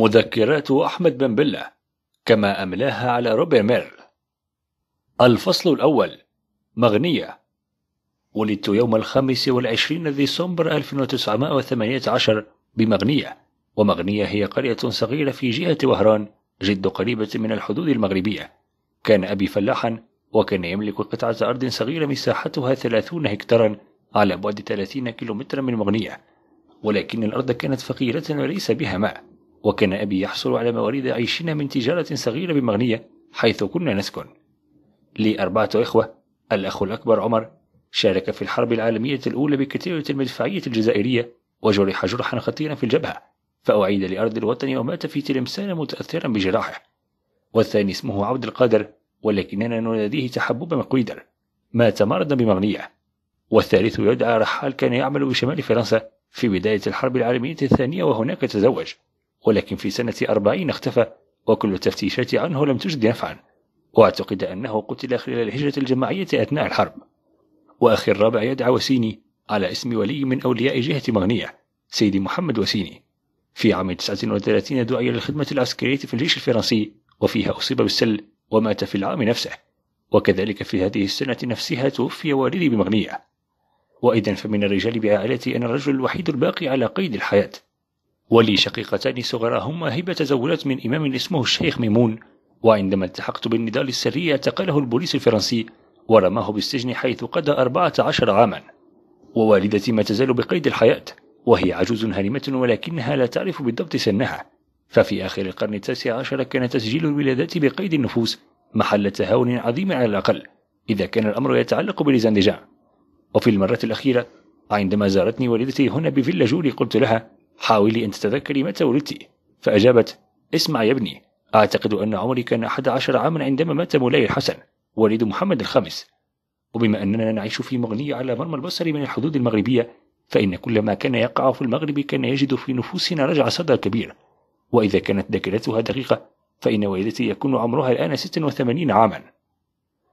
مذكرات أحمد بن بلة كما أملاها على روبر مير الفصل الأول مغنية ولدت يوم الخامس والعشرين ديسمبر 1918 بمغنية ومغنية هي قرية صغيرة في جهة وهران جد قريبة من الحدود المغربية كان أبي فلاحا وكان يملك قطعة أرض صغيرة مساحتها 30 هكتارا على بعد 30 كيلومترا من مغنية ولكن الأرض كانت فقيرة وليس بها ماء وكان أبي يحصل على موارد عيشنا من تجارة صغيرة بمغنية حيث كنا نسكن لي أربعة إخوة الأخ الأكبر عمر شارك في الحرب العالمية الأولى بكتيبة المدفعية الجزائرية وجرح جرحا خطيرا في الجبهة فأعيد لأرض الوطن ومات في تلمسان متأثرا بجراحه والثاني اسمه عبد القادر ولكننا نناديه تحبب مقويدر مات مرضا بمغنية والثالث يدعى رحال كان يعمل بشمال فرنسا في بداية الحرب العالمية الثانية وهناك تزوج ولكن في سنة أربعين اختفى وكل التفتيشات عنه لم تجد نفعا واعتقد أنه قتل خلال الهجرة الجماعية أثناء الحرب وأخي الرابع يدعى وسيني على اسم ولي من أولياء جهة مغنية سيدي محمد وسيني في عام 39 دعي للخدمة العسكرية في الجيش الفرنسي وفيها أصيب بالسل ومات في العام نفسه وكذلك في هذه السنة نفسها توفي والدي بمغنية وإذا فمن الرجال بعائلتي أنا الرجل الوحيد الباقي على قيد الحياة ولي شقيقتان صغراهما هما هبة تزوجت من إمام اسمه الشيخ ميمون وعندما التحقت بالنضال السري اعتقله البوليس الفرنسي ورماه بالسجن حيث قضى أربعة عشر عاما ووالدتي ما تزال بقيد الحياة وهي عجوز هرمة ولكنها لا تعرف بالضبط سنها ففي آخر القرن التاسع عشر كان تسجيل الولادات بقيد النفوس محل تهاون عظيم على الأقل إذا كان الأمر يتعلق بلزندجان وفي المرة الأخيرة عندما زارتني والدتي هنا بفيلا جولي قلت لها حاولي أن تتذكري متى ولدت فأجابت اسمع يا ابني أعتقد أن عمري كان أحد عشر عاما عندما مات مولاي الحسن والد محمد الخامس وبما أننا نعيش في مغنية على مرمى البصر من الحدود المغربية فإن كل ما كان يقع في المغرب كان يجد في نفوسنا رجع صدى كبير وإذا كانت ذاكرتها دقيقة فإن والدتي يكون عمرها الآن 86 عاما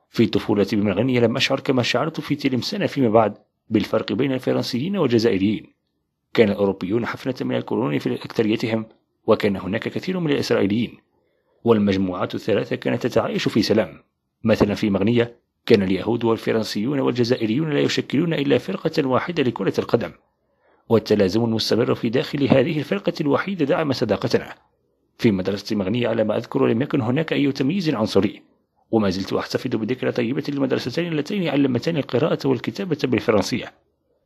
في طفولتي بمغنية لم أشعر كما شعرت في تلمسانة فيما بعد بالفرق بين الفرنسيين والجزائريين كان الأوروبيون حفنة من الكولون في أكثريتهم وكان هناك كثير من الإسرائيليين والمجموعات الثلاثة كانت تتعايش في سلام مثلا في مغنية كان اليهود والفرنسيون والجزائريون لا يشكلون إلا فرقة واحدة لكرة القدم والتلازم المستمر في داخل هذه الفرقة الوحيدة دعم صداقتنا في مدرسة مغنية على ما أذكر لم يكن هناك أي تمييز عنصري وما زلت أحتفظ بذكرى طيبة للمدرستين اللتين علمتني القراءة والكتابة بالفرنسية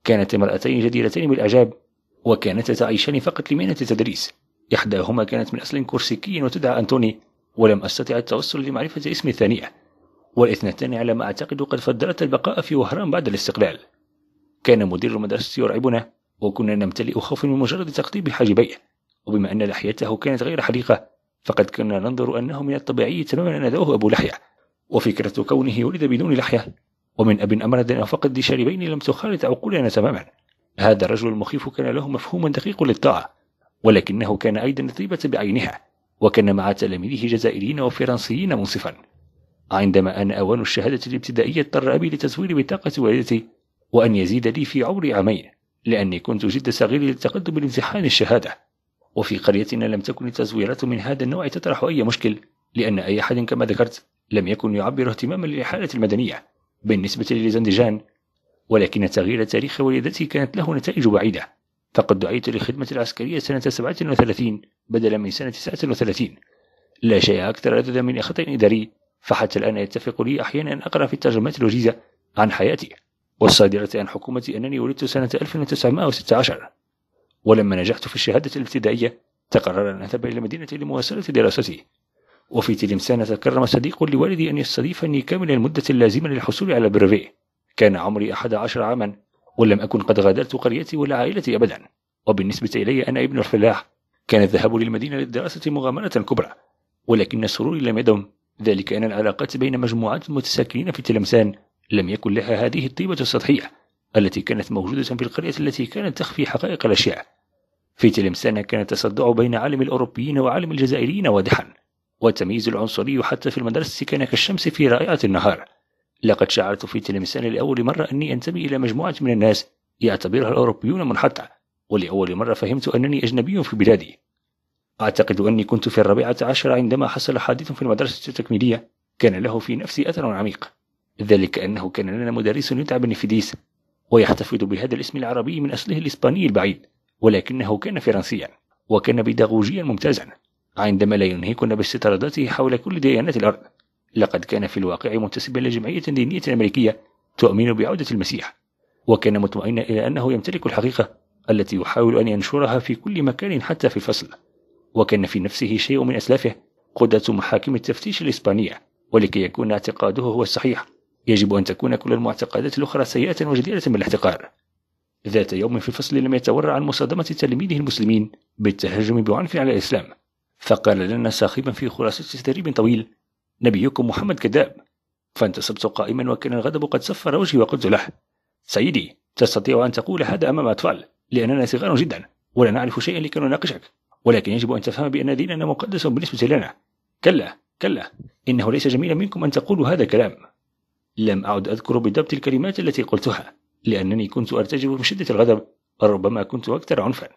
كانت امرأتين جديرتين بالإعجاب وكانتا تعيشان فقط لمهنة التدريس إحداهما كانت من أصل كورسيكي وتدعى أنتوني ولم أستطع التوصل لمعرفة اسم الثانية والاثنتان على ما أعتقد قد فضلت البقاء في وهران بعد الاستقلال كان مدير المدرسة يرعبنا وكنا نمتلئ خوف من مجرد تقطيب حاجبيه وبما أن لحيته كانت غير حليقة فقد كنا ننظر أنه من الطبيعي تماما أن أدعوه أبو لحية وفكرة كونه ولد بدون لحية ومن أب أمرد أو فقد شاربين لم تخالط عقولنا تماما هذا الرجل المخيف كان له مفهوم دقيق للطاعة ولكنه كان أيضا الطيبة بعينها وكان مع تلاميذه جزائريين وفرنسيين منصفا عندما أن أوان الشهادة الابتدائية اضطر أبي لتزوير بطاقة والدتي وأن يزيد لي في عمري عامين لأني كنت جد صغير للتقدم لامتحان الشهادة وفي قريتنا لم تكن التزويرات من هذا النوع تطرح أي مشكل لأن أي أحد كما ذكرت لم يكن يعبر اهتماما للحالة المدنية بالنسبة لزندجان ولكن تغيير تاريخ والدتي كانت له نتائج بعيدة فقد دعيت للخدمة العسكرية سنة 37 بدلا من سنة 39 لا شيء أكثر لذة من خطأ إداري فحتى الآن يتفق لي أحيانا أن أقرأ في الترجمات الوجيزة عن حياتي والصادرة عن حكومتي أنني ولدت سنة 1916 ولما نجحت في الشهادة الابتدائية تقرر أن أذهب إلى المدينة لمواصلة دراستي وفي تلك السنة تكرم صديق لوالدي أن يستضيفني كامل المدة اللازمة للحصول على بريفيه كان عمري أحد عشر عاما ولم أكن قد غادرت قريتي ولا عائلتي أبدا وبالنسبة إلي أنا ابن الفلاح كان الذهاب للمدينة للدراسة مغامرة كبرى ولكن سروري لم يدم ذلك أن العلاقات بين مجموعات المتساكنين في تلمسان لم يكن لها هذه الطيبة السطحية التي كانت موجودة في القرية التي كانت تخفي حقائق الأشياء في تلمسان كان التصدع بين عالم الأوروبيين وعالم الجزائريين واضحا والتمييز العنصري حتى في المدرسة كان كالشمس في رائعة النهار لقد شعرت في تلمسان لأول مرة أني أنتمي إلى مجموعة من الناس يعتبرها الأوروبيون منحطة ولأول مرة فهمت أنني أجنبي في بلادي أعتقد أني كنت في الرابعة عشر عندما حصل حادث في المدرسة التكميلية كان له في نفسي أثر عميق ذلك أنه كان لنا مدرس يدعى بنفيديس ويحتفظ بهذا الاسم العربي من أصله الإسباني البعيد ولكنه كان فرنسيا وكان بيداغوجيا ممتازا عندما لا ينهكنا باستطراداته حول كل ديانات الأرض لقد كان في الواقع منتسبا لجمعية دينية أمريكية تؤمن بعودة المسيح وكان مطمئنا إلى أنه يمتلك الحقيقة التي يحاول أن ينشرها في كل مكان حتى في الفصل وكان في نفسه شيء من أسلافه قدة محاكم التفتيش الإسبانية ولكي يكون اعتقاده هو الصحيح يجب أن تكون كل المعتقدات الأخرى سيئة وجديرة بالاحتقار ذات يوم في الفصل لم يتورع عن مصادمة تلاميذه المسلمين بالتهجم بعنف على الإسلام فقال لنا ساخبا في خلاصة تدريب طويل نبيكم محمد كذاب فانتصبت قائما وكان الغضب قد سفر وجهي وقلت له سيدي تستطيع أن تقول هذا أمام أطفال لأننا صغار جدا ولا نعرف شيئا لكي نناقشك ولكن يجب أن تفهم بأن ديننا مقدس بالنسبة لنا كلا كلا إنه ليس جميلا منكم أن تقولوا هذا الكلام لم أعد أذكر بالضبط الكلمات التي قلتها لأنني كنت أرتجف من شدة الغضب ربما كنت أكثر عنفا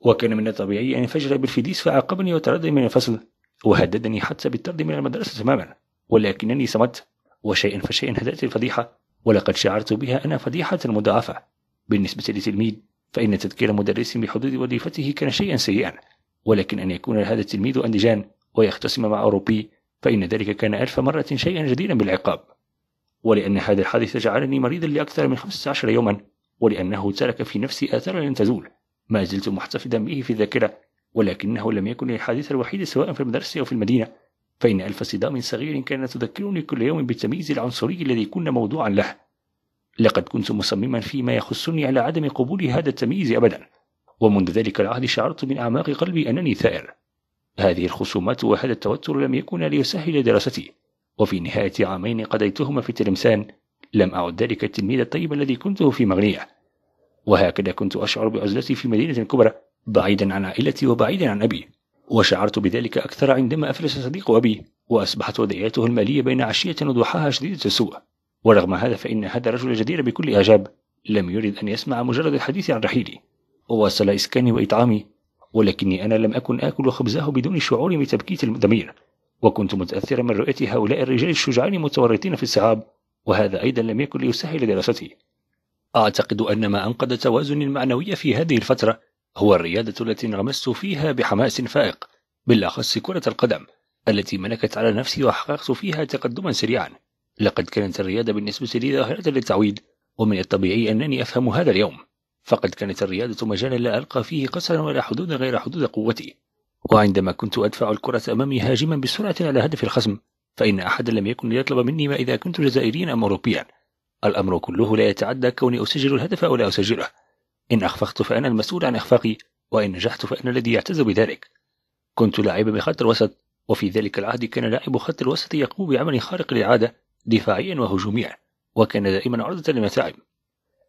وكان من الطبيعي أن أنفجر بالفديس فعاقبني وتردد من الفصل وهددني حتى بالطرد من المدرسة تماما ولكنني صمت وشيئا فشيئا هدأت الفضيحة ولقد شعرت بها أنا فضيحة مضاعفة بالنسبة لتلميذ فإن تذكير مدرس بحدود وظيفته كان شيئا سيئا ولكن أن يكون هذا التلميذ أندجان ويختصم مع أوروبي فإن ذلك كان ألف مرة شيئا جديرا بالعقاب ولأن هذا الحادث جعلني مريضا لأكثر من 15 يوما ولأنه ترك في نفسي آثارا لن تزول ما زلت محتفظا به في الذاكرة ولكنه لم يكن الحادث الوحيد سواء في المدرسة أو في المدينة فإن ألف صدام صغير كانت تذكرني كل يوم بالتمييز العنصري الذي كنا موضوعا له لقد كنت مصمما فيما يخصني على عدم قبول هذا التمييز أبدا ومنذ ذلك العهد شعرت من أعماق قلبي أنني ثائر هذه الخصومات وهذا التوتر لم يكن ليسهل دراستي وفي نهاية عامين قضيتهما في التلمسان لم أعد ذلك التلميذ الطيب الذي كنته في مغنية وهكذا كنت أشعر بعزلتي في مدينة كبرى بعيدا عن عائلتي وبعيدا عن أبي وشعرت بذلك أكثر عندما أفلس صديق أبي وأصبحت وديعته المالية بين عشية وضحاها شديدة السوء ورغم هذا فإن هذا الرجل الجدير بكل إعجاب لم يرد أن يسمع مجرد الحديث عن رحيلي وواصل إسكاني وإطعامي ولكني أنا لم أكن آكل خبزه بدون شعور بتبكيت الضمير وكنت متأثرا من رؤية هؤلاء الرجال الشجعان متورطين في الصعاب وهذا أيضا لم يكن ليسهل دراستي أعتقد أن ما أنقذ توازني المعنوي في هذه الفترة هو الرياضة التي انغمست فيها بحماس فائق بالأخص كرة القدم التي ملكت على نفسي وحققت فيها تقدما سريعا لقد كانت الرياضة بالنسبة لي ظاهرة للتعويض ومن الطبيعي أنني أفهم هذا اليوم فقد كانت الرياضة مجالا لا ألقى فيه قصرا ولا حدود غير حدود قوتي وعندما كنت أدفع الكرة أمامي هاجما بسرعة على هدف الخصم فإن أحدا لم يكن ليطلب مني ما إذا كنت جزائريا أم أوروبيا الأمر كله لا يتعدى كوني أسجل الهدف أو لا أسجله إن أخفقت فأنا المسؤول عن إخفاقي وإن نجحت فأنا الذي يعتز بذلك كنت لاعبا بخط الوسط وفي ذلك العهد كان لاعب خط الوسط يقوم بعمل خارق للعادة دفاعيا وهجوميا وكان دائما عرضة للمتاعب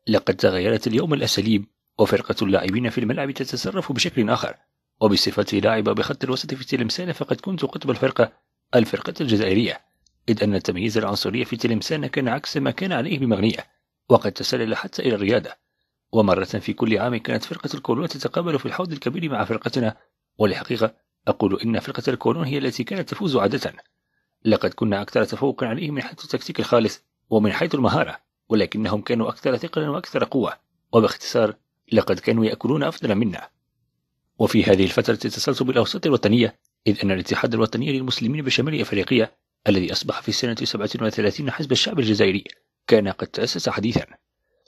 لقد تغيرت اليوم الأساليب وفرقة اللاعبين في الملعب تتصرف بشكل آخر وبصفتي لاعب بخط الوسط في تلمسان فقد كنت قطب الفرقة الفرقة الجزائرية إذ أن التمييز العنصري في تلمسان كان عكس ما كان عليه بمغنية وقد تسلل حتى إلى الرياضة ومرة في كل عام كانت فرقة الكولون تتقابل في الحوض الكبير مع فرقتنا والحقيقة أقول إن فرقة الكولون هي التي كانت تفوز عادة لقد كنا أكثر تفوقا عليهم من حيث التكتيك الخالص ومن حيث المهارة ولكنهم كانوا أكثر ثقلا وأكثر قوة وباختصار لقد كانوا يأكلون أفضل منا وفي هذه الفترة اتصلت بالأوساط الوطنية إذ أن الاتحاد الوطني للمسلمين بشمال أفريقيا الذي أصبح في السنة 37 حزب الشعب الجزائري كان قد تأسس حديثا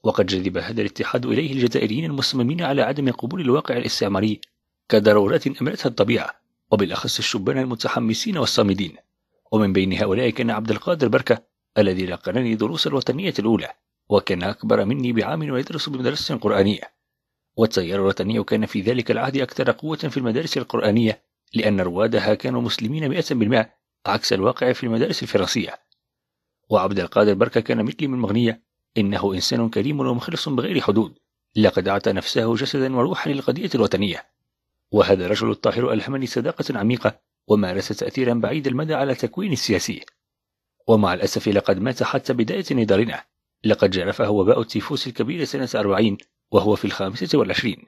وقد جذب هذا الاتحاد إليه الجزائريين المصممين على عدم قبول الواقع الاستعماري كضرورة أمرتها الطبيعة وبالأخص الشبان المتحمسين والصامدين ومن بين هؤلاء كان عبد القادر بركة الذي لقنني دروس الوطنية الأولى وكان أكبر مني بعام ويدرس بمدرسة قرآنية والتيار الوطني كان في ذلك العهد أكثر قوة في المدارس القرآنية لأن روادها كانوا مسلمين مئة بالمئة عكس الواقع في المدارس الفرنسية وعبد القادر بركة كان مثلي من مغنية إنه إنسان كريم ومخلص بغير حدود لقد أعطى نفسه جسدا وروحا للقضية الوطنية وهذا الرجل الطاهر ألهمني صداقة عميقة ومارس تأثيرا بعيد المدى على تكوين السياسي ومع الأسف لقد مات حتى بداية نضالنا لقد جرفه وباء التيفوس الكبير سنة 40 وهو في الخامسة والعشرين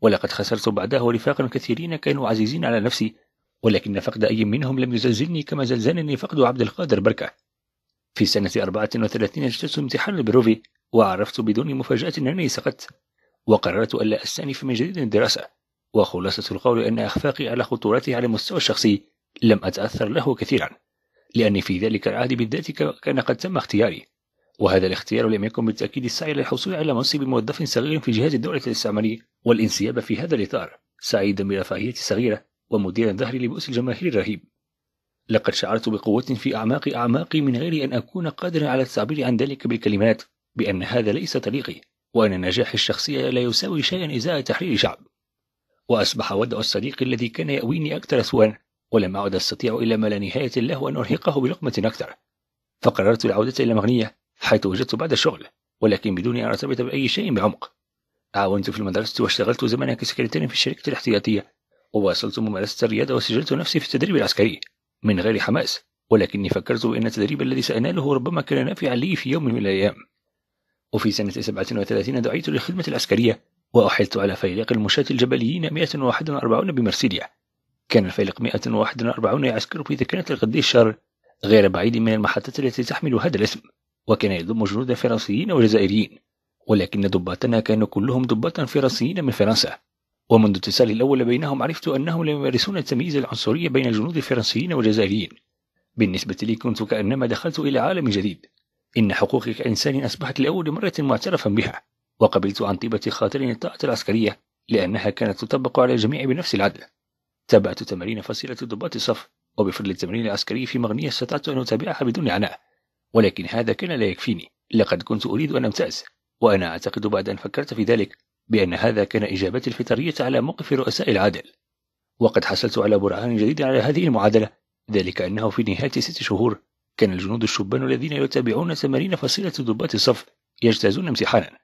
ولقد خسرت بعده رفاقا كثيرين كانوا عزيزين على نفسي ولكن فقد أي منهم لم يزلزلني كما زلزلني فقد عبد القادر بركة في سنة 34 اجتزت امتحان البروفي وعرفت بدون مفاجأة أنني سقطت وقررت ألا أستأنف من جديد الدراسة وخلاصة القول أن أخفاقي على خطورته على المستوى الشخصي لم أتأثر له كثيرا لأني في ذلك العهد بالذات كان قد تم اختياري وهذا الاختيار لم يكن بالتأكيد السعي للحصول على منصب موظف صغير في جهاز الدولة الاستعماري والانسياب في هذا الإطار سعيدا برفاهية صغيرة ومديرا ظهري لبؤس الجماهير الرهيب لقد شعرت بقوة في أعماق أعماقي من غير أن أكون قادرا على التعبير عن ذلك بالكلمات بأن هذا ليس طريقي وأن نجاحي الشخصي لا يساوي شيئا إزاء تحرير شعب وأصبح ودع الصديق الذي كان يأويني أكثر سوءا ولم أعد أستطيع إلى ما لا نهاية له أن أرهقه بلقمة أكثر فقررت العودة إلى مغنية حيث وجدت بعد الشغل ولكن بدون أن أرتبط بأي شيء بعمق عاونت في المدرسة واشتغلت زمنا كسكرتير في الشركة الاحتياطية وواصلت ممارسة الرياضة وسجلت نفسي في التدريب العسكري من غير حماس ولكني فكرت بأن التدريب الذي سأناله ربما كان نافعا لي في يوم من الأيام وفي سنة 37 دعيت للخدمة العسكرية وأحلت على فيلق المشاة الجبليين 141 بمرسيليا كان الفيلق 141 يعسكر في ذكرة الغدي الشر غير بعيد من المحطة التي تحمل هذا الاسم وكان يضم جنود فرنسيين وجزائريين ولكن ضباطنا كانوا كلهم ضباطا فرنسيين من فرنسا ومنذ التسال الأول بينهم عرفت أنهم لا يمارسون التمييز العنصري بين الجنود الفرنسيين والجزائريين بالنسبة لي كنت كأنما دخلت إلى عالم جديد إن حقوقي كإنسان أصبحت لأول مرة معترفا بها وقبلت عن طيبة خاطر الطاعة العسكرية لأنها كانت تطبق على الجميع بنفس العدل تابعت تمارين فصيلة ضباط الصف وبفضل التمرين العسكري في مغنية استطعت أن أتابعها بدون عناء ولكن هذا كان لا يكفيني لقد كنت أريد أن أمتاز وأنا أعتقد بعد أن فكرت في ذلك بأن هذا كان إجابة الفطرية على موقف رؤساء العدل وقد حصلت على برهان جديد على هذه المعادلة ذلك أنه في نهاية ست شهور كان الجنود الشبان الذين يتابعون تمارين فصيلة ضباط الصف يجتازون امتحانا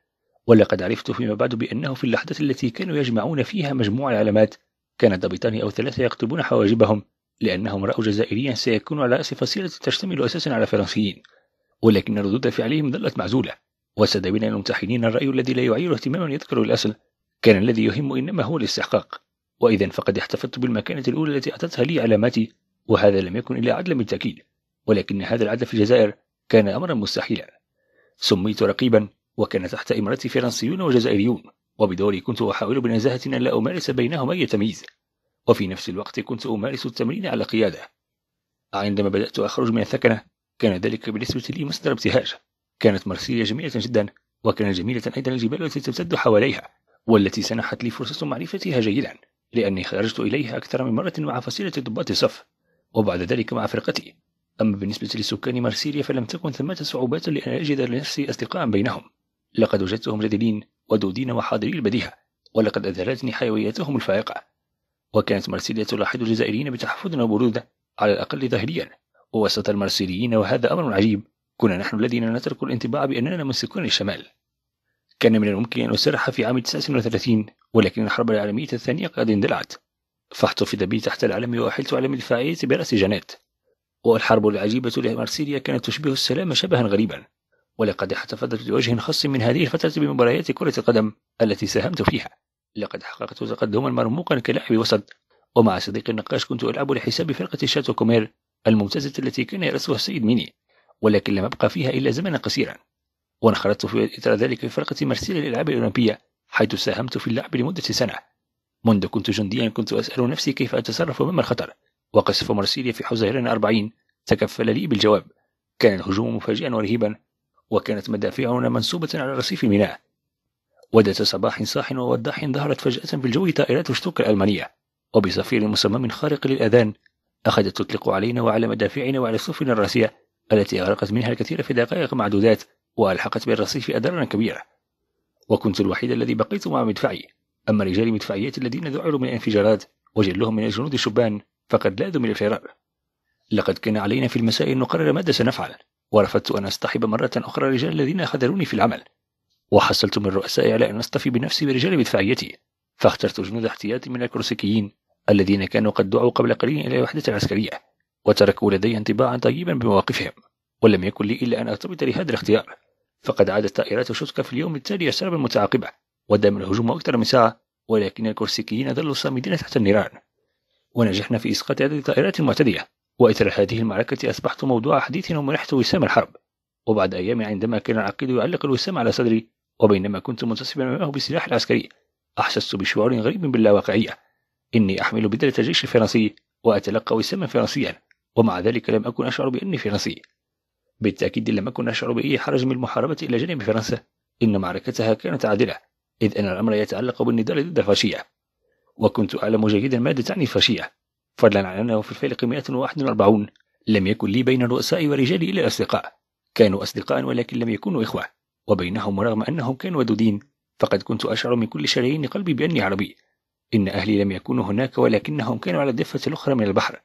ولقد عرفت فيما بعد بأنه في اللحظة التي كانوا يجمعون فيها مجموع العلامات كان ضابطان أو ثلاثة يكتبون حواجبهم لأنهم رأوا جزائريا سيكون على رأس فصيلة تشتمل أساسا على فرنسيين ولكن ردود فعلهم ظلت معزولة وسد بين الممتحنين الرأي الذي لا يعير اهتماما يذكر الأصل كان الذي يهم إنما هو الاستحقاق وإذا فقد احتفظت بالمكانة الأولى التي أعطتها لي علاماتي وهذا لم يكن إلا عدلا بالتأكيد ولكن هذا العدل في الجزائر كان أمرا مستحيلا سميت رقيبا وكان تحت إمرتي فرنسيون وجزائريون وبدوري كنت أحاول بنزاهة أن لا أمارس بينهما أي تمييز وفي نفس الوقت كنت أمارس التمرين على قيادة عندما بدأت أخرج من الثكنة كان ذلك بالنسبة لي مصدر ابتهاج كانت مرسيليا جميلة جدا وكانت جميلة أيضا الجبال التي تمتد حواليها والتي سنحت لي فرصة معرفتها جيدا لأني خرجت إليها أكثر من مرة مع فصيلة ضباط الصف وبعد ذلك مع فرقتي أما بالنسبة لسكان مرسيليا فلم تكن ثمة صعوبات لأن أجد لنفسي أصدقاء بينهم لقد وجدتهم جدلين ودودين وحاضري البديهة ولقد أذهلتني حيويتهم الفائقة وكانت مرسيليا تلاحظ الجزائريين بتحفظ وبرودة على الأقل ظاهريا ووسط المرسيليين وهذا أمر عجيب كنا نحن الذين نترك الانطباع بأننا ممسكون الشمال كان من الممكن أن أسرح في عام 39 ولكن الحرب العالمية الثانية قد اندلعت فاحتفظ بي تحت العلم وأحلت علم الدفاعية برأس جنات والحرب العجيبة لمارسيليا كانت تشبه السلام شبها غريبا ولقد احتفظت بوجه خاص من هذه الفترة بمباريات كرة القدم التي ساهمت فيها لقد حققت تقدما مرموقا كلاعب وسط ومع صديق النقاش كنت ألعب لحساب فرقة شاتو كومير الممتازة التي كان يرأسها السيد ميني ولكن لم يبقى فيها إلا زمنا قصيرا وانخرطت في إثر ذلك في فرقة مرسيليا للألعاب الأولمبية حيث ساهمت في اللعب لمدة سنة منذ كنت جنديا كنت أسأل نفسي كيف أتصرف أمام الخطر وقصف مرسيليا في حزيران 40 تكفل لي بالجواب كان الهجوم مفاجئا ورهيبا وكانت مدافعنا منسوبة على رصيف الميناء وذات صباح صاح ووضاح ظهرت فجأة في الجو طائرات شتوك الألمانية وبصفير مصمم خارق للأذان أخذت تطلق علينا وعلى مدافعنا وعلى سفن الراسية التي أغرقت منها الكثير في دقائق معدودات وألحقت بالرصيف أضرارا كبيرة وكنت الوحيد الذي بقيت مع مدفعي أما رجال مدفعيتي الذين ذعروا من الانفجارات وجلهم من الجنود الشبان فقد لاذوا من الفرار لقد كان علينا في المساء أن نقرر ماذا سنفعل ورفضت أن أصطحب مرة أخرى الرجال الذين خذلوني في العمل وحصلت من رؤسائي على أن أصطفي بنفسي برجال مدفعيتي فاخترت جنود احتياطي من الكروسيكيين الذين كانوا قد دعوا قبل قليل إلى الوحدة العسكرية وتركوا لدي انطباعا طيبا بمواقفهم ولم يكن لي إلا أن أرتبط لهذا الاختيار فقد عادت طائرات شوتكا في اليوم التالي سربا متعاقبة ودام الهجوم أكثر من ساعة ولكن الكورسيكيين ظلوا صامدين تحت النيران ونجحنا في إسقاط عدد الطائرات المعتدية وإثر هذه المعركة أصبحت موضوع حديث ومنحت وسام الحرب وبعد أيام عندما كان العقيد يعلق الوسام على صدري وبينما كنت منتصبا معه بالسلاح العسكري أحسست بشعور غريب باللاواقعية إني أحمل بدلة الجيش الفرنسي وأتلقى وساما فرنسيا ومع ذلك لم أكن أشعر بأني فرنسي بالتأكيد لم أكن أشعر بأي حرج من المحاربة إلى جانب فرنسا إن معركتها كانت عادلة إذ أن الأمر يتعلق بالنضال ضد الفاشية وكنت أعلم جيدا ماذا تعني الفاشية فضلا عن أنه في الفيلق 141 لم يكن لي بين الرؤساء ورجالي إلا أصدقاء كانوا أصدقاء ولكن لم يكونوا إخوة وبينهم رغم أنهم كانوا ودودين فقد كنت أشعر من كل شرايين قلبي بأني عربي إن أهلي لم يكونوا هناك ولكنهم كانوا على الضفة الأخرى من البحر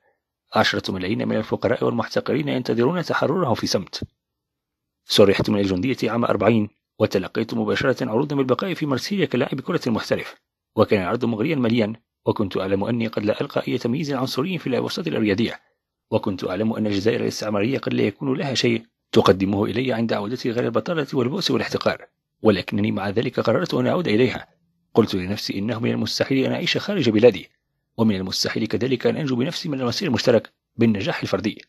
عشرة ملايين من الفقراء والمحتقرين ينتظرون تحررهم في صمت سرحت من الجندية عام 40 وتلقيت مباشرة عروضا بالبقاء في مرسيليا كلاعب كرة محترف وكان العرض مغريا مليا وكنت أعلم أني قد لا ألقى أي تمييز عنصري في الأوساط الرياضية وكنت أعلم أن الجزائر الاستعمارية قد لا يكون لها شيء تقدمه إلي عند عودتي غير البطالة والبؤس والاحتقار ولكنني مع ذلك قررت أن أعود إليها قلت لنفسي إنه من المستحيل أن أعيش خارج بلادي ومن المستحيل كذلك أن أنجو بنفسي من المسير المشترك بالنجاح الفردي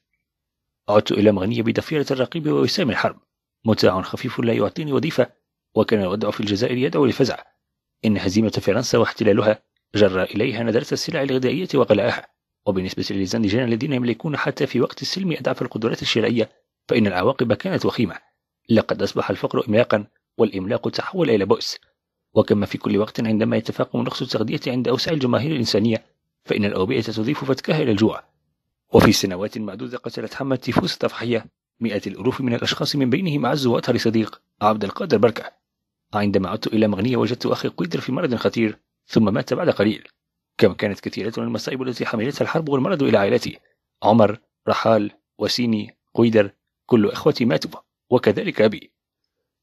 عدت إلى مغنية بضفيرة الرقيب ووسام الحرب متاع خفيف لا يعطيني وظيفة وكان الوضع في الجزائر يدعو للفزع إن هزيمة فرنسا واحتلالها جر إليها ندرة السلع الغذائية وقلائها، وبالنسبة للزنديجان الذين يملكون حتى في وقت السلم أضعف القدرات الشرائية فإن العواقب كانت وخيمة لقد أصبح الفقر إملاقا والإملاق تحول إلى بؤس وكما في كل وقت عندما يتفاقم نقص التغذية عند أوسع الجماهير الإنسانية فإن الأوبئة تضيف فتكها إلى الجوع وفي سنوات معدودة قتلت حمى التيفوس الطفحية مئات الألوف من الأشخاص من بينهم أعز وأطهر صديق عبد القادر بركة عندما عدت إلى مغنية وجدت أخي قدر في مرض خطير ثم مات بعد قليل كم كانت كثيرة المصائب التي حملتها الحرب والمرض إلى عائلتي عمر رحال وسيني قيدر كل إخوتي ماتوا وكذلك أبي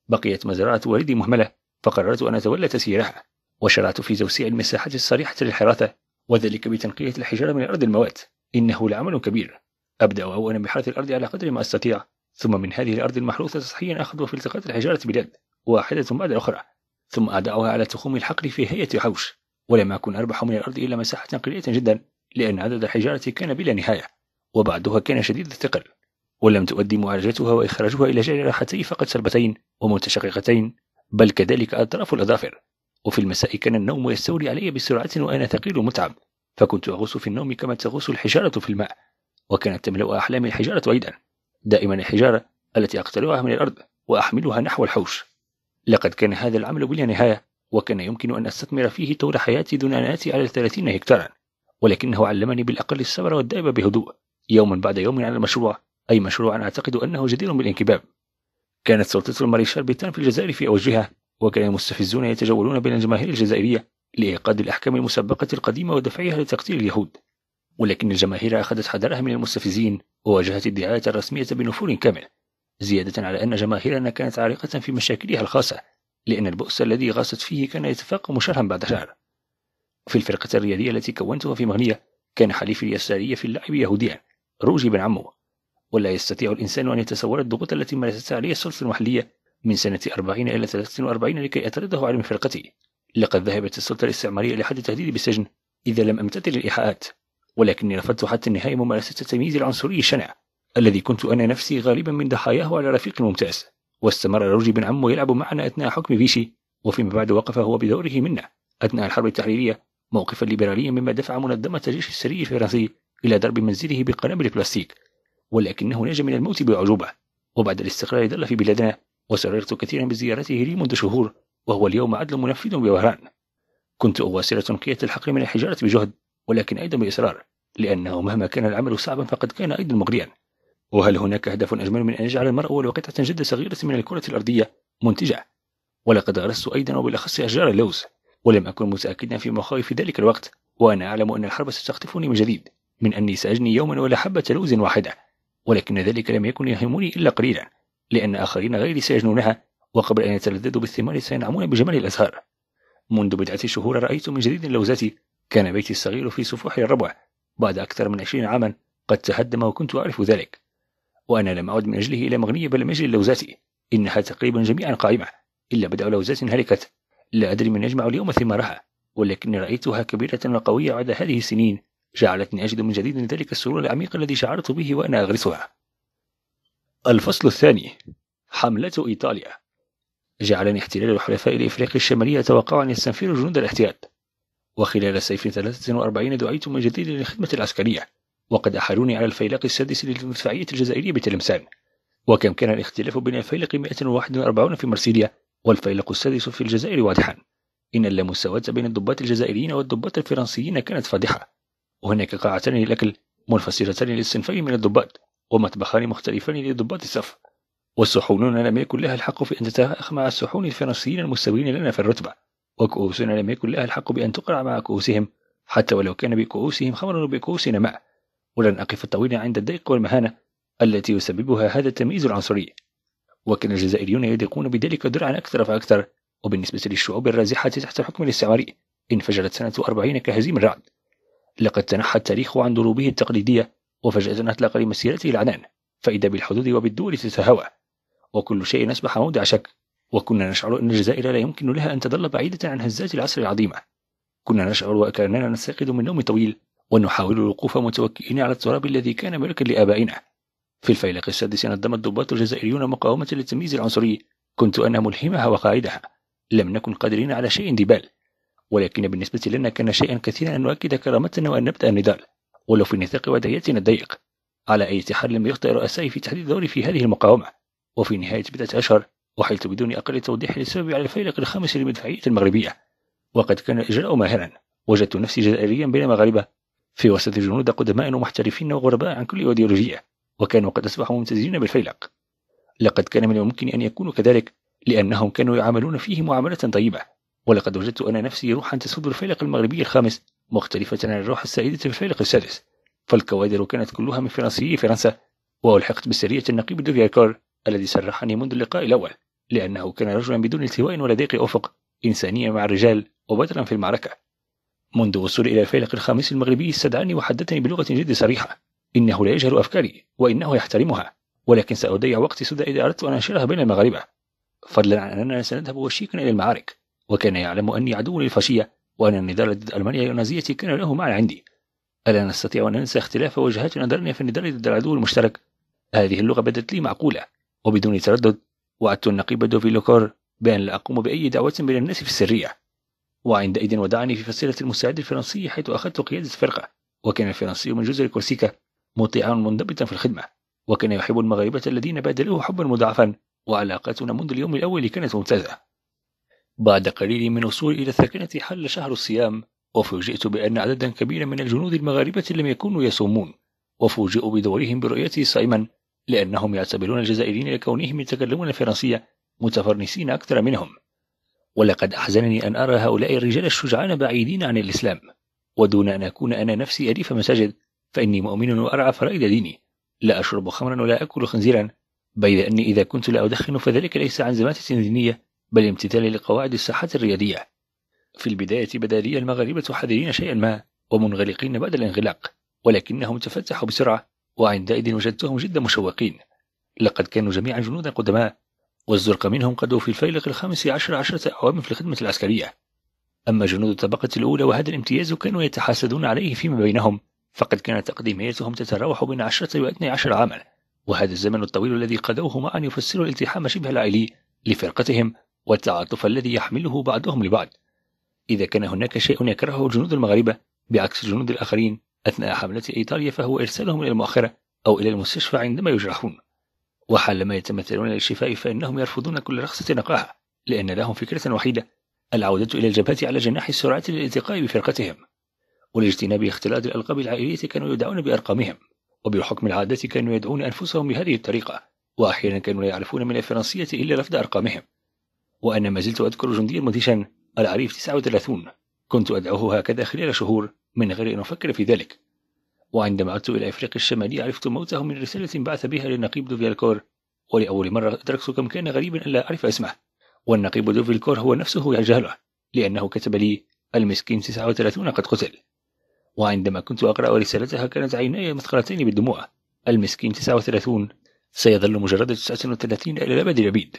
بقيت مزرعة والدي مهملة فقررت أن أتولى تسييرها وشرعت في توسيع المساحات الصريحة للحراثة وذلك بتنقية الحجارة من الأرض الموات إنه لعمل كبير أبدأ أولا بحرث الأرض على قدر ما أستطيع ثم من هذه الأرض المحروثة صحيا أخذ في التقاط الحجارة باليد واحدة بعد الأخرى ثم أضعها على تخوم الحقل في هيئة حوش ولم أكن أربح من الأرض إلا مساحة قليلة جدا لأن عدد الحجارة كان بلا نهاية وبعدها كان شديد الثقل ولم تؤدي معالجتها وإخراجها إلى جعل راحتي فقط شربتين ومتشققتين بل كذلك أطراف الأظافر وفي المساء كان النوم يستولي علي بسرعة وأنا ثقيل متعب فكنت أغوص في النوم كما تغوص الحجارة في الماء وكانت تملأ أحلامي الحجارة أيضا دائما الحجارة التي أقتلعها من الأرض وأحملها نحو الحوش لقد كان هذا العمل بلا نهاية وكان يمكن أن أستثمر فيه طول حياتي دون أن آتي على 30 هكتارا ولكنه علمني بالأقل الصبر والدائب بهدوء يوما بعد يوم على المشروع أي مشروع أعتقد أنه جدير بالانكباب كانت سلطة الماريشال بيتان في الجزائر في أوجها وكان المستفزون يتجولون بين الجماهير الجزائرية لإيقاد الأحكام المسبقة القديمة ودفعها لتقتيل اليهود ولكن الجماهير أخذت حذرها من المستفزين وواجهت الدعاية الرسمية بنفور كامل زيادة على أن جماهيرنا كانت عريقة في مشاكلها الخاصة لأن البؤس الذي غاصت فيه كان يتفاقم شهرا بعد شهر في الفرقة الرياضية التي كونتها في مغنية كان حليف اليسارية في اللعب يهوديا روجي بن عمو ولا يستطيع الإنسان أن يتصور الضغوط التي مارستها عليه السلطة المحلية من سنة 40 إلى 43 لكي أطرده على فرقتي لقد ذهبت السلطة الاستعمارية لحد تهديدي بالسجن إذا لم أمتثل الإيحاءات ولكني رفضت حتى النهاية ممارسة التمييز العنصري الشنع الذي كنت أنا نفسي غالبا من ضحاياه على رفيق ممتاز واستمر روجي بن عمو يلعب معنا أثناء حكم فيشي وفيما بعد وقف هو بدوره منا أثناء الحرب التحريرية موقفا ليبراليا مما دفع منظمة الجيش السري الفرنسي إلى ضرب منزله بقنابل بلاستيك ولكنه نجا من الموت بأعجوبة وبعد الاستقرار ظل في بلادنا وسررت كثيرا بزيارته لي منذ شهور وهو اليوم عدل منفذ بوهران كنت أواصلة قية الحقل من الحجارة بجهد ولكن أيضا بإصرار لأنه مهما كان العمل صعبا فقد كان أيضا مغريا وهل هناك هدف أجمل من أن يجعل المرء ولو قطعة جدا صغيرة من الكرة الأرضية منتجة ولقد غرست أيضا وبالأخص أشجار اللوز ولم أكن متأكدا في مخاوف ذلك الوقت وأنا أعلم أن الحرب ستخطفني من جديد من أني سأجني يوما ولا حبة لوز واحدة ولكن ذلك لم يكن يهمني إلا قليلا لأن آخرين غيري سيجنونها وقبل أن يتلذذوا بالثمار سينعمون بجمال الأزهار منذ بضعة شهور رأيت من جديد لوزتي كان بيتي الصغير في سفوح الربع بعد أكثر من عشرين عاما قد تهدم وكنت أعرف ذلك وأنا لم أعد من أجله إلى مغنية بل من أجل لوزتي إنها تقريبا جميعا قائمة إلا بدع لوزات هلكت لا أدري من يجمع اليوم ثمارها ولكني رأيتها كبيرة وقوية بعد هذه السنين جعلتني أجد من جديد ذلك السرور العميق الذي شعرت به وأنا أغرسها الفصل الثاني حملة إيطاليا جعلني احتلال الحلفاء الإفريقي الشمالي يتوقع أن يستنفروا جنود الاحتلال وخلال صيف 43 دعيت من جديد للخدمة العسكرية وقد أحالوني على الفيلق السادس للمدفعية الجزائرية بتلمسان وكم كان الاختلاف بين الفيلق 141 في مرسيليا والفيلق السادس في الجزائر واضحا إن اللامساواة بين الضباط الجزائريين والضباط الفرنسيين كانت فادحة وهناك قاعتان للأكل منفصلتان للاستنفاف من الضباط ومطبخان مختلفان لضباط الصف والصحونون لم يكن لها الحق في أن تتفاخ مع الصحون الفرنسيين المستويين لنا في الرتبة وكؤوسنا لم يكن لها الحق بأن تقرع مع كؤوسهم حتى ولو كان بكؤوسهم خمر وبكؤوسنا ماء ولن أقف طويلا عند الضيق والمهانة التي يسببها هذا التمييز العنصري وكان الجزائريون يدقون بذلك درعا أكثر فأكثر وبالنسبة للشعوب الرازحة تحت الحكم الاستعماري انفجرت سنة 40 كهزيم الرعد لقد تنحى التاريخ عن ضروبه التقليدية وفجأة أطلق لمسيرته العنان فإذا بالحدود وبالدول تتهوى وكل شيء أصبح موضع شك وكنا نشعر أن الجزائر لا يمكن لها أن تظل بعيدة عن هزات العصر العظيمة كنا نشعر وكأننا نستيقظ من نوم طويل ونحاول الوقوف متوكئين على التراب الذي كان ملكا لآبائنا في الفيلق السادس نظم الضباط الجزائريون مقاومة للتمييز العنصري كنت أنا ملهمها وقائدها لم نكن قادرين على شيء دبال ولكن بالنسبة لنا كان شيئا كثيرا أن نؤكد كرامتنا وأن نبدأ النضال ولو في نطاق ولاياتنا الضيق على أي حال لم يخطئ رؤسائي في تحديد دوري في هذه المقاومة وفي نهاية بضعة أشهر أحلت بدون أقل توضيح للسبب على الفيلق الخامس للمدفعية المغربية وقد كان الإجراء ماهرا وجدت نفسي جزائريا بين مغاربة في وسط جنود قدماء ومحترفين وغرباء عن كل أيديولوجية وكانوا قد أصبحوا ممتزجين بالفيلق لقد كان من الممكن أن يكونوا كذلك لأنهم كانوا يعاملون فيه معاملة طيبة ولقد وجدت أنا نفسي روحا تسود الفيلق المغربي الخامس مختلفة عن الروح السائدة في الفريق السادس فالكوادر كانت كلها من فرنسيي فرنسا وألحقت بسرية النقيب دوفياكور الذي سرحني منذ اللقاء الأول لأنه كان رجلا بدون التواء ولا ضيق أفق إنسانيا مع الرجال وبدرا في المعركة منذ وصولي إلى الفيلق الخامس المغربي استدعاني وحدثني بلغة جد صريحة إنه لا يجهل أفكاري وإنه يحترمها ولكن سأضيع وقتي سدى إذا أردت أن أنشرها بين المغاربة فضلا عن أننا سنذهب وشيكا إلى المعارك وكان يعلم أني عدو للفاشية وأن النضال ضد ألمانيا النازية كان له معنى عندي ألا نستطيع أن ننسى اختلاف وجهات نظرنا في النضال ضد العدو المشترك هذه اللغة بدت لي معقولة وبدون تردد وعدت النقيب دوفي لوكور بأن لا أقوم بأي دعوة من الناس في السرية وعندئذ ودعني في فصيلة المساعد الفرنسي حيث أخذت قيادة فرقة وكان الفرنسي من جزر كورسيكا مطيعا منضبطا في الخدمة وكان يحب المغاربة الذين بادلوه حبا مضاعفا وعلاقتنا منذ اليوم الأول كانت ممتازة بعد قليل من وصولي إلى الثكنة حل شهر الصيام وفوجئت بأن عددا كبيرا من الجنود المغاربة لم يكونوا يصومون وفوجئوا بدورهم برؤيتي صائما لأنهم يعتبرون الجزائريين لكونهم يتكلمون الفرنسية متفرنسين أكثر منهم ولقد أحزنني أن أرى هؤلاء الرجال الشجعان بعيدين عن الإسلام ودون أن أكون أنا نفسي أليف مساجد فإني مؤمن وأرعى فرائد ديني لا أشرب خمرا ولا أكل خنزيرا بيد أني إذا كنت لا أدخن فذلك ليس عن زماتة دينية بل امتثال لقواعد الساحات الرياضية في البداية بدا لي المغاربة حذرين شيئا ما ومنغلقين بعد الانغلاق ولكنهم تفتحوا بسرعة وعندئذ وجدتهم جدا مشوقين لقد كانوا جميعا جنودا قدماء والزرق منهم قضوا في الفيلق الخامس عشر عشرة أعوام في الخدمة العسكرية أما جنود الطبقة الأولى وهذا الامتياز كانوا يتحاسدون عليه فيما بينهم فقد كانت تقديميتهم تتراوح بين عشرة واثني عشر عاما وهذا الزمن الطويل الذي قضوه معا يفسر الالتحام شبه العائلي لفرقتهم والتعاطف الذي يحمله بعضهم لبعض إذا كان هناك شيء يكرهه جنود المغاربة بعكس جنود الآخرين أثناء حملة إيطاليا فهو إرسالهم إلى المؤخرة أو إلى المستشفى عندما يجرحون وحالما يتمثلون للشفاء فإنهم يرفضون كل رخصة نقاح لأن لهم فكرة وحيدة العودة إلى الجبهة على جناح السرعة للالتقاء بفرقتهم ولاجتناب اختلاط الألقاب العائلية كانوا يدعون بأرقامهم وبحكم العادة كانوا يدعون أنفسهم بهذه الطريقة وأحيانا كانوا لا يعرفون من الفرنسية إلا لفظ أرقامهم وأنا ما زلت أذكر جندي مدهشا العريف 39 كنت أدعوه هكذا خلال شهور من غير أن أفكر في ذلك وعندما عدت إلى أفريقيا الشمالية عرفت موته من رسالة بعث بها للنقيب دوفيالكور ولأول مرة أدركت كم كان غريبا أن لا أعرف اسمه والنقيب دوفيالكور هو نفسه يجهله لأنه كتب لي المسكين 39 قد قتل وعندما كنت أقرأ رسالتها كانت عيناي مثقلتين بالدموع المسكين 39 سيظل مجرد 39 إلى الأبد لبيد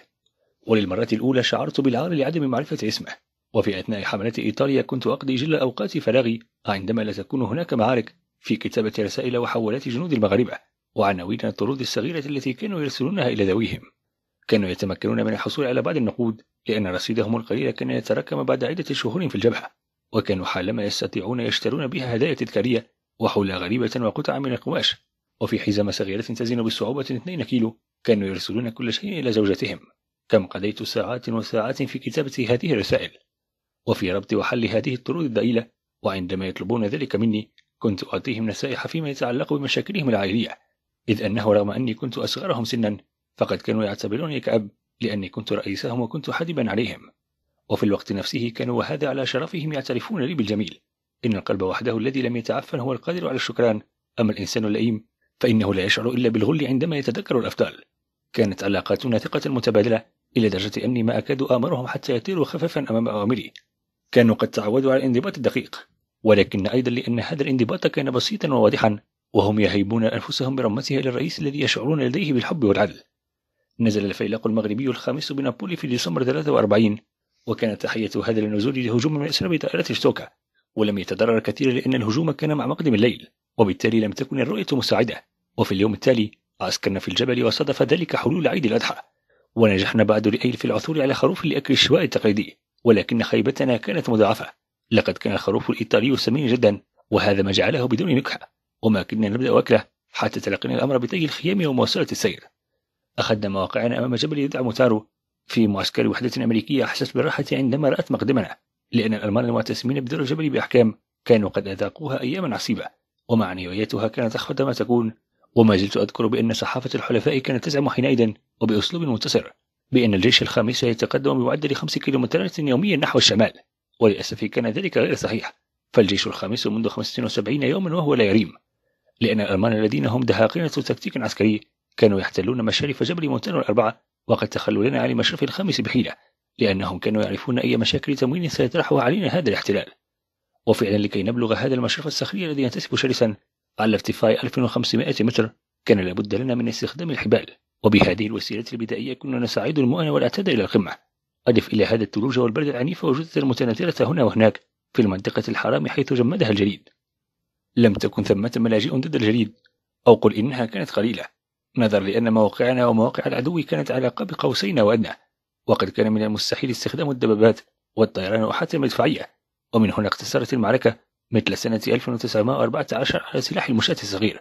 وللمرة الأولى شعرت بالعار لعدم معرفة اسمه وفي أثناء حملة إيطاليا كنت أقضي جل أوقات فراغي عندما لا تكون هناك معارك في كتابة رسائل وحولات جنود المغاربة وعناوين الطرود الصغيرة التي كانوا يرسلونها إلى ذويهم كانوا يتمكنون من الحصول على بعض النقود لأن رصيدهم القليل كان يتراكم بعد عدة شهور في الجبهة وكانوا حالما يستطيعون يشترون بها هدايا تذكارية وحلى غريبة وقطع من القماش وفي حزمة صغيرة تزن بصعوبة 2 كيلو كانوا يرسلون كل شيء إلى زوجتهم كم قضيت ساعات وساعات في كتابة هذه الرسائل وفي ربط وحل هذه الطرود الضئيلة وعندما يطلبون ذلك مني كنت أعطيهم نصائح فيما يتعلق بمشاكلهم العائلية إذ أنه رغم أني كنت أصغرهم سنا فقد كانوا يعتبروني كأب لأني كنت رئيسهم وكنت حادبا عليهم وفي الوقت نفسه كانوا وهذا على شرفهم يعترفون لي بالجميل إن القلب وحده الذي لم يتعفن هو القادر على الشكران أما الإنسان اللئيم فإنه لا يشعر إلا بالغل عندما يتذكر الأفضل كانت علاقاتنا ثقة متبادلة إلى درجة أني ما أكاد آمرهم حتى يطيروا خفافا أمام أوامري كانوا قد تعودوا على الانضباط الدقيق ولكن أيضا لأن هذا الانضباط كان بسيطا وواضحا وهم يهيبون أنفسهم برمتها إلى الرئيس الذي يشعرون لديه بالحب والعدل نزل الفيلق المغربي الخامس بنابولي في ديسمبر 43 وكانت تحية هذا النزول لهجوم من إسرائيل طائرة شتوكا ولم يتضرر كثيرا لأن الهجوم كان مع مقدم الليل وبالتالي لم تكن الرؤية مساعدة وفي اليوم التالي عسكرنا في الجبل وصادف ذلك حلول عيد الأضحى ونجحنا بعد لأيل في العثور على خروف لأكل الشواء التقليدي ولكن خيبتنا كانت مضاعفة لقد كان الخروف الإيطالي سمين جدا وهذا ما جعله بدون نكهة وما كنا نبدأ أكله حتى تلقينا الأمر بطي الخيام ومواصلة السير أخذنا مواقعنا أمام جبل يدعم تارو في معسكر وحدة أمريكية أحسست بالراحة عندما رأت مقدمنا لأن الألمان المعتسمين بدر الجبل بأحكام كانوا قد أذاقوها أياما عصيبة ومعنوياتها كانت أخفض ما تكون وما زلت أذكر بأن صحافة الحلفاء كانت تزعم حينئذ وبأسلوب متسر بأن الجيش الخامس يتقدم بمعدل خمس كيلومترات يوميا نحو الشمال وللأسف كان ذلك غير صحيح فالجيش الخامس منذ 75 يوما وهو لا يريم لأن الألمان الذين هم دهاقنة تكتيك عسكري كانوا يحتلون مشارف جبل مونتانو الأربعة وقد تخلوا لنا عن المشرف الخامس بحيلة لأنهم كانوا يعرفون أي مشاكل تموين سيطرحها علينا هذا الاحتلال وفعلا لكي نبلغ هذا المشرف الصخري الذي ينتسب شرسا على ارتفاع 1500 متر كان لابد لنا من استخدام الحبال وبهذه الوسيلة البدائية كنا نستعيد المؤن والأعتاد إلى القمة أضف إلى هذا الثلوج والبرد العنيف والجثث المتناثرة هنا وهناك في المنطقة الحرام حيث جمدها الجليد لم تكن ثمة ملاجئ ضد الجليد أو قل إنها كانت قليلة نظر لأن مواقعنا ومواقع العدو كانت على قاب قوسين وأدنى وقد كان من المستحيل استخدام الدبابات والطيران وحتى المدفعية ومن هنا اقتصرت المعركة مثل سنة 1914 على سلاح المشاة الصغير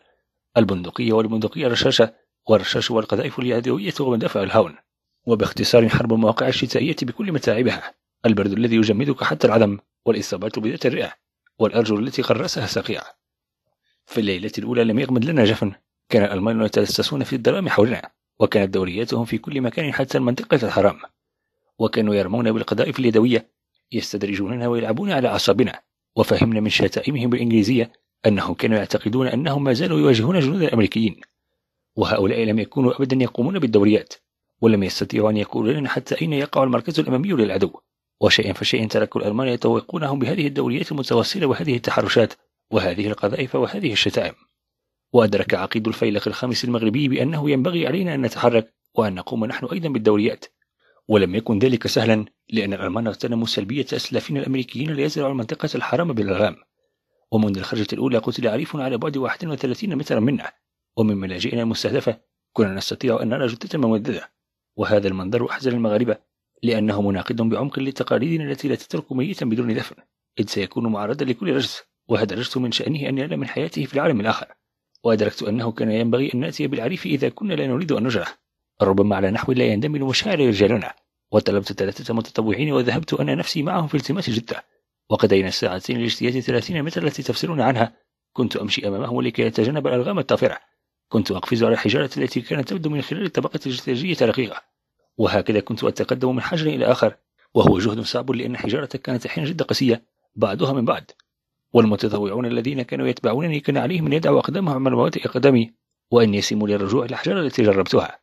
البندقية والبندقية الرشاشة والرشاش والقذائف اليدوية ومدافع الهون وباختصار حرب المواقع الشتائية بكل متاعبها البرد الذي يجمدك حتى العدم والإصابات بذات الرئة والأرجل التي غرسها سقيع في الليلة الأولى لم يغمد لنا جفن كان الألمان يتلسسون في الظلام حولنا وكانت دورياتهم في كل مكان حتى المنطقة الحرام وكانوا يرمون بالقذائف اليدوية يستدرجوننا ويلعبون على أعصابنا وفهمنا من شتائمهم بالإنجليزية أنهم كانوا يعتقدون أنهم ما زالوا يواجهون جنود الأمريكيين وهؤلاء لم يكونوا أبدا يقومون بالدوريات ولم يستطيعوا أن يقولوا لنا حتى أين يقع المركز الأمامي للعدو وشيئا فشيئا تركوا الألمان يتوقونهم بهذه الدوريات المتواصلة وهذه التحرشات وهذه القذائف وهذه الشتائم وأدرك عقيد الفيلق الخامس المغربي بأنه ينبغي علينا أن نتحرك وأن نقوم نحن أيضا بالدوريات ولم يكن ذلك سهلا لأن الألمان اغتنموا سلبية السلافين الأمريكيين ليزرعوا المنطقة الحرام بالألغام ومنذ الخرجة الأولى قتل عريف على بعد 31 مترا منه ومن ملاجئنا المستهدفة كنا نستطيع أن نرى جثة ممددة وهذا المنظر أحزن المغاربة لأنه مناقض بعمق لتقاليدنا التي لا تترك ميتا بدون دفن إذ سيكون معرضا لكل رجس وهذا الرجس من شأنه أن ينال من حياته في العالم الآخر وأدركت أنه كان ينبغي أن نأتي بالعريف إذا كنا لا نريد أن نجرح ربما على نحو لا يندمج مشاعر رجالنا وطلبت ثلاثة متطوعين وذهبت أنا نفسي معهم في التماس جدة وقضينا الساعتين لاجتياز ثلاثين متر التي تفصلون عنها كنت أمشي أمامهم لكي أتجنب الألغام الطافرة كنت أقفز على الحجارة التي كانت تبدو من خلال الطبقة الاجتيازية رقيقة وهكذا كنت أتقدم من حجر إلى آخر وهو جهد صعب لأن الحجارة كانت أحيانا جدا قسية بعضها من بعض والمتطوعون الذين كانوا يتبعونني كان عليهم أن يدعوا أقدامهم على مواطئ قدمي وأن يسموا للرجوع إلى الأحجار التي جربتها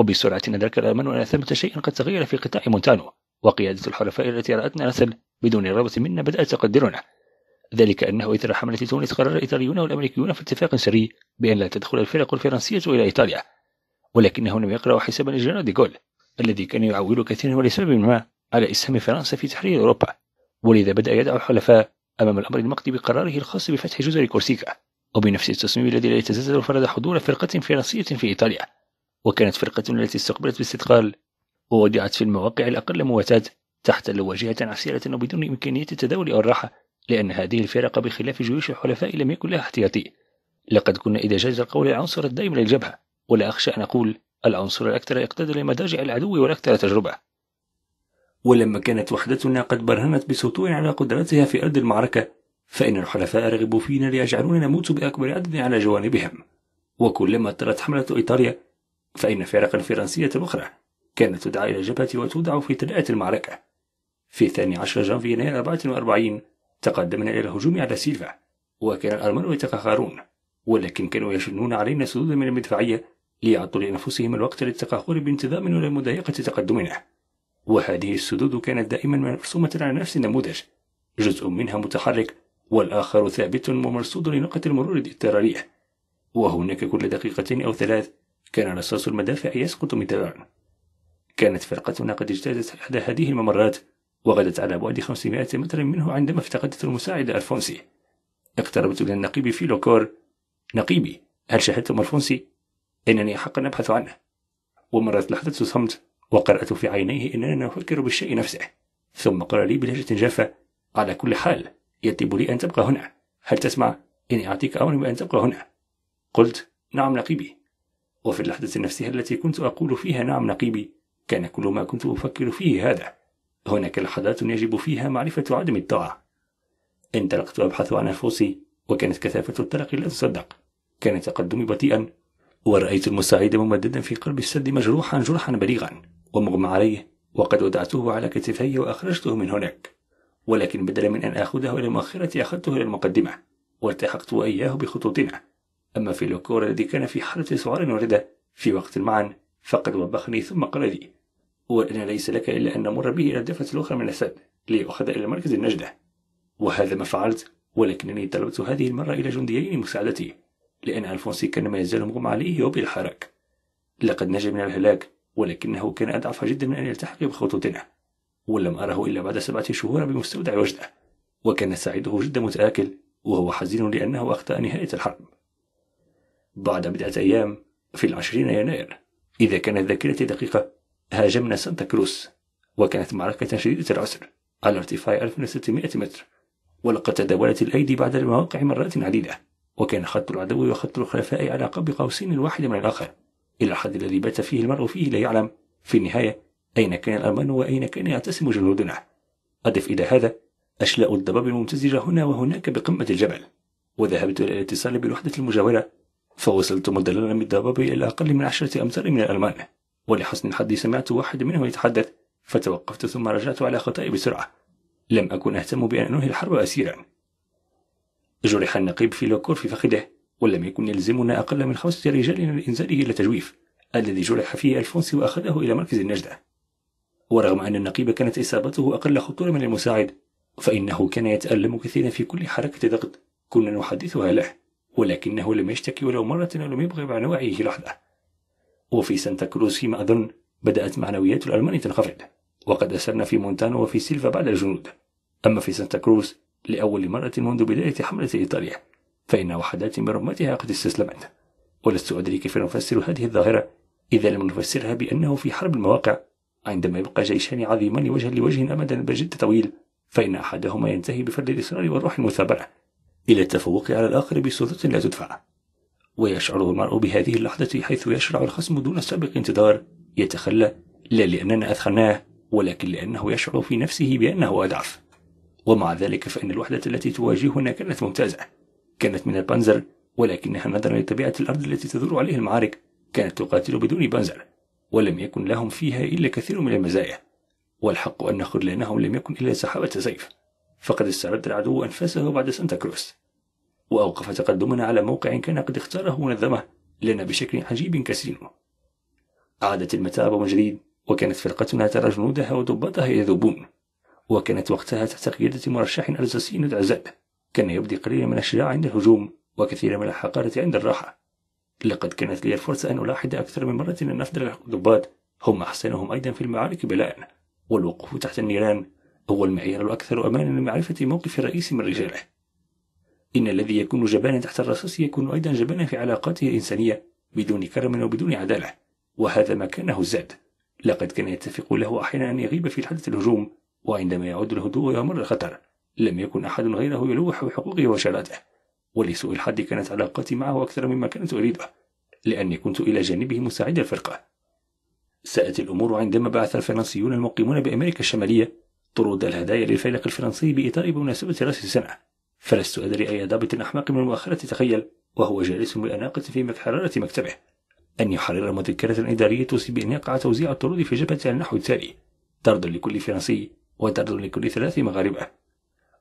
وبسرعة أدرك الألمان أن ثمة شيء قد تغير في قطاع مونتانو وقيادة الحلفاء التي رأتنا نسل بدون رغبة منا بدأت تقدرنا ذلك أنه إثر حملة تونس قرر الإيطاليون والأمريكيون في اتفاق سري بأن لا تدخل الفرق الفرنسية إلى إيطاليا ولكنه لم يقرأ حسابا الجنرال ديغول الذي كان يعول كثيرا ولسبب ما على إسهام فرنسا في تحرير أوروبا ولذا بدأ يدعو الحلفاء أمام الأمر المقضي بقراره الخاص بفتح جزر كورسيكا وبنفس التصميم الذي لا يتزلزل فرض حضور فرقة فرنسية في إيطاليا وكانت فرقتنا التي استقبلت باستثقال ووضعت في المواقع الأقل مواتاة تحت لواجهة عسيرة وبدون إمكانية التداول أو الراحة لأن هذه الفرق بخلاف جيوش الحلفاء لم يكن لها احتياطي لقد كنا إذا جاز القول العنصر الدائم للجبهة ولا أخشى أن أقول العنصر الأكثر إقتداء لمضاجع العدو والأكثر تجربة ولما كانت وحدتنا قد برهنت بسطوع على قدرتها في أرض المعركة فإن الحلفاء رغبوا فينا ليجعلونا نموت بأكبر عدد على جوانبهم وكلما طرت حملة إيطاليا فإن فرقا فرنسية أخرى كانت تدعى إلى الجبهة وتودع في تداءة المعركة في الثاني عشر جانفي يناير 44 تقدمنا إلى الهجوم على سيلفا وكان الألمان يتقهقرون ولكن كانوا يشنون علينا سدودا من المدفعية ليعطوا لأنفسهم الوقت للتقهقر بانتظام ولمضايقة تقدمنا وهذه السدود كانت دائما مرسومة على نفس النموذج جزء منها متحرك والآخر ثابت ومرصود لنقطة المرور الاضطرارية وهناك كل دقيقتين أو ثلاث كان رصاص المدافع يسقط من تباعنا كانت فرقتنا قد اجتازت أحد هذه الممرات وغدت على بعد 500 متر منه عندما افتقدت المساعد ألفونسي اقتربت إلى النقيب في لوكور نقيبي هل شاهدتم ألفونسي؟ إنني حقا أبحث عنه ومرت لحظة صمت وقرأت في عينيه أننا نفكر بالشيء نفسه ثم قال لي بلهجة جافة على كل حال يطيب لي أن تبقى هنا هل تسمع إني أعطيك أمر بأن تبقى هنا قلت نعم نقيبي وفي اللحظة نفسها التي كنت أقول فيها نعم نقيبي كان كل ما كنت أفكر فيه هذا هناك لحظات يجب فيها معرفة عدم الطاعة انطلقت أبحث عن أنفسي وكانت كثافة الطرق لا تصدق كان تقدمي بطيئا ورأيت المساعد ممددا في قلب السد مجروحا جرحا بليغا ومغمى عليه وقد وضعته على كتفي وأخرجته من هناك ولكن بدلا من أن آخذه إلى المؤخرة أخذته إلى المقدمة والتحقت وإياه بخطوطنا أما في الكورة الذي كان في حالة سعال وردة في وقت معا فقد وبخني ثم قال لي وأنا ليس لك إلا أن نمر به إلى الدفعة الأخرى من الأسد ليؤخذ إلى مركز النجدة وهذا ما فعلت ولكنني طلبت هذه المرة إلى جنديين مساعدتي لأن ألفونسي كان ما يزال مغمى عليه وبالحرك لقد نجا من الهلاك ولكنه كان أضعف جدا من أن يلتحق بخطوطنا ولم أره إلا بعد سبعة شهور بمستودع وجده وكان سعيده جدا متآكل وهو حزين لأنه أخطأ نهاية الحرب بعد بضعة أيام في العشرين يناير إذا كانت ذاكرتي دقيقة هاجمنا سانتا كروس وكانت معركة شديدة العسر على ارتفاع 1600 متر ولقد تداولت الأيدي بعد المواقع مرات عديدة وكان خط العدو وخط الخلفاء على قب قوسين الواحد من الآخر إلى الحد الذي بات فيه المرء فيه لا يعلم في النهاية أين كان الألمان وأين كان يعتصم جنودنا أضف إلى هذا أشلاء الضباب الممتزجة هنا وهناك بقمة الجبل وذهبت إلى الاتصال بالوحدة المجاورة فوصلت مدللا بالضباب إلى أقل من عشرة أمتار من الألمان ولحسن الحظ سمعت واحد منهم يتحدث فتوقفت ثم رجعت على خطأي بسرعة لم أكن أهتم بأن أنهي الحرب أسيرا جرح النقيب في لوكور في فخذه ولم يكن يلزمنا أقل من خمسة رجال لإنزاله إلى تجويف الذي جرح فيه ألفونسي وأخذه إلى مركز النجدة ورغم أن النقيب كانت إصابته أقل خطورة من المساعد فإنه كان يتألم كثيرا في كل حركة ضغط كنا نحدثها له ولكنه لم يشتكي ولو مرة ولم يبغي عن وعيه لحظة وفي سانتا كروز فيما أظن بدأت معنويات الألمان تنخفض وقد أسرنا في مونتانو وفي سيلفا بعد الجنود أما في سانتا كروز لأول مرة منذ بداية حملة إيطاليا فإن وحدات من قد استسلمت ولست أدري كيف نفسر هذه الظاهرة إذا لم نفسرها بأنه في حرب المواقع عندما يبقى جيشان عظيمان وجها لوجه أمدا بجد طويل فإن أحدهما ينتهي بفرد الإصرار والروح المثابرة إلى التفوق على الآخر بصورة لا تدفع ويشعر المرء بهذه اللحظة حيث يشرع الخصم دون سابق انتظار يتخلى لا لأننا أثخناه ولكن لأنه يشعر في نفسه بأنه أضعف ومع ذلك فإن الوحدة التي تواجهنا كانت ممتازة كانت من البنزر ولكنها نظرا لطبيعة الأرض التي تدور عليها المعارك كانت تقاتل بدون بنزر ولم يكن لهم فيها إلا كثير من المزايا والحق أن خذلانهم لم يكن إلا سحابة سيف فقد استعد العدو أنفاسه بعد سانتا كروس وأوقف تقدمنا على موقع كان قد اختاره ونظمه لنا بشكل عجيب كسينو عادت المتابة من جديد وكانت فرقتنا ترى جنودها وضباطها يذوبون وكانت وقتها تحت قيادة مرشح أرزسي ندعى زاد كان يبدي قليلا من الشجاعة عند الهجوم وكثيرا من الحقارة عند الراحة لقد كانت لي الفرصة أن ألاحظ أكثر من مرة أن أفضل الضباط هم أحسنهم أيضا في المعارك بلاء والوقوف تحت النيران هو المعيار الأكثر أمانا لمعرفة موقف الرئيس من رجاله إن الذي يكون جبانا تحت الرصاص يكون أيضا جبانا في علاقاته الإنسانية بدون كرم وبدون عدالة وهذا ما كانه الزاد لقد كان يتفق له أحيانا أن يغيب في حدث الهجوم وعندما يعود الهدوء يمر الخطر لم يكن أحد غيره يلوح بحقوقه وشراته ولسوء الحظ كانت علاقاتي معه أكثر مما كانت أريده لأني كنت إلى جانبه مساعد الفرقة ساءت الأمور عندما بعث الفرنسيون المقيمون بأمريكا الشمالية طرود الهدايا للفيلق الفرنسي بإطار بمناسبة رأس السنة فلست أدري أي ضابط أحمق من المؤخرة تخيل وهو جالس بأناقة في حرارة مكتبه أن يحرر مذكرة إدارية توصي بأن يقع توزيع الطرود في جبهتها النحو التالي طرد لكل فرنسي وطرد لكل ثلاث مغاربة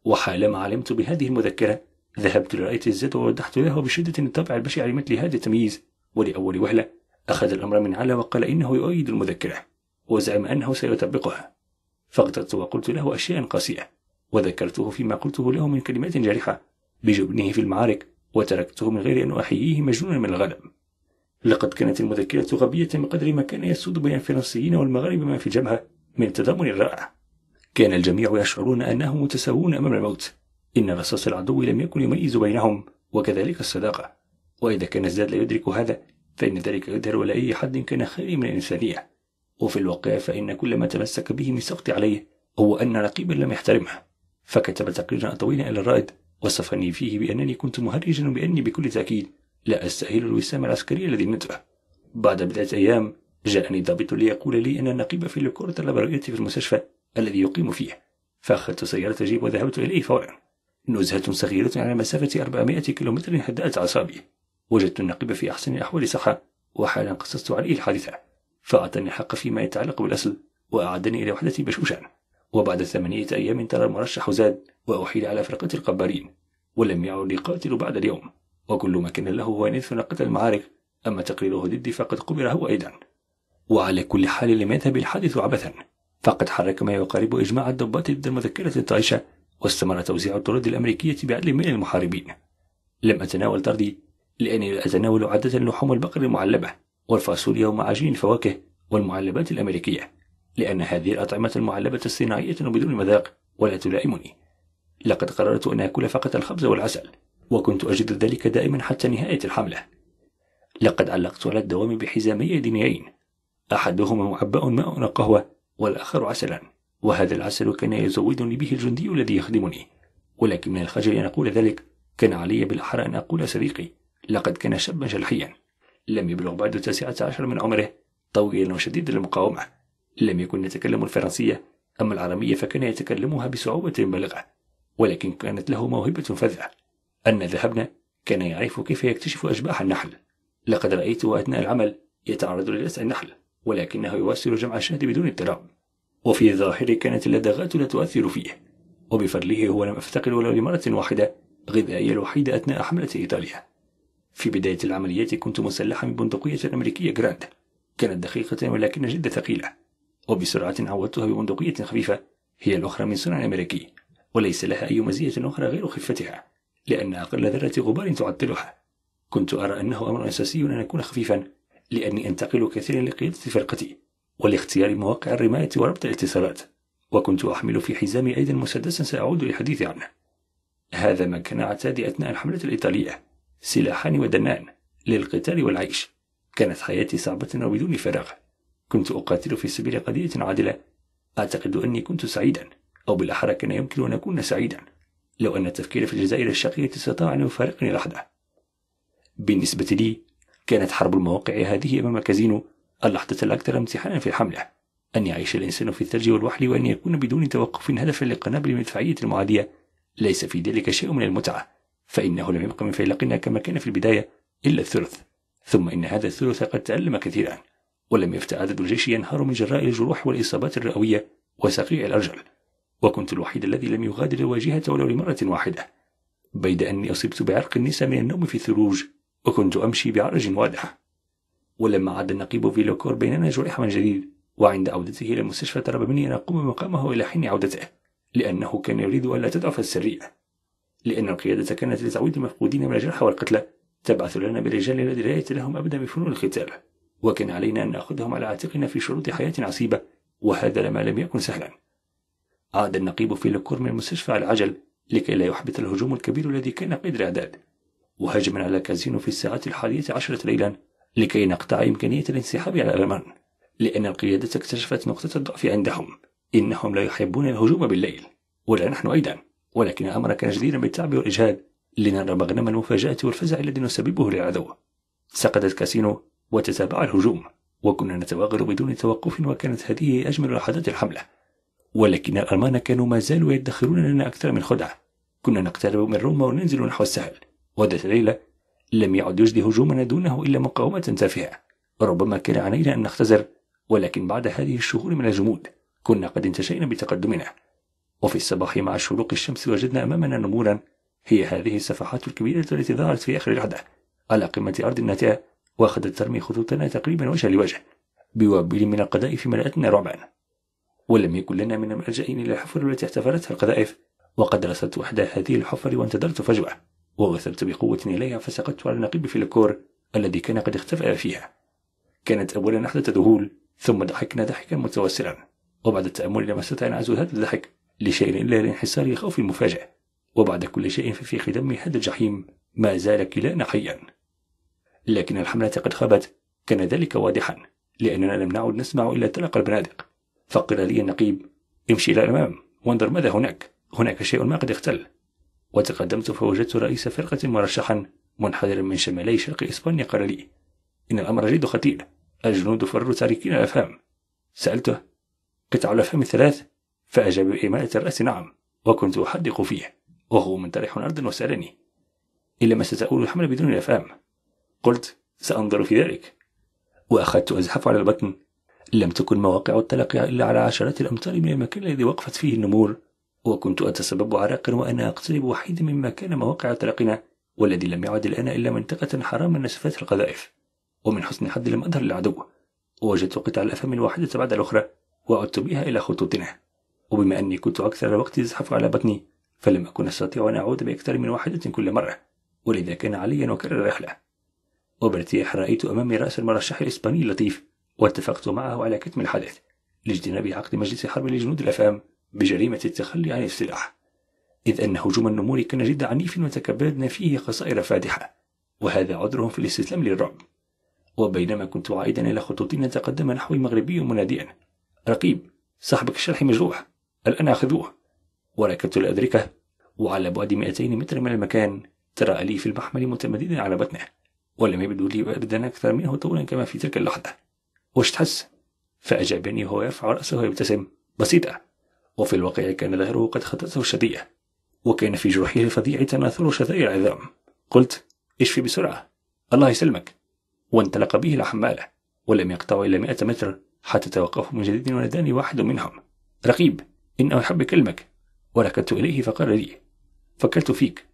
وحالما علمت بهذه المذكرة ذهبت لرأية الزاد ووضحت له بشدة الطبع البشع لمثل هذا التمييز ولأول وهلة أخذ الأمر من على وقال إنه يؤيد المذكرة وزعم أنه سيطبقها فاغترت وقلت له أشياء قاسية وذكرته فيما قلته له من كلمات جارحة بجبنه في المعارك وتركته من غير أن أحييه مجنونا من الغنم لقد كانت المذكرة غبية بقدر ما كان يسود بين الفرنسيين والمغاربة ما في الجبهة من تدمر الرائع كان الجميع يشعرون أنهم متساوون أمام الموت إن رصاص العدو لم يكن يميز بينهم وكذلك الصداقة وإذا كان الزاد لا يدرك هذا فإن ذلك يظهر ولا أي حد كان خالي من الإنسانية وفي الواقع فإن كل ما تمسك به من سقط عليه هو أن رقيبا لم يحترمه فكتب تقريرا طويلا إلى الرائد وصفني فيه بأنني كنت مهرجا وبأني بكل تأكيد لا أستاهل الوسام العسكري الذي نتبعه بعد بضعة أيام جاءني ضابط ليقول لي أن النقيب في لوكور طلب رؤيتي في المستشفى الذي يقيم فيه فأخذت سيارة جيب وذهبت إليه فورا نزهة صغيرة على مسافة 400 كيلومتر هدأت أعصابي وجدت النقيب في أحسن الأحوال صحة وحالا قصصت عليه الحادثة فأعطاني الحق فيما يتعلق بالأصل وأعادني إلى وحدتي بشوشان وبعد ثمانية أيام ترى المرشح زاد وأحيل على فرقة القبارين ولم يعد يقاتل بعد اليوم وكل ما كان له هو يدفن قتل المعارك أما تقريره ضدي فقد قبر هو أيضا وعلى كل حال لم يذهب الحادث عبثا فقد حرك ما يقارب إجماع الضباط ضد المذكرة الطائشة واستمر توزيع الطرد الأمريكية بعدل من المحاربين لم أتناول طردي لأني أتناول عادة لحوم البقر المعلبة والفاصوليا ومعاجين الفواكه والمعلبات الأمريكية لأن هذه الأطعمة المعلبة الصناعية بدون مذاق ولا تلائمني لقد قررت أن أكل فقط الخبز والعسل وكنت أجد ذلك دائما حتى نهاية الحملة لقد علقت على الدوام بحزامي دينيين أحدهما معبأ ماء قهوة والآخر عسلا وهذا العسل كان يزودني به الجندي الذي يخدمني ولكن من الخجل أن أقول ذلك كان علي بالأحرى أن أقول صديقي لقد كان شابا جلحيا لم يبلغ بعد التاسعة عشر من عمره طويلا وشديد المقاومة لم يكن يتكلم الفرنسية أما العربية فكان يتكلمها بصعوبة بالغة ولكن كانت له موهبة فذة أن ذهبنا كان يعرف كيف يكتشف أشباح النحل لقد رأيته أثناء العمل يتعرض للأسع النحل ولكنه يواصل جمع الشهد بدون اضطراب وفي الظاهر كانت اللدغات لا تؤثر فيه وبفضله هو لم أفتقر ولو لمرة واحدة غذائي الوحيد أثناء حملة إيطاليا في بداية العمليات كنت مسلحا ببندقية أمريكية جراند كانت دقيقة ولكن جد ثقيلة وبسرعة عوضتها ببندقية خفيفة هي الأخرى من صنع أمريكي وليس لها أي مزية أخرى غير خفتها لأن أقل ذرة غبار تعطلها كنت أرى أنه أمر أساسي أن أكون خفيفا لأني أنتقل كثيرا لقيادة فرقتي ولاختيار مواقع الرماية وربط الاتصالات وكنت أحمل في حزامي أيضا مسدسا سأعود للحديث عنه هذا ما كان عتادي أثناء الحملة الإيطالية سلاحان ودنان للقتال والعيش كانت حياتي صعبة وبدون فراغ كنت أقاتل في سبيل قضية عادلة أعتقد أني كنت سعيدا أو بالأحرى كان يمكن أن أكون سعيدا لو أن التفكير في الجزائر الشقية استطاع أن يفارقني لحظة بالنسبة لي كانت حرب المواقع هذه أمام كازينو اللحظة الأكثر امتحانا في الحملة أن يعيش الإنسان في الثلج والوحل وأن يكون بدون توقف هدفا للقنابل المدفعية المعادية ليس في ذلك شيء من المتعة فإنه لم يبق من فيلقنا كما كان في البداية إلا الثلث ثم إن هذا الثلث قد تألم كثيرا ولم عدد الجيش ينهار من جراء الجروح والإصابات الرئوية وصقيع الأرجل وكنت الوحيد الذي لم يغادر الواجهة ولو لمرة واحدة بيد أني أصبت بعرق النساء من النوم في الثلوج وكنت أمشي بعرج واضح ولما عاد النقيب فيلوكور بيننا جرح من جديد وعند عودته إلى المستشفى طلب مني أن أقوم مقامه إلى حين عودته لأنه كان يريد ألا تضعف السرية لأن القيادة كانت لتعويض المفقودين من الجرحى والقتلى تبعث لنا برجال لا دراية لهم أبدا بفنون القتال وكان علينا أن نأخذهم على عاتقنا في شروط حياة عصيبة وهذا لما لم يكن سهلا عاد النقيب في لكور من المستشفى على العجل لكي لا يحبط الهجوم الكبير الذي كان قيد الإعداد وهجم على كازينو في الساعات الحادية عشرة ليلا لكي نقطع إمكانية الانسحاب على الألمان لأن القيادة اكتشفت نقطة الضعف عندهم إنهم لا يحبون الهجوم بالليل ولا نحن أيضا ولكن الأمر كان جديرا بالتعب والإجهاد لنرى مغنم المفاجأة والفزع الذي نسببه للعدو سقطت كاسينو وتتابع الهجوم وكنا نتوغل بدون توقف وكانت هذه أجمل لحظات الحملة ولكن الألمان كانوا ما زالوا يدخرون لنا أكثر من خدعة كنا نقترب من روما وننزل نحو السهل وذات ليلة لم يعد يجدي هجومنا دونه إلا مقاومة تافهة ربما كان علينا أن نختزر ولكن بعد هذه الشهور من الجمود كنا قد انتشينا بتقدمنا وفي الصباح مع شروق الشمس وجدنا أمامنا نمورا هي هذه الصفحات الكبيرة التي ظهرت في آخر العدة على قمة أرض النتائج وأخذت ترمي خطوطنا تقريبا وجها لوجه بوابل من القذائف ملأتنا رعبا ولم يكن لنا من الملجأ إلى الحفر التي احتفرتها القذائف وقد رصدت إحدى هذه الحفر وانتظرت فجوة وغثرت بقوة إليها فسقطت على نقيب في الكور الذي كان قد اختفى فيها كانت أولا لحظة ذهول ثم ضحكنا ضحكا متوسلا وبعد التأمل لم استطع أن أعزو هذا الضحك لشيء إلا لانحسار خوف المفاجئ وبعد كل شيء ففي خدم هذا الجحيم ما زال كلانا حيا لكن الحملة قد خابت كان ذلك واضحا لأننا لم نعد نسمع إلا تلق البنادق فقال لي النقيب امشي إلى الأمام وانظر ماذا هناك هناك شيء ما قد اختل وتقدمت فوجدت رئيس فرقة مرشحا منحدرا من شمالي شرق إسبانيا قال لي إن الأمر جد خطير الجنود فروا تاركين الأفهام سألته قطع الأفهام الثلاث فأجاب بإمالة الرأس نعم وكنت أحدق فيه وهو منطرح أرضا وسألني إلا ما ستؤول الحمل بدون الأفهام قلت سأنظر في ذلك وأخذت أزحف على البطن لم تكن مواقع التلقي إلا على عشرات الأمتار من المكان الذي وقفت فيه النمور وكنت أتسبب عرقا وأنا أقترب وحيدا مما كان مواقع تلقنا والذي لم يعد الآن إلا منطقة حراما نسفات القذائف ومن حسن حظي لم أظهر للعدو ووجدت قطع الأفام الواحدة بعد الأخرى وعدت بها إلى خطوطنا وبما أني كنت أكثر الوقت أزحف على بطني فلم أكن أستطيع أن أعود بأكثر من واحدة كل مرة ولذا كان علي أن أكرر الرحلة وبارتياح رأيت أمامي رأس المرشح الإسباني اللطيف واتفقت معه على كتم الحدث لاجتناب عقد مجلس حرب لجنود الأفام بجريمة التخلي عن السلاح إذ أن هجوم النمور كان جد عنيف وتكبدنا فيه خسائر فادحة وهذا عذرهم في الاستسلام للرعب وبينما كنت عائدا إلى خطوطنا تقدم نحوي مغربي مناديا رقيب صاحبك الشرح مجروح الآن أخذوه وركبت الأدركة وعلى بعد 200 متر من المكان ترى لي في المحمل متمددا على بطنه ولم يبدو لي بردا أكثر منه طولا كما في تلك اللحظة وش تحس؟ فأجابني وهو يرفع رأسه ويبتسم بسيطة وفي الواقع كان ظهره قد خطته الشدية وكان في جروحه الفظيع تناثر شتائر العظام قلت اشفي بسرعة الله يسلمك وانطلق به الحمالة ولم يقطعوا إلى مئة متر حتى توقفوا من جديد وناداني واحد منهم رقيب إنه يحب كلمك وركضت إليه فقال لي فكرت فيك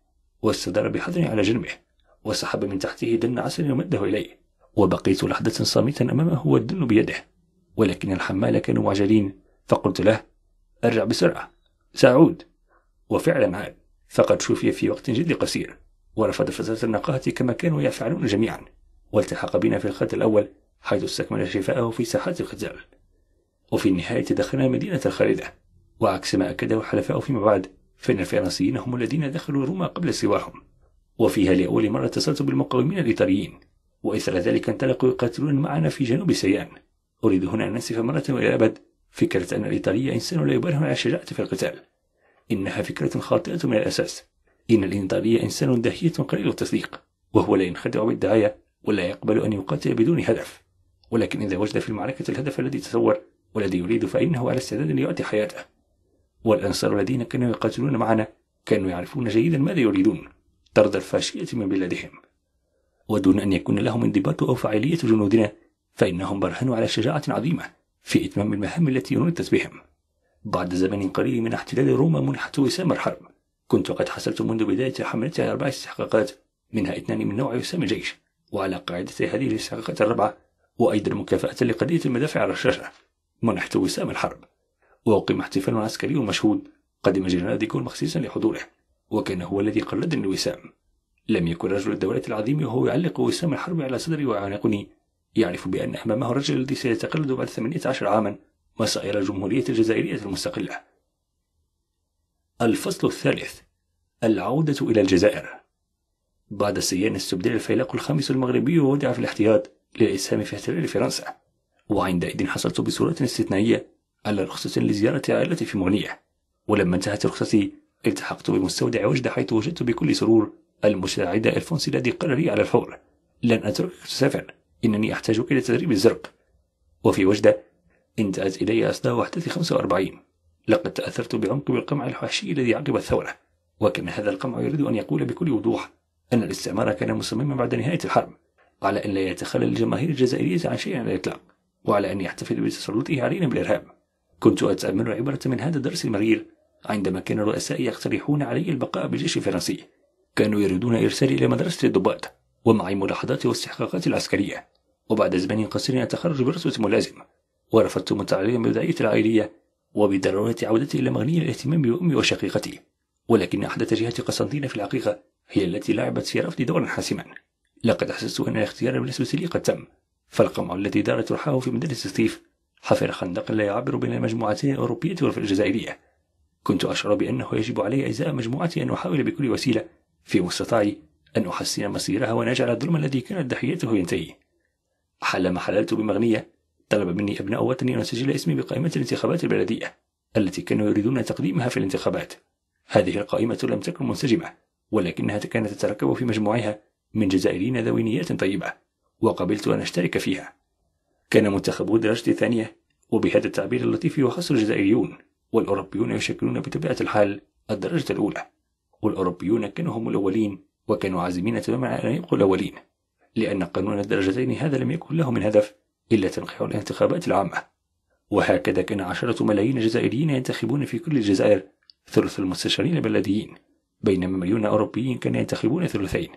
واستدار بحضني على جنبه وسحب من تحته دن عسل ومده إليه وبقيت لحظة صامتا أمامه والدن بيده ولكن الحمال كانوا معجلين فقلت له أرجع بسرعة سأعود وفعلا عاد فقد شفي في وقت جد قصير ورفض فترة النقاهة كما كانوا يفعلون جميعا والتحق بنا في الخط الأول حيث استكمل شفاءه في ساحات القتال وفي النهاية دخلنا مدينة الخالدة وعكس ما أكده الحلفاء فيما بعد فإن الفرنسيين هم الذين دخلوا روما قبل سواهم وفيها لأول مرة اتصلت بالمقاومين الإيطاليين وإثر ذلك انطلقوا يقاتلون معنا في جنوب سيان أريد هنا أن أنسف مرة وإلى الأبد فكرة أن الإيطالية إنسان لا يبالي على شجاعته في القتال إنها فكرة خاطئة من الأساس إن الإيطالية إنسان دهية قليل التصديق وهو لا ينخدع بالدعاية ولا يقبل أن يقاتل بدون هدف ولكن إذا وجد في المعركة الهدف الذي تصور والذي يريد فإنه على استعداد ليعطي حياته والأنصار الذين كانوا يقاتلون معنا كانوا يعرفون جيدا ماذا يريدون طرد الفاشية من بلادهم ودون أن يكون لهم انضباط أو فاعلية جنودنا فإنهم برهنوا على شجاعة عظيمة في إتمام المهام التي نودت بهم بعد زمن قليل من احتلال روما منحة وسام الحرب كنت قد حصلت منذ بداية حملتها على أربعة استحقاقات منها اثنان من نوع وسام الجيش وعلى قاعدة هذه الاستحقاقات الربعة وأيضا مكافأة لقضية المدافع الرشاشة منحت وسام الحرب وأقيم احتفال عسكري مشهود قدم جنرال ديكون مخصيصا لحضوره وكان هو الذي قلدني الوسام لم يكن رجل الدولة العظيم وهو يعلق وسام الحرب على صدري ويعانقني يعرف بأن أمامه الرجل الذي سيتقلد بعد 18 عاما مصائر الجمهورية الجزائرية المستقلة الفصل الثالث العودة إلى الجزائر بعد سيان استبدال الفيلق الخامس المغربي ووضع في الاحتياط للإسهام في احتلال فرنسا وعندئذ حصلت بصورة استثنائية على رخصة لزيارة عائلتي في مغنية ولما انتهت رخصتي التحقت بمستودع وجد حيث وجدت بكل سرور المساعدة ألفونسي الذي قال لي على الفور لن أتركك تسافر إنني أحتاجك إلى تدريب الزرق وفي وجدة انتهت إلي أثناء وحدتي 45 لقد تأثرت بعمق بالقمع الوحشي الذي عقب الثورة وكان هذا القمع يريد أن يقول بكل وضوح أن الاستعمار كان مصمما بعد نهاية الحرب على أن لا يتخلى الجماهير الجزائرية عن شيء على الإطلاق وعلى أن يحتفل بتسلطه علينا بالإرهاب كنت أتأمل عبرة من هذا الدرس المرير عندما كان الرؤساء يقترحون علي البقاء بالجيش الفرنسي كانوا يريدون إرسالي إلى مدرسة الضباط ومعي ملاحظات واستحقاقات العسكرية وبعد زمن قصير أتخرج برتبة ملازم ورفضت من تعليم العائلية وبضرورة عودتي إلى مغنية الاهتمام بأمي وشقيقتي ولكن أحدث جهة قسنطينة في الحقيقة هي التي لعبت في رفضي دورا حاسما لقد أحسست أن الاختيار بالنسبة لي قد تم فالقمع الذي دارت رحاه في مدرسة ستيف حفر خندقا لا يعبر بين المجموعتين الأوروبية والجزائرية كنت أشعر بأنه يجب علي إزاء مجموعتي أن أحاول بكل وسيلة في مستطاعي أن أحسن مصيرها وأن أجعل الظلم الذي كانت ضحيته ينتهي حلما حللت بمغنية طلب مني أبناء وطني أن أسجل اسمي بقائمة الانتخابات البلدية التي كانوا يريدون تقديمها في الانتخابات هذه القائمة لم تكن منسجمة ولكنها كانت تتركب في مجموعها من جزائريين ذوي نيات طيبة وقبلت أن أشترك فيها كان منتخبو درجة ثانية وبهذا التعبير اللطيف يخص الجزائريون والأوروبيون يشكلون بطبيعة الحال الدرجة الأولى والأوروبيون كانوا هم الأولين وكانوا عازمين تماما على أن يبقوا الأولين لأن قانون الدرجتين هذا لم يكن له من هدف إلا تنقيح الانتخابات العامة وهكذا كان عشرة ملايين جزائريين ينتخبون في كل الجزائر ثلث المستشارين البلديين بينما مليون أوروبيين كان ينتخبون ثلثين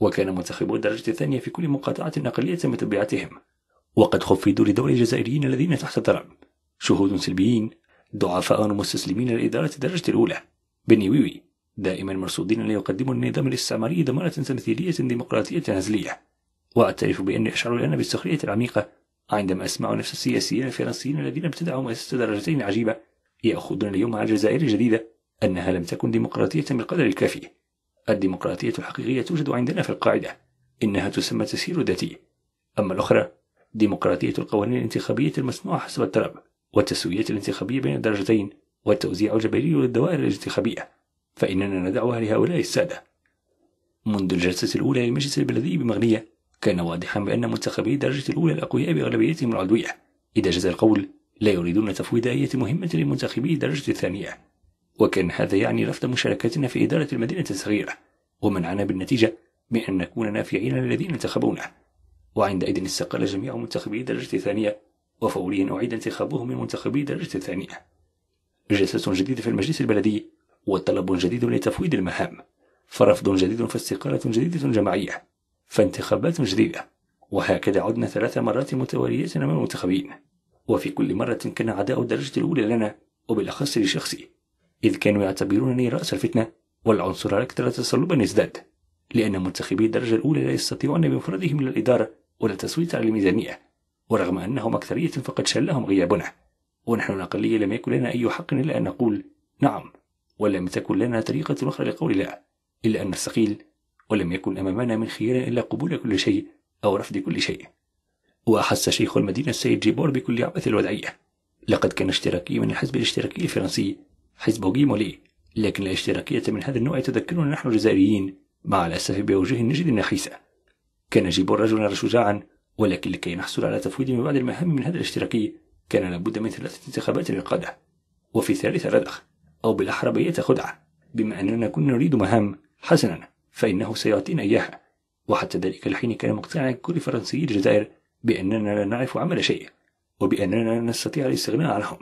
وكان منتخبو الدرجة الثانية في كل مقاطعة أقلية بطبيعتهم وقد خفضوا لدور الجزائريين الذين تحت الضرب شهود سلبيين ضعفاء مستسلمين للإدارة الدرجة الأولى بنيويوي دائما مرصودين ليقدموا للنظام الاستعماري ضمانة تمثيلية ديمقراطية هزلية وأعترف بأني أشعر الآن بالسخرية العميقة عندما أسمع نفس السياسيين الفرنسيين الذين ابتدعوا مؤسسة درجتين عجيبة يأخذون اليوم على الجزائر الجديدة أنها لم تكن ديمقراطية بالقدر الكافي الديمقراطية الحقيقية توجد عندنا في القاعدة إنها تسمى تسهيل ذاتي أما الأخرى ديمقراطية القوانين الانتخابية المصنوعة حسب الطلب والتسويات الانتخابية بين الدرجتين والتوزيع الجبلي للدوائر الانتخابية فإننا ندعها لهؤلاء السادة منذ الجلسة الأولى للمجلس البلدي بمغنية كان واضحا بأن منتخبي الدرجة الأولى الأقوياء بأغلبيتهم العضوية إذا جاز القول لا يريدون تفويض أية مهمة لمنتخبي الدرجة الثانية وكان هذا يعني رفض مشاركتنا في إدارة المدينة الصغيرة ومنعنا بالنتيجة من أن نكون نافعين للذين انتخبونا وعندئذ استقال جميع منتخبي الدرجة الثانية وفوريا أعيد انتخابه من منتخبي درجة الثانية جلسة جديدة في المجلس البلدي وطلب جديد لتفويض المهام فرفض جديد فاستقالة جديدة جماعية فانتخابات جديدة وهكذا عدنا ثلاث مرات متواليات أمام المنتخبين وفي كل مرة كان عداء الدرجة الأولى لنا وبالأخص لشخصي إذ كانوا يعتبرونني رأس الفتنة والعنصر الأكثر تصلبا يزداد لأن منتخبي الدرجة الأولى لا يستطيعون بمفردهم الإدارة ولا التصويت على الميزانية ورغم أنهم أكثرية فقد شلهم غيابنا ونحن الأقلية لم يكن لنا أي حق إلا أن نقول نعم ولم تكن لنا طريقة أخرى لقول لا إلا أن نستقيل ولم يكن أمامنا من خيار إلا قبول كل شيء أو رفض كل شيء وأحس شيخ المدينة السيد جيبور بكل عبث الوضعية لقد كان اشتراكي من الحزب الاشتراكي الفرنسي حزب جيمولي لكن الاشتراكية من هذا النوع تذكرنا نحن الجزائريين مع الأسف بوجه النجد النحيسة كان جيبور رجلا شجاعا ولكن لكي نحصل على تفويض من بعض المهام من هذا الاشتراكية كان لابد من ثلاثة انتخابات للقادة وفي ثالثة ردخ أو بالأحرى بيت خدعة بما أننا كنا نريد مهام حسنا فإنه سيعطينا إياها وحتى ذلك الحين كان مقتنع كل فرنسي الجزائر بأننا لا نعرف عمل شيء وبأننا لا نستطيع الاستغناء عنهم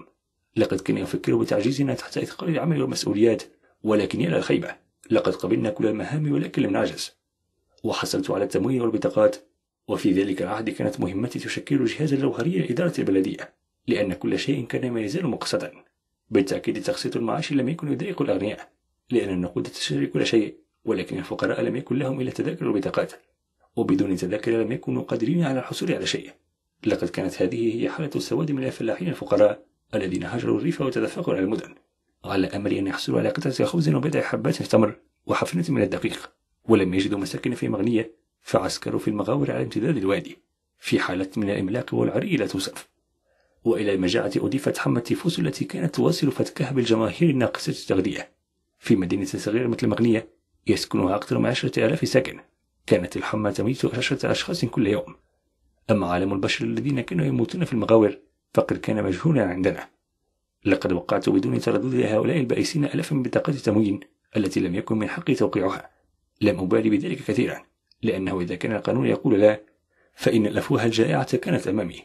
لقد كان يفكر بتعجيزنا تحت إثقال العمل والمسؤوليات ولكن يا الخيبة لقد قبلنا كل المهام ولكن لم نعجز وحصلت على التمويل والبطاقات وفي ذلك العهد كانت مهمتي تشكل جهازا جوهريا لإدارة البلدية لأن كل شيء كان ما يزال مقصدا بالتأكيد تقسيط المعاش لم يكن يضايق الأغنياء لأن النقود تشتري كل شيء ولكن الفقراء لم يكن لهم إلا تذاكر البطاقات وبدون تذاكر لم يكونوا قادرين على الحصول على شيء لقد كانت هذه هي حالة السواد من الفلاحين الفقراء الذين هاجروا الريف وتدفقوا على المدن على أمل أن يحصلوا على قطعة خبز وبضع حبات تمر وحفنة من الدقيق ولم يجدوا مساكن في مغنية فعسكروا في المغاور على امتداد الوادي في حالة من الإملاق والعري لا توصف وإلى المجاعة أضيفت حمى التيفوس التي كانت تواصل فتكها بالجماهير الناقصة التغذية في مدينة صغيرة مثل مغنية يسكنها أكثر من عشرة آلاف ساكن كانت الحمى تميت عشرة أشخاص كل يوم أما عالم البشر الذين كانوا يموتون في المغاور فقد كان مجهولا عندنا لقد وقعت بدون تردد هؤلاء البائسين ألفا من بطاقات التموين التي لم يكن من حقي توقيعها لم أبالي بذلك كثيرا لأنه إذا كان القانون يقول لا فإن الأفواه الجائعة كانت أمامي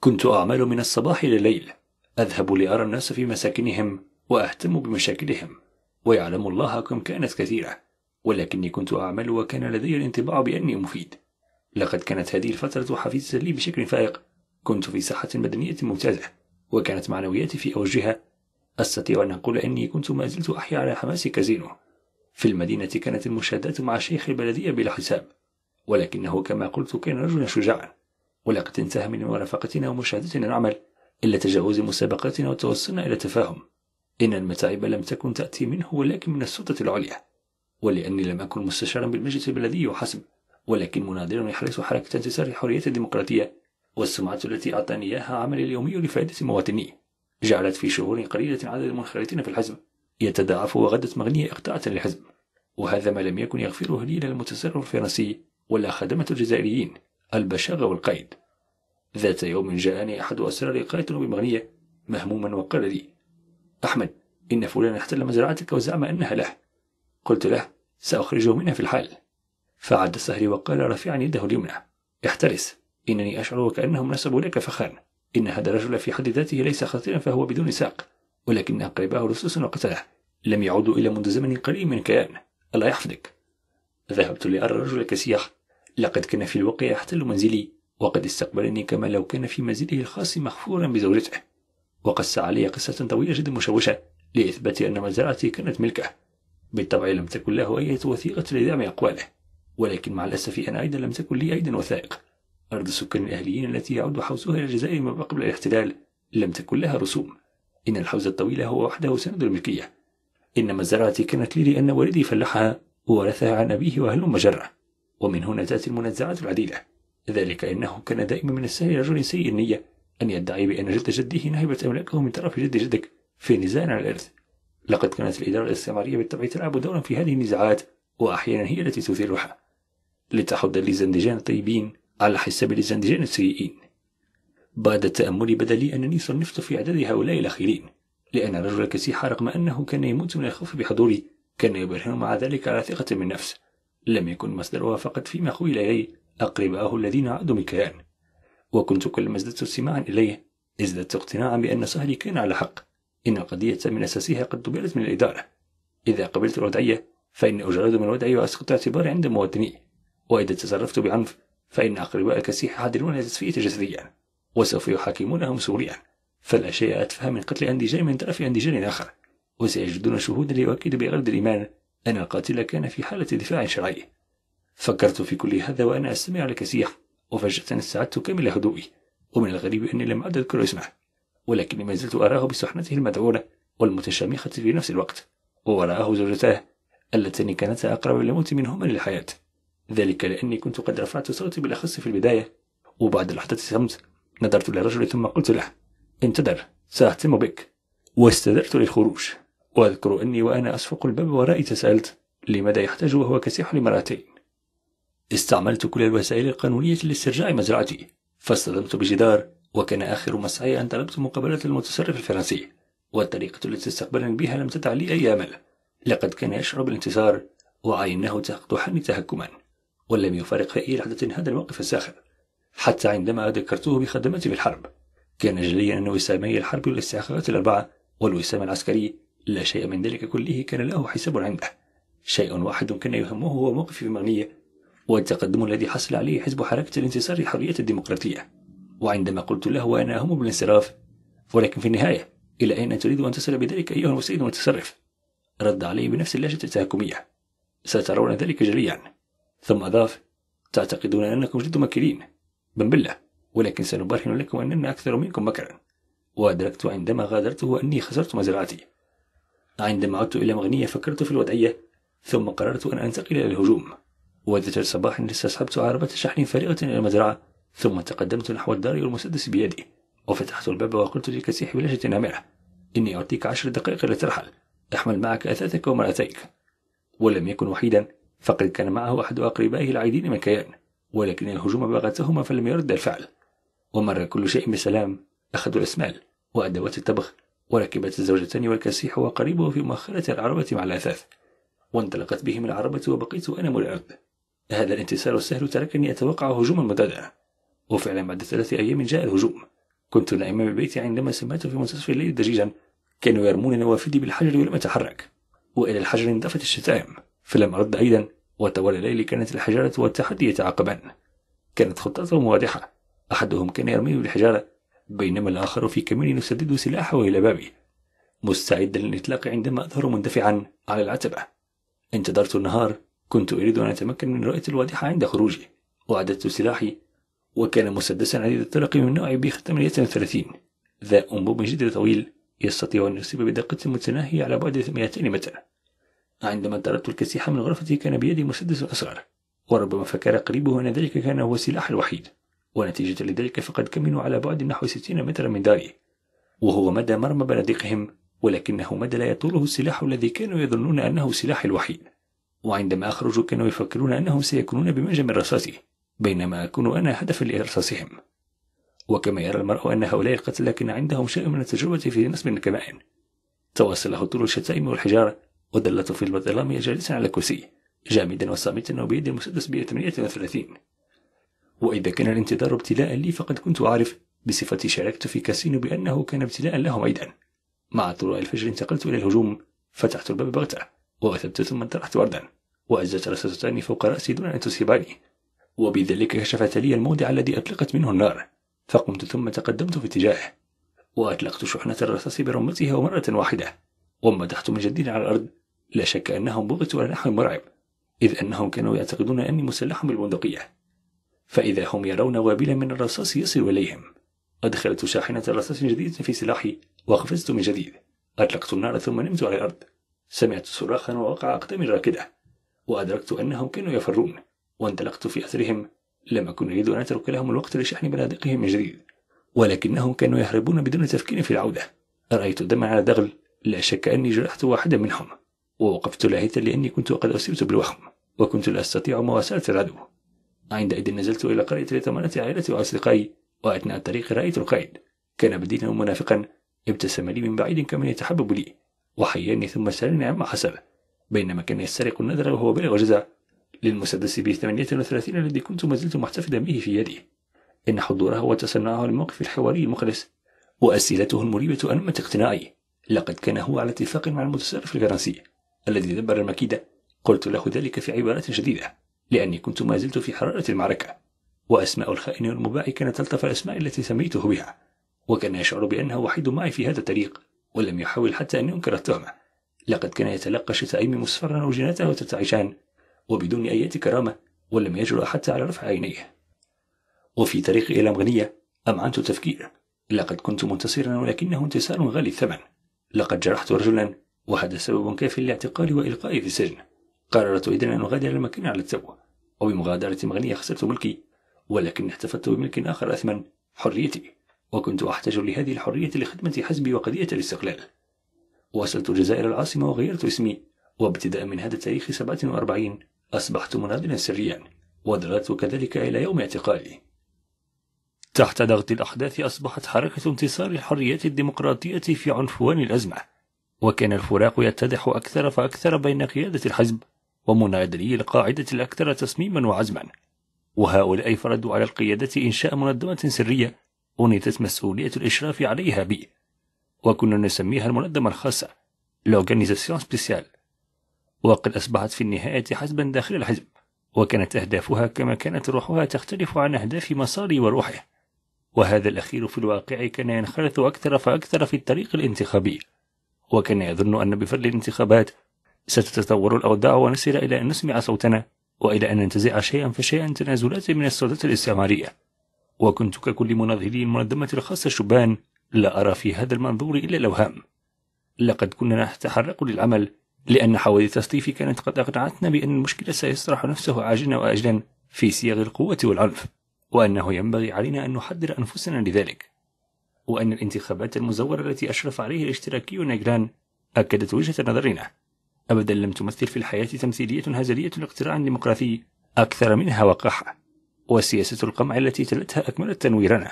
كنت أعمل من الصباح إلى الليل أذهب لأرى الناس في مساكنهم وأهتم بمشاكلهم ويعلم الله كم كانت كثيرة ولكني كنت أعمل وكان لدي الانطباع بأني مفيد لقد كانت هذه الفترة حفيزة لي بشكل فائق كنت في ساحة مدنية ممتازة وكانت معنوياتي في أوجها أستطيع أن أقول أني كنت ما زلت أحيا على حماس كازينو في المدينة كانت المشادات مع شيخ البلدية بلا حساب ولكنه كما قلت كان رجلا شجاعا ولقد انتهى من مرافقتنا ومشاهدتنا العمل إلا تجاوز مسابقاتنا وتوصلنا إلى تفاهم إن المتاعب لم تكن تأتي منه ولكن من السلطة العليا ولأني لم أكن مستشارا بالمجلس البلدي وحسب ولكن مناضلا يحرص حركة انتصار الحرية الديمقراطية والسمعة التي أعطاني إياها عملي اليومي لفائدة مواطني جعلت في شهور قليلة عدد المنخرطين في الحزب يتضاعف وغدت مغنية إقطاعة للحزم وهذا ما لم يكن يغفره ليلا المتسرر الفرنسي ولا خدمة الجزائريين البشاغة والقيد ذات يوم جاءني أحد أسرار قائد بمغنية مهموما وقال لي أحمد إن فلان احتل مزرعتك وزعم أنها له قلت له سأخرجه منها في الحال فعد سهري وقال رافعا يده اليمنى احترس إنني أشعر وكأنهم نسبوا لك فخان إن هذا الرجل في حد ذاته ليس خطيرا فهو بدون ساق ولكن أقرباء رسوس وقتله لم يعودوا إلى منذ زمن قريب من كيان الله يحفظك ذهبت لأرى رجلك سياح لقد كان في الواقع يحتل منزلي وقد استقبلني كما لو كان في منزله الخاص مخفورا بزوجته وقص علي قصة طويلة جدا مشوشة لإثبات أن مزرعتي كانت ملكه بالطبع لم تكن له أي وثيقة لدعم أقواله ولكن مع الأسف أنا أيضا لم تكن لي أيضا وثائق أرض السكان الأهليين التي يعود حوزها إلى الجزائر ما قبل الاحتلال لم تكن لها رسوم إن الحوز الطويل هو وحده سند الملكية إنما مزرعتي كانت لي لأن والدي فلحها وورثها عن أبيه وأهل مجرة ومن هنا تأتي المنازعات العديدة ذلك إنه كان دائما من السهل لرجل سيء النية أن يدعي بأن جد جده نهبت أملاكه من طرف جد جدك في نزاع على الإرث لقد كانت الإدارة الاستعمارية بالطبع تلعب دورا في هذه النزاعات وأحيانا هي التي تثيرها لتحض الليزندجان الطيبين على حساب الليزندجان السيئين بعد التأمل بدا لي أنني صنفت في عدد هؤلاء الأخيرين لأن الرجل الكسيح رغم أنه كان يموت من الخوف بحضوري كان يبرهن مع ذلك على ثقة من نفس لم يكن مصدرها فقط فيما خيل إلي أقربائه الذين عادوا من كيان وكنت كلما ازددت استماعا إليه ازددت اقتناعا بأن سهلي كان على حق إن القضية من أساسها قد دبرت من الإدارة إذا قبلت الوضعية فإني أجرد من وضعي وأسقط اعتباري عند مواطني وإذا تصرفت بعنف فإن أقرباء الكسيح حاضرون لتصفية جسديا وسوف يحاكمونهم سوريا فلا شيء أتفه من قتل أندجار من طرف أندجار آخر وسيجدون شهودا ليؤكدوا بغرض الإيمان أن القاتل كان في حالة دفاع شرعي فكرت في كل هذا وأنا أستمع لك سيح وفجأة استعدت كامل هدوئي ومن الغريب أني لم أعد أذكر اسمه ولكني ما زلت أراه بسحنته المذعورة والمتشامخة في نفس الوقت ووراءه زوجتاه اللتان كانتا أقرب للموت منهما للحياة ذلك لأني كنت قد رفعت صوتي بالأخص في البداية وبعد لحظة صمت نظرت للرجل ثم قلت له انتظر سأهتم بك واستدرت للخروج وأذكر أني وأنا أصفق الباب ورائي تساءلت لماذا يحتاج وهو كسيح لمرأتين استعملت كل الوسائل القانونية لاسترجاع مزرعتي فاصطدمت بجدار وكان آخر مسعي أن طلبت مقابلة المتصرف الفرنسي والطريقة التي استقبلني بها لم تدع لي أي أمل لقد كان يشعر بالانتصار وعيناه تحقد تهكما ولم يفارق في أي لحظة هذا الموقف الساخر حتى عندما ذكرته بخدمتي في الحرب كان جليا أن وسامي الحرب والاستحقاقات الأربعة والوسام العسكري لا شيء من ذلك كله كان له حساب عنده شيء واحد كان يهمه هو موقفي في المغنية والتقدم الذي حصل عليه حزب حركة الانتصار الحرية الديمقراطية وعندما قلت له أنا أهم بالانصراف ولكن في النهاية إلى أين تريد أن تصل بذلك أيها المسيد المتصرف؟ رد علي بنفس اللهجة التهكمية سترون ذلك جليا ثم أضاف تعتقدون أنكم جد مكرين بن بالله ولكن سنبرهن لكم أننا أكثر منكم مكرا وأدركت عندما غادرته أني خسرت مزرعتي عندما عدت إلى مغنية فكرت في الوضعية ثم قررت أن أنتقل إلى الهجوم وذات الصباح استصحبت عربة شحن فارغة إلى المزرعة ثم تقدمت نحو الدار والمسدس بيدي وفتحت الباب وقلت للكسيح بلهجة نامرة إني أعطيك عشر دقائق لترحل احمل معك أثاثك ومرأتيك ولم يكن وحيدا فقد كان معه أحد أقربائه العيدين مكيان ولكن الهجوم بغتهما فلم يرد الفعل ومر كل شيء بسلام أخذوا الأسمال وأدوات الطبخ وركبت الزوجتان والكسيح وقريبه في مؤخرة العربة مع الأثاث وانطلقت بهم العربة وبقيت أنا مرعب هذا الانتصار السهل تركني أتوقع هجوما مضادا وفعلا بعد ثلاثة أيام جاء الهجوم كنت نائما ببيتي عندما سمعت في منتصف الليل ضجيجا كانوا يرمون نوافذي بالحجر ولم أتحرك وإلى الحجر اندفت الشتائم فلم أرد أيضا وطوال الليل كانت الحجارة والتحدي يتعاقبان كانت خطتهم واضحة أحدهم كان يرمي بالحجارة بينما الآخر في كمين يسدد سلاحه إلى بابه مستعدا للإطلاق عندما أظهر مندفعا على العتبة انتظرت النهار كنت أريد أن أتمكن من رؤية الواضحة عند خروجي وعددت سلاحي وكان مسدسا عديد الطلق من نوع بي 38 ذا أنبوب جدر طويل يستطيع أن يصيب بدقة متناهية على بعد 200 متر عندما طردت الكسيح من غرفتي كان بيدي مسدس أصغر وربما فكر قريبه أن ذلك كان هو السلاح الوحيد ونتيجة لذلك فقد كمنوا على بعد نحو 60 مترا من داري وهو مدى مرمى بنادقهم ولكنه مدى لا يطوله السلاح الذي كانوا يظنون أنه سلاح الوحيد وعندما أخرجوا كانوا يفكرون أنهم سيكونون بمنجم رصاصي بينما أكون أنا هدفا لإرصاصهم وكما يرى المرء أن هؤلاء القتلى كان عندهم شيء من التجربة في نصب الكمائن توصل له طول الشتائم والحجارة ودلت في الظلام جالسا على كرسي جامدا وصامتا وبيد المسدس ب 38 وإذا كان الانتظار ابتلاء لي فقد كنت أعرف بصفتي شاركت في كاسينو بأنه كان ابتلاء لهم أيضا مع طلوع الفجر انتقلت إلى الهجوم فتحت الباب بغتة وأثبت ثم انطرحت وردا وأزت رصاصتان فوق رأسي دون أن تصيبني وبذلك كشفت لي الموضع الذي أطلقت منه النار فقمت ثم تقدمت في اتجاهه وأطلقت شحنة الرصاص برمتها مرة واحدة ومدحت من جديد على الأرض لا شك أنهم بغتوا على نحو مرعب إذ أنهم كانوا يعتقدون أني مسلح بالبندقية فإذا هم يرون وابلا من الرصاص يصل إليهم أدخلت شاحنة رصاص جديدة في سلاحي وقفزت من جديد أطلقت النار ثم نمت على الأرض سمعت صراخا ووقع أقدامي الراكدة وأدركت أنهم كانوا يفرون وانطلقت في أثرهم لم أكن أريد أن أترك لهم الوقت لشحن بنادقهم من جديد ولكنهم كانوا يهربون بدون تفكير في العودة رأيت دما على دغل لا شك أني جرحت واحدا منهم ووقفت لاهثا لأني كنت قد أصبت بالوخم وكنت لا أستطيع مواساة العدو عندئذ نزلت إلى قرية لتمنة عائلتي وأصدقائي وأثناء الطريق رأيت القائد كان بدينا منافقا ابتسم لي من بعيد كمن يتحبب لي وحياني ثم سألني عما حسب بينما كان يسترق النذر وهو بالغ جزع للمسدس بي 38 الذي كنت ما زلت محتفظا به في يدي إن حضوره وتصنعه للموقف الحواري المخلص وأسئلته المريبة أنمت اقتناعي لقد كان هو على اتفاق مع المتصرف الفرنسي الذي دبر المكيدة قلت له ذلك في عبارات شديدة لأني كنت ما زلت في حرارة المعركة وأسماء الخائن والمباع كانت تلطف الأسماء التي سميته بها وكان يشعر بأنه وحيد معي في هذا الطريق ولم يحاول حتى أن ينكر التهمة لقد كان يتلقى شتائم مصفرا وجناته ترتعشان وبدون أي كرامة ولم يجرؤ حتى على رفع عينيه وفي طريق إلى مغنية أمعنت تفكير لقد كنت منتصرا ولكنه انتصار غالي الثمن لقد جرحت رجلا وهذا سبب كافٍ لاعتقالي وإلقائي في السجن قررت إذن أن أغادر المكان على التو وبمغادرة مغنية خسرت ملكي ولكن احتفظت بملك آخر أثمن حريتي وكنت أحتاج لهذه الحرية لخدمة حزبي وقضية الاستقلال وصلت الجزائر العاصمة وغيرت اسمي وابتداء من هذا التاريخ 47 أصبحت مناضلا سريا وظللت كذلك إلى يوم اعتقالي تحت ضغط الأحداث أصبحت حركة انتصار الحريات الديمقراطية في عنفوان الأزمة وكان الفراق يتضح أكثر فأكثر بين قيادة الحزب ومنادري القاعدة الأكثر تصميما وعزما وهؤلاء فرضوا على القيادة إنشاء منظمة سرية أنيتت مسؤولية الإشراف عليها بي وكنا نسميها المنظمة الخاصة لوغانيزاسيون سبيسيال وقد أصبحت في النهاية حزبا داخل الحزب وكانت أهدافها كما كانت روحها تختلف عن أهداف مصاري وروحه وهذا الأخير في الواقع كان ينخرط أكثر فأكثر في الطريق الانتخابي وكان يظن أن بفضل الانتخابات ستتطور الأوضاع ونصل إلى أن نسمع صوتنا وإلى أن ننتزع شيئا فشيئا تنازلات من السلطات الاستعمارية وكنت ككل مناضلي المنظمة الخاصة شبان لا أرى في هذا المنظور إلا الأوهام لقد كنا نتحرق للعمل لأن حوادث الصيف كانت قد أقنعتنا بأن المشكل سيطرح نفسه عاجلا وآجلا في سياق القوة والعنف وأنه ينبغي علينا أن نحضر أنفسنا لذلك وأن الانتخابات المزورة التي أشرف عليها الاشتراكي نجران أكدت وجهة نظرنا أبدا لم تمثل في الحياة تمثيلية هزلية اقتراع ديمقراطي أكثر منها وقاحة وسياسة القمع التي تلتها أكملت تنويرنا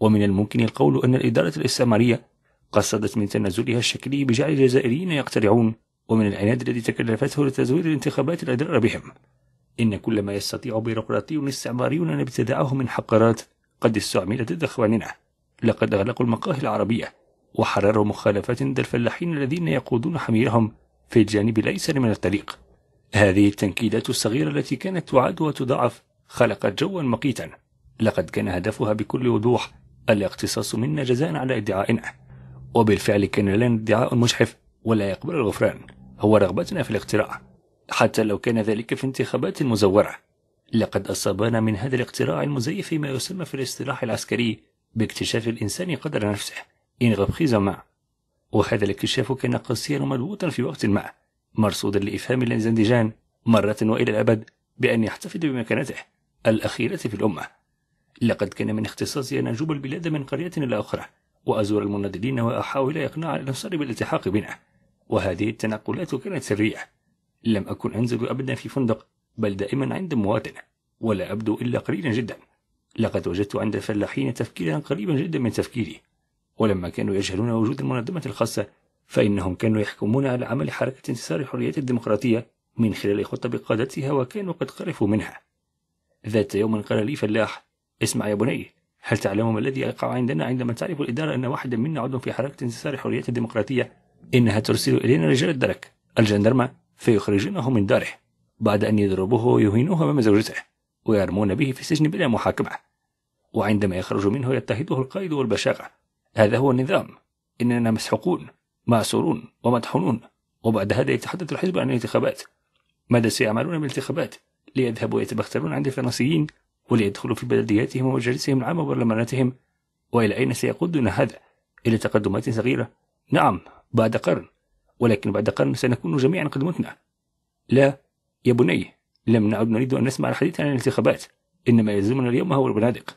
ومن الممكن القول أن الإدارة الاستعمارية قصدت من تنازلها الشكلي بجعل الجزائريين يقترعون ومن العناد الذي تكلفته لتزوير الانتخابات الأضرار بهم إن كل ما يستطيع بيروقراطي استعماري أن ابتدعه من حقارات قد استعملت ضد إخواننا لقد أغلقوا المقاهي العربية وحرروا مخالفات ضد الفلاحين الذين يقودون حميرهم في الجانب الأيسر من الطريق هذه التنكيدات الصغيرة التي كانت تعاد وتضاعف خلقت جوا مقيتا لقد كان هدفها بكل وضوح الاقتصاص منا جزاء على ادعائنا وبالفعل كان لنا ادعاء مجحف ولا يقبل الغفران هو رغبتنا في الاقتراع. حتى لو كان ذلك في انتخابات مزورة لقد أصابنا من هذا الاقتراع المزيف ما يسمى في الاصطلاح العسكري باكتشاف الإنسان قدر نفسه إن غبخيزا معه وهذا الاكتشاف كان قاسيا وملوثا في وقت ما مرصودا لإفهام الانزندجان مرة وإلى الأبد بأن يحتفظ بمكانته الأخيرة في الأمة لقد كان من اختصاصي أن أجوب البلاد من قرية إلى أخرى وأزور المناضلين وأحاول إقناع الأنصار بالالتحاق بنا وهذه التنقلات كانت سرية لم أكن أنزل أبدا في فندق بل دائما عند مواطن ولا أبدو إلا قليلا جدا لقد وجدت عند الفلاحين تفكيرا قريبا جدا من تفكيري ولما كانوا يجهلون وجود المنظمة الخاصة فإنهم كانوا يحكمون على عمل حركة انتصار الحرية الديمقراطية من خلال خطب قادتها وكانوا قد خرفوا منها ذات يوم قال لي فلاح اسمع يا بني هل تعلم ما الذي يقع عندنا عندما تعرف الإدارة أن واحدا منا عضو في حركة انتصار الحرية الديمقراطية إنها ترسل إلينا رجال الدرك الجندرمة فيخرجونه من داره بعد أن يضربوه ويهينوه أمام زوجته ويرمون به في السجن بلا محاكمة وعندما يخرج منه يضطهده القيد والبشاقة هذا هو النظام إننا مسحوقون مأسورون ومطحونون وبعد هذا يتحدث الحزب عن الانتخابات ماذا سيعملون بالانتخابات ليذهبوا يتبخترون عند الفرنسيين وليدخلوا في بلدياتهم ومجالسهم العامة وبرلماناتهم وإلى أين سيقودنا هذا إلى تقدمات صغيرة نعم بعد قرن ولكن بعد قرن سنكون جميعا قد متنا لا يا بني لم نعد نريد أن نسمع الحديث عن الانتخابات إنما يلزمنا اليوم هو البنادق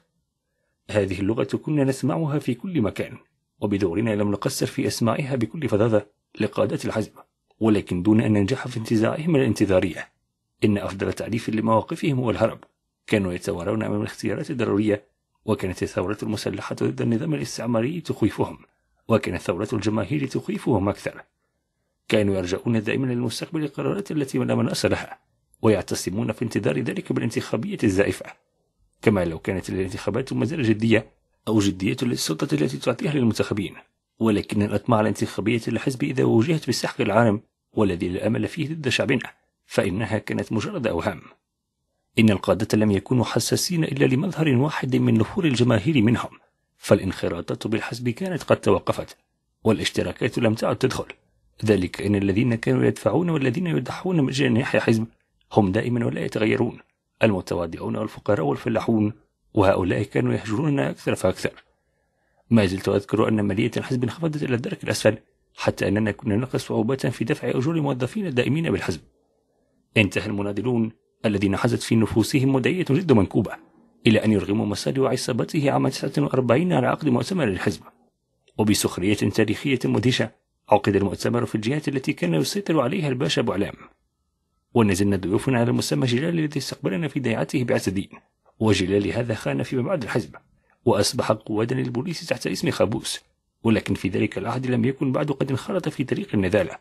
هذه اللغة كنا نسمعها في كل مكان وبدورنا لم نقصر في أسمائها بكل فظاظة لقادة الحزب ولكن دون أن ننجح في انتزاعهم الانتظارية إن أفضل تعريف لمواقفهم هو الهرب كانوا يتوارون أمام الاختيارات الضرورية وكانت الثورة المسلحة ضد النظام الاستعماري تخيفهم وكانت ثورة الجماهير تخيفهم أكثر كانوا يرجعون دائما للمستقبل القرارات التي لا مناص لها ويعتصمون في انتظار ذلك بالانتخابية الزائفة كما لو كانت الانتخابات ما زال جدية أو جدية للسلطة التي تعطيها للمنتخبين ولكن الأطماع الانتخابية للحزب إذا وجهت بالسحق العام والذي لا أمل فيه ضد شعبنا فإنها كانت مجرد أوهام إن القادة لم يكونوا حساسين إلا لمظهر واحد من نفور الجماهير منهم فالانخراطات بالحزب كانت قد توقفت والاشتراكات لم تعد تدخل ذلك إن الذين كانوا يدفعون والذين يضحون من جناح حزب هم دائما ولا يتغيرون المتواضعون والفقراء والفلاحون وهؤلاء كانوا يهجروننا أكثر فأكثر ما زلت أذكر أن مالية الحزب انخفضت إلى الدرك الأسفل حتى أننا كنا نقص صعوبات في دفع أجور الموظفين الدائمين بالحزب انتهى المناضلون الذين حزت في نفوسهم مدعية جد منكوبة إلى أن يرغموا مصادر عصابته عام 49 على عقد مؤتمر الحزب وبسخرية تاريخية مدهشة عقد المؤتمر في الجهات التي كان يسيطر عليها الباشا بعلام ونزلنا ضيوفنا على مسمى جلال الذي استقبلنا في ديعته بعتدين وجلال هذا خان فيما بعد الحزب وأصبح قوادا للبوليس تحت اسم خابوس ولكن في ذلك العهد لم يكن بعد قد انخرط في طريق النذالة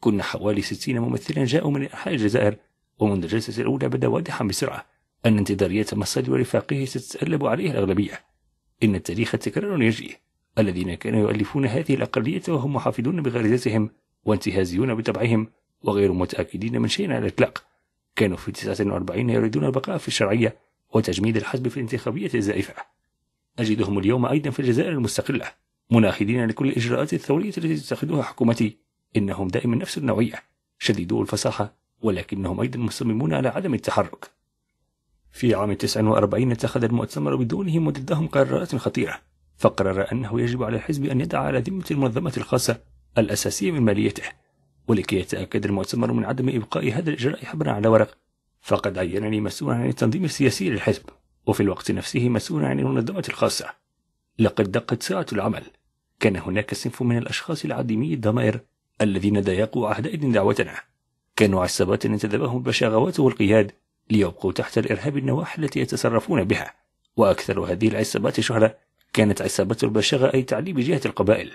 كنا حوالي ستين ممثلا جاءوا من أنحاء الجزائر ومنذ الجلسة الأولى بدا واضحا بسرعة أن انتظارية مصاد ورفاقه ستتألب عليه الأغلبية إن التاريخ تكرار يجري الذين كانوا يؤلفون هذه الأقلية وهم محافظون بغريزتهم وانتهازيون بطبعهم وغير متأكدين من شيء على الإطلاق كانوا في 49 يريدون البقاء في الشرعية وتجميد الحزب في الانتخابية الزائفة أجدهم اليوم أيضا في الجزائر المستقلة مناهدين لكل الإجراءات الثورية التي تتخذها حكومتي إنهم دائما نفس النوعية شديدو الفصاحة ولكنهم أيضا مصممون على عدم التحرك في عام 49 اتخذ المؤتمر بدونهم وضدهم قرارات خطيرة فقرر أنه يجب على الحزب أن يدع على ذمة المنظمة الخاصة الأساسية من ماليته ولكي يتأكد المؤتمر من عدم إبقاء هذا الإجراء حبرا على ورق فقد عينني مسؤولا عن التنظيم السياسي للحزب وفي الوقت نفسه مسؤولا عن المنظمة الخاصة لقد دقت ساعة العمل كان هناك صنف من الأشخاص العديمي الضمائر الذين ضيقوا عهدئذ دعوتنا كانوا عصابات انتدبهم البشاغوات والقياد ليبقوا تحت الإرهاب النواحي التي يتصرفون بها وأكثر هذه العصابات شهرة كانت عصابة البشاغة أي تعليم جهة القبائل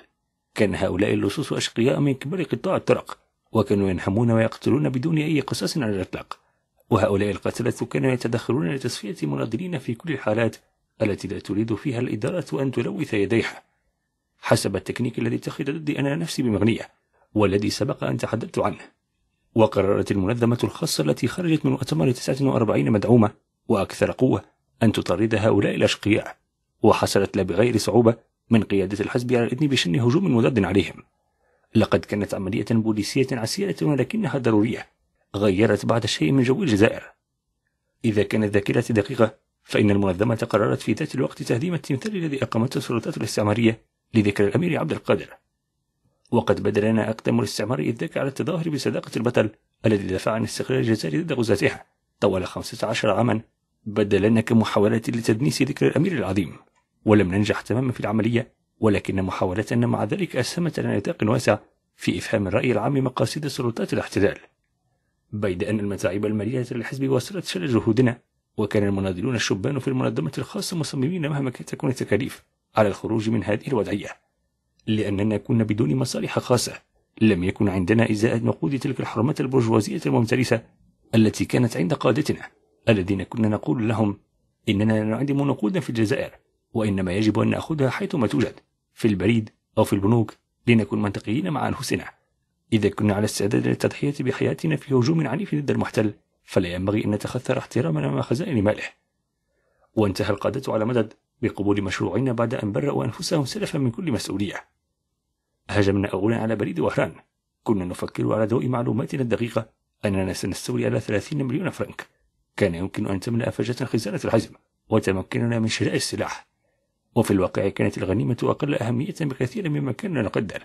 كان هؤلاء اللصوص أشقياء من كبار قطاع الطرق وكانوا ينحمون ويقتلون بدون أي قصاص على الإطلاق وهؤلاء القتلة كانوا يتدخلون لتصفية مناضلين في كل الحالات التي لا تريد فيها الإدارة أن تلوث يديها حسب التكنيك الذي اتخذ ضدي أنا نفسي بمغنية والذي سبق أن تحدثت عنه وقررت المنظمة الخاصة التي خرجت من مؤتمر 49 مدعومة وأكثر قوة أن تطرد هؤلاء الأشقياء وحصلت لا بغير صعوبة من قيادة الحزب على الإذن بشن هجوم مضاد عليهم لقد كانت عملية بوليسية عسيرة ولكنها ضرورية غيرت بعض الشيء من جو الجزائر إذا كانت ذاكرتي دقيقة فإن المنظمة قررت في ذات الوقت تهديم التمثال الذي أقامته السلطات الاستعمارية لذكر الأمير عبد القادر وقد بدلنا لنا الاستعمار إذ ذاك على التظاهر بصداقة البطل الذي دفع عن استقلال الجزائر ضد غزاتها طوال 15 عاما بدلنا لنا كمحاولات لتدنيس ذكر الأمير العظيم ولم ننجح تماما في العملية ولكن محاولتنا مع ذلك أسهمت لنا نطاق واسع في إفهام الرأي العام مقاصد سلطات الاحتلال بيد أن المتاعب المالية للحزب واصلت شل جهودنا وكان المناضلون الشبان في المنظمة الخاصة مصممين مهما كانت تكون التكاليف على الخروج من هذه الوضعية لأننا كنا بدون مصالح خاصة لم يكن عندنا إزاء نقود تلك الحرمات البرجوازية الممتلسة التي كانت عند قادتنا الذين كنا نقول لهم إننا نعدم نقودا في الجزائر وإنما يجب أن نأخذها حيثما توجد في البريد أو في البنوك لنكون منطقيين مع أنفسنا إذا كنا على استعداد للتضحية بحياتنا في هجوم عنيف ضد المحتل فلا ينبغي أن نتخثر احترامنا مع خزائن ماله وانتهى القادة على مدد بقبول مشروعنا بعد أن برأوا أنفسهم سلفا من كل مسؤولية هجمنا أولا على بريد وهران كنا نفكر على ضوء معلوماتنا الدقيقة أننا سنستولي على 30 مليون فرنك كان يمكن أن تملأ فجأة خزانة الحزم وتمكننا من شراء السلاح وفي الواقع كانت الغنيمة أقل أهمية بكثير مما كان نقدر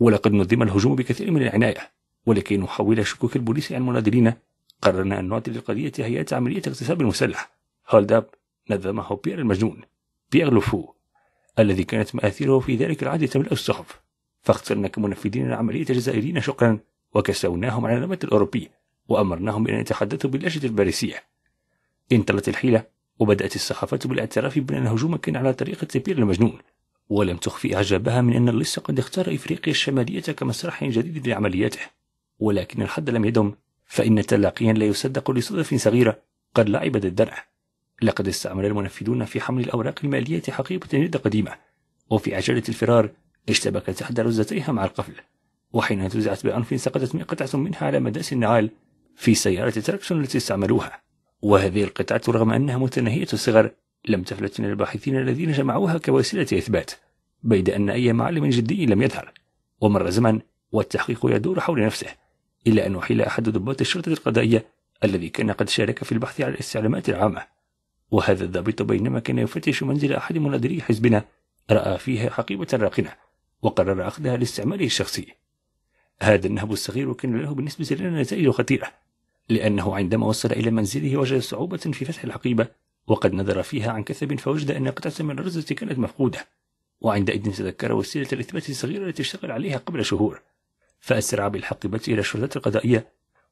ولقد نظم الهجوم بكثير من العناية ولكي نحول شكوك البوليس عن مناضلين قررنا أن نعطي للقضية هيئة عملية اغتصاب المسلح هولد أب نظمه بيير المجنون بيير لوفو الذي كانت مآثره في ذلك العهد تملأ الصحف فاخترنا كمنفذين العملية جزائريين شكرا وكسوناهم على النمط الأوروبي وأمرناهم بأن يتحدثوا باللهجة الباريسية انطلت الحيلة وبدأت الصحافة بالاعتراف بأن الهجوم كان على طريقة بير المجنون ولم تخفي إعجابها من أن اللص قد اختار إفريقيا الشمالية كمسرح جديد لعملياته ولكن الحد لم يدم فإن تلاقيا لا يصدق لصدف صغيرة قد لعبت الدرع لقد استعمل المنفذون في حمل الأوراق المالية حقيبة جد قديمة وفي عجلة الفرار اشتبكت إحدى رزتيها مع القفل وحين انتزعت بأنف سقطت قطعة منها على مداس النعال في سيارة تراكسون التي استعملوها وهذه القطعة رغم أنها متناهية الصغر لم تفلت من الباحثين الذين جمعوها كوسيلة إثبات بيد أن أي معلم جدي لم يظهر ومر زمن والتحقيق يدور حول نفسه إلا أن أحيل أحد ضباط الشرطة القضائية الذي كان قد شارك في البحث على الاستعلامات العامة وهذا الضابط بينما كان يفتش منزل أحد منادري حزبنا رأى فيها حقيبة راقنة وقرر أخذها لاستعماله الشخصي هذا النهب الصغير كان له بالنسبة لنا نتائج خطيرة لأنه عندما وصل إلى منزله وجد صعوبة في فتح الحقيبة وقد نظر فيها عن كثب فوجد أن قطعة من الرزة كانت مفقودة وعندئذ تذكر وسيلة الإثبات الصغيرة التي اشتغل عليها قبل شهور فأسرع بالحقيبة إلى الشرطة القضائية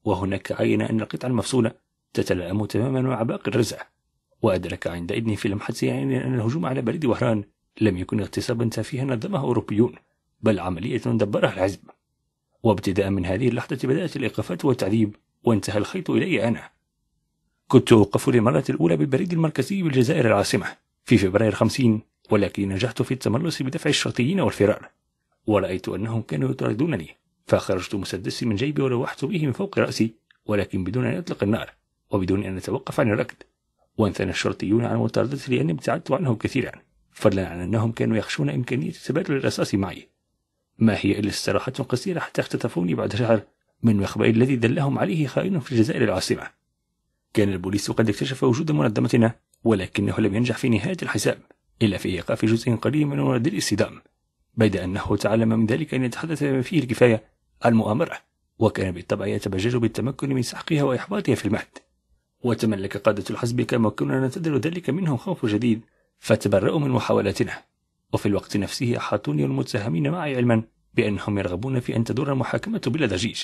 وهناك عين أن القطعة المفصولة تتلائم تماما مع باقي الرزة وأدرك عندئذ في لمحته عين أن الهجوم على بريد وهران لم يكن اغتصابا تافها نظمه أوروبيون بل عملية دبرها الحزب وابتداء من هذه اللحظة بدأت الإيقافات والتعذيب وانتهى الخيط إلي أنا كنت أوقف للمرة الأولى بالبريد المركزي بالجزائر العاصمة في فبراير 50 ولكن نجحت في التملص بدفع الشرطيين والفرار ورأيت أنهم كانوا يطاردونني فخرجت مسدسي من جيبي وروحت به من فوق رأسي ولكن بدون أن أطلق النار وبدون أن أتوقف عن الركض وانثنى الشرطيون عن مطاردتي لأني ابتعدت عنهم كثيرا فضلا عن أنهم كانوا يخشون إمكانية تبادل الرصاص معي ما هي إلا استراحة قصيرة حتى اختطفوني بعد شهر من مخبأ الذي دلهم عليه خائن في الجزائر العاصمة كان البوليس قد اكتشف وجود منظمتنا ولكنه لم ينجح في نهاية الحساب إلا في إيقاف جزء قليل من مناديل الاصطدام بيد أنه تعلم من ذلك أن يتحدث بما فيه الكفاية عن مؤامرة وكان بالطبع يتبجج بالتمكن من سحقها وإحباطها في المهد وتملك قادة الحزب كما كنا ننتظر ذلك منهم خوف جديد فتبرأوا من محاولاتنا وفي الوقت نفسه أحاطوني المتهمين معي علما بأنهم يرغبون في أن تدور المحاكمة بلا ضجيج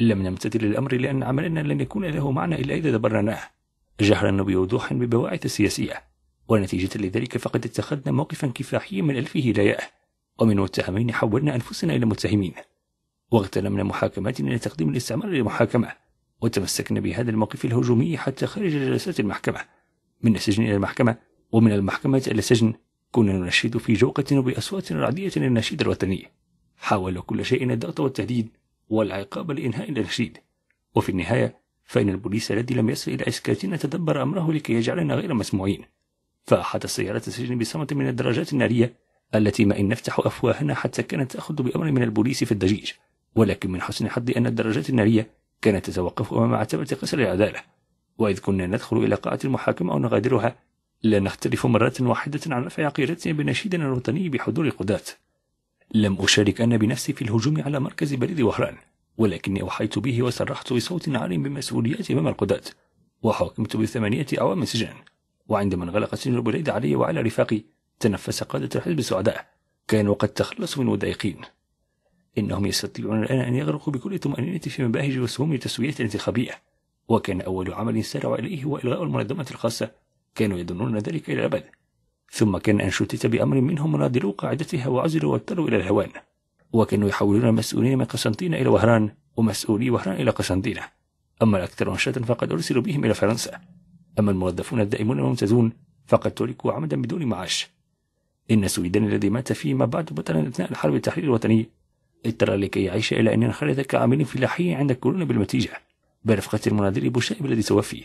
لم نمتد للأمر لأن عملنا لن يكون له معنى إلا إذا دبرناه جهرا بوضوح ببواعث السياسية ونتيجة لذلك فقد اتخذنا موقفا كفاحيا من ألفه لا يأه ومن متهمين حولنا أنفسنا إلى متهمين واغتنمنا محاكماتنا لتقديم الاستعمار للمحاكمة وتمسكنا بهذا الموقف الهجومي حتى خارج جلسات المحكمة من السجن إلى المحكمة ومن المحكمة إلى السجن كنا ننشد في جوقة وبأصوات رعدية النشيد الوطني حاولوا كل شيء الضغط والتهديد والعقاب لإنهاء الرشيد وفي النهاية فإن البوليس الذي لم يصل إلى إسكاتنا تدبر أمره لكي يجعلنا غير مسموعين فأحد سيارات السجن بصمت من الدراجات النارية التي ما إن نفتح أفواهنا حتى كانت تأخذ بأمر من البوليس في الضجيج ولكن من حسن حظي أن الدراجات النارية كانت تتوقف أمام عتبة قصر العدالة وإذ كنا ندخل إلى قاعة المحاكمة أو نغادرها لا نختلف مرة واحدة عن رفع عقيدتنا بنشيدنا الوطني بحضور القضاة لم أشارك أنا بنفسي في الهجوم على مركز بريد وهران ولكني أوحيت به وصرحت بصوت عال بمسؤوليات إمام القضاة وحكمت بثمانية أعوام سجن وعندما انغلق سجن بريد علي وعلى رفاقي تنفس قادة الحزب السعداء كانوا قد تخلصوا من ودائقين إنهم يستطيعون الآن أن يغرقوا بكل طمأنينة في مباهج وسهوم التسوية الانتخابية وكان أول عمل سارعوا إليه هو إلغاء المنظمة الخاصة كانوا يظنون ذلك إلى الأبد ثم كان أن شتت بأمر منهم منادلو قاعدتها وعزلوا وابتلوا إلى الهوان وكانوا يحولون المسؤولين من قسنطينة إلى وهران ومسؤولي وهران إلى قسنطينة أما الأكثر نشاة فقد أرسلوا بهم إلى فرنسا أما الموظفون الدائمون الممتازون فقد تركوا عمدا بدون معاش إن سويدان الذي مات فيما بعد بطلا أثناء الحرب التحرير الوطني اضطر لكي يعيش إلى أن ينخرط كعامل فلاحي عند كورونا بالمتيجة برفقة المناظر بوشائب الذي توفي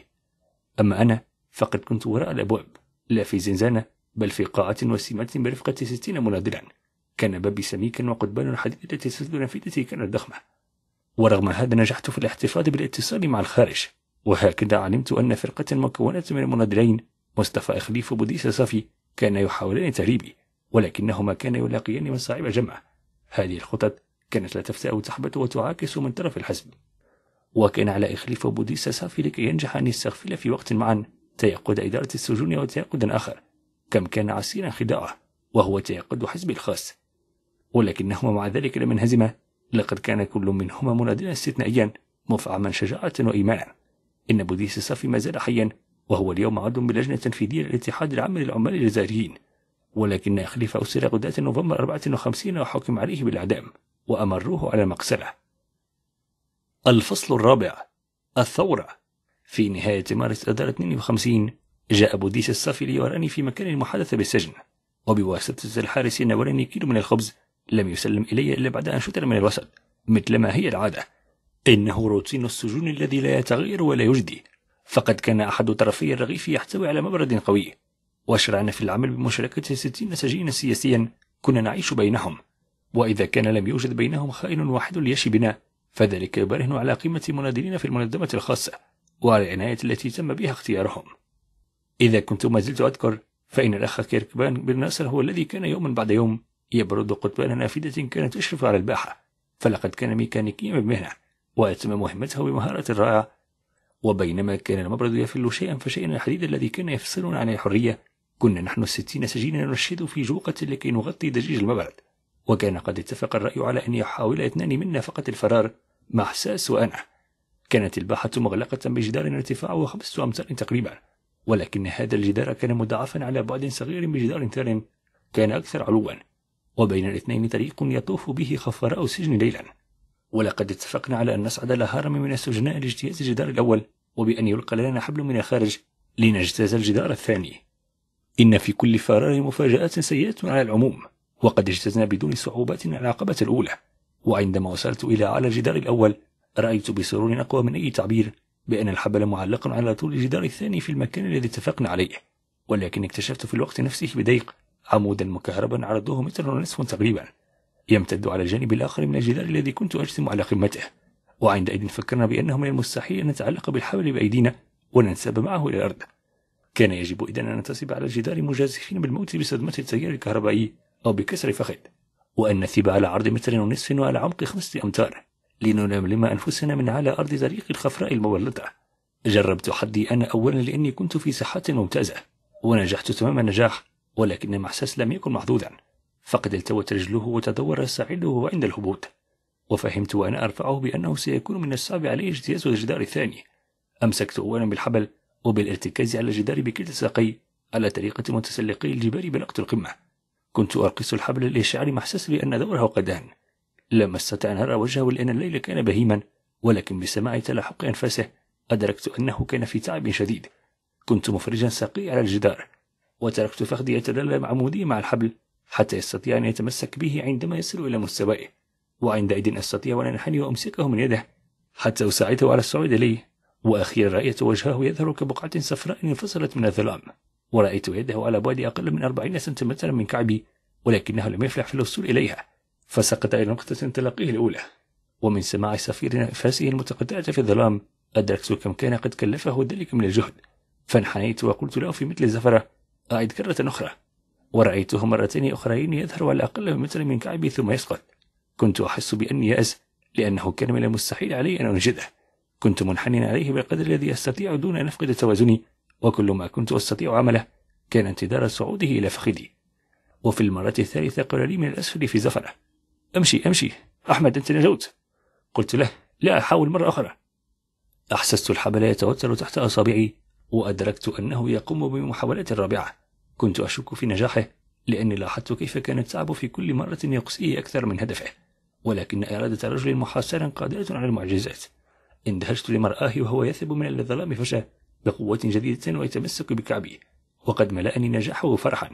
أما أنا فقد كنت وراء الأبواب لا في زنزانة بل في قاعة وسيمة برفقة ستين مناضلا كان بابي سميكا وقضبان حديدة تسد نافذتي كانت ضخمة ورغم هذا نجحت في الاحتفاظ بالاتصال مع الخارج وهكذا علمت أن فرقة مكونة من المناضلين مصطفى إخليف وبوديس صافي كان يحاولان تهريبي ولكنهما كانا يلاقيان مصاعب جمع هذه الخطط كانت لا تفتأ تحبط وتعاكس من طرف الحزب وكان على إخليف وبوديسة صافي لكي ينجح أن يستغفل في وقت معا تيقد إدارة السجون وتيقدا آخر كم كان عسيرا خداعه وهو تيقد حزب الخاص ولكنهما مع ذلك لم ينهزما لقد كان كل منهما مناديا استثنائيا مفعما شجاعة وإيمانا إن بوديس الصافي ما زال حيا وهو اليوم عضو باللجنة تنفيذية للاتحاد العام للعمال الجزائريين ولكن خليفة أسر غداة نوفمبر 54 وحكم عليه بالإعدام وأمروه على المقسلة الفصل الرابع الثورة في نهاية مارس أدار 52 جاء بوديس الصافي ليراني في مكان المحادثة بالسجن وبواسطة الحارس نوراني كيلو من الخبز لم يسلم إلي إلا بعد أن شتر من الوسط مثلما هي العادة إنه روتين السجون الذي لا يتغير ولا يجدي فقد كان أحد طرفي الرغيف يحتوي على مبرد قوي وشرعنا في العمل بمشاركة ستين سجينا سياسيا كنا نعيش بينهم وإذا كان لم يوجد بينهم خائن واحد ليشي بنا فذلك يبرهن على قيمة منادلين في المنظمة الخاصة وعلى العناية التي تم بها اختيارهم إذا كنت ما زلت أذكر فإن الأخ كيركبان بن ناصر هو الذي كان يوما بعد يوم يبرد قطبان نافذة كانت تشرف على الباحة فلقد كان ميكانيكيا بالمهنة وأتم مهمته بمهارة رائعة وبينما كان المبرد يفل شيئا فشيئا الحديد الذي كان يفصلنا عن الحرية كنا نحن الستين سجينا نرشد في جوقة لكي نغطي ضجيج المبرد وكان قد اتفق الرأي على أن يحاول اثنان منا فقط الفرار مع ساس وأنا كانت الباحة مغلقة بجدار ارتفاعه خمسة أمتار تقريبا ولكن هذا الجدار كان مضاعفا على بعد صغير بجدار ثان كان أكثر علوا وبين الاثنين طريق يطوف به خفراء السجن ليلا ولقد اتفقنا على أن نصعد لهرم من السجناء لاجتياز الجدار الأول وبأن يلقى لنا حبل من الخارج لنجتاز الجدار الثاني إن في كل فرار مفاجآت سيئة على العموم وقد اجتزنا بدون صعوبات العقبة الأولى وعندما وصلت إلى أعلى الجدار الأول رأيت بسرور أقوى من أي تعبير بأن الحبل معلق على طول الجدار الثاني في المكان الذي اتفقنا عليه ولكن اكتشفت في الوقت نفسه بضيق عمودا مكهربا عرضه متر ونصف تقريبا يمتد على الجانب الآخر من الجدار الذي كنت أجثم على قمته وعندئذ فكرنا بأنه من المستحيل أن نتعلق بالحبل بأيدينا وننسب معه إلى الأرض كان يجب إذن أن ننتصب على الجدار مجازفين بالموت بصدمة التيار الكهربائي أو بكسر فخذ وأن نثب على عرض متر ونصف وعلى عمق خمسة أمتار لنلملم أنفسنا من على أرض زريق الخفراء المولدة جربت حدي أنا أولا لأني كنت في صحة ممتازة ونجحت تمام النجاح ولكن محساس لم يكن محظوظا فقد التوت رجله وتدور سعيده عند الهبوط وفهمت وأنا أرفعه بأنه سيكون من الصعب عليه اجتياز الجدار الثاني أمسكت أولا بالحبل وبالارتكاز على الجدار بكلتا ساقي على طريقة متسلقي الجبال بلغت القمة كنت أرقص الحبل لإشعار محسس بأن دوره قد لم استطع أن أرى وجهه لأن الليل كان بهيما ولكن بسماع تلاحق أنفاسه أدركت أنه كان في تعب شديد كنت مفرجا ساقي على الجدار وتركت فخذي يتدلى عمودي مع الحبل حتى يستطيع أن يتمسك به عندما يصل إلى مستوائه وعندئذ أستطيع أن أنحني وأمسكه من يده حتى أساعده على الصعود لي وأخيرا رأيت وجهه يظهر كبقعة صفراء انفصلت من الظلام ورأيت يده على بعد أقل من أربعين سنتيمترا من كعبي ولكنه لم يفلح في الوصول إليها فسقط إلى نقطة انطلاقه الأولى ومن سماع سفيرنا أنفاسه المتقطعة في الظلام أدركت كم كان قد كلفه ذلك من الجهد فانحنيت وقلت له في مثل الزفرة أعد كرة أخرى ورأيته مرتين أخرين يظهر على أقل من متر من كعبي ثم يسقط كنت أحس بأني يأس لأنه كان من المستحيل علي أن أنجده كنت منحنيا عليه بالقدر الذي أستطيع دون أن أفقد توازني وكل ما كنت أستطيع عمله كان انتظار صعوده إلى فخذي وفي المرة الثالثة قال لي من الأسفل في زفرة امشي امشي أحمد أنت نجوت قلت له لا أحاول مرة أخرى أحسست الحبل يتوتر تحت أصابعي وأدركت أنه يقوم بمحاولات الرابعة كنت أشك في نجاحه لأني لاحظت كيف كان التعب في كل مرة يقصيه أكثر من هدفه ولكن إرادة رجل محاصر قادرة على المعجزات اندهشت لمرآه وهو يثب من الظلام فجأة بقوة جديدة ويتمسك بكعبي وقد ملأني نجاحه فرحا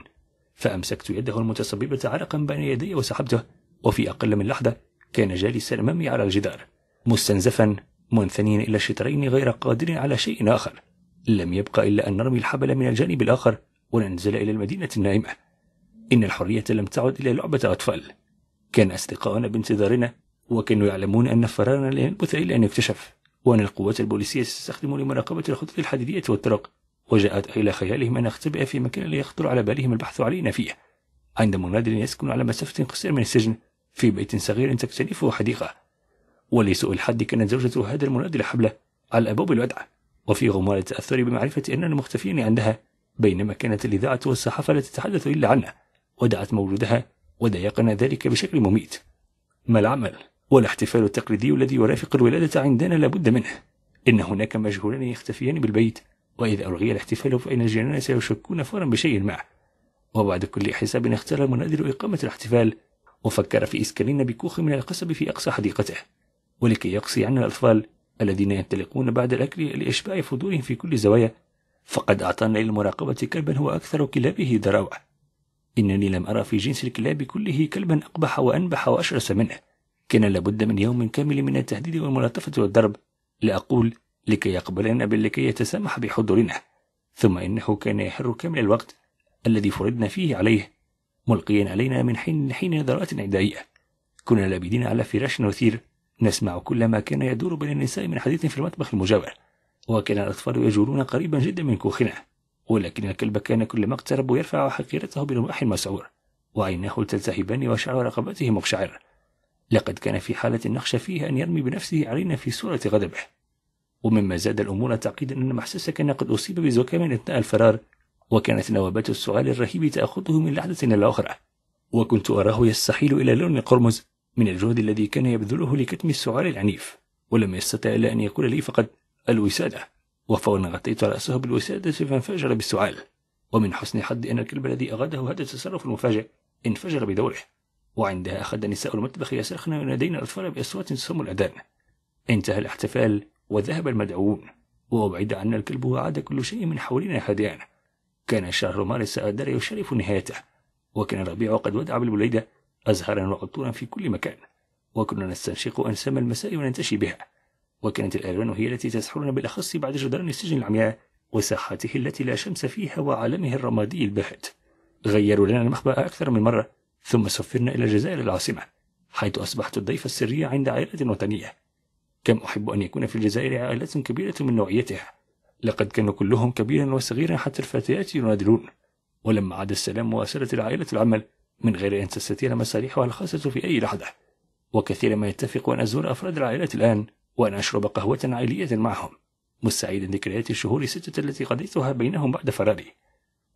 فأمسكت يده المتصببه عرقا بين يدي وسحبته وفي أقل من لحظة كان جالسا أمامي على الجدار مستنزفا منثنيا إلى الشطرين غير قادر على شيء آخر لم يبقى إلا أن نرمي الحبل من الجانب الآخر وننزل إلى المدينة النائمة إن الحرية لم تعد إلى لعبة أطفال كان أصدقاؤنا بانتظارنا وكانوا يعلمون أن فرارنا لن ينبث إلا أن يكتشف وأن القوات البوليسية تستخدم لمراقبة الخطوط الحديدية والطرق وجاءت إلى خيالهم أن نختبئ في مكان لا يخطر على بالهم البحث علينا فيه عند مناد يسكن على مسافة قصيرة من السجن في بيت صغير تكتنفه حديقة ولسوء الحد كانت زوجة هذا المنادل حبله على الأبواب الودعة وفي غمار التأثر بمعرفة أننا مختفيين عندها بينما كانت الإذاعة والصحافة لا تتحدث إلا عنه ودعت مولودها وضايقنا ذلك بشكل مميت ما العمل والاحتفال التقليدي الذي يرافق الولادة عندنا لابد منه إن هناك مجهولان يختفيان بالبيت وإذا ألغي الاحتفال فإن الجيران سيشكون فورا بشيء ما وبعد كل حساب اختار المنادل إقامة الاحتفال وفكر في إسكالين بكوخ من القصب في أقصى حديقته ولكي يقصي عنا الأطفال الذين ينطلقون بعد الأكل لإشباع فضولهم في كل زوايا فقد أعطانا للمراقبة كلبا هو أكثر كلابه ذراوة إنني لم أرى في جنس الكلاب كله كلبا أقبح وأنبح وأشرس منه كان لابد من يوم كامل من التهديد والملاطفة والضرب لا أقول لكي يقبلنا بل لكي يتسامح بحضورنا ثم إنه كان يحر كامل الوقت الذي فرضنا فيه عليه ملقيا علينا من حين لحين نظرات عدائية نعم، كنا لابدين على فراش وثير نسمع كل ما كان يدور بين النساء من حديث في المطبخ المجاور وكان الأطفال يجولون قريبا جدا من كوخنا ولكن الكلب كان كلما اقترب يرفع حقيرته برماح مسعور وعيناه تلتهبان وشعر رقبته مقشعر لقد كان في حالة نخشى فيها أن يرمي بنفسه علينا في صورة غضبه ومما زاد الأمور تعقيدا أن محسسة كان قد أصيب بزكام أثناء الفرار وكانت نوبات السؤال الرهيب تأخذه من لحظة إلى أخرى وكنت أراه يستحيل إلى لون قرمز من الجهد الذي كان يبذله لكتم السؤال العنيف ولم يستطع إلا أن يقول لي فقط الوسادة وفورا غطيت رأسه بالوسادة فانفجر بالسؤال ومن حسن حظي أن الكلب الذي أغاده هذا التصرف المفاجئ انفجر بدوره وعندها أخذ نساء المطبخ يصرخن وينادين الأطفال بأصوات تصم الأذان انتهى الاحتفال وذهب المدعوون وأبعد عنا الكلب وعاد كل شيء من حولنا هادئا كان شهر مارس الدرع يشرف نهايته وكان الربيع قد ودع بالبليدة أزهارا وعطورا في كل مكان وكنا نستنشق أنسام المساء وننتشي بها وكانت الألوان هي التي تسحرنا بالأخص بعد جدران السجن العمياء وساحته التي لا شمس فيها وعالمه الرمادي الباهت غيروا لنا المخبأ أكثر من مرة ثم سفرنا إلى الجزائر العاصمة حيث أصبحت الضيفة السرية عند عائلة وطنية كم أحب أن يكون في الجزائر عائلة كبيرة من نوعيتها لقد كانوا كلهم كبيرا وصغيرا حتى الفتيات ينادلون ولما عاد السلام وأسرت العائلة العمل من غير أن تستثير مصاريحها الخاصة في أي لحظة وكثيرا ما يتفق أن أزور أفراد العائلة الآن وأن أشرب قهوة عائلية معهم مستعيدا ذكريات الشهور الستة التي قضيتها بينهم بعد فراري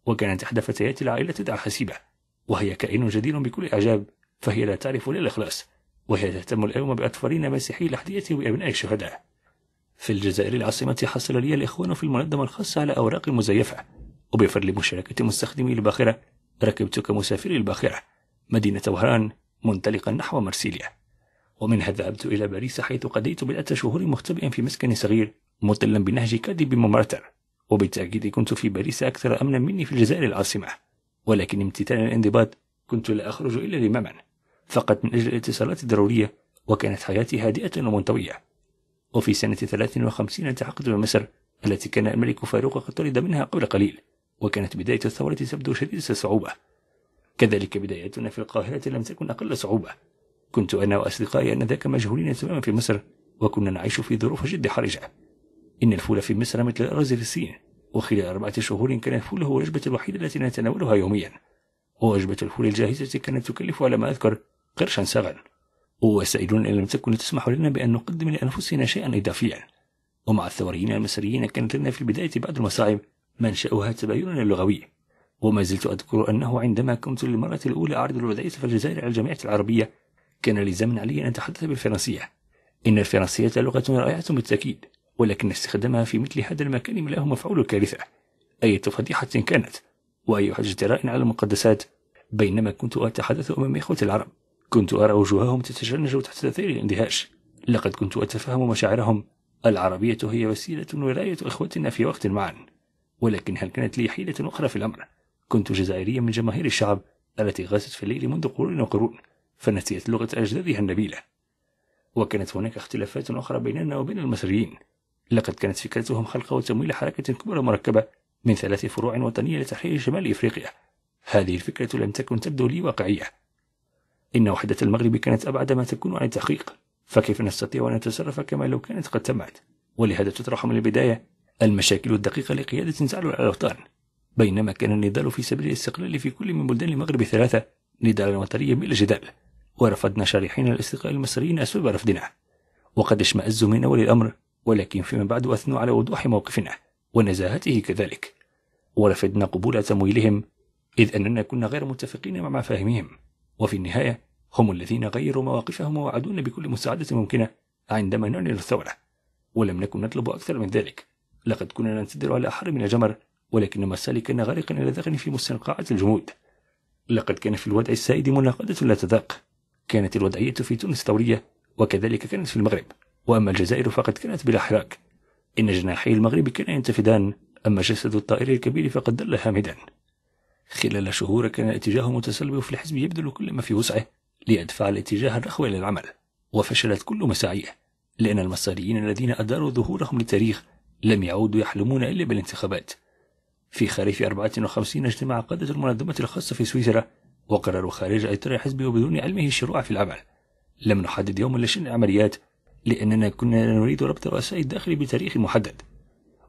وكانت إحدى فتيات العائلة تدعى حسيبة وهي كائن جديد بكل إعجاب فهي لا تعرف للإخلاص وهي تهتم اليوم بأطفالين مسيحي الأحذية وأبناء الشهداء في الجزائر العاصمة حصل لي الإخوان في المنظمة الخاصة على أوراق مزيفة وبفضل مشاركة مستخدمي الباخرة ركبت كمسافر الباخرة مدينة وهران منطلقا نحو مرسيليا ومنها ذهبت إلى باريس حيث قضيت بضعة شهور مختبئا في مسكن صغير مطلا بنهج كاذب ممرتر وبالتأكيد كنت في باريس أكثر أمنا مني في الجزائر العاصمة ولكن امتثالا الانضباط كنت لا أخرج إلا لماما فقط من أجل الاتصالات الضرورية وكانت حياتي هادئة ومنطوية وفي سنة 53 التحقت بمصر التي كان الملك فاروق قد طرد منها قبل قليل وكانت بداية الثورة تبدو شديدة الصعوبة كذلك بدايتنا في القاهرة لم تكن أقل صعوبة كنت أنا وأصدقائي أنذاك مجهولين تماما في مصر وكنا نعيش في ظروف جد حرجة إن الفول في مصر مثل الأرز في الصين وخلال أربعة شهور كان الفول هو الوجبة الوحيدة التي نتناولها يوميا ووجبة الفول الجاهزة كانت تكلف على ما أذكر قرشا ساغا وسائلون إن لم تكن تسمح لنا بأن نقدم لأنفسنا شيئا إضافيا ومع الثوريين المصريين كانت لنا في البداية بعض المصاعب منشأها تبايننا اللغوي وما زلت أذكر أنه عندما كنت للمرة الأولى أعرض الوضعية في الجزائر على الجامعة العربية كان لزاما علي أن أتحدث بالفرنسية إن الفرنسية لغة رائعة بالتأكيد ولكن استخدامها في مثل هذا المكان ملاه مفعول كارثة أية فضيحة كانت وأي اجتراء على المقدسات بينما كنت أتحدث أمام إخوة العرب كنت أرى وجوههم تتشنج تحت تأثير الاندهاش لقد كنت أتفهم مشاعرهم العربية هي وسيلة ولاية إخوتنا في وقت معا ولكن هل كانت لي حيلة أخرى في الأمر؟ كنت جزائريا من جماهير الشعب التي غاست في الليل منذ قرون وقرون فنسيت لغة أجدادها النبيلة وكانت هناك اختلافات أخرى بيننا وبين المصريين لقد كانت فكرتهم خلق وتمويل حركة كبرى مركبة من ثلاث فروع وطنية لتحرير شمال إفريقيا هذه الفكرة لم تكن تبدو لي واقعية إن وحدة المغرب كانت أبعد ما تكون عن التحقيق فكيف نستطيع أن نتصرف كما لو كانت قد تمت ولهذا تطرح من البداية المشاكل الدقيقة لقيادة تعلو على الأوطان بينما كان النضال في سبيل الاستقلال في كل من بلدان المغرب الثلاثة نضالا وطنيا بلا جدال ورفضنا شارحين الاستقلال المصريين أسباب رفضنا وقد اشمأزوا من أول الأمر ولكن فيما بعد أثنوا على وضوح موقفنا ونزاهته كذلك ورفضنا قبول تمويلهم إذ أننا كنا غير متفقين مع مفاهيمهم وفي النهاية هم الذين غيروا مواقفهم ووعدونا بكل مساعدة ممكنة عندما نعلن الثورة ولم نكن نطلب أكثر من ذلك لقد كنا ننتظر على أحر من الجمر ولكن مسالي كان غارقا إلى يلذقني في مستنقعات الجمود لقد كان في الوضع السائد مناقضة لا تذاق كانت الوضعية في تونس ثورية وكذلك كانت في المغرب وأما الجزائر فقد كانت بلا حراك إن جناحي المغرب كانا ينتفدان أما جسد الطائر الكبير فقد ظل هامدا خلال شهور كان الاتجاه متسلب في الحزب يبذل كل ما في وسعه ليدفع الاتجاه الرخوي للعمل وفشلت كل مساعيه لأن المساريين الذين أداروا ظهورهم للتاريخ لم يعودوا يحلمون إلا بالانتخابات في خريف 54 اجتمع قادة المنظمة الخاصة في سويسرا وقرروا خارج إطار حزبه وبدون علمه الشروع في العمل لم نحدد يوما لشن العمليات لأننا كنا نريد ربط رؤساء الداخل بتاريخ محدد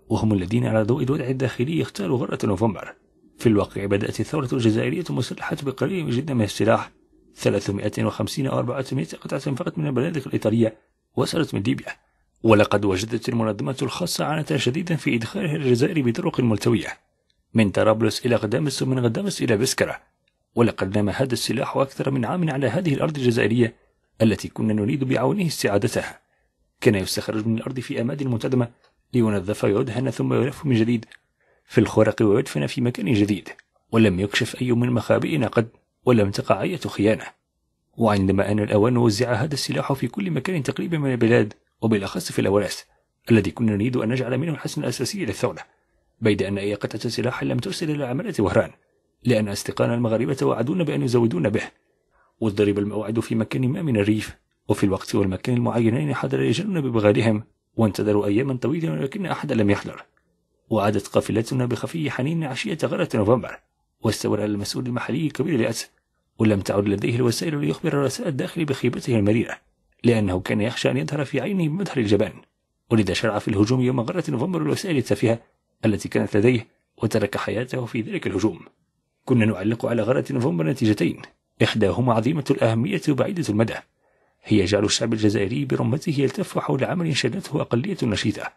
وهم الذين على ضوء الوضع الداخلي اختاروا غرة نوفمبر في الواقع بدأت الثورة الجزائرية مسلحة بقليل جدا من السلاح 350 أو 400 قطعة فقط من البنادق الإيطالية وصلت من ليبيا ولقد وجدت المنظمة الخاصة عانة شديدا في إدخالها الجزائر بطرق ملتوية من طرابلس إلى غدامس ومن غدامس إلى بسكرة ولقد نام هذا السلاح أكثر من عام على هذه الأرض الجزائرية التي كنا نريد بعونه استعادتها كان يستخرج من الأرض في أماد منتدمة لينظف ويدهن ثم يلف من جديد في الخرق ويدفن في مكان جديد ولم يكشف أي من مخابئنا قد ولم تقع أي خيانة وعندما أن الأوان وزع هذا السلاح في كل مكان تقريبا من البلاد وبالأخص في الأوراس الذي كنا نريد أن نجعل منه الحسن الأساسي للثورة بيد أن أي قطعة سلاح لم ترسل إلى عملة وهران لأن أستقان المغاربة وعدونا بأن يزودون به وضرب الموعد في مكان ما من الريف وفي الوقت والمكان المعينين حضر رجالنا ببغالهم وانتظروا أياما طويلة ولكن أحد لم يحضر وعادت قافلتنا بخفي حنين عشية غرة نوفمبر واستولى المسؤول المحلي كبير اليأس ولم تعد لديه الوسائل ليخبر الرساء الداخل بخيبته المريرة لأنه كان يخشى أن يظهر في عينه مظهر الجبان ولذا شرع في الهجوم يوم غرة نوفمبر الوسائل التافهة التي كانت لديه وترك حياته في ذلك الهجوم كنا نعلق على غرة نوفمبر نتيجتين إحداهما عظيمة الأهمية وبعيدة المدى هي جعل الشعب الجزائري برمته يلتف حول عمل شنته أقلية نشيطة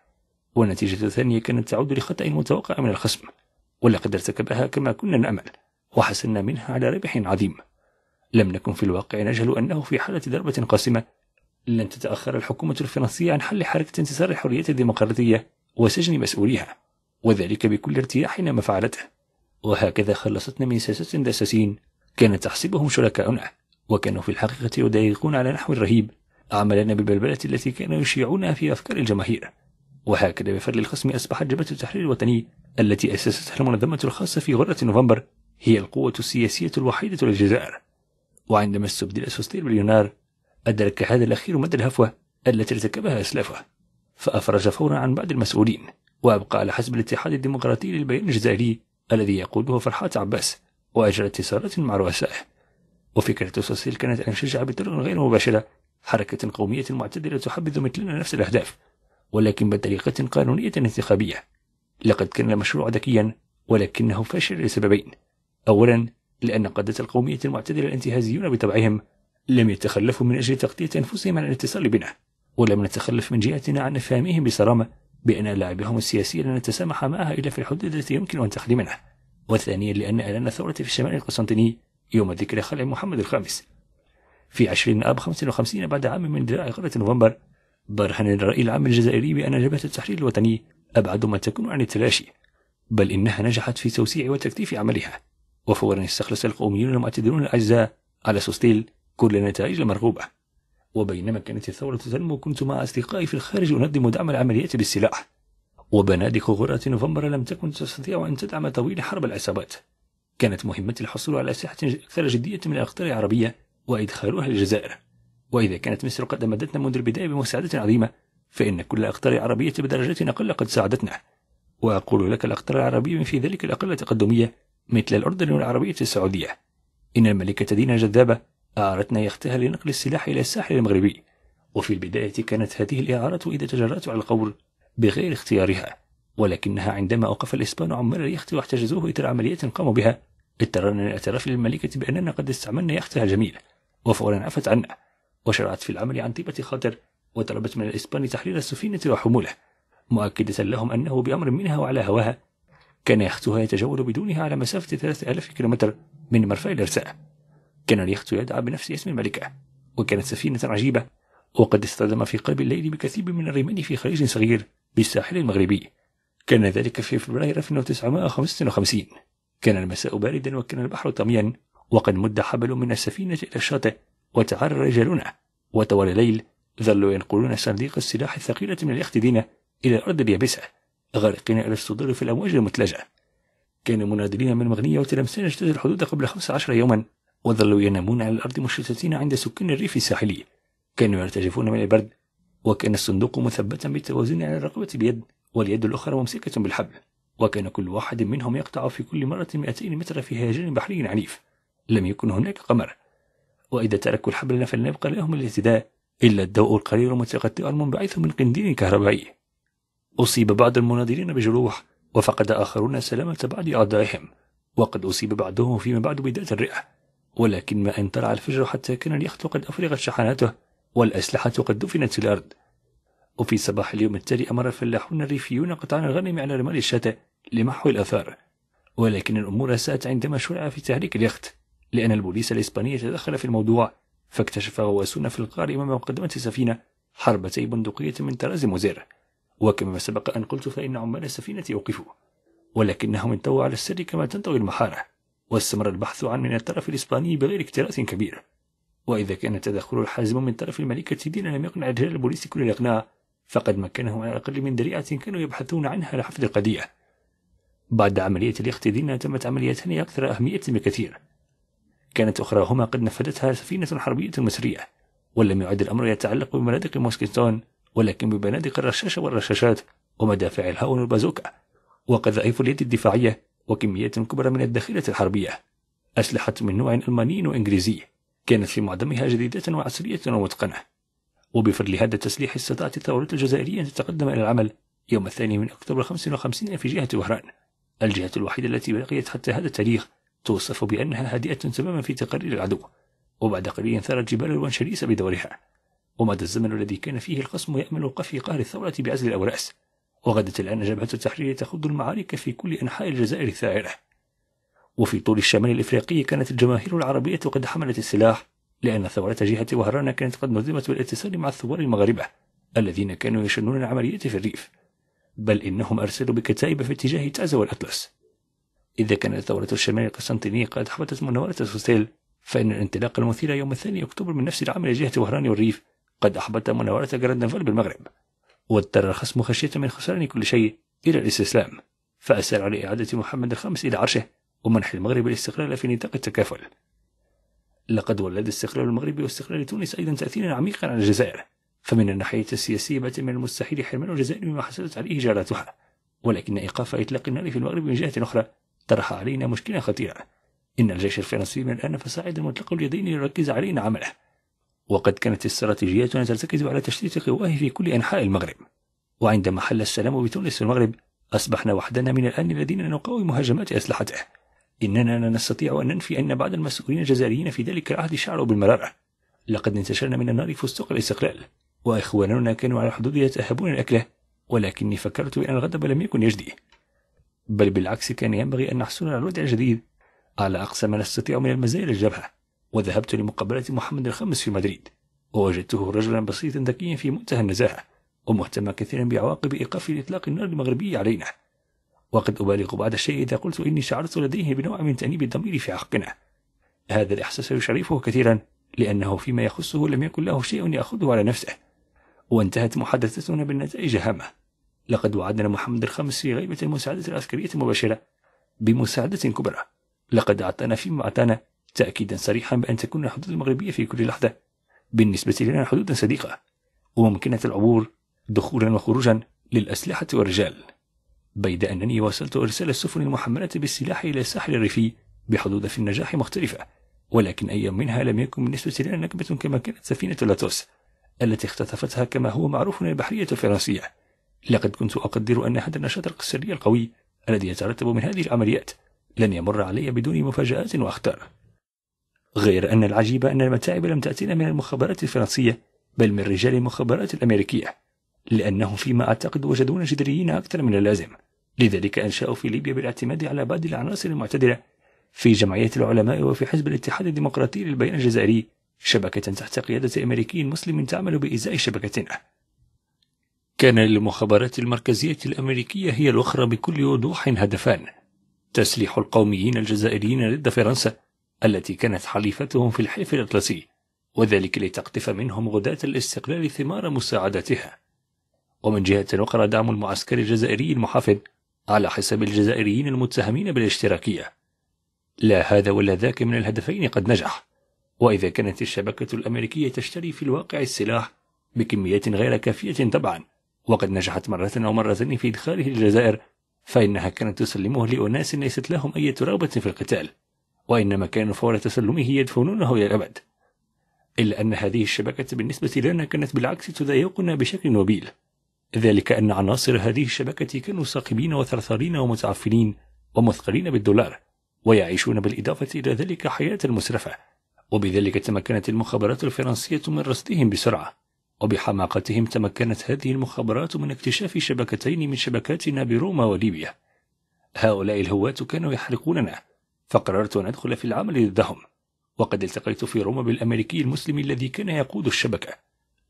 ونتيجة ثانية كانت تعود لخطأ متوقع من الخصم ولقد ارتكبها كما كنا نأمل وحصلنا منها على ربح عظيم لم نكن في الواقع نجهل أنه في حالة ضربة قاسمة لن تتأخر الحكومة الفرنسية عن حل حركة انتصار الحرية الديمقراطية وسجن مسؤوليها وذلك بكل ارتياح لما فعلته وهكذا خلصتنا من ساسة دساسين كانت تحسبهم شركاؤنا وكانوا في الحقيقة يضايقون على نحو رهيب عملنا بالبلبلة التي كانوا يشيعونها في أفكار الجماهير وهكذا بفضل الخصم أصبحت جبهة التحرير الوطني التي أسستها المنظمة الخاصة في غرة نوفمبر هي القوة السياسية الوحيدة للجزائر وعندما استبدل سوستير باليونار أدرك هذا الأخير مدى الهفوة التي ارتكبها أسلافه فأفرج فورا عن بعض المسؤولين وأبقى على حسب الاتحاد الديمقراطي للبيان الجزائري الذي يقوده فرحات عباس وأجرى اتصالات مع رؤسائه وفكرة سوستير كانت أن يشجع بطرق غير مباشرة حركة قومية معتدلة تحبذ مثلنا نفس الأهداف ولكن بطريقة قانونية انتخابية لقد كان المشروع ذكيا ولكنه فشل لسببين أولا لأن قادة القومية المعتدلة الانتهازيون بطبعهم لم يتخلفوا من أجل تغطية أنفسهم عن الاتصال بنا ولم نتخلف من جهتنا عن إفهامهم بصرامة بأن لاعبهم السياسي لن نتسامح معها إلا في الحدود التي يمكن أن تخدمنا وثانيا لأن إعلان الثورة في الشمال القسطنطيني يوم ذكرى خلع محمد الخامس في 20 آب 55 بعد عام من ذراع غارة نوفمبر برهن الرأي العام الجزائري بأن جبهة التحرير الوطني أبعد ما تكون عن التلاشي بل إنها نجحت في توسيع وتكثيف عملها وفورا استخلص القوميون المعتدلون الأعزاء على سوستيل كل النتائج المرغوبة وبينما كانت الثورة تنمو كنت مع أصدقائي في الخارج أنظم دعم العمليات بالسلاح وبنادق غرة نوفمبر لم تكن تستطيع أن تدعم طويل حرب العصابات كانت مهمتي الحصول على أسلحة أكثر جدية من الأخطار العربية وإدخالها للجزائر وإذا كانت مصر قد أمدتنا منذ البداية بمساعدة عظيمة فإن كل أقطار العربية بدرجة أقل قد ساعدتنا وأقول لك الأقطار العربية في ذلك الأقل تقدمية مثل الأردن والعربية السعودية إن الملكة دينا جذابة أعارتنا يختها لنقل السلاح إلى الساحل المغربي وفي البداية كانت هذه الإعارة إذا تجرأت على القول بغير اختيارها ولكنها عندما أوقف الإسبان عمال اليخت واحتجزوه إثر عمليات قاموا بها اضطررنا للاعتراف للملكة بأننا قد استعملنا يختها الجميل وفورا عفت عنه وشرعت في العمل عن طيبة خاطر وطلبت من الإسبان تحرير السفينة وحموله مؤكدة لهم أنه بأمر منها وعلى هواها كان يختها يتجول بدونها على مسافة 3000 كيلومتر من مرفأ الإرساء كان اليخت يدعى بنفس اسم الملكة وكانت سفينة عجيبة وقد اصطدم في قلب الليل بكثير من الرمال في خليج صغير بالساحل المغربي كان ذلك في فبراير 1955 كان المساء باردا وكان البحر طميا وقد مد حبل من السفينة إلى الشاطئ وتعرى رجالنا وطوال الليل ظلوا ينقلون صناديق السلاح الثقيلة من اليخت دينا إلى الأرض اليابسة غارقين إلى الصدور في الأمواج المتلجة كانوا منادلين من مغنية وتلمسان اجتاز الحدود قبل 15 يوما وظلوا ينامون على الأرض مشتتين عند سكان الريف الساحلي كانوا يرتجفون من البرد وكان الصندوق مثبتا بالتوازن على الرقبة بيد واليد الأخرى ممسكة بالحبل وكان كل واحد منهم يقطع في كل مرة 200 متر في هيجان بحري عنيف لم يكن هناك قمر وإذا تركوا الحبل فلن يبقى لهم الاهتداء إلا الضوء القرير متغطئا المنبعث من قنديل كهربائي أصيب بعض المناظرين بجروح وفقد آخرون سلامة بعض أعضائهم وقد أصيب بعضهم فيما بعد بداية الرئة ولكن ما أن طلع الفجر حتى كان اليخت قد أفرغت شحناته والأسلحة قد دفنت في الأرض وفي صباح اليوم التالي أمر الفلاحون الريفيون قطع الغنم على رمال الشتاء لمحو الآثار ولكن الأمور ساءت عندما شرع في تهريك اليخت لأن البوليس الإسباني تدخل في الموضوع فاكتشف غواصون في القار أمام مقدمة سفينة حربتي بندقية من طراز مزر وكما سبق أن قلت فإن عمال السفينة أوقفوا ولكنهم انتووا على السر كما تنتوي المحارة واستمر البحث عن من الطرف الإسباني بغير اكتراث كبير وإذا كان التدخل الحازم من طرف الملكة دينا لم يقنع رجال البوليس كل الإقناع فقد مكنهم على الأقل من ذريعة كانوا يبحثون عنها لحفظ القضية بعد عملية الاختدين تمت عمليتان أكثر أهمية بكثير كانت أخراهما قد نفذتها سفينة حربية مصرية ولم يعد الأمر يتعلق ببنادق موسكستون ولكن ببنادق الرشاشة والرشاشات ومدافع الهاون والبازوكا وقذائف اليد الدفاعية وكميات كبرى من الداخلة الحربية أسلحة من نوع ألماني وإنجليزي كانت في معظمها جديدة وعصرية ومتقنة وبفضل هذا التسليح استطاعت الثورة الجزائرية أن تتقدم إلى العمل يوم الثاني من أكتوبر 55 في جهة وهران الجهة الوحيدة التي بقيت حتى هذا التاريخ توصف بأنها هادئة تماما في تقارير العدو وبعد قليل ثارت جبال الونشليس بدورها ومدى الزمن الذي كان فيه الخصم يأمل قفي قهر الثورة بعزل الأوراس وغدت الآن جبهة التحرير تخوض المعارك في كل أنحاء الجزائر الثائرة وفي طول الشمال الإفريقي كانت الجماهير العربية قد حملت السلاح لأن ثورة جهة وهران كانت قد نظمت بالاتصال مع الثوار المغاربة الذين كانوا يشنون العمليات في الريف بل إنهم أرسلوا بكتائب في اتجاه تازا والأطلس إذا كانت الثورة الشمال القسطنطينية قد حبطت مناورة سوسيل فإن الانطلاق المثير يوم الثاني أكتوبر من نفس العام إلى جهة وهران والريف قد أحبط مناورة جراندنفال بالمغرب واضطر الخصم خشية من خسران كل شيء إلى الاستسلام فأسر على إعادة محمد الخامس إلى عرشه ومنح المغرب الاستقلال في نطاق التكافل لقد ولد استقلال المغرب واستقلال تونس أيضا تأثيرا عميقا على الجزائر فمن الناحية السياسية بات من المستحيل حرمان الجزائر مما حصلت عليه جارتها ولكن إيقاف إطلاق النار في المغرب من جهة أخرى طرح علينا مشكلة خطيرة إن الجيش الفرنسي من الآن فصاعد مطلق اليدين ليركز علينا عمله وقد كانت استراتيجياتنا ترتكز على تشتيت قواه في كل أنحاء المغرب وعندما حل السلام بتونس والمغرب أصبحنا وحدنا من الآن الذين نقاوم هجمات أسلحته إننا لا نستطيع أن ننفي أن بعض المسؤولين الجزائريين في ذلك العهد شعروا بالمرارة لقد انتشرنا من النار فستق الاستقلال وإخواننا كانوا على الحدود يتأهبون الأكلة ولكني فكرت بأن الغضب لم يكن يجدي بل بالعكس كان ينبغي أن نحصل على الوضع الجديد على أقصى ما نستطيع من المزايا للجبهة وذهبت لمقابلة محمد الخامس في مدريد ووجدته رجلا بسيطا ذكيا في منتهى النزاهة ومهتما كثيرا بعواقب إيقاف إطلاق النار المغربي علينا وقد أبالغ بعد الشيء إذا قلت إني شعرت لديه بنوع من تأنيب الضمير في حقنا هذا الإحساس يشرفه كثيرا لأنه فيما يخصه لم يكن له شيء يأخذه على نفسه وانتهت محادثتنا بالنتائج هامة لقد وعدنا محمد الخامس في غيبة المساعدة العسكرية المباشرة بمساعدة كبرى لقد أعطانا فيما أعطانا تأكيدا صريحا بأن تكون الحدود المغربية في كل لحظة بالنسبة لنا حدودا صديقة وممكنة العبور دخولا وخروجا للأسلحة والرجال بيد أنني واصلت إرسال السفن المحملة بالسلاح إلى الساحل الريفي بحدود في النجاح مختلفة ولكن أي منها لم يكن بالنسبة لنا نكبة كما كانت سفينة لاتوس التي اختطفتها كما هو معروف البحرية الفرنسية لقد كنت أقدر أن هذا النشاط السري القوي الذي يترتب من هذه العمليات لن يمر علي بدون مفاجآت وأخطار غير أن العجيب أن المتاعب لم تأتينا من المخابرات الفرنسية بل من رجال المخابرات الأمريكية لأنهم فيما أعتقد وجدونا جذريين أكثر من اللازم لذلك أنشأوا في ليبيا بالاعتماد على بعض العناصر المعتدلة في جمعية العلماء وفي حزب الاتحاد الديمقراطي للبيان الجزائري شبكة تحت قيادة أمريكي مسلم تعمل بإزاء شبكتنا كان للمخابرات المركزية الأمريكية هي الأخرى بكل وضوح هدفان تسليح القوميين الجزائريين ضد فرنسا التي كانت حليفتهم في الحلف الأطلسي وذلك لتقطف منهم غداة الاستقلال ثمار مساعدتها ومن جهة أخرى دعم المعسكر الجزائري المحافظ على حساب الجزائريين المتهمين بالاشتراكية لا هذا ولا ذاك من الهدفين قد نجح وإذا كانت الشبكة الأمريكية تشتري في الواقع السلاح بكميات غير كافية طبعا وقد نجحت مرة أو مرتين في إدخاله للجزائر فإنها كانت تسلمه لأناس ليست لهم أي رغبة في القتال وإنما كانوا فور تسلمه يدفنونه إلى الأبد إلا أن هذه الشبكة بالنسبة لنا كانت بالعكس تضايقنا بشكل وبيل ذلك أن عناصر هذه الشبكة كانوا صاخبين وثرثرين ومتعفنين ومثقلين بالدولار ويعيشون بالإضافة إلى ذلك حياة مسرفة وبذلك تمكنت المخابرات الفرنسية من رصدهم بسرعة وبحماقتهم تمكنت هذه المخابرات من اكتشاف شبكتين من شبكاتنا بروما وليبيا هؤلاء الهواة كانوا يحرقوننا فقررت أن أدخل في العمل ضدهم وقد التقيت في روما بالأمريكي المسلم الذي كان يقود الشبكة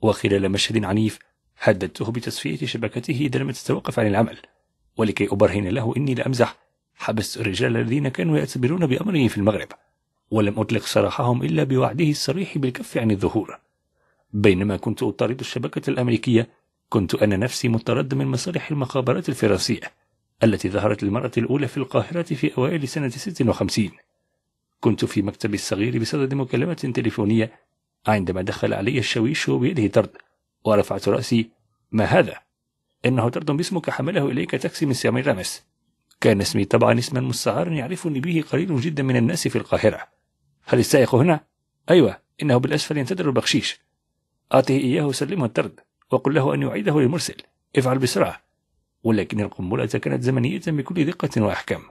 وخلال مشهد عنيف هددته بتصفية شبكته إذا لم تتوقف عن العمل ولكي أبرهن له إني لأمزح حبست الرجال الذين كانوا يعتبرون بأمره في المغرب ولم أطلق سراحهم إلا بوعده الصريح بالكف عن الظهور بينما كنت أطارد الشبكة الأمريكية كنت أنا نفسي مطرد من مصالح المخابرات الفرنسية التي ظهرت للمرة الأولى في القاهرة في أوائل سنة 56 كنت في مكتبي الصغير بصدد مكالمة تليفونية عندما دخل علي الشويش بيده طرد ورفعت رأسي ما هذا؟ إنه طرد باسمك حمله إليك تاكسي من سامي رامس كان اسمي طبعا اسما مستعارا يعرفني به قليل جدا من الناس في القاهرة هل السائق هنا؟ أيوة إنه بالأسفل ينتظر البخشيش آته إياه وسلمه الطرد وقل له أن يعيده للمرسل افعل بسرعة ولكن القنبلة كانت زمنية بكل دقة وأحكام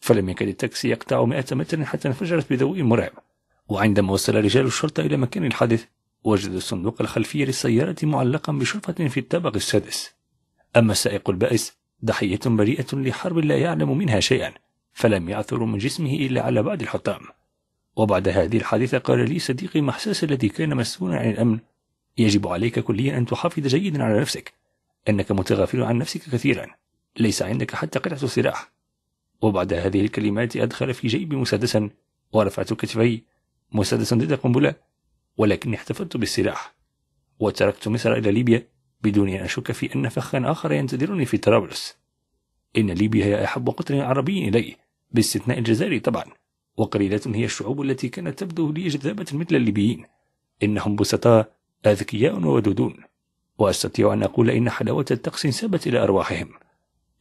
فلم يكد التاكسي يقطع مئة متر حتى انفجرت بضوء مرعب وعندما وصل رجال الشرطة إلى مكان الحادث وجدوا الصندوق الخلفي للسيارة معلقا بشرفة في الطابق السادس أما السائق البائس ضحية بريئة لحرب لا يعلم منها شيئا فلم يعثر من جسمه إلا على بعض الحطام وبعد هذه الحادثة قال لي صديقي محساس الذي كان مسؤولا عن الأمن يجب عليك كليا أن تحافظ جيدا على نفسك أنك متغافل عن نفسك كثيرا ليس عندك حتى قطعة سلاح وبعد هذه الكلمات أدخل في جيبي مسدسا ورفعت كتفي مسدسا ضد قنبلة ولكني احتفظت بالسلاح وتركت مصر إلى ليبيا بدون أن أشك في أن فخا آخر ينتظرني في طرابلس إن ليبيا هي أحب قطر عربي إلي باستثناء الجزائر طبعا وقليلة هي الشعوب التي كانت تبدو لي جذابة مثل الليبيين إنهم بسطاء أذكياء ودودون وأستطيع أن أقول إن حلاوة الطقس انسابت إلى أرواحهم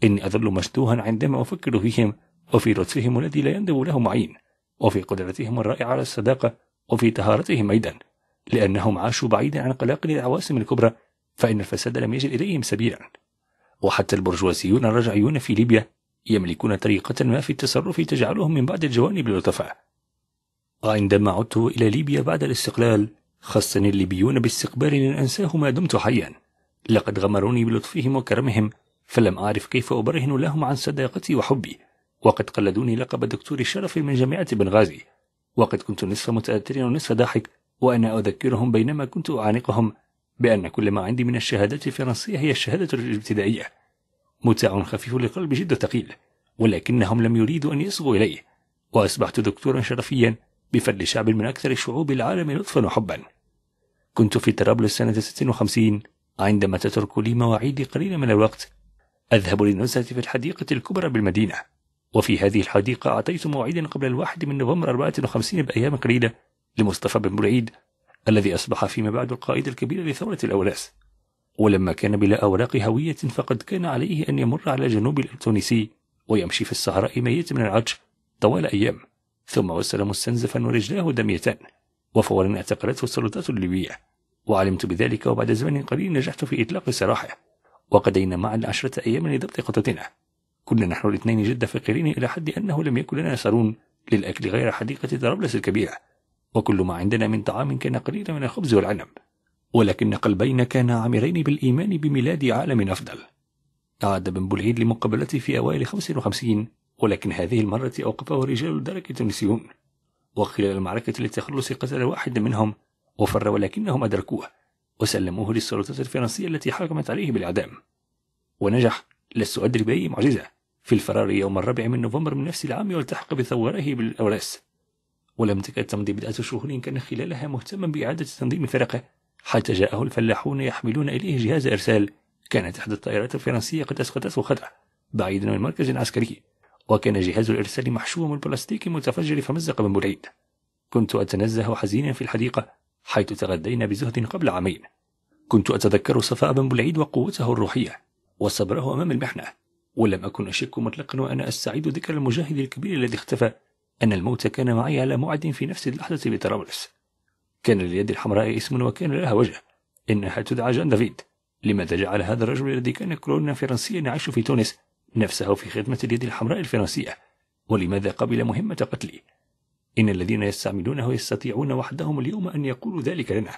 إني أظل مشتوها عندما أفكر فيهم وفي لطفهم الذي لا يندب له معين وفي قدرتهم الرائعة على الصداقة وفي طهارتهم أيضا لأنهم عاشوا بعيدا عن قلاقل العواصم الكبرى فإن الفساد لم يجد إليهم سبيلا وحتى البرجوازيون الرجعيون في ليبيا يملكون طريقة ما في التصرف تجعلهم من بعض الجوانب لطفاء وعندما عدت إلى ليبيا بعد الاستقلال خصني الليبيون باستقبالي لن أنساه ما دمت حيا لقد غمروني بلطفهم وكرمهم فلم أعرف كيف أبرهن لهم عن صداقتي وحبي وقد قلدوني لقب دكتور الشرف من جامعة بنغازي وقد كنت نصف متآثر ونصف ضاحك وأنا أذكرهم بينما كنت أعانقهم بأن كل ما عندي من الشهادات الفرنسية هي الشهادة الابتدائية متاع خفيف للقلب جد ثقيل ولكنهم لم يريدوا أن يصغوا إليه وأصبحت دكتورا شرفيا بفضل شعب من أكثر شعوب العالم لطفا وحبا كنت في طرابلس سنة 56 عندما تترك لي مواعيدي قليلا من الوقت أذهب للنزهة في الحديقة الكبرى بالمدينة وفي هذه الحديقة أعطيت موعدا قبل الواحد من نوفمبر 54 بأيام قليلة لمصطفى بن بريد الذي أصبح فيما بعد القائد الكبير لثورة الأولاس ولما كان بلا أوراق هوية فقد كان عليه أن يمر على جنوب التونسي ويمشي في الصحراء ميت من العطش طوال أيام ثم وصل مستنزفا ورجلاه دميتان وفورا اعتقلته السلطات الليبية وعلمت بذلك وبعد زمن قليل نجحت في إطلاق سراحه وقضينا معا عشرة أيام لضبط خطتنا كنا نحن الاثنين جد فقيرين إلى حد أنه لم يكن لنا صالون للأكل غير حديقة طرابلس الكبيرة وكل ما عندنا من طعام كان قليلا من الخبز والعنب ولكن قلبينا كانا عامرين بالإيمان بميلاد عالم أفضل عاد بن بلعيد لمقابلتي في أوائل 55 ولكن هذه المرة أوقفه رجال الدرك تونسيون وخلال المعركة للتخلص قتل واحد منهم وفر ولكنهم أدركوه وسلموه للسلطات الفرنسية التي حكمت عليه بالإعدام ونجح لست أدري بأي معجزة في الفرار يوم الرابع من نوفمبر من نفس العام والتحق بثواره بالأوراس ولم تكد تمضي بضعة شهور كان خلالها مهتما بإعادة تنظيم فرقه حتى جاءه الفلاحون يحملون إليه جهاز إرسال كانت إحدى الطائرات الفرنسية قد أسقطته خدعة بعيدا من مركز عسكري وكان جهاز الإرسال محشوم البلاستيك متفجر فمزق من بعيد كنت أتنزه حزينا في الحديقة حيث تغدينا بزهد قبل عامين كنت أتذكر صفاء بن بلعيد وقوته الروحية وصبره أمام المحنة ولم أكن أشك مطلقا وأنا أستعيد ذكر المجاهد الكبير الذي اختفى أن الموت كان معي على موعد في نفس اللحظة بطرابلس كان لليد الحمراء اسم وكان لها وجه إنها تدعى جان دافيد لماذا جعل هذا الرجل الذي كان كولونا فرنسيا يعيش في تونس نفسه في خدمة اليد الحمراء الفرنسية ولماذا قبل مهمة قتلي؟ إن الذين يستعملونه يستطيعون وحدهم اليوم أن يقولوا ذلك لنا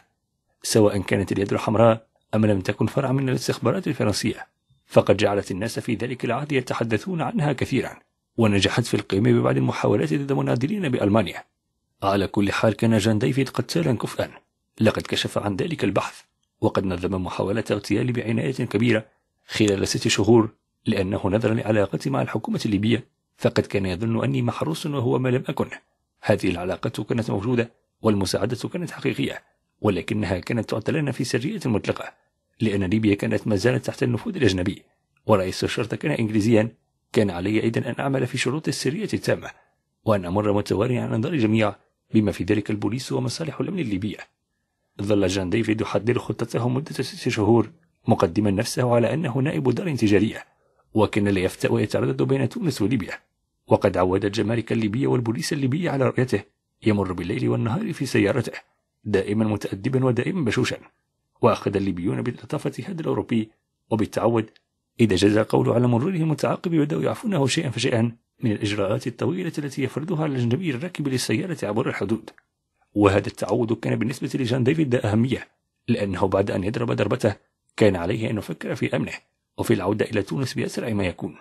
سواء كانت اليد الحمراء أم لم تكن فرع من الاستخبارات الفرنسية فقد جعلت الناس في ذلك العهد يتحدثون عنها كثيرا ونجحت في القيام ببعض المحاولات ضد مناضلين بألمانيا على كل حال كان جان ديفيد قتالا كفءا لقد كشف عن ذلك البحث وقد نظم محاولة اغتيال بعناية كبيرة خلال ست شهور لأنه نظرا لعلاقتي مع الحكومة الليبية فقد كان يظن أني محروس وهو ما لم أكن هذه العلاقة كانت موجودة والمساعدة كانت حقيقية ولكنها كانت تعطى لنا في سرية مطلقة لأن ليبيا كانت ما زالت تحت النفوذ الأجنبي ورئيس الشرطة كان إنجليزيا كان علي أيضا أن أعمل في شروط السرية التامة وأن أمر متواريا عن أنظار الجميع بما في ذلك البوليس ومصالح الأمن الليبية ظل جان ديفيد يحضر خطته مدة ست شهور مقدما نفسه على أنه نائب دار تجارية وكان لا يفتأ ويتردد بين تونس وليبيا وقد عود الجمارك الليبية والبوليس الليبي على رؤيته يمر بالليل والنهار في سيارته دائما متأدبا ودائما بشوشا وأخذ الليبيون بلطافة هذا الأوروبي وبالتعود إذا جاز القول على مروره المتعاقب بدأوا يعفونه شيئا فشيئا من الإجراءات الطويلة التي يفرضها الأجنبي الراكب للسيارة عبر الحدود وهذا التعود كان بالنسبة لجان ديفيد أهمية لأنه بعد أن يضرب ضربته كان عليه أن يفكر في أمنه وفي العودة إلى تونس بأسرع ما يكون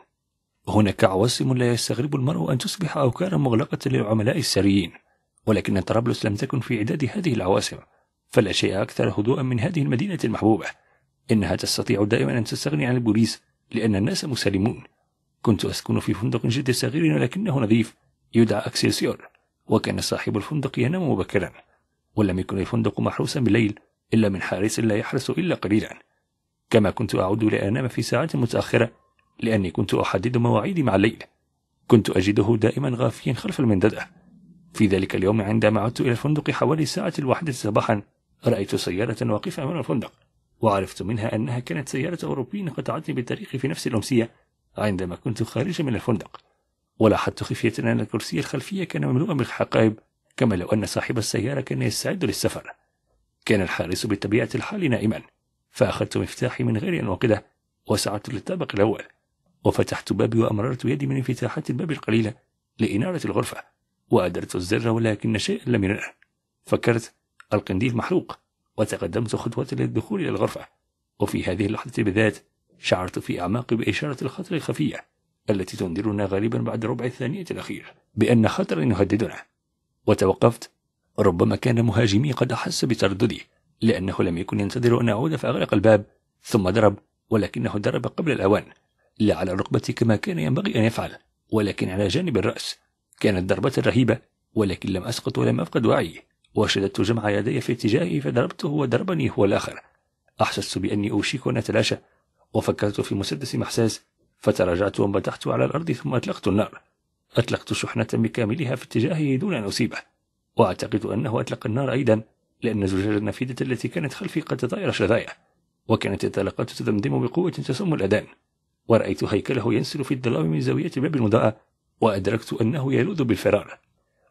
هناك عواصم لا يستغرب المرء أن تصبح أوكارا مغلقة للعملاء السريين ولكن طرابلس لم تكن في عداد هذه العواصم فلا شيء أكثر هدوءا من هذه المدينة المحبوبة إنها تستطيع دائما أن تستغني عن البوليس لأن الناس مسالمون كنت أسكن في فندق جد صغير ولكنه نظيف يدعى أكسيسيور وكان صاحب الفندق ينام مبكرا ولم يكن الفندق محروسا بالليل إلا من حارس لا يحرس إلا قليلا كما كنت أعود لأنام في ساعات متأخرة لأني كنت أحدد مواعيدي مع الليل كنت أجده دائما غافيا خلف المنددة في ذلك اليوم عندما عدت إلى الفندق حوالي الساعة الواحدة صباحا رأيت سيارة واقفة أمام الفندق وعرفت منها أنها كانت سيارة أوروبي قطعتني بالطريق في نفس الأمسية عندما كنت خارجا من الفندق ولاحظت خفية أن الكرسي الخلفي كان مملوءا بالحقائب كما لو أن صاحب السيارة كان يستعد للسفر كان الحارس بطبيعة الحال نائما فأخذت مفتاحي من غير أن أوقده وسعدت للطابق الأول وفتحت بابي وأمررت يدي من انفتاحات الباب القليلة لإنارة الغرفة وأدرت الزر ولكن شيئا لم ينعه فكرت القنديل محروق وتقدمت خطوة للدخول إلى الغرفة وفي هذه اللحظة بالذات شعرت في أعماقي بإشارة الخطر الخفية التي تنذرنا غالبا بعد ربع الثانية الأخير بأن خطرا يهددنا وتوقفت ربما كان مهاجمي قد أحس بترددي لأنه لم يكن ينتظر أن أعود فأغلق الباب ثم ضرب ولكنه ضرب قبل الأوان لا على الرقبة كما كان ينبغي أن يفعل ولكن على جانب الرأس كانت ضربة رهيبة ولكن لم أسقط ولم أفقد وعيي وشددت جمع يدي في اتجاهه فضربته وضربني هو الآخر أحسست بأني أوشك أن أتلاشى وفكرت في مسدس محساس فتراجعت وانبتحت على الأرض ثم أطلقت النار أطلقت شحنة بكاملها في اتجاهه دون أن أصيبه وأعتقد أنه أطلق النار أيضا لأن زجاج النافذة التي كانت خلفي قد تطاير شظايا وكانت الطلقات تدمدم بقوة تسم الأذان ورأيت هيكله ينسل في الظلام من زاوية باب المضاءة وأدركت أنه يلوذ بالفرار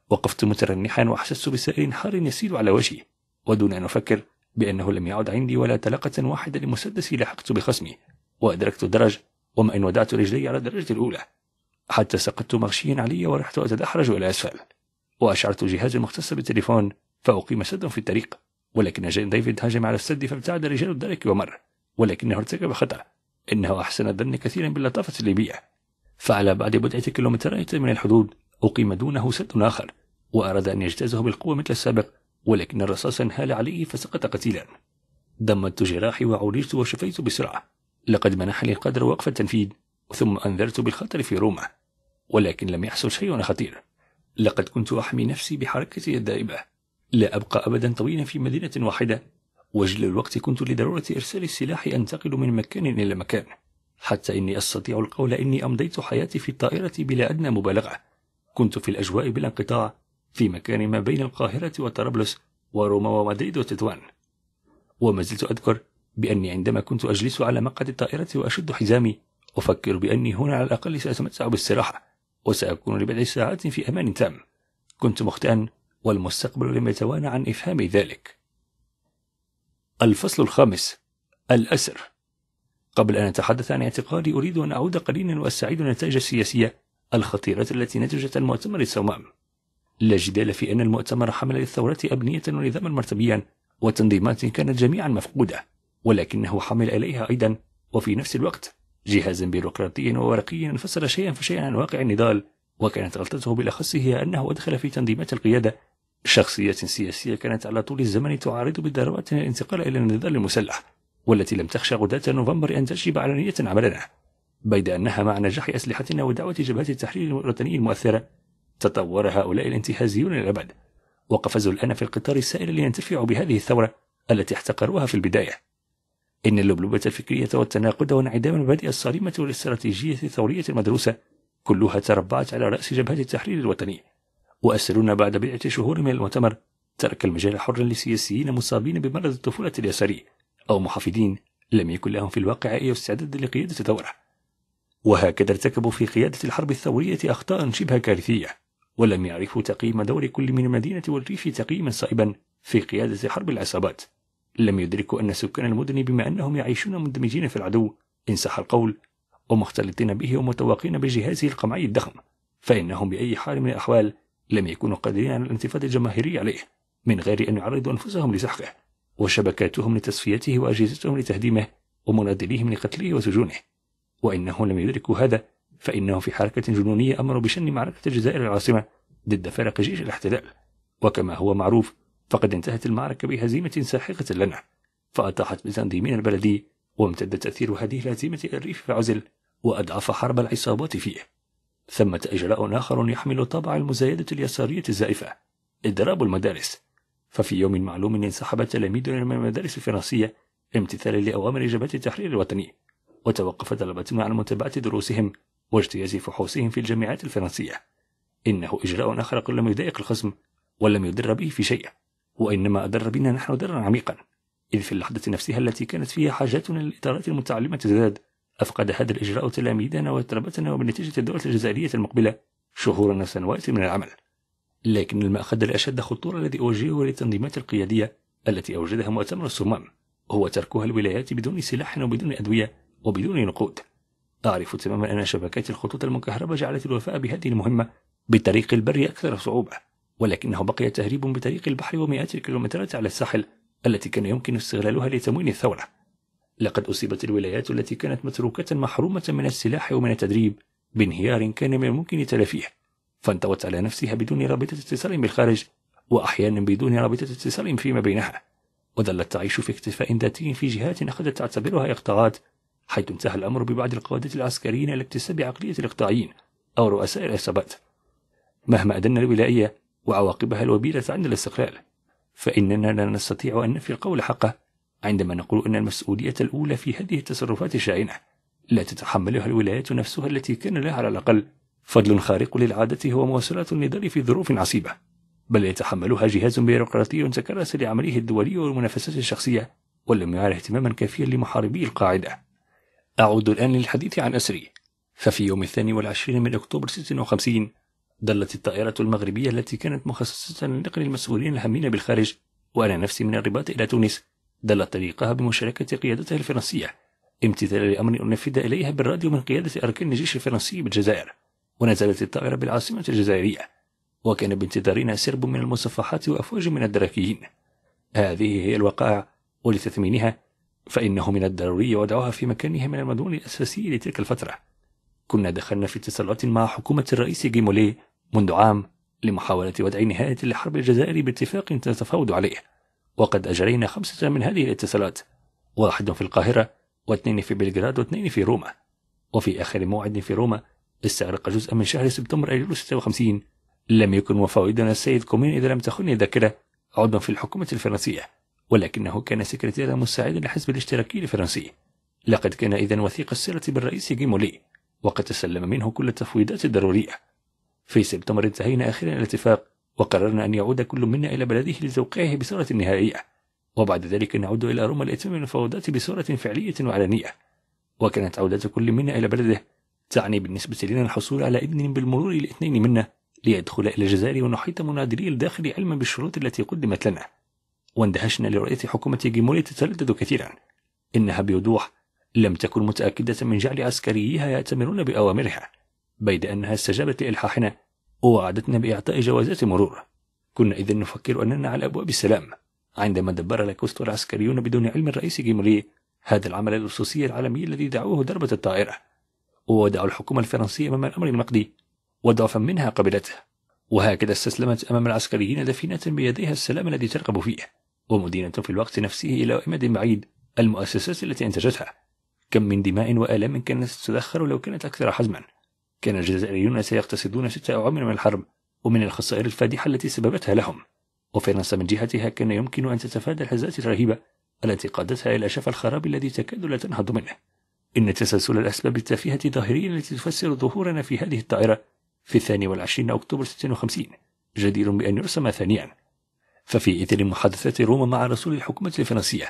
وقفت مترنحا وأحسست بسائل حار يسيل على وجهي ودون أن أفكر بأنه لم يعد عندي ولا طلقة واحدة لمسدسي لحقت بخصمي وأدركت الدرج وما إن وضعت رجلي على الدرجة الأولى حتى سقطت مغشيا علي ورحت أتدحرج إلى أسفل وأشعرت جهاز المختص بالتليفون فأقيم سد في الطريق ولكن جين ديفيد هاجم على السد فابتعد رجال الدرك ومر ولكنه ارتكب خطأ إنه أحسن الظن كثيرا باللطافة الليبية فعلى بعد بضعة كيلومترات من الحدود أقيم دونه سد آخر وأراد أن يجتازه بالقوة مثل السابق ولكن الرصاص انهال عليه فسقط قتيلا ضمدت جراحي وعولجت وشفيت بسرعة لقد منح لي القدر وقف التنفيذ ثم أنذرت بالخطر في روما ولكن لم يحصل شيء خطير لقد كنت أحمي نفسي بحركتي الدائبة لا أبقى أبدا طويلا في مدينة واحدة وجل الوقت كنت لضرورة إرسال السلاح أنتقل من مكان إلى مكان حتى إني أستطيع القول إني أمضيت حياتي في الطائرة بلا أدنى مبالغة كنت في الأجواء بلا انقطاع في مكان ما بين القاهرة وطرابلس وروما ومدريد وتطوان وما زلت أذكر بأني عندما كنت أجلس على مقعد الطائرة وأشد حزامي أفكر بأني هنا على الأقل سأتمتع بالصراحة وسأكون لبضع ساعات في أمان تام كنت مخطئا والمستقبل لم يتوانى عن إفهام ذلك الفصل الخامس الأسر قبل أن أتحدث عن اعتقالي أريد أن أعود قليلا وأستعيد النتائج السياسية الخطيرة التي نتجت عن مؤتمر الصومام لا جدال في أن المؤتمر حمل للثورة أبنية ونظاما مرتبيا وتنظيمات كانت جميعا مفقودة ولكنه حمل إليها أيضا وفي نفس الوقت جهازا بيروقراطي وورقيا انفصل شيئا فشيئا عن واقع النضال وكانت غلطته بالأخص هي أنه أدخل في تنظيمات القيادة شخصيات سياسية كانت على طول الزمن تعارض بدربتها الانتقال إلى النضال المسلح والتي لم تخشى غداة نوفمبر أن تشيب علنية عملنا بيد أنها مع نجاح أسلحتنا ودعوة جبهات التحرير الوطني المؤثرة تطور هؤلاء الانتهازيون للأبد وقفزوا الآن في القطار السائل لينتفعوا بهذه الثورة التي احتقروها في البداية إن اللبلوبة الفكرية والتناقض وانعدام المبادئ الصارمة والاستراتيجية الثورية المدروسة كلها تربعت على رأس جبهة التحرير الوطني وأسرون بعد بضعة شهور من المؤتمر ترك المجال حرا لسياسيين مصابين بمرض الطفولة اليساري أو محافظين لم يكن لهم في الواقع أي استعداد لقيادة ثورة وهكذا ارتكبوا في قيادة الحرب الثورية أخطاء شبه كارثية ولم يعرفوا تقييم دور كل من المدينة والريف تقييما صائبا في قيادة حرب العصابات لم يدركوا أن سكان المدن بما أنهم يعيشون مندمجين في العدو إن صح القول ومختلطين به ومتواقين بجهازه القمعي الضخم فإنهم بأي حال من الأحوال لم يكونوا قادرين على الانتفاضة الجماهيرية عليه من غير أن يعرضوا أنفسهم لسحقه وشبكاتهم لتصفيته وأجهزتهم لتهديمه ومناديليهم لقتله وسجونه وإنهم لم يدركوا هذا فإنهم في حركة جنونية أمروا بشن معركة الجزائر العاصمة ضد فرق جيش الاحتلال وكما هو معروف فقد انتهت المعركة بهزيمة ساحقة لنا فأطاحت بتنظيمنا البلدي وامتد تأثير هذه الهزيمة إلى الريف فعزل وأضعف حرب العصابات فيه ثمة إجراء آخر يحمل طابع المزايدة اليسارية الزائفة إضراب المدارس ففي يوم معلوم انسحب تلاميذنا من المدارس الفرنسية امتثالا لأوامر جبهة التحرير الوطني وتوقف طلبتنا عن متابعة دروسهم واجتياز فحوصهم في الجامعات الفرنسية إنه إجراء قل لم يضايق الخصم ولم يدر به في شيء وإنما أدر بنا نحن درا عميقا إذ في اللحظة نفسها التي كانت فيها حاجتنا للإطارات المتعلمة تزداد أفقد هذا الإجراء تلاميذنا وطلبتنا وبالنتيجة الدولة الجزائرية المقبلة شهورا وسنوات من العمل لكن المأخذ الأشد خطورة الذي أوجهه للتنظيمات القيادية التي أوجدها مؤتمر الصمام هو تركها الولايات بدون سلاح وبدون أدوية وبدون نقود أعرف تماما أن شبكات الخطوط المكهربة جعلت الوفاء بهذه المهمة بالطريق البري أكثر صعوبة ولكنه بقي تهريب بطريق البحر ومئات الكيلومترات على الساحل التي كان يمكن استغلالها لتموين الثورة لقد أصيبت الولايات التي كانت متروكة محرومة من السلاح ومن التدريب بانهيار كان من الممكن تلافيه فانطوت على نفسها بدون رابطة اتصال بالخارج وأحيانا بدون رابطة اتصال فيما بينها وظلت تعيش في اكتفاء ذاتي في جهات أخذت تعتبرها إقطاعات حيث انتهى الأمر ببعض القادة العسكريين إلى اكتساب عقلية الإقطاعيين أو رؤساء العصابات مهما أدنا الولائية وعواقبها الوبيلة عند الاستقلال فإننا لا نستطيع أن نفي القول حقه عندما نقول أن المسؤولية الأولى في هذه التصرفات الشائنة لا تتحملها الولايات نفسها التي كان لها على الأقل فضل خارق للعادة هو مواصلات النضال في ظروف عصيبة بل يتحملها جهاز بيروقراطي تكرس لعمله الدولي والمنافسات الشخصية ولم يعر اهتماما كافيا لمحاربي القاعدة أعود الآن للحديث عن أسري ففي يوم الثاني والعشرين من أكتوبر 56 دلت الطائرة المغربية التي كانت مخصصة لنقل المسؤولين الهامين بالخارج وأنا نفسي من الرباط إلى تونس دلت طريقها بمشاركة قيادتها الفرنسية امتثالا لأمر أنفذ إليها بالراديو من قيادة أركان الجيش الفرنسي بالجزائر ونزلت الطائرة بالعاصمة الجزائرية وكان بانتظارنا سرب من المصفحات وأفواج من الدراكيين هذه هي الوقائع ولتثمينها فإنه من الضروري وضعها في مكانها من المضمون الأساسي لتلك الفترة كنا دخلنا في اتصالات مع حكومة الرئيس جيمولي منذ عام لمحاولة وضع نهاية لحرب الجزائر باتفاق تتفاوض عليه وقد أجرينا خمسة من هذه الاتصالات واحد في القاهرة واثنين في بلغراد واثنين في روما وفي آخر موعد في روما استغرق جزء من شهر سبتمبر أيلول 56 لم يكن وفاودنا السيد كومين إذا لم تخني ذاكرة عضوا في الحكومة الفرنسية ولكنه كان سكرتيرا مساعدا لحزب الاشتراكي الفرنسي لقد كان إذا وثيق السيرة بالرئيس جيمولي وقد تسلم منه كل التفويضات الضرورية في سبتمبر انتهينا أخيرا الاتفاق وقررنا أن يعود كل منا إلى بلده لتوقيعه بصورة نهائية وبعد ذلك نعود إلى روما لإتمام المفاوضات بصورة فعلية وعلنية وكانت عودة كل منا إلى بلده تعني بالنسبة لنا الحصول على إذن بالمرور الاثنين منا ليدخل إلى الجزائر ونحيط مناضلي الداخل علما بالشروط التي قدمت لنا واندهشنا لرؤية حكومة جيمولي تتردد كثيرا إنها بوضوح لم تكن متأكدة من جعل عسكريها يأتمرون بأوامرها بيد أنها استجابت لإلحاحنا ووعدتنا بإعطاء جوازات مرور كنا إذن نفكر أننا على أبواب السلام عندما دبر لاكوست العسكريون بدون علم الرئيس جيمولي هذا العمل اللصوصي العالمي الذي دعوه ضربة الطائرة ودعوا الحكومة الفرنسية أمام الأمر النقدي وضعفا منها قبلته وهكذا استسلمت أمام العسكريين دفينة بيديها السلام الذي ترغب فيه ومدينة في الوقت نفسه إلى أمد بعيد المؤسسات التي أنتجتها كم من دماء وآلام كانت تتدخر لو كانت أكثر حزما كان الجزائريون سيقتصدون ستة أعوام من الحرب ومن الخسائر الفادحة التي سببتها لهم وفرنسا من جهتها كان يمكن أن تتفادى الهزات الرهيبة التي قادتها إلى شفا الخراب الذي تكاد لا تنهض منه إن تسلسل الأسباب التافهة الظاهرية التي تفسر ظهورنا في هذه الطائرة في الثاني والعشرين أكتوبر 56 جدير بأن يرسم ثانيا ففي إثر محادثات روما مع رسول الحكومة الفرنسية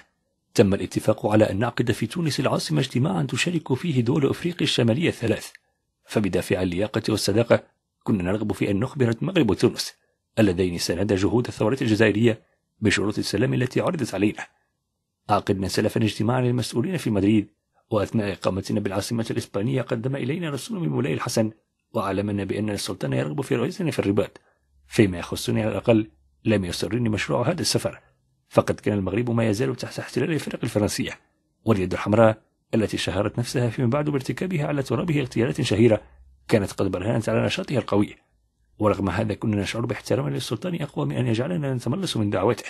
تم الاتفاق على أن نعقد في تونس العاصمة اجتماعا تشارك فيه دول أفريقيا الشمالية الثلاث فبدافع اللياقة والصداقة كنا نرغب في أن نخبر المغرب وتونس اللذين سندا جهود الثورة الجزائرية بشروط السلام التي عرضت علينا عقدنا سلفا اجتماعا للمسؤولين في مدريد وأثناء إقامتنا بالعاصمة الإسبانية قدم إلينا رسول من مولاي الحسن وعلمنا بأن السلطان يرغب في رئيسنا في الرباط فيما يخصني على الأقل لم يسرني مشروع هذا السفر فقد كان المغرب ما يزال تحت احتلال الفرق الفرنسية واليد الحمراء التي شهرت نفسها فيما بعد بارتكابها على ترابه اغتيالات شهيرة كانت قد برهنت على نشاطها القوي ورغم هذا كنا نشعر باحترام للسلطان أقوى من أن يجعلنا نتملص من دعوته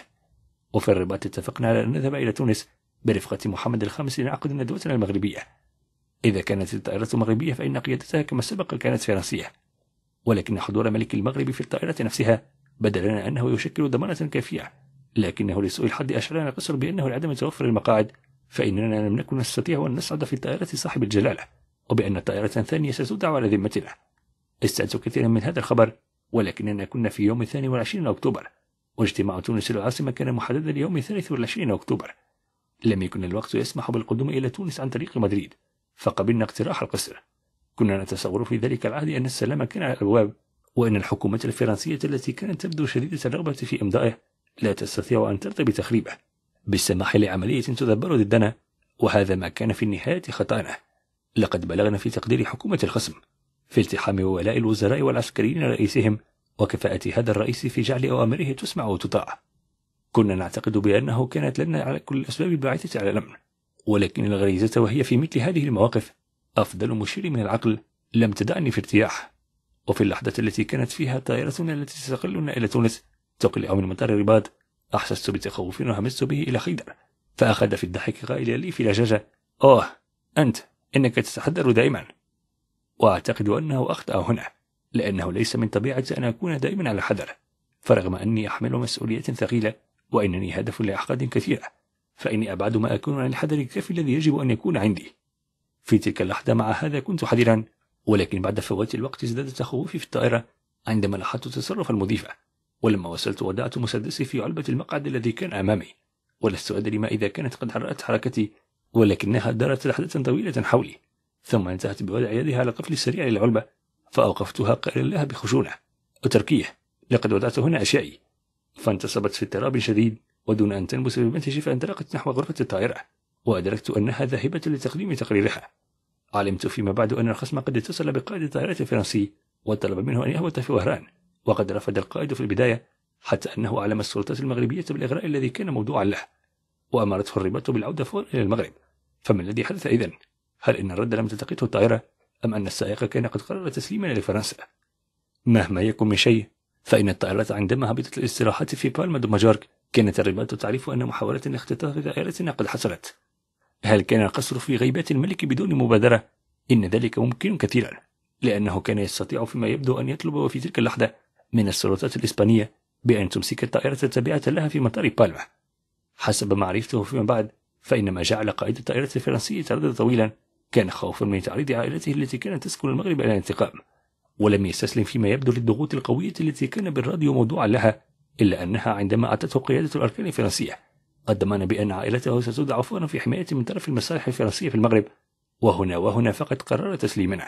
وفي الرباط اتفقنا على أن نذهب إلى تونس برفقة محمد الخامس لنعقد ندوتنا المغربية إذا كانت الطائرة مغربية فإن قيادتها كما سبق كانت فرنسية ولكن حضور ملك المغرب في الطائرة نفسها بدلنا أنه يشكل ضمانة كافية لكنه لسوء الحظ أشعرنا القصر بأنه لعدم توفر المقاعد فإننا لم نكن نستطيع أن نصعد في طائرة صاحب الجلالة وبأن طائرة ثانية ستودع على ذمتنا استعدت كثيرا من هذا الخبر ولكننا كنا في يوم الثاني والعشرين أكتوبر واجتماع تونس العاصمة كان محددا ليوم الثالث والعشرين أكتوبر لم يكن الوقت يسمح بالقدوم إلى تونس عن طريق مدريد فقبلنا اقتراح القصر كنا نتصور في ذلك العهد أن السلام كان على الأبواب وأن الحكومة الفرنسية التي كانت تبدو شديدة الرغبة في إمضائه لا تستطيع أن ترضى بتخريبه بالسماح لعملية تدبر ضدنا وهذا ما كان في النهاية خطأنا لقد بلغنا في تقدير حكومة الخصم في التحام ولاء الوزراء والعسكريين رئيسهم وكفاءة هذا الرئيس في جعل أوامره تسمع وتطاع كنا نعتقد بأنه كانت لنا على كل الأسباب الباعثة على الأمن ولكن الغريزة وهي في مثل هذه المواقف أفضل مشير من العقل لم تدعني في ارتياح وفي اللحظة التي كانت فيها طائرتنا التي تستقلنا إلى تونس تقلع من مطار الرباط أحسست بتخوف وهمست به إلى خيدر فأخذ في الضحك قائلا لي في لجاجة أوه أنت إنك تتحدر دائما وأعتقد أنه أخطأ هنا لأنه ليس من طبيعتي أن أكون دائما على حذر فرغم أني أحمل مسؤولية ثقيلة وأنني هدف لأحقاد كثيرة فإني أبعد ما أكون عن الحذر الكافي الذي يجب أن يكون عندي في تلك اللحظة مع هذا كنت حذرا ولكن بعد فوات الوقت ازداد تخوفي في الطائرة عندما لاحظت تصرف المضيفة ولما وصلت وضعت مسدسي في علبة المقعد الذي كان أمامي ولست أدري ما إذا كانت قد حرأت حركتي ولكنها دارت لحظة طويلة حولي ثم انتهت بوضع يدها على قفل السريع للعلبة فأوقفتها قائلا لها بخشونة أتركيه لقد وضعت هنا أشيائي فانتصبت في اضطراب شديد ودون أن تنبس بمنتج انطلقت نحو غرفة الطائرة وأدركت أنها ذاهبة لتقديم تقريرها علمت فيما بعد أن الخصم قد اتصل بقائد الطائرة الفرنسي وطلب منه أن يهبط في وهران وقد رفض القائد في البداية حتى أنه أعلم السلطات المغربية بالإغراء الذي كان موضوعا له وأمرته الرباط بالعودة فورا إلى المغرب فما الذي حدث إذن؟ هل إن الرد لم تلتقطه الطائرة أم أن السائق كان قد قرر تسليمنا لفرنسا؟ مهما يكن من شيء فإن الطائرة عندما هبطت الاستراحات في بالما دو ماجورك كانت الرباط تعرف أن محاولة لاختطاف طائرتنا قد حصلت هل كان القصر في غيبات الملك بدون مبادرة؟ إن ذلك ممكن كثيرا لأنه كان يستطيع فيما يبدو أن يطلب في تلك اللحظة من السلطات الإسبانية بأن تمسك الطائرة تابعة لها في مطار بالما حسب معرفته فيما بعد فإن ما جعل قائد الطائرة الفرنسي يتردد طويلا كان خوفا من تعريض عائلته التي كانت تسكن المغرب على الانتقام ولم يستسلم فيما يبدو للضغوط القوية التي كان بالراديو موضوعا لها إلا أنها عندما أتته قيادة الأركان الفرنسية الضمان بأن عائلته ستودع فورا في حماية من طرف المصالح الفرنسية في المغرب وهنا وهنا فقد قرر تسليمنا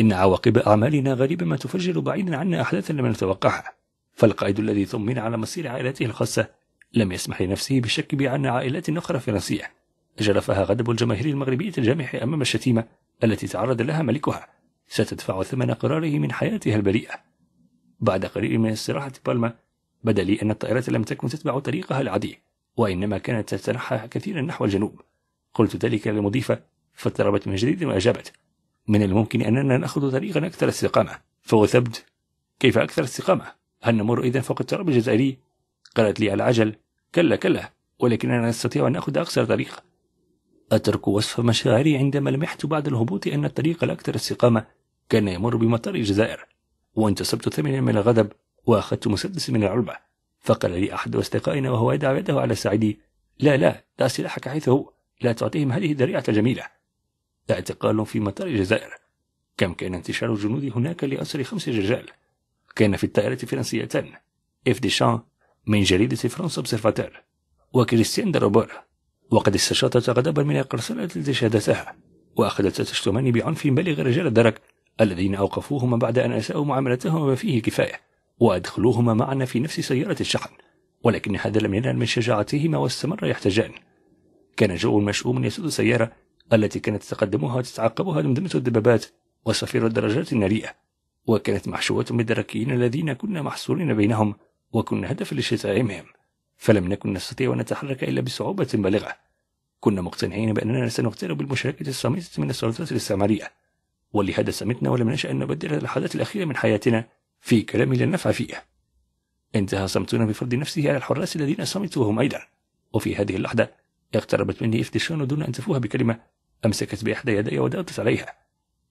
إن عواقب أعمالنا غريبة ما تفجر بعيدا عنا أحداثا لم نتوقعها فالقائد الذي ثمن على مصير عائلته الخاصة لم يسمح لنفسه بالشك بأن عائلات أخرى فرنسية جرفها غضب الجماهير المغربية الجامح أمام الشتيمة التي تعرض لها ملكها ستدفع ثمن قراره من حياتها البريئة بعد قليل من استراحة بالما بدا لي أن الطائرة لم تكن تتبع طريقها العادي وإنما كانت تتنحى كثيرا نحو الجنوب قلت ذلك للمضيفة فاضطربت من جديد وأجابت من الممكن أننا نأخذ طريقا أكثر استقامة فهو ثبت كيف أكثر استقامة؟ هل نمر إذا فوق التراب الجزائري؟ قالت لي على عجل كلا كلا ولكننا نستطيع أن نأخذ أكثر طريق أترك وصف مشاعري عندما لمحت بعد الهبوط أن الطريق الأكثر استقامة كان يمر بمطار الجزائر وانتصبت ثمنا من الغضب وأخذت مسدس من العلبة فقال لي أحد أصدقائنا وهو يضع يده على ساعدي لا لا دع سلاحك حيث هو لا تعطيهم هذه الذريعة الجميلة اعتقال في مطار الجزائر كم كان انتشار الجنود هناك لأسر خمس رجال كان في الطائرة فرنسيتان إف ديشان من جريدة فرنسا اوبسرفاتور وكريستيان دروبور وقد استشاطت غضبا من القرصنة التي شهدتها وأخذتا تشتمان بعنف بالغ رجال الدرك الذين أوقفوهما بعد أن أساءوا معاملتهما ما فيه كفاية وأدخلوهما معا في نفس سيارة الشحن ولكن هذا لم ينال من شجاعتهما واستمر يحتجان كان جو مشؤوم يسود السيارة التي كانت تتقدمها وتتعقبها دمدمة الدبابات وصفير الدرجات النارية وكانت محشوة بالدركيين الذين كنا محصورين بينهم وكنا هدفا لشتائمهم فلم نكن نستطيع أن نتحرك إلا بصعوبة بالغة كنا مقتنعين بأننا سنغتال بالمشاركة الصامتة من السلطات الاستعمارية ولهذا سمتنا ولم نشأ أن نبدل اللحظات الأخيرة من حياتنا في كلام لا نفع فيه انتهى صمتنا بفرض نفسه على الحراس الذين صمتوا هم أيضا وفي هذه اللحظة اقتربت مني إفتشان دون أن تفوه بكلمة أمسكت بإحدى يدي ودأبت عليها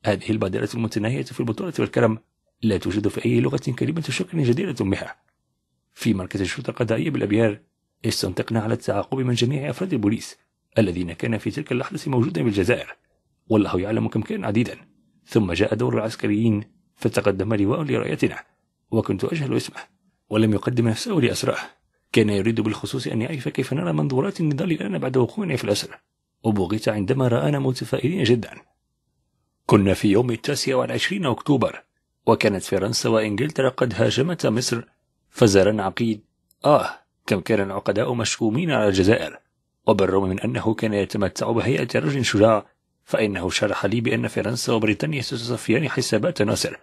هذه البادرة المتناهية في البطولة والكرم لا توجد في أي لغة كلمة شكر جديرة بها في مركز الشرطة القضائية بالأبيار استنطقنا على التعاقب من جميع أفراد البوليس الذين كان في تلك اللحظة موجودا بالجزائر والله يعلم كم كان عديدا ثم جاء دور العسكريين فتقدم لواء لرايتنا وكنت أجهل اسمه ولم يقدم نفسه لأسراه كان يريد بالخصوص أن يعرف كيف نرى منظورات النضال الآن بعد وقوعنا في الأسر وبغيت عندما رآنا متفائلين جدا كنا في يوم التاسع والعشرين أكتوبر وكانت فرنسا وإنجلترا قد هاجمتا مصر فزار العقيد آه كم كان العقداء مشؤومين على الجزائر وبالرغم من أنه كان يتمتع بهيئة رجل شجاع فإنه شرح لي بأن فرنسا وبريطانيا ستصفيان حسابات ناصر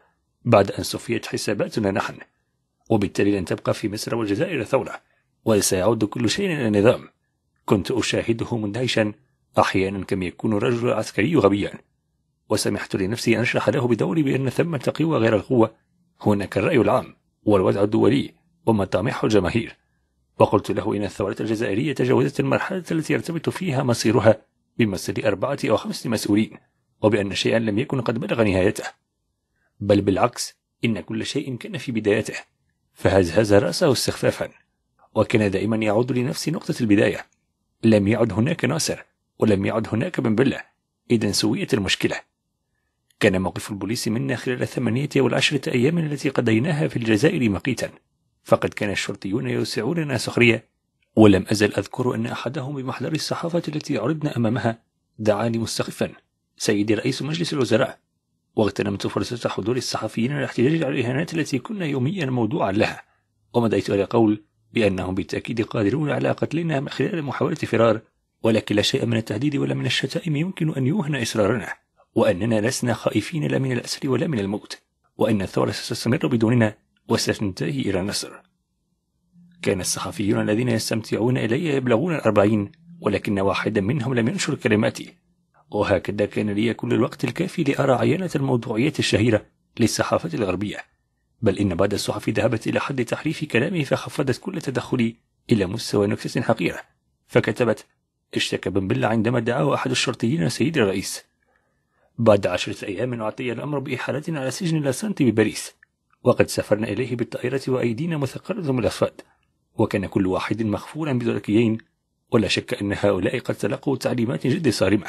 بعد أن صفيت حساباتنا نحن وبالتالي لن تبقى في مصر والجزائر ثورة وسيعود كل شيء إلى النظام كنت أشاهده مندهشا أحيانا كم يكون الرجل العسكري غبيا وسمحت لنفسي أن أشرح له بدوري بأن ثمة قوى غير القوة هناك الرأي العام والوضع الدولي ومطامح الجماهير وقلت له إن الثورة الجزائرية تجاوزت المرحلة التي يرتبط فيها مصيرها بمصير أربعة أو خمسة مسؤولين وبأن شيئا لم يكن قد بلغ نهايته بل بالعكس إن كل شيء كان في بدايته فهزهز رأسه استخفافا وكان دائما يعود لنفس نقطة البداية لم يعد هناك ناصر ولم يعد هناك من بلة إذا سويت المشكلة كان موقف البوليس منا خلال الثمانية والعشرة أيام التي قضيناها في الجزائر مقيتا فقد كان الشرطيون يوسعوننا سخرية ولم أزل أذكر أن أحدهم بمحضر الصحافة التي عرضنا أمامها دعاني مستخفا سيدي رئيس مجلس الوزراء واغتنمت فرصة حضور الصحفيين للاحتجاج على الإهانات التي كنا يوميا موضوعا لها ومضيت إلى قول بأنهم بالتأكيد قادرون على قتلنا من خلال محاولة فرار ولكن لا شيء من التهديد ولا من الشتائم يمكن أن يوهن إصرارنا وأننا لسنا خائفين لا من الأسر ولا من الموت وأن الثورة ستستمر بدوننا وستنتهي إلى النصر كان الصحفيون الذين يستمتعون إلي يبلغون الأربعين ولكن واحدا منهم لم ينشر كلماتي وهكذا كان لي كل الوقت الكافي لأرى عينة الموضوعية الشهيرة للصحافة الغربية بل إن بعض الصحف ذهبت إلى حد تحريف كلامي فخفضت كل تدخلي إلى مستوى نكتة حقيرة فكتبت اشتكى بن عندما دعاه أحد الشرطيين سيد الرئيس بعد عشرة أيام أعطي الأمر بإحالتنا على سجن لاسانتي بباريس وقد سافرنا إليه بالطائرة وأيدينا مثقلة بالأفراد وكان كل واحد مخفورا بدركيين ولا شك أن هؤلاء قد تلقوا تعليمات جد صارمة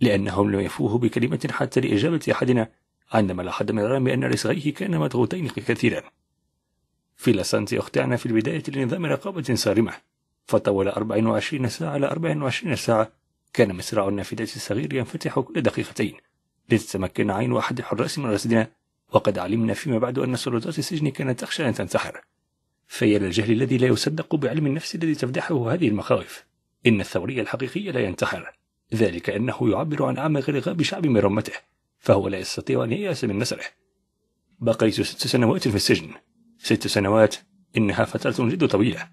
لأنهم لم يفوهوا بكلمة حتى لإجابة أحدنا عندما لاحظ مرارا بأن رسغيه كان مضغوطين كثيرا في لاسانتي أخطأنا في البداية لنظام رقابة صارمة فطول 24 ساعة على 24 ساعة كان مصراع النافذة الصغير ينفتح كل دقيقتين لتتمكن عين أحد الحراس من رصدنا وقد علمنا فيما بعد أن سلطات السجن كانت تخشى أن تنتحر فيا للجهل الذي لا يصدق بعلم النفس الذي تفدحه هذه المخاوف إن الثوري الحقيقي لا ينتحر ذلك أنه يعبر عن أعمى غرغاب شعب مرمته فهو لا يستطيع أن ييأس من نسره بقيت ست سنوات في السجن ست سنوات إنها فترة جد طويلة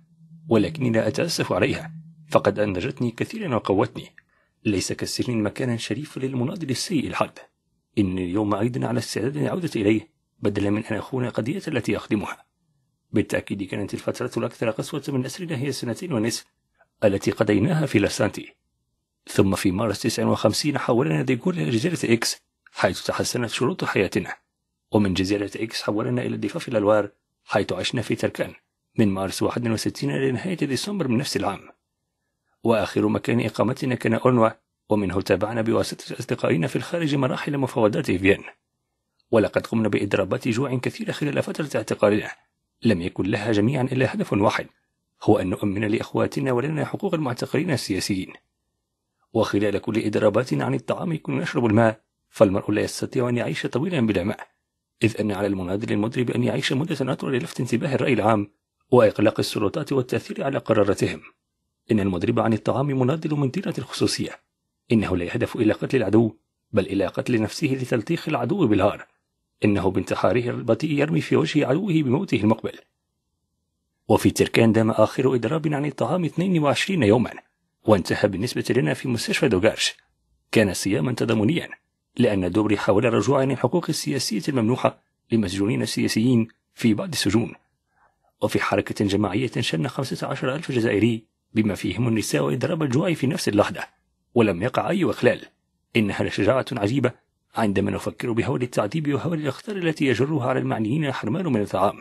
ولكني لا أتأسف عليها فقد أنجتني كثيرا وقوتني ليس كالسجن مكانا شريفا للمناضل السيء الحد إني اليوم أيضا على استعداد للعودة إليه بدلا من أن أخون قضية التي أخدمها بالتأكيد كانت الفترة الأكثر قسوة من أسرنا هي السنتين ونصف التي قضيناها في لاسانتي ثم في مارس 59 حولنا ديغول إلى جزيرة إكس حيث تحسنت شروط حياتنا ومن جزيرة إكس حولنا إلى ضفاف الألوار حيث عشنا في تركان من مارس 61 إلى نهاية ديسمبر من نفس العام وآخر مكان إقامتنا كان أونوا ومنه تابعنا بواسطة أصدقائنا في الخارج مراحل مفاوضات فيين ولقد قمنا بإضرابات جوع كثيرة خلال فترة اعتقالنا لم يكن لها جميعا إلا هدف واحد هو أن نؤمن لإخواتنا ولنا حقوق المعتقلين السياسيين وخلال كل إضراباتنا عن الطعام كنا نشرب الماء فالمرء لا يستطيع أن يعيش طويلا بلا ماء إذ أن على المناضل المضرب أن يعيش مدة أطول للفت انتباه الرأي العام وإقلاق السلطات والتأثير على قراراتهم إن المضرب عن الطعام مناضل من دينة الخصوصية إنه لا يهدف إلى قتل العدو بل إلى قتل نفسه لتلطيخ العدو بالهار إنه بانتحاره البطيء يرمي في وجه عدوه بموته المقبل وفي تركان دام آخر إضراب عن الطعام 22 يوما وانتهى بالنسبة لنا في مستشفى دوغارش كان صياما تضامنيا لأن دوري حاول عن الحقوق السياسية الممنوحة لمسجونين السياسيين في بعض السجون وفي حركة جماعية شن 15 ألف جزائري بما فيهم النساء إضراب الجوع في نفس اللحظة ولم يقع أي إخلال إنها لشجاعة عجيبة عندما نفكر بهول التعذيب وهول الأخطار التي يجرها على المعنيين الحرمان من الطعام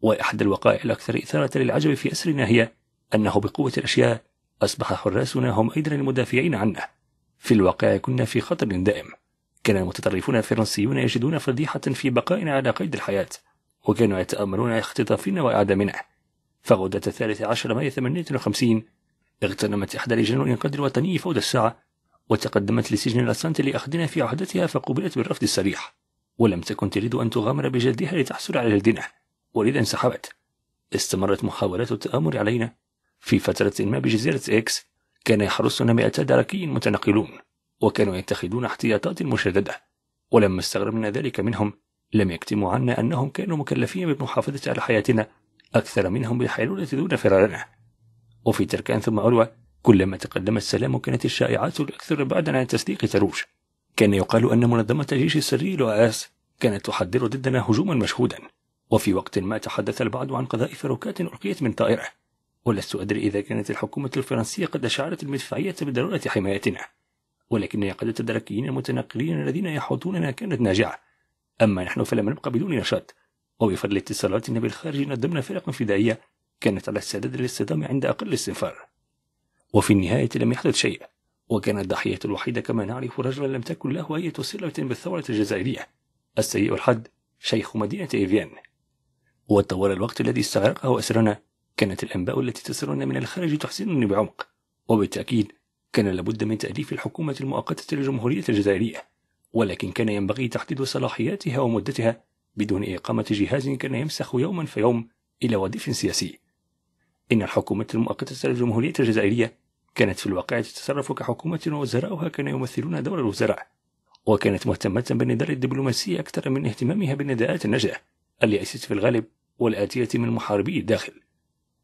وإحدى الوقائع الأكثر إثارة للعجب في أسرنا هي أنه بقوة الأشياء أصبح حراسنا هم أيضا المدافعين عنه في الواقع كنا في خطر دائم كان المتطرفون الفرنسيون يجدون فضيحة في بقائنا على قيد الحياة وكانوا يتآمرون على اختطافنا وإعدامنا فغدة الثالث عشر مايو 58 اغتنمت إحدى لجان الإنقاذ الوطني فوضى الساعة وتقدمت لسجن الأسانت لأخذنا في عهدتها فقبلت بالرفض الصريح ولم تكن تريد أن تغامر بجدها لتحصل على الدنة ولذا انسحبت استمرت محاولات التآمر علينا في فترة ما بجزيرة إكس كان يحرسنا 200 دركي متنقلون وكانوا يتخذون احتياطات مشددة ولما استغربنا ذلك منهم لم يكتموا عنا أنهم كانوا مكلفين بالمحافظة على حياتنا أكثر منهم بالحيلولة دون فرارنا وفي تركان ثم أروى كلما تقدم السلام كانت الشائعات الأكثر بعدا عن تصديق تروج كان يقال أن منظمة جيش السري لوآس كانت تحضر ضدنا هجوما مشهودا وفي وقت ما تحدث البعض عن قذائف فاروكات ألقيت من طائرة ولست أدري إذا كانت الحكومة الفرنسية قد أشعرت المدفعية بضرورة حمايتنا ولكن يقظة الدركيين المتنقلين الذين يحوطوننا كانت ناجعة أما نحن فلم نبقى بدون نشاط وبفضل اتصالات النبي الخارجي نظمنا فرقا فدائية كانت على استعداد للاصطدام عند أقل استنفار وفي النهاية لم يحدث شيء وكانت الضحية الوحيدة كما نعرف رجلا لم تكن له أي صلة بالثورة الجزائرية السيء الحد شيخ مدينة إيفيان وطوال الوقت الذي استغرقه أسرنا كانت الأنباء التي تصلنا من الخارج تحزنني بعمق وبالتأكيد كان لابد من تأليف الحكومة المؤقتة للجمهورية الجزائرية ولكن كان ينبغي تحديد صلاحياتها ومدتها بدون إقامة جهاز كان يمسخ يوما فيوم إلى وظيف سياسي إن الحكومة المؤقتة للجمهورية الجزائرية كانت في الواقع تتصرف كحكومة ووزراؤها كانوا يمثلون دور الوزراء وكانت مهتمة بالنداء الدبلوماسي أكثر من اهتمامها بالنداءات اللي اليائسة في الغالب والآتية من محاربي الداخل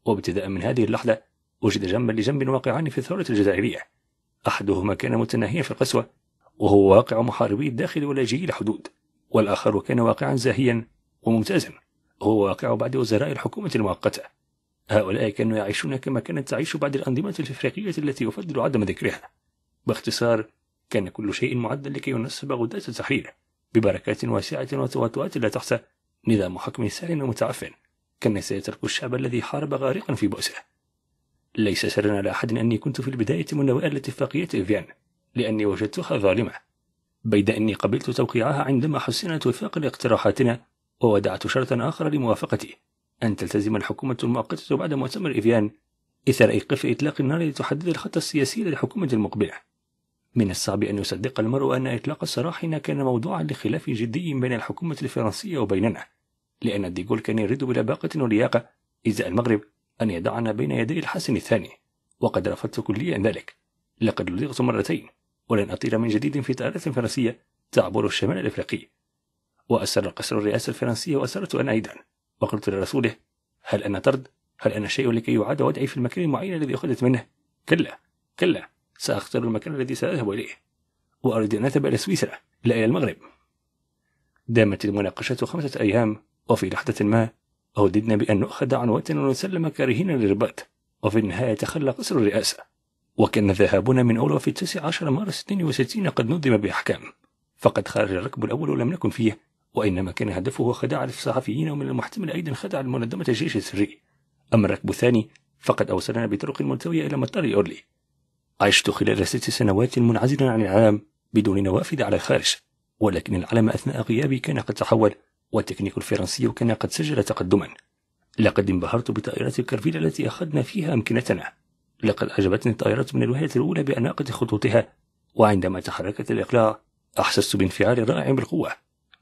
وابتداء من هذه اللحظة وجد جنبا لجنب واقعان في الثورة الجزائرية أحدهما كان متناهيا في القسوة وهو واقع محاربي الداخل ولاجئي الحدود والآخر كان واقعا زاهيا وممتازا وهو واقع بعد وزراء الحكومة المؤقتة هؤلاء كانوا يعيشون كما كانت تعيش بعض الأنظمة الإفريقية التي يفضل عدم ذكرها باختصار كان كل شيء معدا لكي ينسب غداة التحرير ببركات واسعة وتواتؤات لا تحصى نظام حكم سار ومتعفن كان سيترك الشعب الذي حارب غارقا في بؤسه ليس سرا على أحد أني كنت في البداية من نوائل اتفاقية إفيان لأني وجدتها ظالمة بيد أني قبلت توقيعها عندما حسنت وفاق لاقتراحاتنا وودعت شرطا آخر لموافقتي أن تلتزم الحكومة المؤقتة بعد مؤتمر إفيان إثر إيقاف إطلاق النار لتحدد الخط السياسي للحكومة المقبلة من الصعب أن يصدق المرء أن إطلاق سراحنا كان موضوعا لخلاف جدي بين الحكومة الفرنسية وبيننا لأن ديغول كان يريد بلباقة ولياقة إزاء المغرب أن يضعنا بين يدي الحسن الثاني وقد رفضت كليا ذلك لقد لدغت مرتين ولن أطير من جديد في طائرة فرنسية تعبر الشمال الإفريقي وأسر القصر الرئاسة الفرنسية وأسرت أنا أيضا وقلت لرسوله هل أنا طرد؟ هل أنا شيء لكي يعاد وضعي في المكان المعين الذي أخذت منه؟ كلا كلا سأختار المكان الذي سأذهب إليه وأريد أن أذهب إلى سويسرا لا إلى المغرب دامت المناقشة خمسة أيام وفي لحظة ما أوددنا بأن نؤخذ عنوة ونسلم كارهين للرباط وفي النهاية تخلى قصر الرئاسة وكان ذهابنا من أوروا في 19 مارس 62 قد نظم بأحكام فقد خرج الركب الأول ولم نكن فيه وإنما كان هدفه خداع الصحفيين ومن المحتمل أيضا خداع المنظمة الجيش السري أما الركب الثاني فقد أوصلنا بطرق ملتوية إلى مطار أورلي عشت خلال ست سنوات منعزلا عن العالم بدون نوافذ على الخارج ولكن العلم أثناء غيابي كان قد تحول والتكنيك الفرنسي كان قد سجل تقدما لقد انبهرت بطائرات الكرفيل التي أخذنا فيها أمكنتنا لقد أعجبتني الطائرة من الوهلة الأولى بأناقة خطوطها وعندما تحركت الإقلاع أحسست بانفعال رائع بالقوة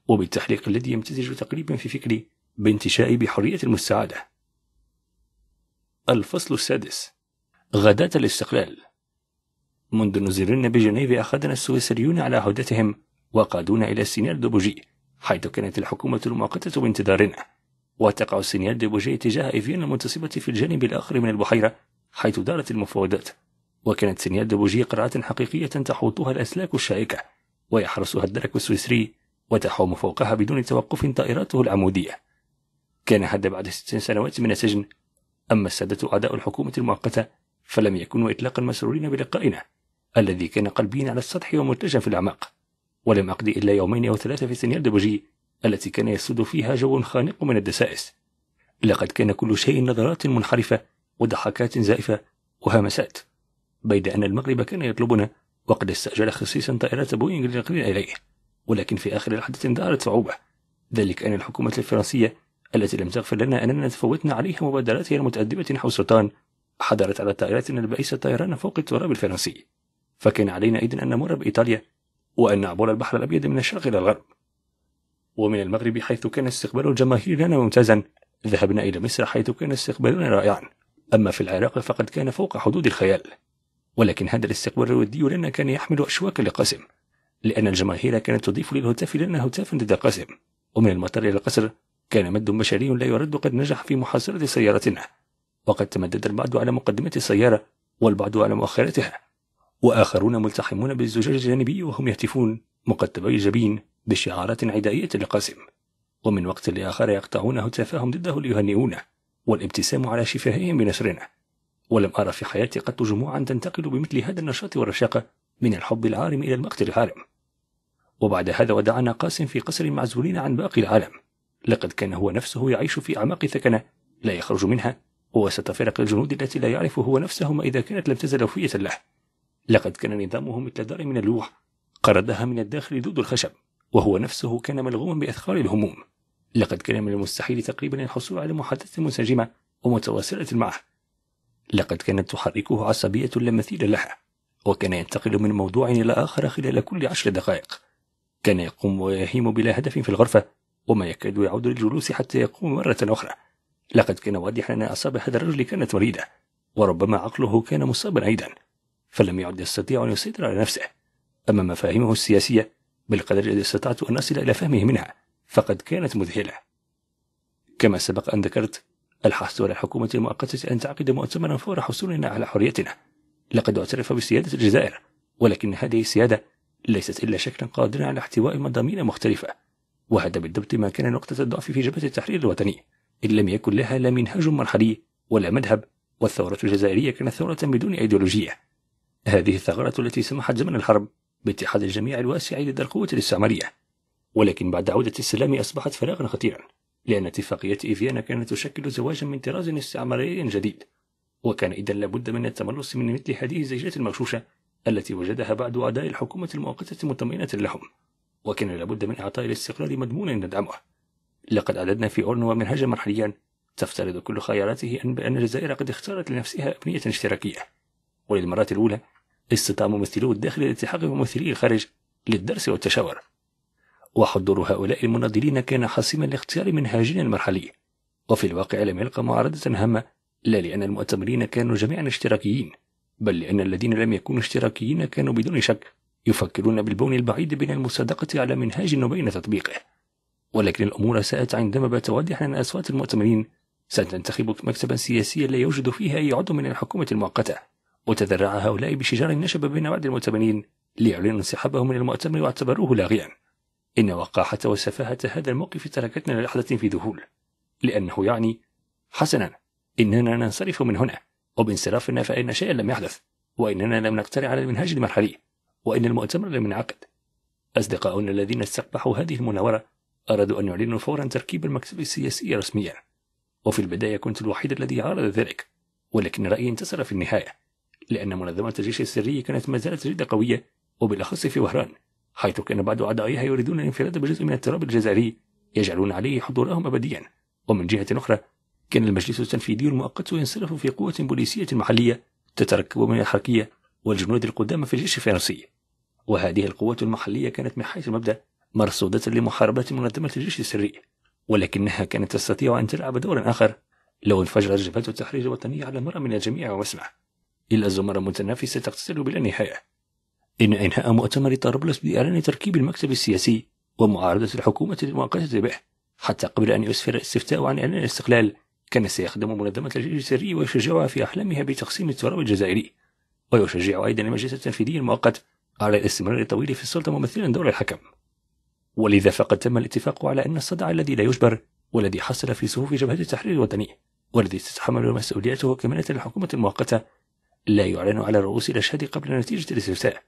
وبالتحليق الذي يمتزج تقريبا في فكري بانتشائي بحرية المستعادة الفصل السادس غداة الاستقلال منذ نزلنا بجنيف أخذنا السويسريون على عودتهم وقادونا إلى سينيال دوبوجي حيث كانت الحكومة المؤقتة بانتظارنا وتقع سينيال دوبوجي تجاه إيفيان المنتصبة في الجانب الآخر من البحيرة حيث دارت المفاوضات وكانت سينياد دبوجي قرعة حقيقية تحوطها الأسلاك الشائكة ويحرسها الدرك السويسري وتحوم فوقها بدون توقف طائراته العمودية كان حد بعد ست سنوات من السجن أما السادة أعداء الحكومة المؤقتة فلم يكونوا إطلاقا مسرورين بلقائنا الذي كان قلبيا على السطح ومرتجا في الأعماق ولم أقضي إلا يومين أو ثلاثة في سنيال دبوجي التي كان يسود فيها جو خانق من الدسائس لقد كان كل شيء نظرات منحرفة وضحكات زائفة وهمسات بيد أن المغرب كان يطلبنا وقد استأجر خصيصا طائرات بوينغ لنقلنا إليه ولكن في آخر لحظة ظهرت صعوبة ذلك أن الحكومة الفرنسية التي لم تغفر لنا أننا تفوتنا عليها مبادراتها المتأدبة نحو السلطان حضرت على طائراتنا البائسة طيران فوق التراب الفرنسي فكان علينا إذن أن نمر بإيطاليا وأن نعبر البحر الأبيض من الشرق إلى الغرب ومن المغرب حيث كان استقبال الجماهير لنا ممتازا ذهبنا إلى مصر حيث كان استقبالنا رائعا أما في العراق فقد كان فوق حدود الخيال ولكن هذا الاستقبال الودي لنا كان يحمل أشواك لقاسم لأن الجماهير كانت تضيف للهتاف لنا هتافا ضد قاسم ومن المطار إلى القصر كان مد بشري لا يرد قد نجح في محاصرة سيارتنا وقد تمدد البعض على مقدمة السيارة والبعض على مؤخرتها وآخرون ملتحمون بالزجاج الجانبي وهم يهتفون مقطبي الجبين بشعارات عدائية لقاسم ومن وقت لآخر يقطعون هتافهم ضده ليهنئونه والابتسام على شفاههم بنشرنا ولم أرى في حياتي قط جموعا تنتقل بمثل هذا النشاط والرشاقة من الحب العارم إلى المقتل العارم وبعد هذا ودعنا قاسم في قصر معزولين عن باقي العالم لقد كان هو نفسه يعيش في أعماق ثكنة لا يخرج منها وسط فرق الجنود التي لا يعرف هو ما إذا كانت لم تزل وفية له لقد كان نظامه مثل دار من اللوح قردها من الداخل دود الخشب وهو نفسه كان ملغوما بأثقال الهموم لقد كان من المستحيل تقريبا الحصول على محادثة منسجمة ومتواصلة معه لقد كانت تحركه عصبية لا مثيل لها وكان ينتقل من موضوع إلى آخر خلال كل عشر دقائق كان يقوم ويهيم بلا هدف في الغرفة وما يكاد يعود للجلوس حتى يقوم مرة أخرى لقد كان واضحا أن أعصاب هذا الرجل كانت مريدة وربما عقله كان مصابا أيضا فلم يعد يستطيع أن يسيطر على نفسه أما مفاهيمه السياسية بالقدر الذي استطعت أن أصل إلى فهمه منها فقد كانت مذهلة كما سبق أن ذكرت الحث على الحكومة المؤقتة أن تعقد مؤتمرا فور حصولنا على حريتنا لقد اعترف بسيادة الجزائر ولكن هذه السيادة ليست إلا شكلا قادرا على احتواء مضامين مختلفة وهذا بالضبط ما كان نقطة الضعف في جبهة التحرير الوطني إن لم يكن لها لا منهاج مرحلي ولا مذهب والثورة الجزائرية كانت ثورة بدون أيديولوجية هذه الثغرة التي سمحت زمن الحرب باتحاد الجميع الواسع ضد القوة الاستعمارية ولكن بعد عودة السلام أصبحت فراغا خطيرا لأن اتفاقية إيفيانا كانت تشكل زواجا من طراز استعماري جديد وكان إذا لابد من التملص من مثل هذه الزيجات المغشوشة التي وجدها بعض أعداء الحكومة المؤقتة مطمئنة لهم وكان لابد من إعطاء الاستقلال مضمونا ندعمه لقد أعددنا في أورنوا منهجا مرحليا تفترض كل خياراته أن بأن الجزائر قد اختارت لنفسها أبنية اشتراكية وللمرة الأولى استطاع ممثلو الداخل الالتحاق بممثلي الخارج للدرس والتشاور وحضور هؤلاء المناضلين كان حاسما لاختيار منهاجنا المرحلي وفي الواقع لم يلقى معارضة هامة لا لأن المؤتمرين كانوا جميعا اشتراكيين بل لأن الذين لم يكونوا اشتراكيين كانوا بدون شك يفكرون بالبون البعيد بين المصادقة على منهاج وبين تطبيقه ولكن الأمور ساءت عندما بات واضحا أن أصوات المؤتمرين ستنتخب مكتبا سياسيا لا يوجد فيه أي عضو من الحكومة المؤقتة وتذرع هؤلاء بشجار نشب بين بعض المؤتمرين ليعلنوا انسحابهم من المؤتمر واعتبروه لاغيا إن وقاحة وسفاهة هذا الموقف تركتنا للحظة في ذهول لأنه يعني حسنا إننا ننصرف من هنا وبانصرافنا فإن شيئا لم يحدث وإننا لم نقترع على المنهاج المرحلي وإن المؤتمر لم ينعقد أصدقاؤنا الذين استقبحوا هذه المناورة أرادوا أن يعلنوا فورا تركيب المكتب السياسي رسميا وفي البداية كنت الوحيد الذي عارض ذلك ولكن رأيي انتصر في النهاية لأن منظمة الجيش السري كانت ما زالت جد قوية وبالأخص في وهران حيث كان بعض أعضائها يريدون الانفراد بجزء من التراب الجزائري يجعلون عليه حضورهم أبديا ومن جهة أخرى كان المجلس التنفيذي المؤقت ينصرف في قوة بوليسية محلية تتركب من الحركية والجنود القدامى في الجيش الفرنسي وهذه القوات المحلية كانت من حيث المبدأ مرصودة لمحاربة منظمة الجيش السري ولكنها كانت تستطيع أن تلعب دورا آخر لو انفجرت جبهة التحرير الوطنية على مرأى من الجميع ومسمع إلا زمر متنافسة تقتتل بلا نهاية إن إنهاء مؤتمر طرابلس بإعلان تركيب المكتب السياسي ومعارضة الحكومة المؤقتة به حتى قبل أن يسفر الاستفتاء عن إعلان الاستقلال كان سيخدم منظمة الجيش السري ويشجعها في أحلامها بتقسيم التراب الجزائري ويشجع أيضا المجلس التنفيذي المؤقت على الاستمرار الطويل في السلطة ممثلا دور الحكم ولذا فقد تم الاتفاق على أن الصدع الذي لا يجبر والذي حصل في صفوف جبهة التحرير الوطني والذي تتحمل مسؤوليته كمالة الحكومة المؤقتة لا يعلن على رؤوس الأشهاد قبل نتيجة الاستفتاء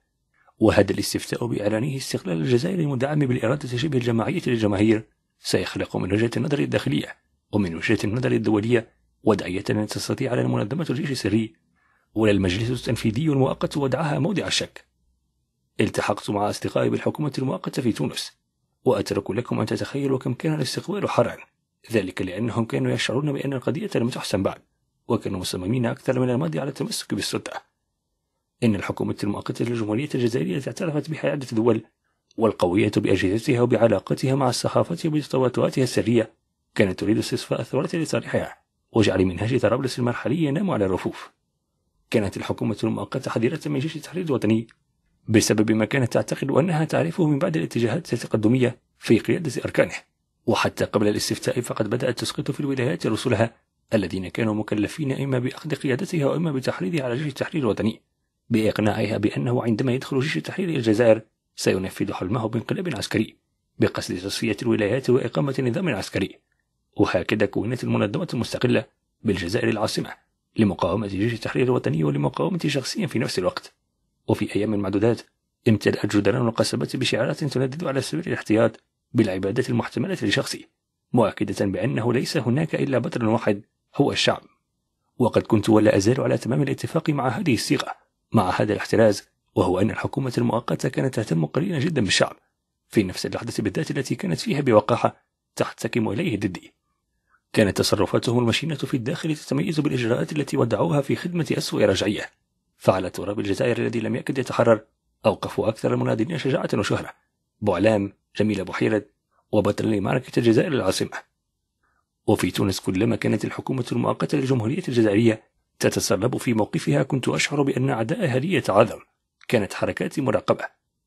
وهذا الاستفتاء بإعلانه استقلال الجزائر المدعم بالإرادة شبه الجماعية للجماهير سيخلق من وجهة النظر الداخلية ومن وجهة النظر الدولية وضعية لن تستطيع على منظمة الجيش السري ولا المجلس التنفيذي المؤقت وضعها موضع الشك التحقت مع أصدقائي بالحكومة المؤقتة في تونس وأترك لكم أن تتخيلوا كم كان الاستقبال حرا ذلك لأنهم كانوا يشعرون بأن القضية لم تحسن بعد وكانوا مصممين أكثر من الماضي على التمسك بالسلطة إن الحكومة المؤقتة للجمهورية الجزائرية اعترفت عدة دول والقوية بأجهزتها وبعلاقتها مع الصحافة بتطوراتها السرية كانت تريد استصفاء الثورة لصالحها وجعل منهاج طرابلس المرحلي ينام على الرفوف كانت الحكومة المؤقتة حذرة من جيش التحرير الوطني بسبب ما كانت تعتقد أنها تعرفه من بعد الاتجاهات التقدمية في قيادة أركانه وحتى قبل الاستفتاء فقد بدأت تسقط في الولايات رسلها الذين كانوا مكلفين إما بأخذ قيادتها وإما بتحريضها على جيش التحرير الوطني بإقناعها بأنه عندما يدخل جيش التحرير إلى الجزائر سينفذ حلمه بانقلاب عسكري بقصد تصفية الولايات وإقامة نظام عسكري وهكذا كونت المنظمة المستقلة بالجزائر العاصمة لمقاومة جيش التحرير الوطني ولمقاومة شخصيا في نفس الوقت وفي أيام معدودات امتلأت جدران القصبة بشعارات تندد على سبيل الاحتياط بالعبادة المحتملة لشخصي مؤكدة بأنه ليس هناك إلا بطل واحد هو الشعب وقد كنت ولا أزال على تمام الاتفاق مع هذه الصيغة مع هذا الاحتراز وهو أن الحكومة المؤقتة كانت تهتم قليلا جدا بالشعب في نفس اللحظة بالذات التي كانت فيها بوقاحة تحتكم إليه ضدي كانت تصرفاتهم المشينة في الداخل تتميز بالإجراءات التي ودعوها في خدمة أسوء رجعية فعلى تراب الجزائر الذي لم يكد يتحرر أوقفوا أكثر المنادين شجاعة وشهرة بوعلام جميل بحيرة وبطل معركة الجزائر العاصمة وفي تونس كلما كانت الحكومة المؤقتة للجمهورية الجزائرية تتسرب في موقفها كنت أشعر بأن أعدائها لي يتعاظم كانت حركاتي مراقبة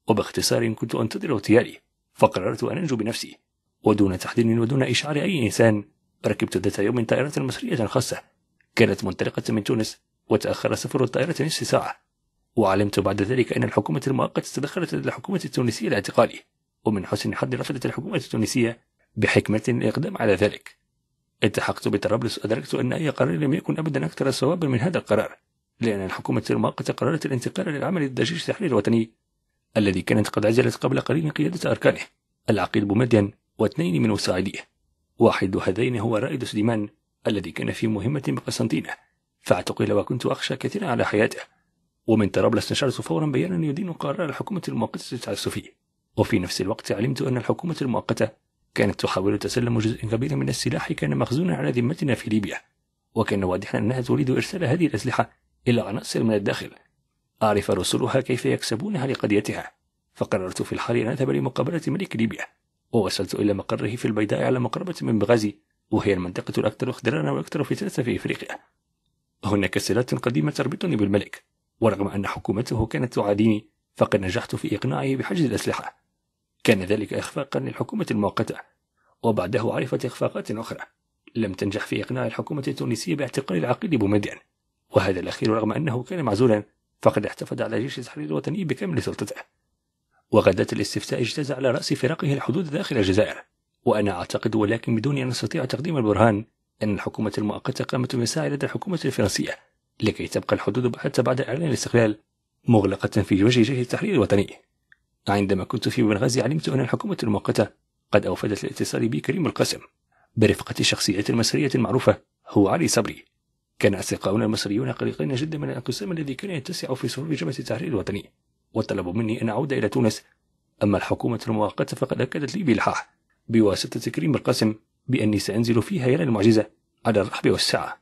وباختصار كنت أنتظر اغتيالي فقررت أن أنجو بنفسي ودون تحذير ودون إشعار أي إنسان ركبت ذات يوم طائرة مصرية خاصة كانت منطلقة من تونس وتأخر سفر الطائرة نصف ساعة وعلمت بعد ذلك أن الحكومة المؤقتة تدخلت لدى الحكومة التونسية لاعتقالي ومن حسن حظي رفضت الحكومة التونسية بحكمة الإقدام على ذلك التحقت بطرابلس وأدركت أن أي قرار لم يكن أبدا أكثر صوابا من هذا القرار لأن الحكومة المؤقتة قررت الانتقال للعمل الدجيج التحرير الوطني الذي كانت قد عزلت قبل قليل قيادة أركانه العقيد بومدين واثنين من مساعديه واحد هذين هو رائد سليمان الذي كان في مهمة بقسنطينة فاعتقل وكنت أخشى كثيرا على حياته ومن طرابلس نشرت فورا بيانا يدين قرار الحكومة المؤقتة التعسفي وفي نفس الوقت علمت أن الحكومة المؤقتة كانت تحاول تسلم جزء كبير من السلاح كان مخزونا على ذمتنا في ليبيا وكان واضحا أنها تريد إرسال هذه الأسلحة إلى عناصر من الداخل أعرف رسلها كيف يكسبونها لقضيتها فقررت في الحال أن أذهب لمقابلة ملك ليبيا ووصلت إلى مقره في البيداء على مقربة من بغازي وهي المنطقة الأكثر اخضرارا وأكثر فتنة في إفريقيا هناك صلات قديمة تربطني بالملك ورغم أن حكومته كانت تعاديني فقد نجحت في إقناعه بحجز الأسلحة كان ذلك إخفاقا للحكومة المؤقتة وبعده عرفت إخفاقات أخرى لم تنجح في إقناع الحكومة التونسية باعتقال العقيد بومدين وهذا الأخير رغم أنه كان معزولا فقد احتفظ على جيش التحرير الوطني بكامل سلطته وغداة الاستفتاء اجتاز على رأس فرقه الحدود داخل الجزائر وأنا أعتقد ولكن بدون أن أستطيع تقديم البرهان أن الحكومة المؤقتة قامت بمساعة لدى الحكومة الفرنسية لكي تبقى الحدود حتى بعد إعلان الاستقلال مغلقة في وجه جيش التحرير الوطني عندما كنت في بنغازي علمت أن الحكومة المؤقتة قد أوفدت الاتصال بي كريم القاسم برفقة شخصية مصرية معروفة هو علي صبري كان أصدقاؤنا المصريون قلقين جدا من الانقسام الذي كان يتسع في صفوف جبهة التحرير الوطني وطلبوا مني أن أعود إلى تونس أما الحكومة المؤقتة فقد أكدت لي بإلحاح بواسطة كريم القاسم بأني سأنزل فيها يلا المعجزة على الرحب والسعة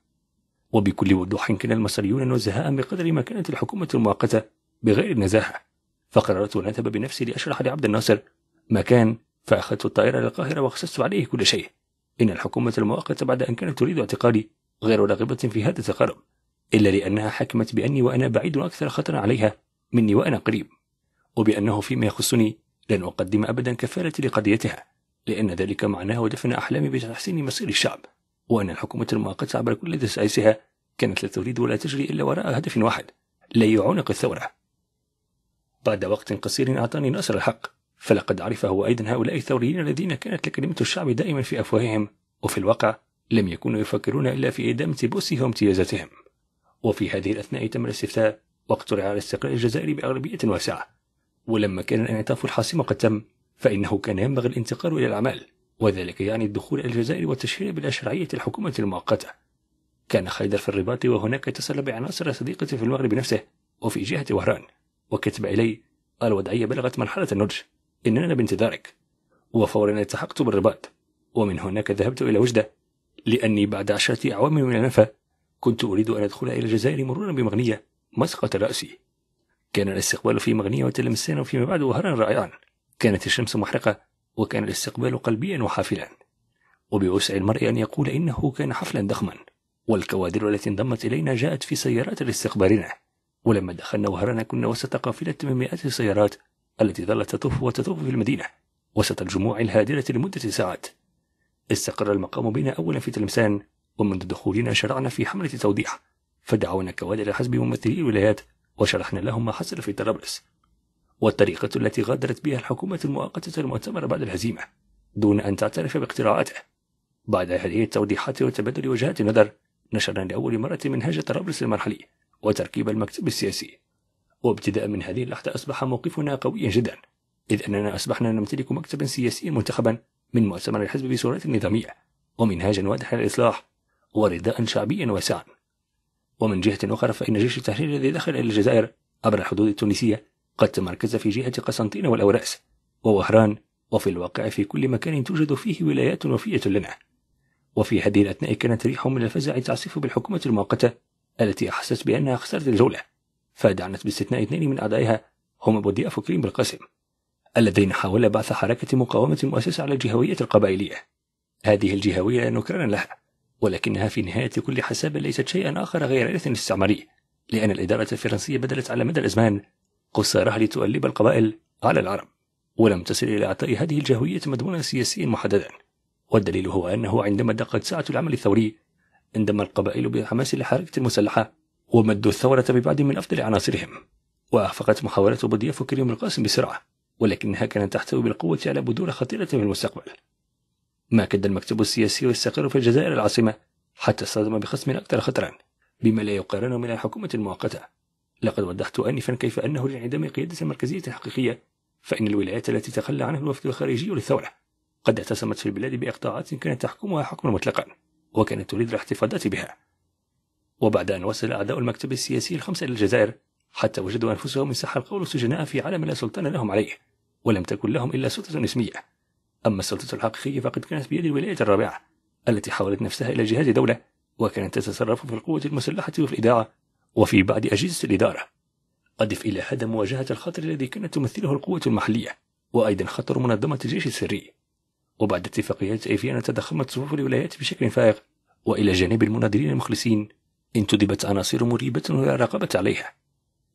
وبكل وضوح كان المصريون نزهاء بقدر ما كانت الحكومة المؤقتة بغير النزاهة فقررت أن أذهب بنفسي لأشرح لعبد الناصر ما كان فأخذت الطائرة للقاهرة وخصصت عليه كل شيء إن الحكومة المؤقتة بعد أن كانت تريد اعتقالي غير راغبة في هذا التقرب إلا لأنها حكمت بأني وأنا بعيد أكثر خطرا عليها مني وأنا قريب وبأنه فيما يخصني لن أقدم أبدا كفالتي لقضيتها لأن ذلك معناه ودفن أحلامي بتحسين مصير الشعب وأن الحكومة المؤقتة عبر كل دسائسها كانت لا تريد ولا تجري إلا وراء هدف واحد لا يعنق الثورة بعد وقت قصير أعطاني ناصر الحق فلقد عرفه أيضا هؤلاء الثوريين الذين كانت لكلمة الشعب دائما في أفواههم وفي الواقع لم يكونوا يفكرون إلا في إدامة بؤسه وامتيازاتهم وفي هذه الأثناء تم الاستفتاء واقترع على استقلال الجزائر بأغلبية واسعة ولما كان الانعطاف الحاسم قد تم فإنه كان ينبغي الانتقال إلى العمل وذلك يعني الدخول إلى الجزائر والتشهير بلا شرعية الحكومة المؤقتة كان خيدر في الرباط وهناك اتصل بعناصر صديقته في المغرب نفسه وفي جهة وهران وكتب إلي الوضعية بلغت مرحلة النضج إننا بانتظارك وفورا التحقت بالرباط ومن هناك ذهبت إلى وجدة لأني بعد عشرة أعوام من النفا كنت أريد أن أدخل إلى الجزائر مرورا بمغنية مسقط رأسي كان الاستقبال في مغنية وتلمسان وفيما بعد وهرا رائعا كانت الشمس محرقة وكان الاستقبال قلبيا وحافلا وبوسع المرء أن يقول إنه كان حفلا ضخما والكوادر التي انضمت إلينا جاءت في سيارات لاستقبالنا ولما دخلنا وهرنا كنا وسط قافلة من مئات السيارات التي ظلت تطوف وتطوف في المدينة وسط الجموع الهادرة لمدة ساعات استقر المقام بنا أولا في تلمسان ومنذ دخولنا شرعنا في حملة توضيح فدعونا كوادر الحزب ممثلي الولايات وشرحنا لهم ما حصل في طرابلس والطريقة التي غادرت بها الحكومة المؤقتة المؤتمر بعد الهزيمة دون أن تعترف باقتراعاته بعد هذه التوضيحات وتبادل وجهات النظر نشرنا لأول مرة منهج طرابلس المرحلي وتركيب المكتب السياسي وابتداء من هذه اللحظة أصبح موقفنا قويا جدا إذ أننا أصبحنا نمتلك مكتبا سياسيا منتخبا من مؤتمر الحزب بصورة نظامية ومنهاجا واضحا للإصلاح ورداء شعبيا واسعا ومن جهة أخرى فإن جيش التحرير الذي دخل إلى الجزائر عبر الحدود التونسية قد تمركز في جهة قسنطين والأوراس ووهران وفي الواقع في كل مكان توجد فيه ولايات وفية لنا وفي هذه الأثناء كانت ريح من الفزع تعصف بالحكومة المؤقتة التي أحست بأنها خسرت الجولة فدعنت باستثناء اثنين من أعدائها هما بودي أفوكرين بالقسم الذين حاولا بعث حركة مقاومة مؤسسة على الجهوية القبائلية هذه الجهوية نكرا لها ولكنها في نهاية كل حساب ليست شيئا آخر غير إرث استعماري لأن الإدارة الفرنسية بدلت على مدى الأزمان قصارها لتؤلب القبائل على العرب ولم تصل إلى إعطاء هذه الجهوية مضمونا سياسيا محددا والدليل هو أنه عندما دقت ساعة العمل الثوري عندما القبائل بحماس لحركة المسلحة ومدوا الثورة ببعض من أفضل عناصرهم وأخفقت محاولات بديع كريم القاسم بسرعة ولكنها كانت تحتوي بالقوة على بذور خطيرة في المستقبل ما كد المكتب السياسي يستقر في الجزائر العاصمة حتى اصطدم بخصم أكثر خطرا بما لا يقارن من الحكومة المؤقتة لقد وضحت آنفا كيف أنه لانعدام قيادة المركزية الحقيقية فإن الولايات التي تخلى عنها الوفد الخارجي للثورة قد اعتصمت في البلاد بإقطاعات كانت تحكمها حكما مطلقا وكانت تريد الاحتفاظات بها وبعد أن وصل أعداء المكتب السياسي الخمسة إلى الجزائر حتى وجدوا أنفسهم من مسح القول سجناء في عالم لا سلطان لهم عليه ولم تكن لهم إلا سلطة اسمية أما السلطة الحقيقية فقد كانت بيد الولاية الرابعة التي حولت نفسها إلى جهاز دولة وكانت تتصرف في القوة المسلحة وفي الإذاعة وفي بعض أجهزة الإدارة أضف إلى هذا مواجهة الخطر الذي كانت تمثله القوة المحلية وأيضا خطر منظمة الجيش السري وبعد اتفاقية إيفيانا تضخمت صفوف الولايات بشكل فائق وإلى جانب المناضلين المخلصين انتدبت عناصر مريبة ولا رقبه عليها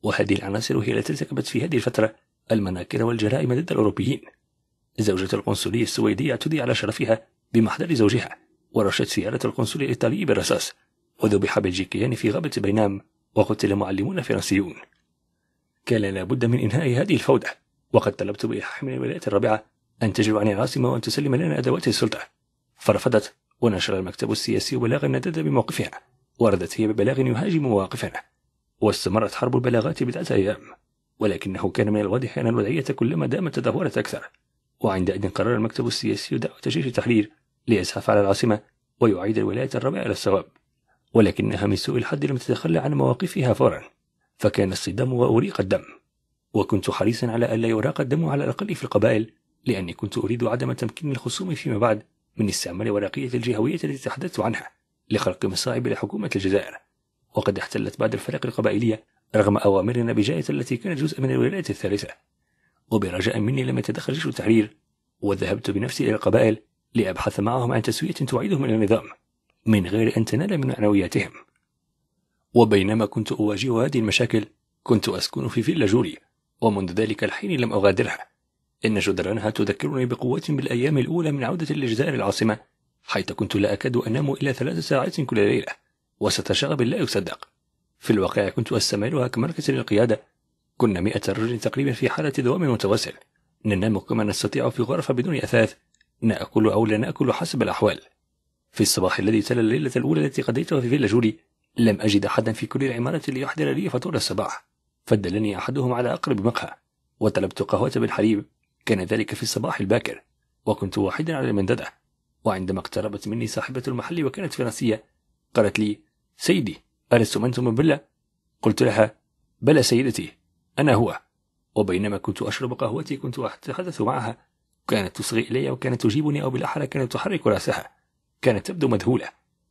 وهذه العناصر هي التي ارتكبت في هذه الفترة المناكر والجرائم ضد الأوروبيين زوجة القنصلية السويدية اعتدي على شرفها بمحضر زوجها ورشت سيارة القنصل الإيطالي بالرصاص وذبح بلجيكيان في غابة بينام وقتل معلمون فرنسيون كان لابد من إنهاء هذه الفوضى وقد طلبت من الولايات الرابعة أن تجلب عن العاصمة وأن تسلم لنا أدوات السلطة فرفضت ونشر المكتب السياسي بلاغا ندد بموقفها وردت هي ببلاغ يهاجم مواقفنا واستمرت حرب البلاغات بضعة أيام ولكنه كان من الواضح أن الوضعية كلما دامت تدهورت أكثر وعندئذ قرر المكتب السياسي دعوة جيش التحرير ليزحف على العاصمة ويعيد الولاية الربع إلى الصواب ولكنها من سوء الحظ لم تتخلى عن مواقفها فورا فكان الصدام وأريق الدم وكنت حريصا على ألا يراق الدم على الأقل في القبائل لأني كنت أريد عدم تمكين الخصوم فيما بعد من استعمال ورقية الجهوية التي تحدثت عنها لخلق مصاعب لحكومة الجزائر وقد احتلت بعض الفرق القبائلية رغم أوامرنا بجاية التي كانت جزء من الولايات الثالثة وبرجاء مني لم يتدخل جيش التحرير وذهبت بنفسي إلى القبائل لأبحث معهم عن تسوية تعيدهم إلى النظام من غير أن تنال من معنوياتهم وبينما كنت أواجه هذه المشاكل كنت أسكن في فيلا جوري ومنذ ذلك الحين لم أغادرها إن جدرانها تذكرني بقوة بالأيام الأولى من عودة الجزائر العاصمة حيث كنت لا أكاد أنام إلا ثلاث ساعات كل ليلة وستشغب شغب لا يصدق في الواقع كنت أستعملها كمركز للقيادة كنا مئة رجل تقريبا في حالة دوام متواصل ننام كما نستطيع في غرفة بدون أثاث نأكل أو لا نأكل حسب الأحوال في الصباح الذي تلا الليلة الأولى التي قضيتها في فيلا جولي لم أجد أحدا في كل العمارة ليحضر لي فطور الصباح فدلني أحدهم على أقرب مقهى وطلبت قهوة بالحليب كان ذلك في الصباح الباكر وكنت واحدا على المنددة وعندما اقتربت مني صاحبة المحل وكانت فرنسية قالت لي سيدي ألست أنتم من بلة؟ قلت لها بلى سيدتي أنا هو وبينما كنت أشرب قهوتي كنت أتحدث معها كانت تصغي إلي وكانت تجيبني أو بالأحرى كانت تحرك رأسها كانت تبدو مذهولة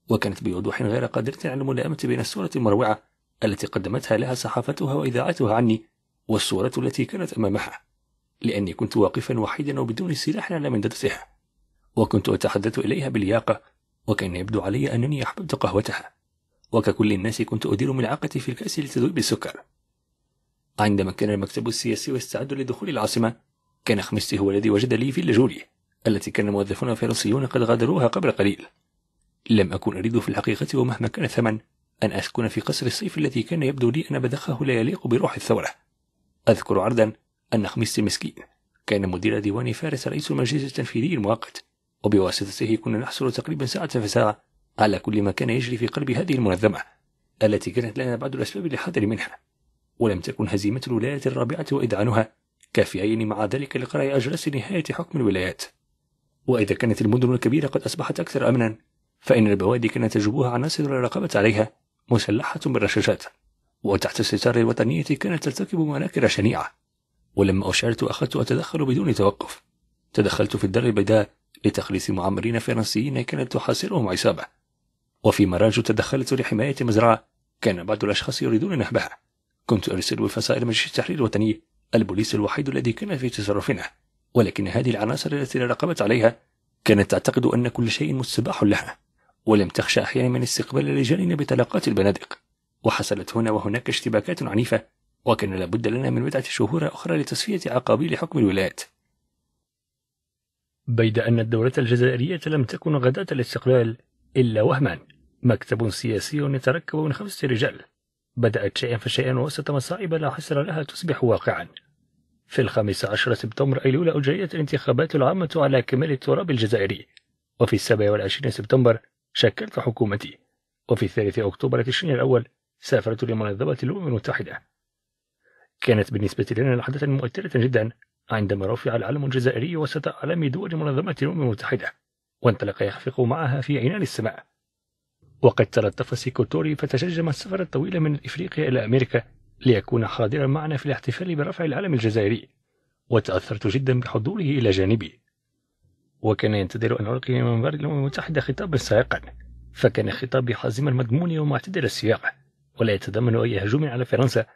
وكانت بوضوح غير قادرة على الملائمة بين الصورة المروعة التي قدمتها لها صحافتها وإذاعتها عني والصورة التي كانت أمامها لأني كنت واقفا وحيدا وبدون سلاح على منضدتها وكنت أتحدث إليها بالياقة وكان يبدو علي أنني أحببت قهوتها وككل الناس كنت أدير ملعقتي في الكأس لتذوب السكر عندما كان المكتب السياسي يستعد لدخول العاصمة كان خمستي هو الذي وجد لي فيلا جولي التي كان موظفون فرنسيون قد غادروها قبل قليل لم أكن أريد في الحقيقة ومهما كان ثمن أن أسكن في قصر الصيف الذي كان يبدو لي أن بذخه لا يليق بروح الثورة أذكر عرضا أن خميس المسكين كان مدير ديوان فارس رئيس المجلس التنفيذي المؤقت وبواسطته كنا نحصل تقريبا ساعة فساعة على كل ما كان يجري في قلب هذه المنظمة التي كانت لنا بعض الأسباب للحذر منها ولم تكن هزيمة الولايات الرابعة وإدعانها كافيين مع ذلك لقرع أجلس نهاية حكم الولايات وإذا كانت المدن الكبيرة قد أصبحت أكثر أمنا فإن البوادي كانت تجوبها عناصر الرقابة عليها مسلحة بالرشاشات وتحت الستار الوطنية كانت ترتكب مناكر شنيعة ولما أشعرت أخذت أتدخل بدون توقف تدخلت في الدر البيداء لتخليص معمرين فرنسيين كانت تحاصرهم عصابة وفي مراج تدخلت لحماية مزرعة كان بعض الأشخاص يريدون نحبها كنت أرسل بفصائل مجلس التحرير الوطني البوليس الوحيد الذي كان في تصرفنا ولكن هذه العناصر التي راقبت عليها كانت تعتقد أن كل شيء مستباح لها ولم تخشى أحيانا من استقبال رجالنا بطلقات البنادق وحصلت هنا وهناك اشتباكات عنيفة وكان لابد لنا من بضعة شهور أخرى لتصفية عقابيل حكم الولاة بيد أن الدولة الجزائرية لم تكن غداة الاستقلال إلا وهما مكتب سياسي يتركب من خمسة رجال بدأت شيئا فشيئا وسط مصائب لا حصر لها تصبح واقعا في الخامس عشر سبتمبر أيلول أجريت الانتخابات العامة على كمال التراب الجزائري وفي السابع والعشرين سبتمبر شكلت حكومتي وفي الثالث أكتوبر تشرين الأول سافرت لمنظمة الأمم المتحدة كانت بالنسبة لنا لحظة مؤثرة جدا عندما رفع العلم الجزائري وسط أعلام دول منظمة الأمم المتحدة وانطلق يخفق معها في عنان السماء وقد تلطف سيكوتوري فتشجم السفر الطويل من إفريقيا إلى أمريكا ليكون حاضرا معنا في الاحتفال برفع العلم الجزائري وتأثرت جدا بحضوره إلى جانبي وكان ينتظر أن ألقي من منبر الأمم المتحدة خطابا سائقا فكان خطابي حازما مضمون ومعتدل السياق ولا يتضمن أي هجوم على فرنسا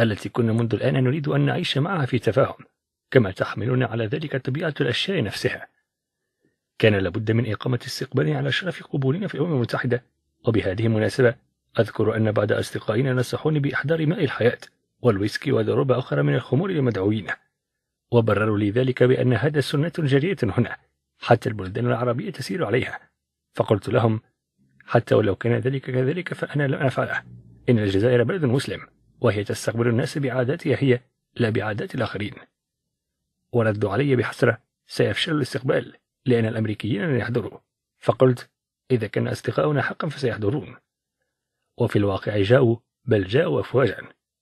التي كنا منذ الآن نريد أن نعيش معها في تفاهم كما تحملنا على ذلك طبيعة الأشياء نفسها كان لابد من إقامة استقبال على شرف قبولنا في الأمم المتحدة وبهذه المناسبة أذكر أن بعض أصدقائنا نصحوني بإحضار ماء الحياة والويسكي وضروب أخرى من الخمور للمدعوين وبرروا لي ذلك بأن هذا سنة جارية هنا حتى البلدان العربية تسير عليها فقلت لهم حتى ولو كان ذلك كذلك فأنا لم أفعله إن الجزائر بلد مسلم وهي تستقبل الناس بعاداتها هي لا بعادات الآخرين وردوا علي بحسرة سيفشل الاستقبال لأن الأمريكيين لن يحضروا فقلت إذا كان أصدقاؤنا حقا فسيحضرون وفي الواقع جاءوا بل جاءوا أفواجا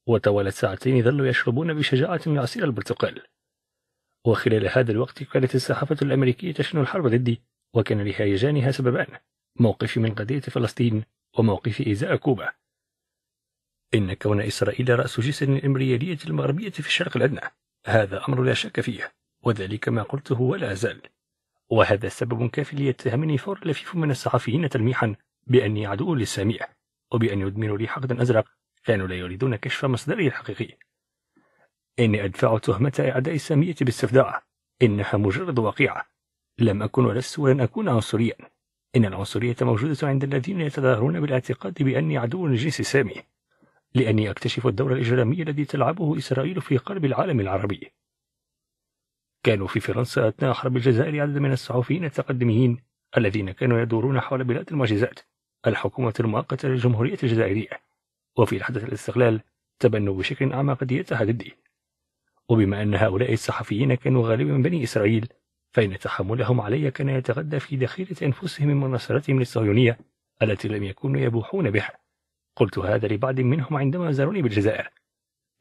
وطوالت ساعتين ظلوا يشربون بشجاعة عصير البرتقال وخلال هذا الوقت كانت الصحافة الأمريكية تشن الحرب ضدي وكان لهيجانها سببان موقفي من قضية فلسطين وموقفي إزاء كوبا إن كون إسرائيل رأس جسر الإمبريالية المغربية في الشرق الأدنى هذا أمر لا شك فيه وذلك ما قلته ولا أزال وهذا سبب كاف ليتهمني فور لفيف من الصحفيين تلميحا بأني عدو للسامية وبأن يدمنوا لي حقدا أزرق كانوا لا يريدون كشف مصدره الحقيقي إني أدفع تهمة أعداء السامية باستفداء إنها مجرد واقعة لم أكن ولست ولن أكون عنصريا إن العنصرية موجودة عند الذين يتظاهرون بالاعتقاد بأني عدو للجنس السامي لأني أكتشف الدور الإجرامي الذي تلعبه إسرائيل في قلب العالم العربي كانوا في فرنسا أثناء حرب الجزائر عدد من الصحفيين التقدميين الذين كانوا يدورون حول بلاد المعجزات الحكومة المؤقتة للجمهورية الجزائرية وفي لحظة الاستقلال تبنوا بشكل أعمى قضيتها ضدي وبما أن هؤلاء الصحفيين كانوا غالبا من بني إسرائيل فإن تحملهم علي كان يتغذى في ذخيرة أنفسهم من نصرتهم للصهيونية التي لم يكونوا يبوحون بها قلت هذا لبعض منهم عندما زاروني بالجزائر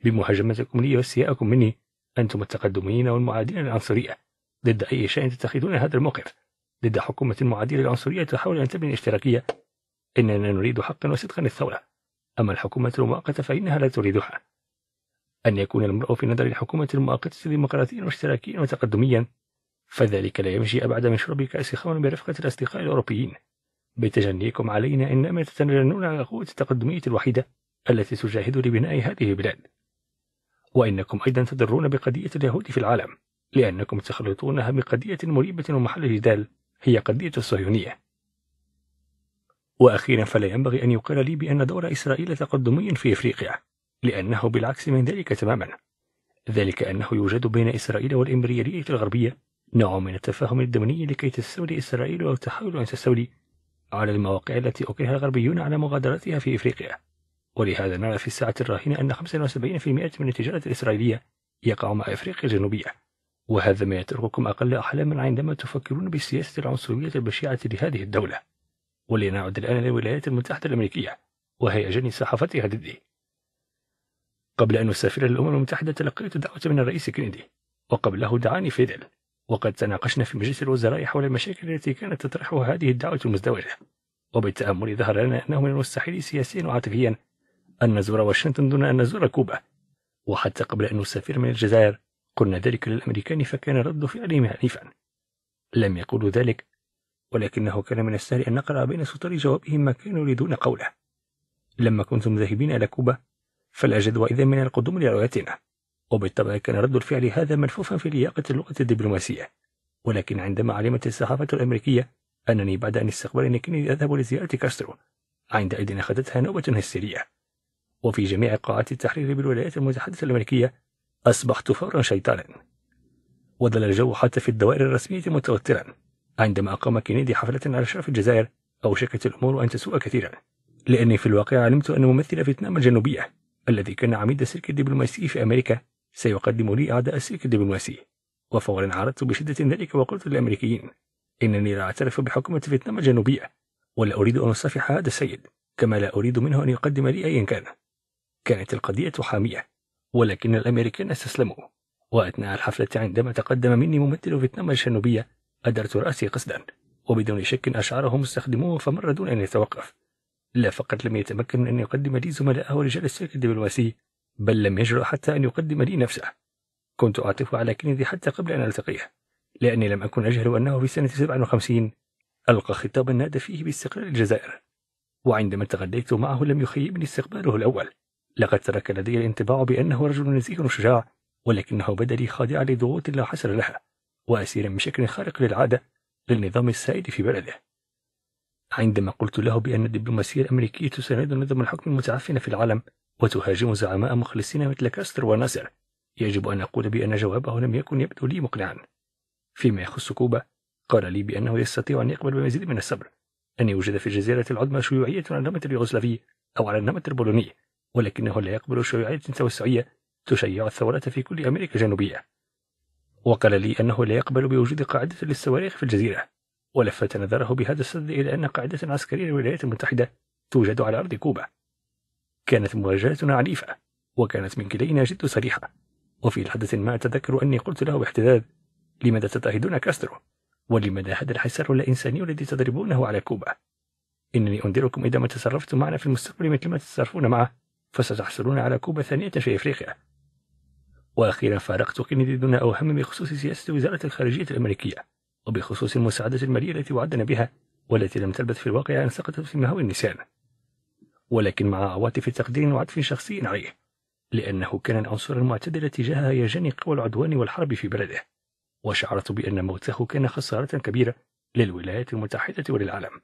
بمهاجمتكم لي واستيائكم مني أنتم التقدميين والمعادين للعنصرية ضد أي شيء تتخذون هذا الموقف ضد حكومة معادية للعنصرية تحاول أن تبني الاشتراكية إننا نريد حقا وصدقا للثورة أما الحكومة المؤقتة فإنها لا تريدها أن يكون المرء في نظر الحكومة المؤقتة ديمقراطيا واشتراكيا وتقدميا فذلك لا يمشي أبعد من شرب كأس خمر برفقة الأصدقاء الأوروبيين بتجنيكم علينا إنما تتجنون على القوة التقدمية الوحيدة التي تجاهد لبناء هذه البلاد وإنكم أيضا تضرون بقضية اليهود في العالم لأنكم تخلطونها بقضية مريبة ومحل جدال هي قضية الصهيونية وأخيرا فلا ينبغي أن يقال لي بأن دور إسرائيل تقدمي في إفريقيا لأنه بالعكس من ذلك تماما ذلك أنه يوجد بين إسرائيل والإمبريالية الغربية نوع من التفاهم الدمني لكي تستولي إسرائيل أو تحاول أن تستولي على المواقع التي أكره الغربيون على مغادرتها في إفريقيا ولهذا نرى في الساعة الراهنة أن 75% من التجارة الإسرائيلية يقع مع إفريقيا الجنوبية وهذا ما يترككم أقل أحلاما عندما تفكرون بالسياسة العنصرية البشعة لهذه الدولة ولنعد الآن للولايات المتحدة الأمريكية وهي جني صحافتها ضدي قبل أن أسافر للأمم المتحدة تلقيت دعوة من الرئيس كينيدي وقبله دعاني فيدل وقد تناقشنا في مجلس الوزراء حول المشاكل التي كانت تطرحها هذه الدعوة المزدوجة وبالتأمل ظهر لنا أنه من المستحيل سياسيا وعاطفيا أن نزور واشنطن دون أن نزور كوبا وحتى قبل أن نسافر من الجزائر قلنا ذلك للأمريكان فكان رد فعلهم عنيفا لم يقولوا ذلك ولكنه كان من السهل أن نقرأ بين سطر جوابهم ما كانوا يريدون قوله لما كنتم ذاهبين إلى كوبا فلا جدوى إذا من القدوم لرؤيتنا وبالطبع كان رد الفعل هذا ملفوفا في لياقة اللغة الدبلوماسية ولكن عندما علمت الصحافة الأمريكية أنني بعد أن استقبلني كني أذهب لزيارة كاسترو عندئذ أخذتها نوبة هستيرية وفي جميع قاعات التحرير بالولايات المتحدة الأمريكية أصبحت فورا شيطانا وظل الجو حتى في الدوائر الرسمية متوترا عندما أقام كينيدي حفلة على شرف الجزائر أوشكت الأمور أن تسوء كثيرا لأني في الواقع علمت أن ممثل فيتنام الجنوبية الذي كان عميد السلك الدبلوماسي في أمريكا سيقدم لي أعداء السلك الدبلوماسي وفورا عرضت بشدة ذلك وقلت للأمريكيين إنني لا أعترف بحكومة فيتنام الجنوبية ولا أريد أن أصافح هذا السيد كما لا أريد منه أن يقدم لي أيا كان كانت القضية حامية ولكن الأمريكان استسلموا وأثناء الحفلة عندما تقدم مني ممثل فيتنام الجنوبية أدرت رأسي قصدا وبدون شك أشعره مستخدموه فمر دون أن يتوقف لا فقط لم يتمكن من أن يقدم لي زملائه رجال السلك الدبلوماسي بل لم يجرؤ حتى أن يقدم لي نفسه كنت أعطف على كندي حتى قبل أن ألتقيه لأني لم أكن أجهل أنه في سنة 57 ألقى خطابا نادى فيه باستقلال الجزائر وعندما تغديت معه لم يخيبني استقباله الأول لقد ترك لدي الانطباع بأنه رجل نزيه شجاع ولكنه بدا لي خاضعا لضغوط لا حصر لها وأسيرا بشكل خارق للعادة للنظام السائد في بلده عندما قلت له بأن الدبلوماسية الأمريكية تساند نظم الحكم المتعفن في العالم وتهاجم زعماء مخلصين مثل كاستر وناصر يجب أن أقول بأن جوابه لم يكن يبدو لي مقنعا فيما يخص كوبا قال لي بأنه يستطيع أن يقبل بمزيد من الصبر أن يوجد في الجزيرة العظمى شيوعية على النمط اليوغوسلافي أو على النمط البولوني ولكنه لا يقبل شيوعية توسعية تشيع الثورات في كل أمريكا الجنوبية وقال لي أنه لا يقبل بوجود قاعدة للصواريخ في الجزيرة ولفت نظره بهذا السرد إلى أن قاعدة عسكرية للولايات المتحدة توجد على أرض كوبا كانت مواجهتنا عنيفة وكانت من كلينا جد صريحة وفي لحظة ما أتذكر أني قلت له باحتداد لماذا تضطهدون كاسترو ولماذا هذا الحسار الإنساني الذي تضربونه على كوبا إنني أنذركم إذا ما تصرفتم معنا في المستقبل مثل ما تتصرفون معه فستحصلون على كوبا ثانية في إفريقيا وأخيرا فارقت كندي دون أوهم بخصوص سياسة وزارة الخارجية الأمريكية وبخصوص المساعدة المالية التي وعدنا بها والتي لم تلبث في الواقع أن سقطت في مهاوي النسيان ولكن مع عواطف تقدير وعطف شخصي عليه لأنه كان العنصر المعتدل تجاه هيجان قوى العدوان والحرب في بلده وشعرت بأن موته كان خسارة كبيرة للولايات المتحدة وللعالم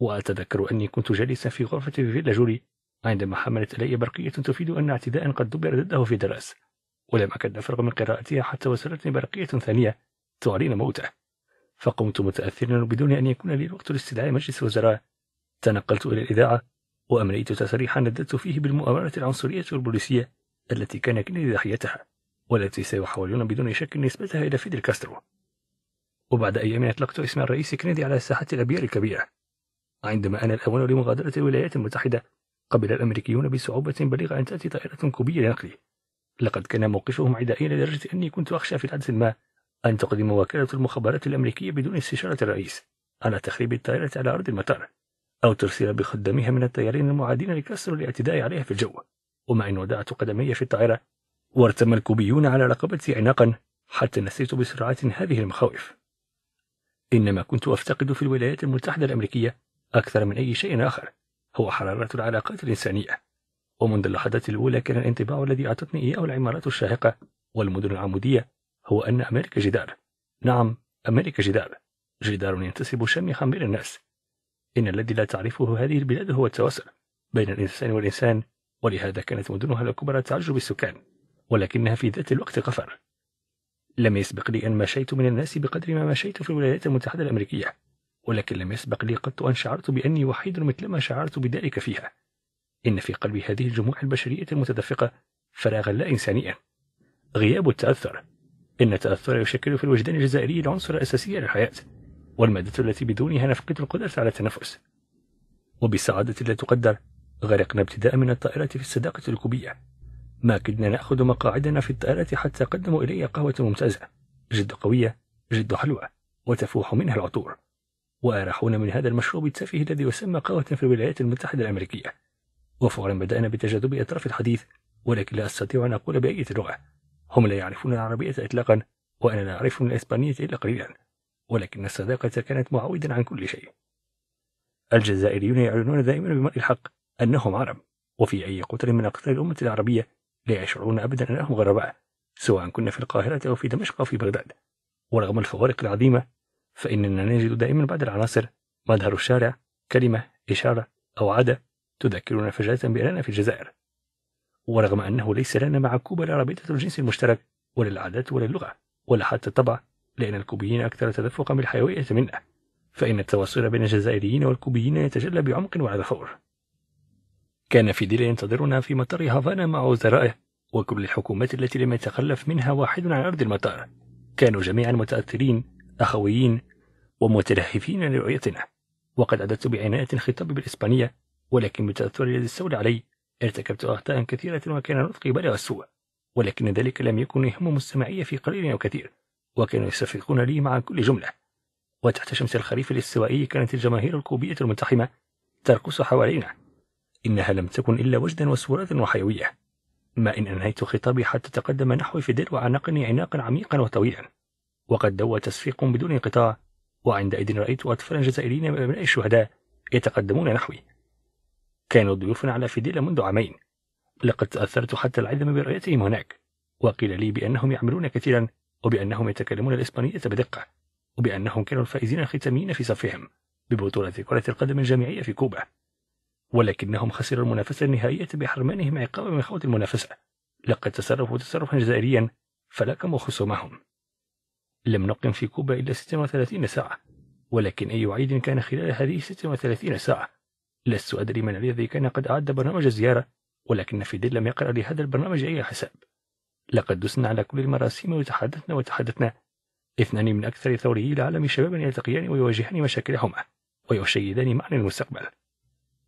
وأتذكر أني كنت جالسا في غرفة في فيلا جوري عندما حملت إلي برقية تفيد أن اعتداء قد دبر ضده في دراس ولم أكد أفرغ من قراءتها حتى وصلتني برقية ثانية تعلن موته فقمت متأثرا بدون أن يكون لي الوقت لاستدعاء مجلس الوزراء تنقلت إلى الإذاعة وأمليت تصريحا نددت فيه بالمؤامرة العنصرية والبوليسية التي كان كندي ضحيتها والتي سيحاولون بدون شك نسبتها إلى فيدل كاسترو وبعد أيام أطلقت اسم الرئيس كندي على ساحة الأبيار الكبيرة عندما أنا الأول لمغادرة الولايات المتحدة قبل الأمريكيون بصعوبة بليغة أن تأتي طائرة كوبية لنقلي لقد كان موقفهم عدائي لدرجة أني كنت أخشى في العدس ما أن تقدم وكالة المخابرات الأمريكية بدون استشارة الرئيس على تخريب الطائرة على أرض المطار أو ترسل بخدامها من الطيارين المعادين لكسر الاعتداء عليها في الجو ومع أن وضعت قدمي في الطائرة وارتم الكوبيون على رقبتي عناقا حتى نسيت بسرعة هذه المخاوف إنما كنت أفتقد في الولايات المتحدة الأمريكية أكثر من أي شيء آخر هو حرارة العلاقات الإنسانية ومنذ اللحظة الأولى كان الانطباع الذي أعطتني إياه العمارات الشاهقة والمدن العمودية هو أن أمريكا جدار نعم أمريكا جدار جدار ينتسب شامخا بين الناس إن الذي لا تعرفه هذه البلاد هو التواصل بين الإنسان والإنسان ولهذا كانت مدنها الكبرى تعج بالسكان ولكنها في ذات الوقت قفر لم يسبق لي أن مشيت من الناس بقدر ما مشيت في الولايات المتحدة الأمريكية ولكن لم يسبق لي قط أن شعرت بأني وحيد مثلما شعرت بذلك فيها إن في قلب هذه الجموع البشرية المتدفقة فراغا لا إنسانيا غياب التأثر إن التأثر يشكل في الوجدان الجزائري العنصر الأساسي للحياة والمادة التي بدونها نفقد القدرة على التنفس وبالسعادة لا تقدر غرقنا ابتداء من الطائرة في الصداقة الكوبية ما كدنا نأخذ مقاعدنا في الطائرة حتى قدموا إلي قهوة ممتازة جد قوية جد حلوة وتفوح منها العطور وأراحونا من هذا المشروب التافه الذي يسمى قهوة في الولايات المتحدة الأمريكية وفورا بدأنا بتجاذب أطراف الحديث ولكن لا أستطيع أن أقول بأية لغة هم لا يعرفون العربية إطلاقا وأنا لا أعرف الإسبانية إلا قليلا ولكن الصداقة كانت معودا عن كل شيء الجزائريون يعلنون دائما بمرء الحق أنهم عرب وفي أي قطر من أقطار الأمة العربية لا يشعرون أبدا أنهم غرباء سواء كنا في القاهرة أو في دمشق أو في بغداد ورغم الفوارق العظيمة فإننا نجد دائما بعض العناصر مظهر الشارع كلمة إشارة أو عادة تذكرنا فجأة بأننا في الجزائر ورغم أنه ليس لنا مع كوبا لا رابطة الجنس المشترك ولا العادات ولا اللغة ولا حتى الطبع لأن الكوبيين أكثر تدفقا بالحيوية منا فإن التواصل بين الجزائريين والكوبيين يتجلى بعمق وعلى فور كان فيديل ينتظرنا في مطار هافانا مع وزرائه وكل الحكومات التي لم يتخلف منها واحد عن أرض المطار كانوا جميعا متأثرين أخويين ومتلهفين لرؤيتنا وقد أعددت بعناية خطابي بالإسبانية ولكن بتأثر الذي استولى علي ارتكبت أخطاء كثيرة وكان نطقي بلغ السوء ولكن ذلك لم يكن يهم مستمعي في قليل أو كثير وكانوا يستفيقون لي مع كل جملة وتحت شمس الخريف الاستوائي كانت الجماهير الكوبية الملتحمة ترقص حوالينا إنها لم تكن إلا وجدا وسرورة وحيوية ما إن أنهيت خطابي حتى تقدم نحوي فيدل وعنقني عناقا عميقا وطويلا وقد دوى تصفيق بدون انقطاع وعندئذ رأيت أطفالا جزائريين من أبناء الشهداء يتقدمون نحوي كانوا ضيوفا على فيديلا منذ عامين لقد تأثرت حتى العظم برؤيتهم هناك وقيل لي بأنهم يعملون كثيرا وبأنهم يتكلمون الإسبانية بدقة وبأنهم كانوا الفائزين الختاميين في صفهم ببطولة كرة القدم الجامعية في كوبا ولكنهم خسروا المنافسة النهائية بحرمانهم عقابا من خوض المنافسة لقد تصرفوا تصرفا جزائريا فلكموا خصومهم لم نقم في كوبا إلا 36 ساعة ولكن أي عيد كان خلال هذه 36 ساعة لست أدري من الذي كان قد أعد برنامج الزيارة ولكن فيديل لم يقرأ لهذا البرنامج أي حساب لقد دسنا على كل المراسيم وتحدثنا وتحدثنا اثنان من أكثر ثوري العالم شبابا يلتقيان ويواجهان مشاكلهما ويشيدان معنى المستقبل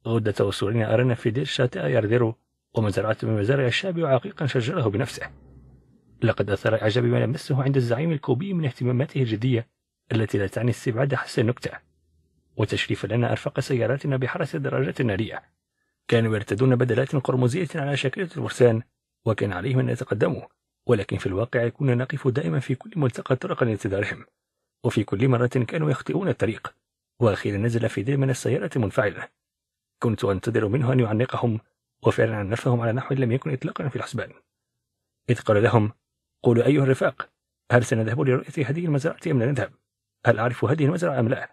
غدة وصولنا أرنا في شاتئا يردر ومن ومزرعة من مزارع الشعب عقيقا شجره بنفسه لقد أثار إعجاب ما لمسه عند الزعيم الكوبي من اهتماماته الجدية التي لا تعني استبعاد حس النكتة وتشريف لنا أرفق سياراتنا بحرس الدراجات النارية كانوا يرتدون بدلات قرمزية على شكلة الفرسان وكان عليهم أن يتقدموا ولكن في الواقع كنا نقف دائما في كل ملتقى طرق لانتظارهم وفي كل مرة كانوا يخطئون الطريق وأخيرا نزل في دير من السيارة منفعلة كنت أنتظر منه أن يعنقهم وفعلا عنفهم على نحو لم يكن إطلاقا في الحسبان إذ قال لهم قولوا أيها الرفاق هل سنذهب لرؤية هذه المزرعة أم لا نذهب؟ هل أعرف هذه المزرعة أم لا؟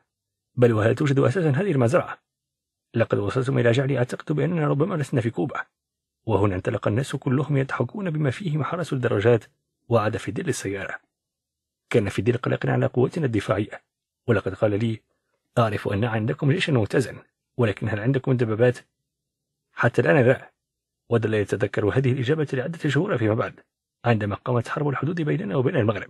بل وهل توجد أساسا هذه المزرعة؟ لقد وصلتم إلى جعلي أعتقد بأننا ربما لسنا في كوبا وهنا انطلق الناس كلهم يضحكون بما فيهم حرس الدراجات وعاد فيدل السيارة كان فيدل قلقا على قوتنا الدفاعية ولقد قال لي أعرف أن عندكم جيشا متزن ولكن هل عندكم دبابات؟ حتى الآن لا ودل يتذكر هذه الإجابة لعدة شهور فيما بعد عندما قامت حرب الحدود بيننا وبين المغرب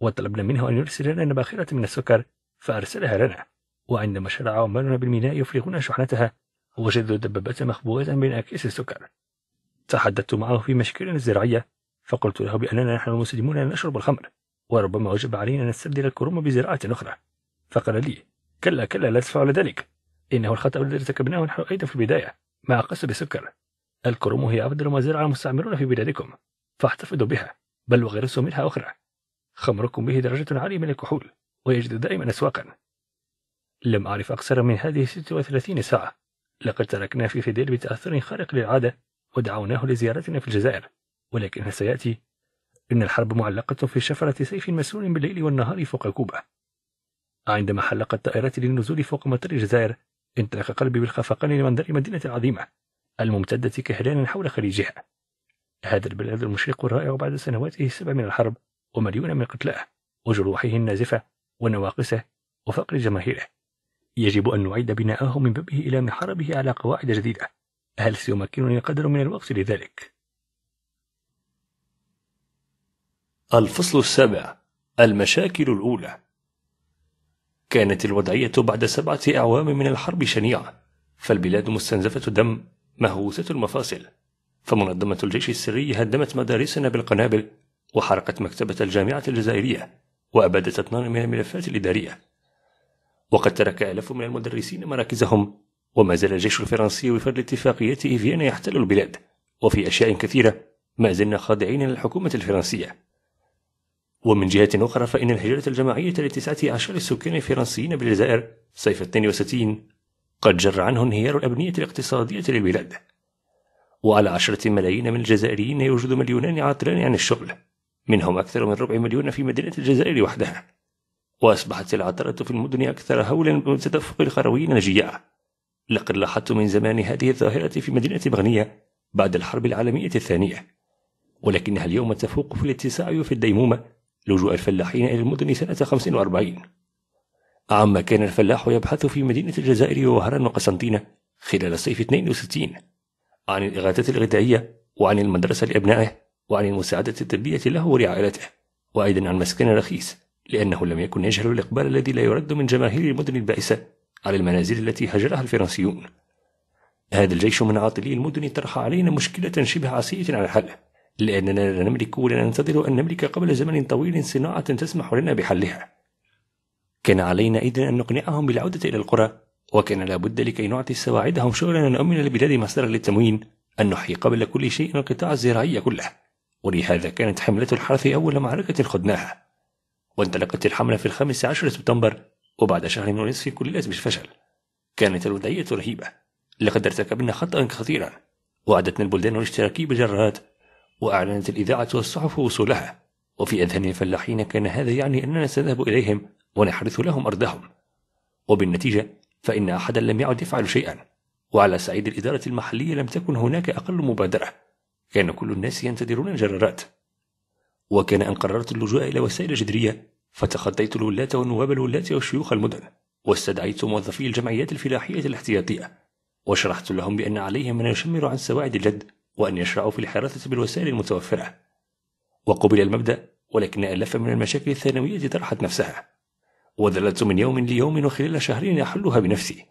وطلبنا منه أن يرسل لنا باخرة من السكر فأرسلها لنا وعندما شرع عمالنا بالميناء يفرغون شحنتها وجدوا الدبابات مخبوءة بين أكياس السكر تحدثت معه في مشاكلنا الزراعية فقلت له بأننا نحن المسلمون لا نشرب الخمر وربما وجب علينا أن نستبدل الكروم بزراعة أخرى فقال لي كلا كلا لا تفعل ذلك إنه الخطأ الذي ارتكبناه نحن أيضا في البداية مع قصب السكر الكروم هي أفضل ما زرع المستعمرون في بلادكم فاحتفظوا بها بل وغرسوا منها أخرى خمركم به درجة عالية من الكحول ويجد دائما أسواقا لم أعرف أكثر من هذه 36 ساعة لقد تركنا في فيديل بتأثر خارق للعادة ودعوناه لزيارتنا في الجزائر ولكن سيأتي إن الحرب معلقة في شفرة سيف مسنون بالليل والنهار فوق كوبا عندما حلق الطائرات للنزول فوق مطار الجزائر انطلق قلبي بالخفقان لمنظر مدينة العظيمة الممتدة كهلان حول خليجها هذا البلد المشرق الرائع بعد سنواته السبع من الحرب ومليون من قتلاه وجروحه النازفة ونواقصه وفقر جماهيره يجب أن نعيد بناءه من بابه إلى محاربه على قواعد جديدة هل سيمكنني قدر من الوقت لذلك؟ الفصل السابع المشاكل الأولى كانت الوضعية بعد سبعة أعوام من الحرب شنيعة فالبلاد مستنزفة الدم مهووسة المفاصل فمنظمة الجيش السري هدمت مدارسنا بالقنابل وحرقت مكتبة الجامعة الجزائرية وأبادت اثنان من الملفات الإدارية وقد ترك آلاف من المدرسين مراكزهم وما زال الجيش الفرنسي بفضل اتفاقيته أن يحتل البلاد وفي أشياء كثيرة ما زلنا خاضعين للحكومة الفرنسية ومن جهة أخرى فإن الهجرة الجماعية لتسعة عشر السكان الفرنسيين بالجزائر صيف 62 قد جر عنه انهيار الأبنية الاقتصادية للبلاد وعلى عشرة ملايين من الجزائريين يوجد مليونان عاطلان عن الشغل منهم أكثر من ربع مليون في مدينة الجزائر وحدها وأصبحت العطلة في المدن أكثر هولا بتدفق الخرويين الجياع لقد لاحظت من زمان هذه الظاهرة في مدينة بغنية بعد الحرب العالمية الثانية ولكنها اليوم تفوق في الاتساع وفي الديمومة لجوء الفلاحين إلى المدن سنة 45 عما كان الفلاح يبحث في مدينة الجزائر ووهران وقسنطينة خلال صيف 62 عن الإغاثة الغذائية وعن المدرسة لأبنائه وعن المساعدة الطبية له ورعايته وأيضا عن مسكن رخيص لأنه لم يكن يجهل الإقبال الذي لا يرد من جماهير المدن البائسة على المنازل التي هجرها الفرنسيون هذا الجيش من عاطلي المدن طرح علينا مشكلة شبه عصية على الحل لأننا لا نملك ولا ننتظر أن نملك قبل زمن طويل صناعة تسمح لنا بحلها كان علينا إذن أن نقنعهم بالعودة إلى القرى وكان لابد لكي نعطي سواعدهم شغلا نؤمن البلاد مصدرا للتموين أن نحيي قبل كل شيء القطاع الزراعي كله ولهذا كانت حملة الحرث أول معركة خدناها وانطلقت الحملة في الخامس عشر سبتمبر وبعد شهر ونصف كل الأزمة فشل كانت الوضعية رهيبة لقد ارتكبنا خطأ كثيرا وعدتنا البلدان الاشتراكية بجرات وأعلنت الإذاعة والصحف وصولها وفي أذهان الفلاحين كان هذا يعني أننا سنذهب إليهم ونحرث لهم أرضهم وبالنتيجة فإن أحدا لم يعد يفعل شيئا وعلى صعيد الإدارة المحلية لم تكن هناك أقل مبادرة كان كل الناس ينتظرون الجرارات وكان أن قررت اللجوء إلى وسائل جذرية فتخطيت الولاة ونواب الولاة وشيوخ المدن واستدعيت موظفي الجمعيات الفلاحية الاحتياطية وشرحت لهم بأن عليهم أن يشمروا عن سواعد الجد وأن يشرعوا في الحراسة بالوسائل المتوفرة وقبل المبدأ ولكن ألف من المشاكل الثانوية طرحت نفسها وذللت من يوم ليوم وخلال شهرين أحلها بنفسي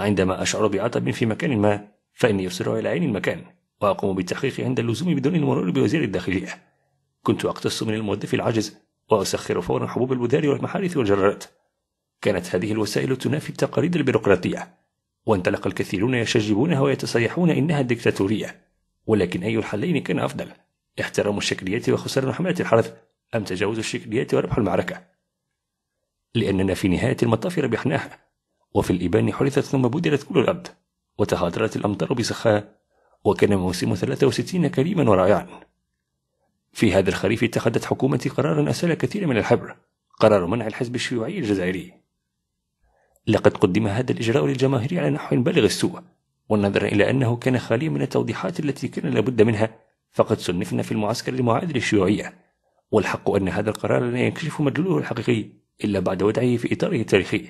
عندما أشعر بعطب في مكان ما فإني أسرع على عين المكان وأقوم بالتحقيق عند اللزوم بدون المرور بوزير الداخلية كنت أقتص من الموظف العجز وأسخر فورا حبوب البذار والمحارث والجرات كانت هذه الوسائل تنافي التقاليد البيروقراطية وانطلق الكثيرون يشجبونها ويتصيحون إنها ديكتاتورية ولكن أي الحلين كان أفضل احترام الشكليات وخسارة حماية الحرث أم تجاوز الشكليات وربح المعركة لأننا في نهاية المطاف ربحناها وفي الإبان حرثت ثم بدلت كل الأرض وتهادرت الأمطار بسخاء وكان موسم 63 كريما ورائعا في هذا الخريف اتخذت حكومتي قرارا أسال كثير من الحبر قرار منع الحزب الشيوعي الجزائري لقد قدم هذا الإجراء للجماهير على نحو بالغ السوء ونظرا إلى أنه كان خاليا من التوضيحات التي كان لابد منها فقد صنفنا في المعسكر المعادل الشيوعية والحق أن هذا القرار لا ينكشف مدلوله الحقيقي إلا بعد وضعه في إطاره التاريخي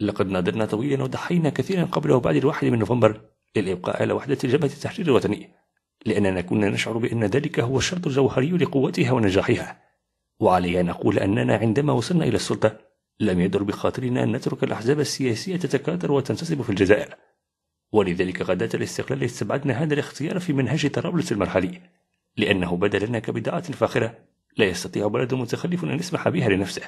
لقد نادرنا طويلا وضحينا كثيرا قبل وبعد الواحد من نوفمبر للإبقاء على وحدة الجبهة التحرير الوطني لأننا كنا نشعر بأن ذلك هو الشرط الجوهري لقوتها ونجاحها وعلي أن أقول أننا عندما وصلنا إلى السلطة لم يدر بخاطرنا أن نترك الأحزاب السياسية تتكاثر وتنتسب في الجزائر ولذلك غداة الاستقلال استبعدنا هذا الاختيار في منهج طرابلس المرحلي لأنه بدا لنا كبدعة فاخرة لا يستطيع بلد متخلف أن يسمح بها لنفسه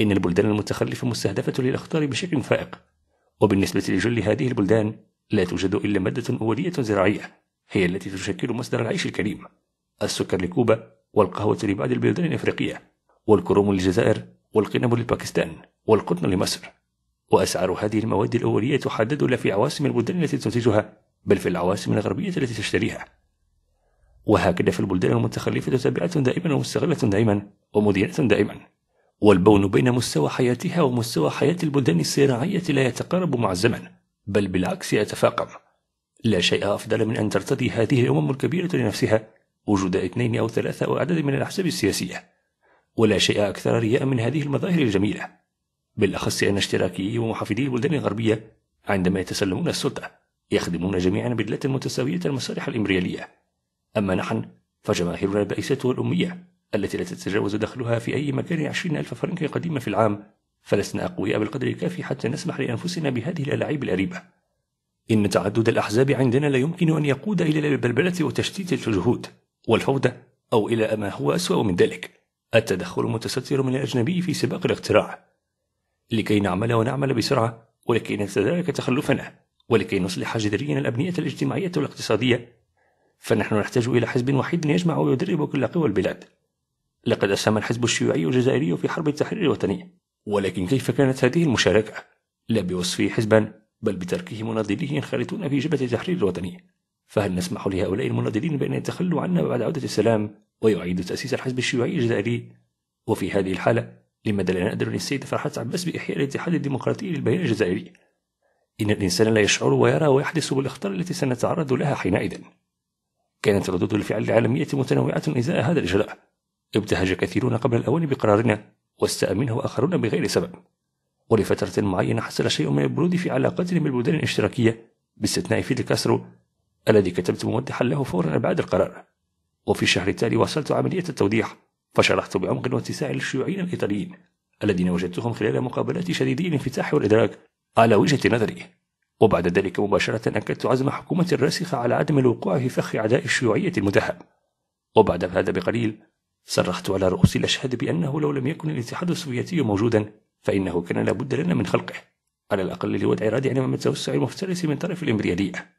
إن البلدان المتخلفة مستهدفة للأخطار بشكل فائق وبالنسبة لجل هذه البلدان لا توجد إلا مادة أولية زراعية هي التي تشكل مصدر العيش الكريم السكر لكوبا والقهوة لبعض البلدان الأفريقية والكروم للجزائر والقنب للباكستان والقطن لمصر وأسعار هذه المواد الأولية تحدد لا في عواصم البلدان التي تنتجها بل في العواصم الغربية التي تشتريها وهكذا في البلدان المتخلفة تابعة دائما ومستغلة دائما ومدينة دائما والبون بين مستوى حياتها ومستوى حياة البلدان الصناعية لا يتقارب مع الزمن بل بالعكس يتفاقم لا شيء أفضل من أن ترتضي هذه الأمم الكبيرة لنفسها وجود اثنين أو ثلاثة أو عدد من الأحزاب السياسية ولا شيء أكثر رياء من هذه المظاهر الجميلة بالأخص أن اشتراكي ومحافظي البلدان الغربية عندما يتسلمون السلطة يخدمون جميعا بدلة متساوية المصالح الإمبريالية أما نحن فجماهيرنا البائسة والأمية التي لا تتجاوز دخلها في أي مكان عشرين ألف فرنك قديمة في العام فلسنا أقوياء بالقدر الكافي حتى نسمح لأنفسنا بهذه الألاعيب الأريبة إن تعدد الأحزاب عندنا لا يمكن أن يقود إلى البلبلة وتشتيت الجهود والفوضى أو إلى ما هو أسوأ من ذلك التدخل المتستر من الأجنبي في سباق الاختراع لكي نعمل ونعمل بسرعة ولكي نتدارك تخلفنا ولكي نصلح جذريا الأبنية الاجتماعية والاقتصادية فنحن نحتاج إلى حزب وحيد يجمع ويدرب كل قوى البلاد لقد أسهم الحزب الشيوعي الجزائري في حرب التحرير الوطني ولكن كيف كانت هذه المشاركة؟ لا بوصفه حزبا بل بتركه مناضليه ينخرطون في جبهة التحرير الوطني فهل نسمح لهؤلاء المناضلين بأن يتخلوا عنا بعد عودة السلام ويعيدوا تأسيس الحزب الشيوعي الجزائري؟ وفي هذه الحالة لماذا لا نقدر للسيد فرحات عباس بإحياء الاتحاد الديمقراطي للبيان الجزائري؟ إن الإنسان لا يشعر ويرى ويحدث بالأخطار التي سنتعرض لها حينئذ كانت ردود الفعل العالمية متنوعة إزاء هذا الإجراء ابتهج كثيرون قبل الأوان بقرارنا واستأمنه آخرون بغير سبب ولفترة معينة حصل شيء من البرود في علاقتنا بالبلدان الاشتراكية باستثناء فيدل كاسترو الذي كتبت موضحا له فورا بعد القرار وفي الشهر التالي واصلت عملية التوضيح فشرحت بعمق واتساع للشيوعيين الإيطاليين الذين وجدتهم خلال مقابلات شديدي الانفتاح والإدراك على وجهة نظري وبعد ذلك مباشرة أكدت عزم حكومة الراسخة على عدم الوقوع في فخ أعداء الشيوعية المتهم وبعد هذا بقليل صرحت على رؤوس الأشهاد بأنه لو لم يكن الاتحاد السوفيتي موجودا فإنه كان لابد لنا من خلقه على الأقل لوضع رادع أمام التوسع المفترس من طرف الإمبريالية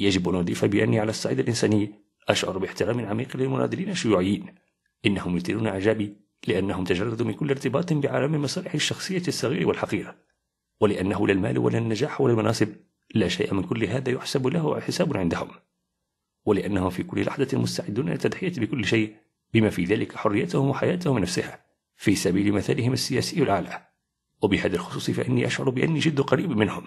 يجب أن أضيف بأني على الصعيد الإنساني أشعر باحترام عميق للمناضلين الشيوعيين إنهم يثيرون إعجابي لأنهم تجردوا من كل ارتباط بعالم مصالح الشخصية الصغير والحقيرة ولأنه لا المال ولا النجاح ولا المناصب لا شيء من كل هذا يحسب له حساب عندهم ولأنهم في كل لحظة مستعدون للتضحية بكل شيء بما في ذلك حريتهم وحياتهم ونفسها في سبيل مثلهم السياسي الأعلى وبهذا الخصوص فإني أشعر بأني جد قريب منهم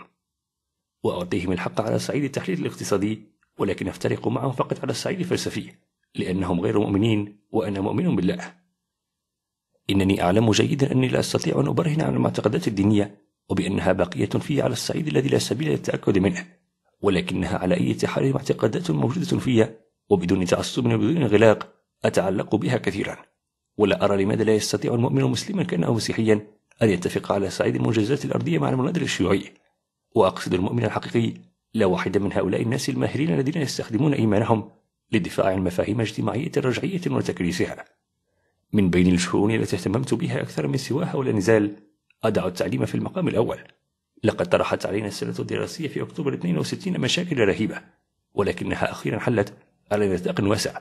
وأعطيهم الحق على الصعيد التحليل الاقتصادي ولكن أفترق معهم فقط على الصعيد الفلسفي لأنهم غير مؤمنين وأنا مؤمن بالله إنني أعلم جيدا أني لا أستطيع أن أبرهن عن المعتقدات الدينية وبأنها باقية في على الصعيد الذي لا سبيل للتأكد منه ولكنها على أي حال معتقدات موجودة فيها وبدون تعصب وبدون انغلاق أتعلق بها كثيرا ولا أرى لماذا لا يستطيع المؤمن مسلما كأنه مسيحيا أن يتفق على صعيد المنجزات الأرضية مع المناظر الشيوعي وأقصد المؤمن الحقيقي لا واحد من هؤلاء الناس الماهرين الذين يستخدمون إيمانهم للدفاع عن مفاهيم اجتماعية رجعية وتكريسها من بين الشؤون التي اهتممت بها أكثر من سواها ولا نزال أضع التعليم في المقام الأول لقد طرحت علينا السنة الدراسية في أكتوبر 62 مشاكل رهيبة ولكنها أخيرا حلت على نطاق واسع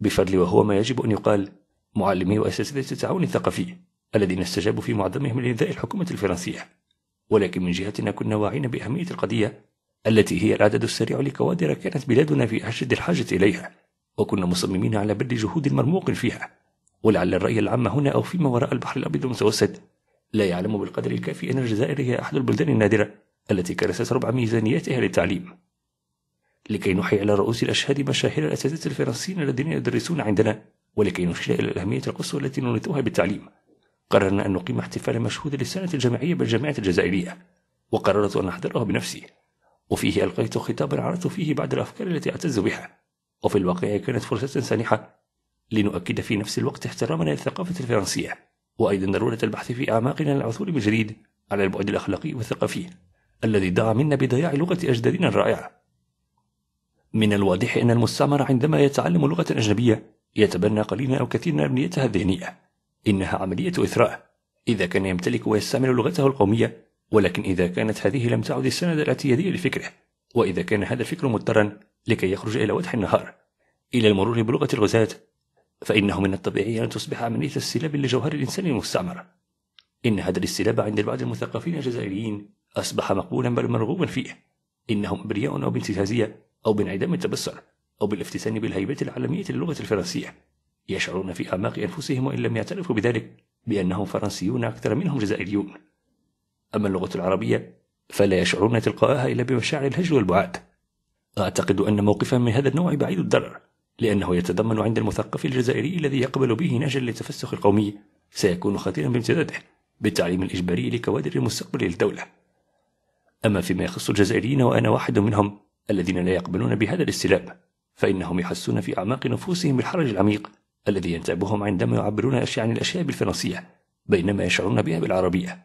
بفضل وهو ما يجب أن يقال معلمي وأساتذة التعاون الثقافي الذين استجابوا في معظمهم لإنذاء الحكومة الفرنسية ولكن من جهتنا كنا واعين بأهمية القضية التي هي العدد السريع لكوادر كانت بلادنا في أشد الحاجة إليها وكنا مصممين على بذل جهود مرموق فيها ولعل الرأي العام هنا أو فيما وراء البحر الأبيض المتوسط لا يعلم بالقدر الكافي أن الجزائر هي أحد البلدان النادرة التي كرست ربع ميزانيتها للتعليم لكي نحيي على رؤوس الأشهاد مشاهير الأساتذة الفرنسيين الذين يدرسون عندنا ولكي نشير إلى الأهمية القصوى التي نورثها بالتعليم قررنا أن نقيم احتفال مشهود للسنة الجامعية بالجامعة الجزائرية وقررت أن أحضره بنفسي وفيه ألقيت خطابا عرضت فيه بعض الأفكار التي أعتز بها وفي الواقع كانت فرصة سانحة لنؤكد في نفس الوقت احترامنا للثقافة الفرنسية وأيضا ضرورة البحث في أعماقنا للعثور من جديد على البعد الأخلاقي والثقافي الذي دعا منا بضياع لغة أجدادنا الرائعة من الواضح أن المستعمر عندما يتعلم لغة أجنبية يتبنى قليلا أو كثيرا من أبنيتها الذهنية إنها عملية إثراء إذا كان يمتلك ويستعمل لغته القومية ولكن إذا كانت هذه لم تعد السند الاعتيادي لفكره وإذا كان هذا الفكر مضطرا لكي يخرج إلى وضح النهار إلى المرور بلغة الغزاة فإنه من الطبيعي أن تصبح عملية استلاب لجوهر الإنسان المستعمر إن هذا الاستلاب عند بعض المثقفين الجزائريين أصبح مقبولا بل مرغوبا فيه إنهم أبرياء أو بانتهازية أو بانعدام التبصر أو بالافتتان بالهيبات العالمية للغة الفرنسية يشعرون في أعماق أنفسهم وإن لم يعترفوا بذلك بأنهم فرنسيون أكثر منهم جزائريون أما اللغة العربية فلا يشعرون تلقاءها إلا بمشاعر الهجر والبعاد أعتقد أن موقفا من هذا النوع بعيد الضرر لأنه يتضمن عند المثقف الجزائري الذي يقبل به نهجا للتفسخ القومي سيكون خطيرا بامتداده بالتعليم الإجباري لكوادر المستقبل للدولة أما فيما يخص الجزائريين وأنا واحد منهم الذين لا يقبلون بهذا الاستلاب فإنهم يحسون في أعماق نفوسهم بالحرج العميق الذي ينتابهم عندما يعبرون عن الأشياء بالفرنسية بينما يشعرون بها بالعربية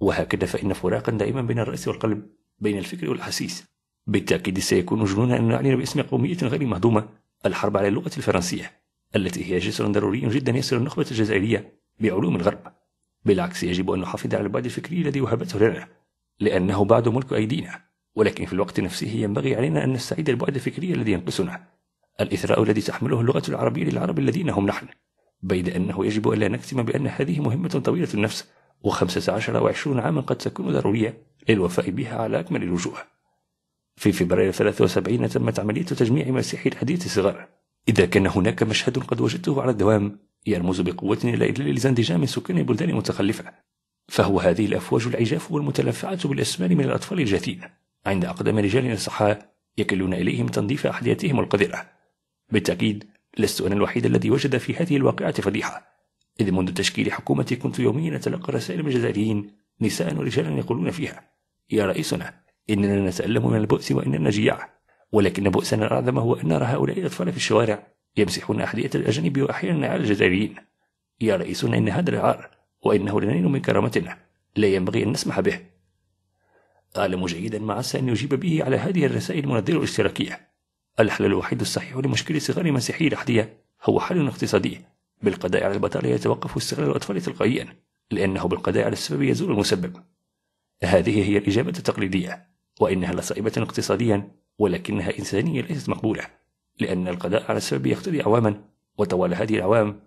وهكذا فإن فراقا دائما بين الرأس والقلب بين الفكر والأحاسيس بالتأكيد سيكون جنونا أن نعلن باسم قومية غير مهضومة الحرب على اللغة الفرنسية التي هي جسر ضروري جدا يسر النخبة الجزائرية بعلوم الغرب بالعكس يجب أن نحافظ على البعد الفكري الذي وهبته لنا لأنه بعد ملك أيدينا ولكن في الوقت نفسه ينبغي علينا أن نستعيد البعد الفكري الذي ينقصنا الإثراء الذي تحمله اللغة العربية للعرب الذين هم نحن بيد أنه يجب ألا نكتم بأن هذه مهمة طويلة النفس وخمسة عشر وعشرون عاما قد تكون ضرورية للوفاء بها على أكمل الوجوه في فبراير 73 تمت عملية تجميع مسيحي الحديث الصغار إذا كان هناك مشهد قد وجدته على الدوام يرمز بقوة إلى إدلال زندجام سكان بلدان متخلفة فهو هذه الأفواج العجاف والمتلفعة بالأسمان من الأطفال الجثين عند أقدم رجال الصحة يكلون إليهم تنظيف أحذيتهم القذرة بالتأكيد لست أنا الوحيد الذي وجد في هذه الواقعة فضيحة إذ منذ تشكيل حكومتي كنت يوميا أتلقى رسائل من الجزائريين نساء ورجالا يقولون فيها يا رئيسنا إننا نتألم من البؤس وإننا جياع ولكن بؤسنا الأعظم هو أن نرى هؤلاء الأطفال في الشوارع يمسحون أحذية الأجانب وأحيانا على الجزائريين يا رئيسنا إن هذا العار وإنه لنين من كرامتنا لا ينبغي أن نسمح به أعلم جيدا ما عسى أن يجيب به على هذه الرسائل منظر الاشتراكية الحل الوحيد الصحيح لمشكلة صغار مسيحي الأحذية هو حل اقتصادي بالقضاء على البطالة يتوقف استغلال الأطفال تلقائيا لأنه بالقضاء على السبب يزول المسبب هذه هي الإجابة التقليدية وإنها لصائبة اقتصاديا ولكنها إنسانية ليست مقبولة لأن القضاء على السبب يقتضي عواما وطوال هذه العوام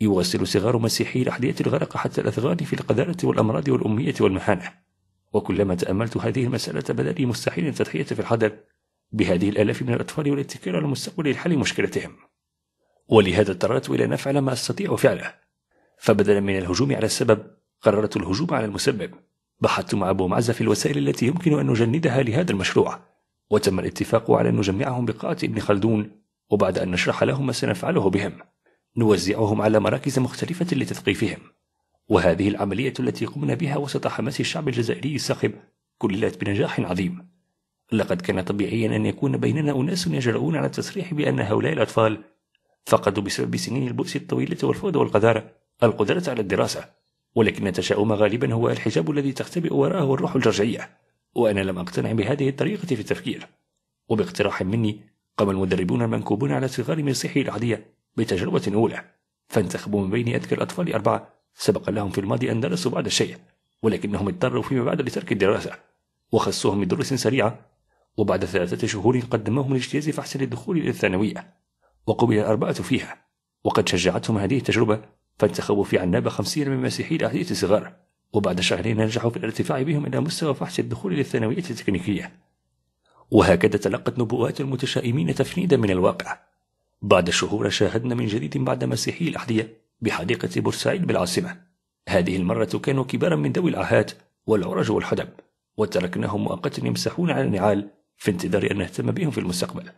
يواصل صغار مسيحي الأحذية الغرق حتى الأثغان في القذارة والأمراض والأمية والمهانة وكلما تأملت هذه المسألة بدا لي مستحيل التضحية في الحذر بهذه الآلاف من الأطفال والاتكال على المستقبل لحل مشكلتهم ولهذا اضطررت إلى أن أفعل ما أستطيع فعله فبدلا من الهجوم على السبب قررت الهجوم على المسبب بحثت مع أبو معزة في الوسائل التي يمكن أن نجندها لهذا المشروع وتم الاتفاق على أن نجمعهم بقاعة ابن خلدون وبعد أن نشرح لهم ما سنفعله بهم نوزعهم على مراكز مختلفة لتثقيفهم وهذه العملية التي قمنا بها وسط حماس الشعب الجزائري الصاخب كللت بنجاح عظيم لقد كان طبيعيا أن يكون بيننا أناس يجرؤون على التصريح بأن هؤلاء الأطفال فقدوا بسبب سنين البؤس الطويلة والفوضى والقذارة القدرة على الدراسة ولكن التشاؤم غالبا هو الحجاب الذي تختبئ وراءه الروح الجرجعية وأنا لم أقتنع بهذه الطريقة في التفكير وباقتراح مني قام المدربون المنكوبون على صغار مصيحي العادية بتجربة أولى فانتخبوا من بين أذكى الأطفال أربعة سبق لهم في الماضي أن درسوا بعض الشيء ولكنهم اضطروا فيما بعد لترك الدراسة وخصوهم بدروس سريعة وبعد ثلاثة شهور قدموهم لاجتياز فحص للدخول إلى الثانوية وقبل الأربعة فيها وقد شجعتهم هذه التجربة فانتخبوا في عنابة خمسين من مسيحي الأحذية الصغار وبعد شهرين نجحوا في الارتفاع بهم إلى مستوى فحص الدخول للثانوية التكنيكية وهكذا تلقت نبوءات المتشائمين تفنيدا من الواقع بعد شهور شاهدنا من جديد بعد مسيحي الأحذية بحديقة بورسعيد بالعاصمة هذه المرة كانوا كبارا من ذوي العهات والعرج والحدب وتركناهم مؤقتا يمسحون على النعال في انتظار أن نهتم بهم في المستقبل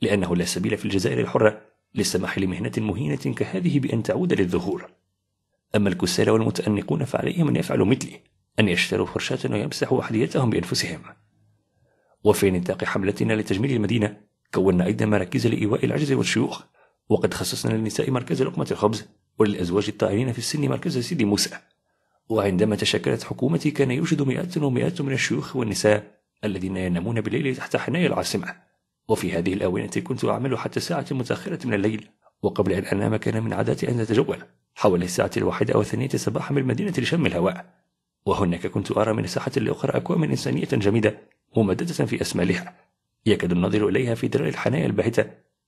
لأنه لا سبيل في الجزائر الحرة للسماح لمهنة مهينة كهذه بأن تعود للظهور أما الكسالى والمتأنقون فعليهم أن يفعلوا مثلي أن يشتروا فرشاة ويمسحوا أحذيتهم بأنفسهم وفي نطاق حملتنا لتجميل المدينة كونا أيضا مراكز لإيواء العجز والشيوخ وقد خصصنا للنساء مركز لقمة الخبز وللأزواج الطائرين في السن مركز سيدي موسى وعندما تشكلت حكومتي كان يوجد مئات ومئات من الشيوخ والنساء الذين ينامون بالليل تحت حنايا العاصمة وفي هذه الآونة كنت أعمل حتى ساعة متأخرة من الليل وقبل أن أنام كان من عاداتي أن أتجول حوالي الساعة الواحدة أو الثانية صباحا بالمدينة لشم الهواء وهناك كنت أرى من الساحة الأخرى أكواما إنسانية جميلة ممددة في أسمالها يكاد الناظر إليها في درار الحنايا الباهتة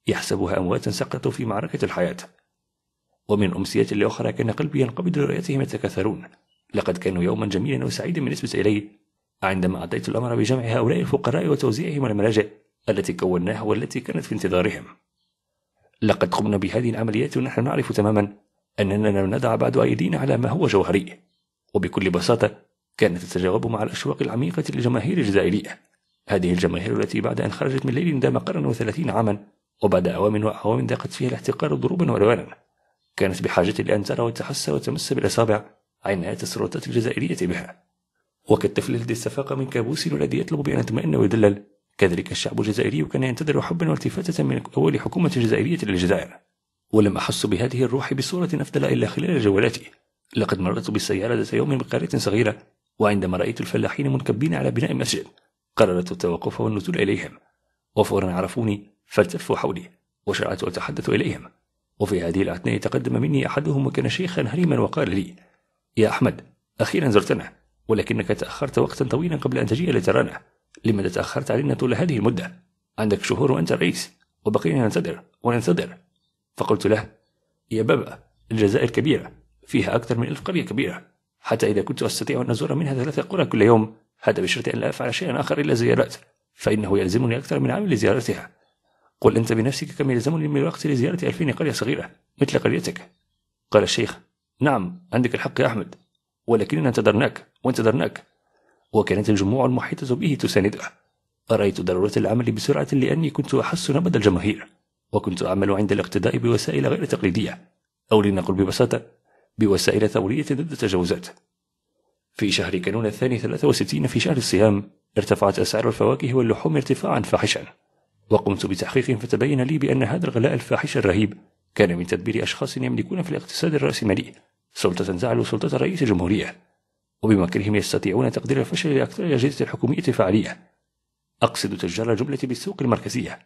يحسبها أمواتا سقطوا في معركة الحياة ومن أمسية لأخرى كان قلبي ينقبض لرؤيتهم يتكاثرون لقد كانوا يوما جميلا وسعيدا بالنسبة إلي عندما أعطيت الأمر بجمع هؤلاء الفقراء وتوزيعهم على الملاجئ التي كوناها والتي كانت في انتظارهم لقد قمنا بهذه العمليات ونحن نعرف تماما أننا لم ندع بعد أيدينا على ما هو جوهري وبكل بساطة كانت تتجاوب مع الأشواق العميقة للجماهير الجزائرية هذه الجماهير التي بعد أن خرجت من ليل دام قرن وثلاثين عاما وبعد أوام وأعوام ذاقت فيها الاحتقار ضروبا والوانا كانت بحاجة لأن ترى وتحس وتمس بالأصابع عناية السلطات الجزائرية بها وكالطفل الذي استفاق من كابوس الذي يطلب بأن يطمئن ويدلل كذلك الشعب الجزائري كان ينتظر حبا والتفاتة من أول حكومة جزائرية للجزائر ولم أحس بهذه الروح بصورة أفضل إلا خلال جولاتي لقد مررت بالسيارة ذات يوم بقرية صغيرة وعندما رأيت الفلاحين منكبين على بناء مسجد قررت التوقف والنزول إليهم وفورا عرفوني فالتفوا حولي وشرعت أتحدث إليهم وفي هذه الأثناء تقدم مني أحدهم وكان شيخا هريما وقال لي يا أحمد أخيرا زرتنا ولكنك تأخرت وقتا طويلا قبل أن تجي لترانا لماذا تأخرت علينا طول هذه المدة عندك شهور وأنت الرئيس وبقينا ننتظر وننتظر فقلت له يا بابا الجزائر كبيرة فيها أكثر من ألف قرية كبيرة حتى إذا كنت أستطيع أن أزور منها ثلاثة قرى كل يوم هذا بشرط أن لا أفعل شيئا آخر إلا زيارات فإنه يلزمني أكثر من عام لزيارتها قل أنت بنفسك كم يلزمني من الوقت لزيارة ألفين قرية صغيرة مثل قريتك قال الشيخ نعم عندك الحق يا أحمد ولكننا انتظرناك وانتظرناك وكانت الجموع المحيطة به تسانده رأيت ضرورة العمل بسرعة لأني كنت أحس نبض الجماهير وكنت أعمل عند الاقتداء بوسائل غير تقليدية أو لنقل ببساطة بوسائل ثورية ضد التجاوزات في شهر كانون الثاني 63 في شهر الصيام ارتفعت أسعار الفواكه واللحوم ارتفاعا فاحشا وقمت بتحقيق فتبين لي بأن هذا الغلاء الفاحش الرهيب كان من تدبير أشخاص يملكون في الاقتصاد الرأسمالي سلطة تعلو سلطة رئيس الجمهورية وبمكرهم يستطيعون تقدير الفشل لأكثر الأجهزة الحكومية فعالية أقصد تجار الجملة بالسوق المركزية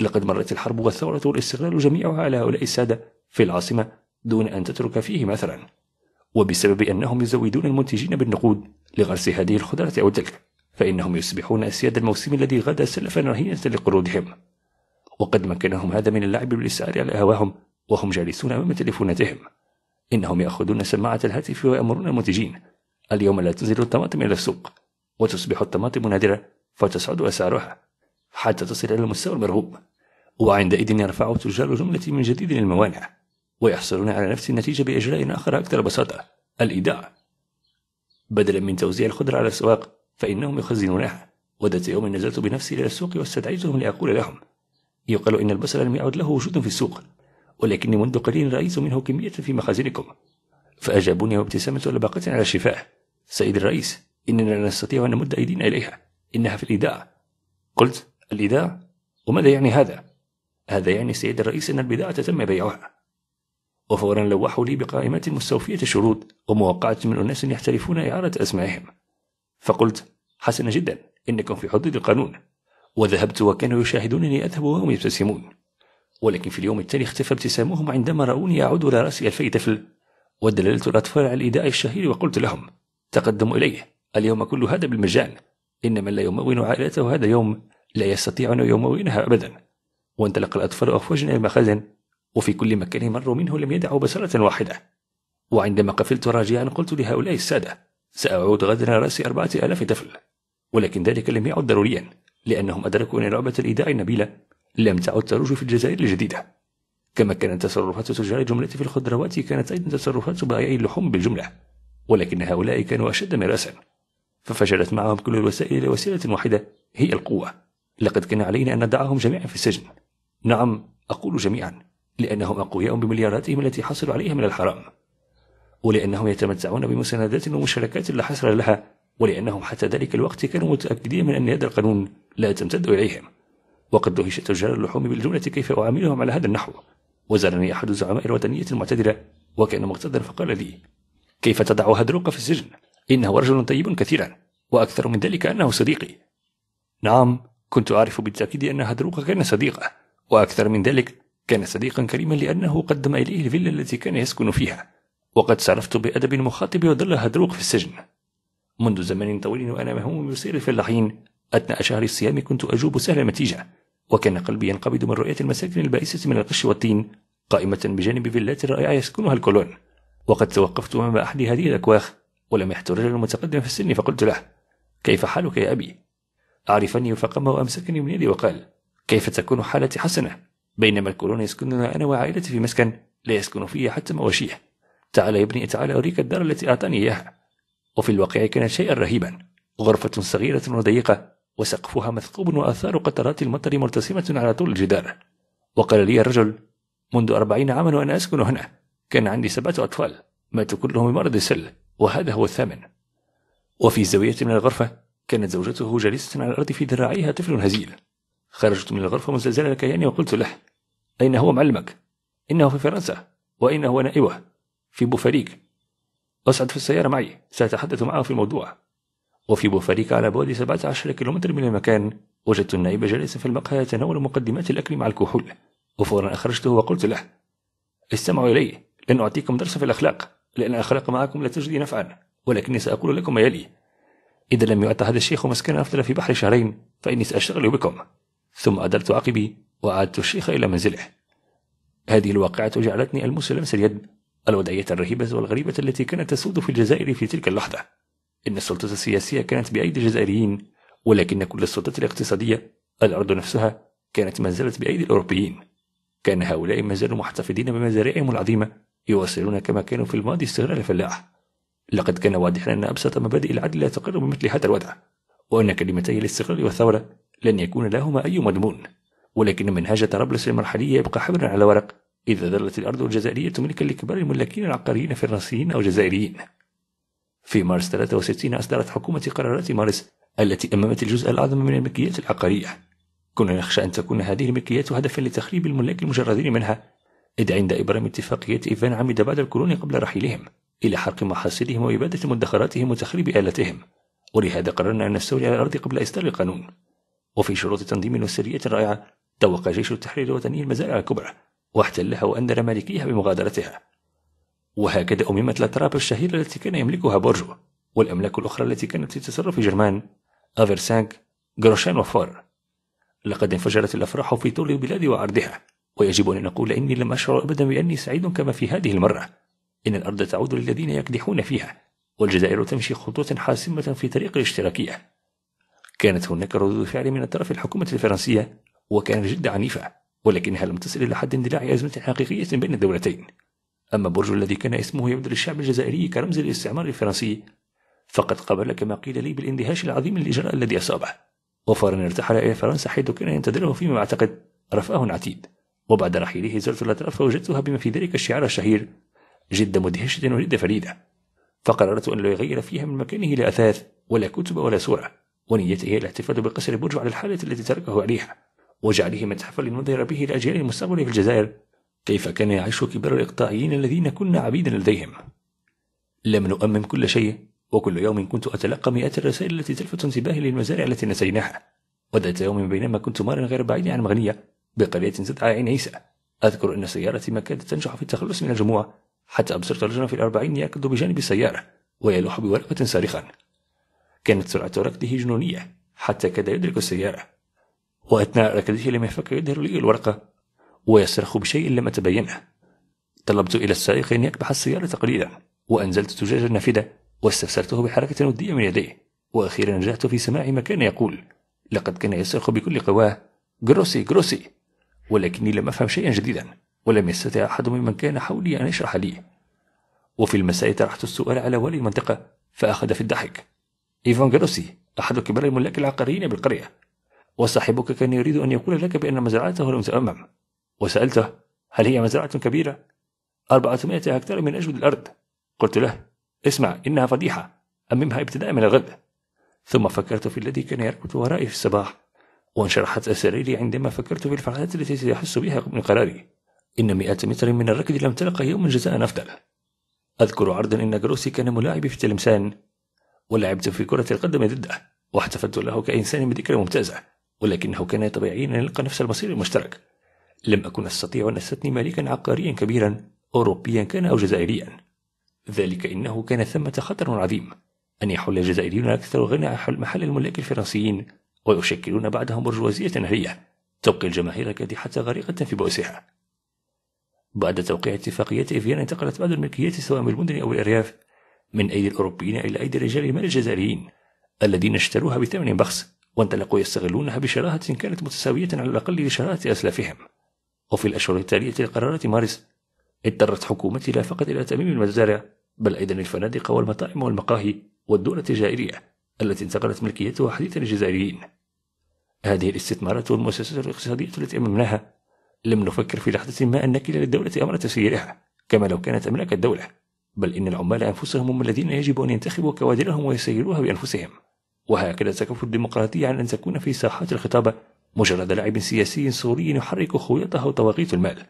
لقد مرت الحرب والثورة والاستغلال جميعها على هؤلاء السادة في العاصمة دون أن تترك فيهم أثرا وبسبب أنهم يزودون المنتجين بالنقود لغرس هذه الخضرة أو تلك فإنهم يصبحون أسياد الموسم الذي غدا سلفا رهينة لقرودهم وقد مكنهم هذا من اللعب بالإسعار على هواهم وهم جالسون أمام تليفوناتهم إنهم يأخذون سماعة الهاتف ويأمرون المنتجين اليوم لا تنزل الطماطم إلى السوق وتصبح الطماطم نادرة فتصعد أسعارها حتى تصل إلى المستوى المرغوب وعندئذ يرفع تجار الجملة من جديد الموانع ويحصلون على نفس النتيجة بإجراء آخر أكثر بساطة الإيداع بدلا من توزيع الخضرة على السواق فإنهم يخزنونها وذات يوم نزلت بنفسي إلى السوق واستدعيتهم لأقول لهم يقال إن البصل لم يعد له وجود في السوق ولكني منذ قليل رأيت منه كمية في مخازنكم فأجابوني وابتسامة لباقة على شفاه سيد الرئيس إننا لا نستطيع أن نمد أيدينا إليها إنها في الإيداع قلت الإيداع وماذا يعني هذا؟ هذا يعني سيد الرئيس أن البضاعة تم بيعها وفورا لوحوا لي بقائمات مستوفية الشروط وموقعة من أناس يحترفون إعارة أسمائهم فقلت حسنا جدا إنكم في حدود القانون وذهبت وكانوا يشاهدونني أذهب وهم يبتسمون ولكن في اليوم التالي اختفى ابتسامهم عندما رأوني أعود إلى رأسي ألفي طفل ودللت الأطفال على الإيداع الشهير وقلت لهم تقدموا إليه اليوم كل هذا بالمجان إن من لا يمون عائلته هذا يوم لا يستطيع أن يمونها أبدا وانطلق الأطفال أفواجا إلى المخازن وفي كل مكان مروا منه لم يدعوا بصرة واحدة وعندما قفلت راجعا قلت لهؤلاء السادة سأعود غدا رأس أربعة آلاف طفل ولكن ذلك لم يعد ضروريا لأنهم أدركوا أن لعبة الإيداع النبيلة لم تعد تروج في الجزائر الجديدة كما كانت تصرفات تجار الجملة في الخضروات كانت أيضا تصرفات بائعي اللحوم بالجملة ولكن هؤلاء كانوا أشد مراسا ففشلت معهم كل الوسائل إلى وسيلة واحدة هي القوة لقد كان علينا أن ندعهم جميعا في السجن نعم أقول جميعا لأنهم أقوياء بملياراتهم التي حصلوا عليها من الحرام ولأنهم يتمتعون بمساندات ومشاركات لا حصر لها ولأنهم حتى ذلك الوقت كانوا متأكدين من أن هذا القانون لا تمتد إليهم وقد دهش تجار اللحوم بالجملة كيف أعاملهم على هذا النحو وزارني أحد زعماء الوطنية المعتدلة وكان مقتدرا فقال لي كيف تضع هدروق في السجن إنه رجل طيب كثيرا وأكثر من ذلك أنه صديقي نعم كنت أعرف بالتأكيد أن هدروق كان صديقه وأكثر من ذلك كان صديقا كريما لأنه قدم إليه الفيلا التي كان يسكن فيها وقد صرفت بأدب المخاطب وظل هدروق في السجن منذ زمن طويل وأنا مهوم بسير الفلاحين أثناء شهر الصيام كنت أجوب سهل النتيجة وكان قلبي ينقبض من رؤية المساكن البائسة من القش والطين قائمة بجانب فيلات رائعة يسكنها الكولون وقد توقفت أمام أحد هذه الأكواخ ولم يحت رجل متقدم في السن فقلت له كيف حالك يا أبي؟ أعرفني فقام وأمسكني من يدي وقال كيف تكون حالتي حسنة بينما الكولون يسكننا أنا وعائلتي في مسكن لا يسكن فيه حتى مواشيه تعال يا ابني تعال أريك الدار التي أعطاني إياها وفي الواقع كان شيئا رهيبا غرفة صغيرة وضيقة وسقفها مثقوب وآثار قطرات المطر مرتسمة على طول الجدار وقال لي الرجل منذ أربعين عاما وأنا أسكن هنا كان عندي سبعة أطفال ماتوا كلهم بمرض السل وهذا هو الثامن وفي زاوية من الغرفة كانت زوجته جالسة على الأرض في ذراعيها طفل هزيل خرجت من الغرفة مزلزلة الكيان وقلت له أين هو معلمك؟ إنه في فرنسا وإنه هو أيوه في بوفاريك أصعد في السيارة معي سأتحدث معه في الموضوع وفي بوفاريك على بعد 17 كيلومتر من المكان وجدت النائب جالسا في المقهى يتناول مقدمات الأكل مع الكحول وفورا أخرجته وقلت له استمعوا إلي لن أعطيكم درسا في الأخلاق لأن الأخلاق معكم لا تجدي نفعا ولكني سأقول لكم ما يلي إذا لم يؤت هذا الشيخ مسكنا أفضل في بحر شهرين فإني سأشتغل بكم ثم أدرت عقبي وعادت الشيخ إلى منزله هذه الواقعة جعلتني ألمس لمس اليد الوضعية الرهيبة والغريبة التي كانت تسود في الجزائر في تلك اللحظة إن السلطة السياسية كانت بأيدي الجزائريين ولكن كل السلطات الاقتصادية الأرض نفسها كانت ما زالت بأيدي الأوروبيين كان هؤلاء ما زالوا محتفظين بمزارعهم العظيمة يواصلون كما كانوا في الماضي استغلال الفلاح لقد كان واضحا أن أبسط مبادئ العدل لا تقر بمثل هذا الوضع وأن كلمتي الاستقلال والثورة لن يكون لهما أي مضمون ولكن منهج طرابلس المرحليه يبقى حبرا على ورق إذا ذلت الأرض الجزائرية تملك لكبار الملاكين العقاريين فرنسيين أو جزائريين في مارس 63 أصدرت حكومة قرارات مارس التي أممت الجزء الأعظم من الملكيات العقارية كنا نخشى أن تكون هذه الملكيات هدفا لتخريب الملاك المجردين منها إذ عند إبرام اتفاقية إيفان عمد بعض القرون قبل رحيلهم إلى حرق محاصيلهم وإبادة مدخراتهم وتخريب آلاتهم ولهذا قررنا أن نستولي على الأرض قبل إصدار القانون وفي شروط تنظيم وسرية رائعة توقع جيش التحرير الوطني المزارع الكبرى واحتلها وأندر مالكيها بمغادرتها وهكذا أممت الأتراب الشهيرة التي كان يملكها بورجو والأملاك الأخرى التي كانت تتصرف في جرمان أفرسانك جروشان وفور لقد انفجرت الأفراح في طول البلاد وعرضها ويجب أن نقول إني لم أشعر أبدا بأني سعيد كما في هذه المرة إن الأرض تعود للذين يكدحون فيها والجزائر تمشي خطوة حاسمة في طريق الاشتراكية كانت هناك ردود فعل من طرف الحكومة الفرنسية وكانت جد عنيفة ولكنها لم تصل إلى حد اندلاع أزمة حقيقية بين الدولتين أما برج الذي كان اسمه يبدو للشعب الجزائري كرمز للاستعمار الفرنسي فقد قبل كما قيل لي بالاندهاش العظيم للإجراء الذي أصابه وفورا ارتحل إلى فرنسا حيث كان ينتظره فيما أعتقد رفاه عتيد وبعد رحيله زرت الأطراف فوجدتها بما في ذلك الشعار الشهير جد مدهشة وجد فريدة فقررت أن لا يغير فيها من مكانه لا أثاث ولا كتب ولا صورة ونيته هي الاحتفال بقصر برج على الحالة التي تركه عليها وجعله متحفا لننذر به الأجيال المستقبلية في الجزائر كيف كان يعيش كبار الإقطاعيين الذين كنا عبيدا لديهم لم نؤمم كل شيء وكل يوم كنت أتلقى مئات الرسائل التي تلفت انتباهي للمزارع التي نسيناها وذات يوم بينما كنت مارا غير بعيد عن مغنية بقرية تدعى عين عيسى أذكر أن سيارتي ما كادت تنجح في التخلص من الجموع حتى أبصرت رجلا في الأربعين يركض بجانب السيارة ويلوح بورقة صارخا كانت سرعة ركضه جنونية حتى كاد يدرك السيارة وأثناء ركضه لم يفك يظهر لي الورقة ويصرخ بشيء لم أتبينه طلبت إلى السائق أن يكبح السيارة قليلا وأنزلت زجاج النافذة واستفسرته بحركة ودية من يديه وأخيرا نجحت في سماع ما كان يقول لقد كان يصرخ بكل قواه جروسي جروسي ولكني لم أفهم شيئا جديدا ولم يستطع أحد ممن كان حولي أن يشرح لي وفي المساء طرحت السؤال على والي المنطقة فأخذ في الضحك إيفان جروسي أحد كبار الملاك العقاريين بالقرية وصاحبك كان يريد أن يقول لك بأن مزرعته لم تؤمم وسألته هل هي مزرعة كبيرة؟ 400 هكتار من أجود الأرض قلت له اسمع إنها فضيحة أممها ابتداء من الغد ثم فكرت في الذي كان يركض ورائي في الصباح وانشرحت أسراري عندما فكرت في الفرحات التي سيحس بها من قراري إن مئة متر من الركض لم تلقى يوم جزاء أفضل أذكر عرضا إن جروسي كان ملاعبي في تلمسان ولعبت في كرة القدم ضده واحتفلت له كإنسان بذكرى ممتازة ولكنه كان طبيعيا أن نلقى نفس المصير المشترك لم أكن أستطيع أن أستثني مالكا عقاريا كبيرا أوروبيا كان أو جزائريا ذلك إنه كان ثمة خطر عظيم أن يحل الجزائريون أكثر غنى محل الملاك الفرنسيين ويشكلون بعدهم برجوازية نهرية تبقي الجماهير كادحة غريقة في بؤسها بعد توقيع اتفاقية فيينا انتقلت بعض الملكيات سواء بالمدن أو الأرياف من أيدي الأوروبيين إلى أيدي رجال المال الجزائريين الذين اشتروها بثمن بخس وانطلقوا يستغلونها بشراهة كانت متساوية على الأقل لشراهة أسلافهم وفي الأشهر التالية لقرارات مارس اضطرت حكومتي لا فقط إلى تميم المزارع بل أيضا الفنادق والمطاعم والمقاهي والدور التجارية التي انتقلت ملكيتها حديثا للجزائريين هذه الاستثمارات والمؤسسات الاقتصادية التي أممناها لم نفكر في لحظة ما أن كلا للدولة أمر تسييرها كما لو كانت أملاك الدولة بل إن العمال أنفسهم هم الذين يجب أن ينتخبوا كوادرهم ويسيروها بأنفسهم وهكذا تكف الديمقراطية عن أن تكون في ساحات الخطابة مجرد لاعب سياسي سوري يحرك خيوطه طواغيت المال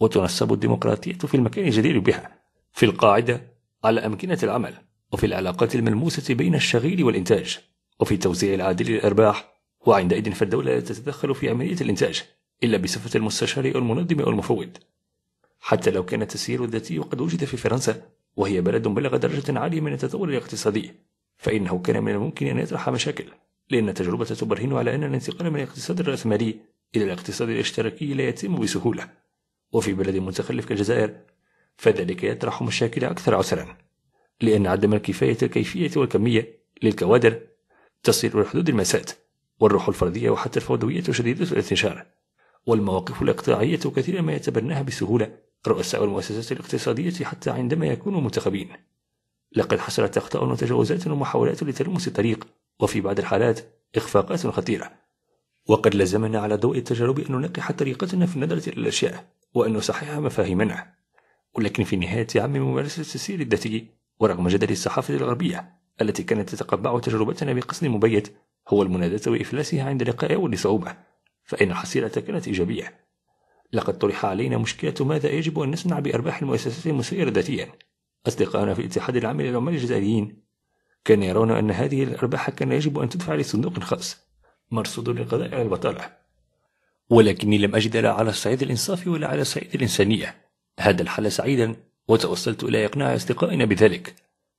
وتنسب الديمقراطية في المكان الجدير بها في القاعدة على أمكنة العمل وفي العلاقات الملموسة بين الشغيل والإنتاج وفي التوزيع العادل للأرباح وعندئذ فالدولة لا تتدخل في عملية الإنتاج إلا بصفة المستشار أو المنظم أو المفوض حتى لو كان التسيير الذاتي قد وجد في فرنسا وهي بلد بلغ درجة عالية من التطور الاقتصادي فإنه كان من الممكن أن يطرح مشاكل لأن تجربة تبرهن على أن الانتقال من الاقتصاد الرأسمالي إلى الاقتصاد الاشتراكي لا يتم بسهولة وفي بلد متخلف كالجزائر فذلك يطرح مشاكل أكثر عسرا لأن عدم الكفاية الكيفية والكمية للكوادر تصل إلى حدود المأساة والروح الفردية وحتى الفوضوية شديدة الانتشار والمواقف الإقطاعية كثيرا ما يتبناها بسهولة رؤساء المؤسسات الاقتصادية حتى عندما يكونوا منتخبين لقد حصلت أخطاء وتجاوزات ومحاولات لتلمس الطريق وفي بعض الحالات إخفاقات خطيرة وقد لزمنا على ضوء التجارب أن ننقح طريقتنا في النظرة إلى الأشياء وأن نصحح مفاهيمنا ولكن في نهاية عام ممارسة السير الذاتي ورغم جدل الصحافة الغربية التي كانت تتقبع تجربتنا بقصد مبيت هو المناداة وإفلاسها عند لقاء أول صعوبة فإن الحصيلة كانت إيجابية لقد طرح علينا مشكلة ماذا يجب أن نصنع بأرباح المؤسسات المسيرة ذاتيا أصدقائنا في الاتحاد العام للعمال الجزائريين كانوا يرون أن هذه الأرباح كان يجب أن تدفع لصندوق خاص مرصود للقضاء على البطالة ولكني لم أجد لا على الصعيد الإنصافي ولا على الصعيد الإنسانية هذا الحل سعيدا وتوصلت إلى إقناع أصدقائنا بذلك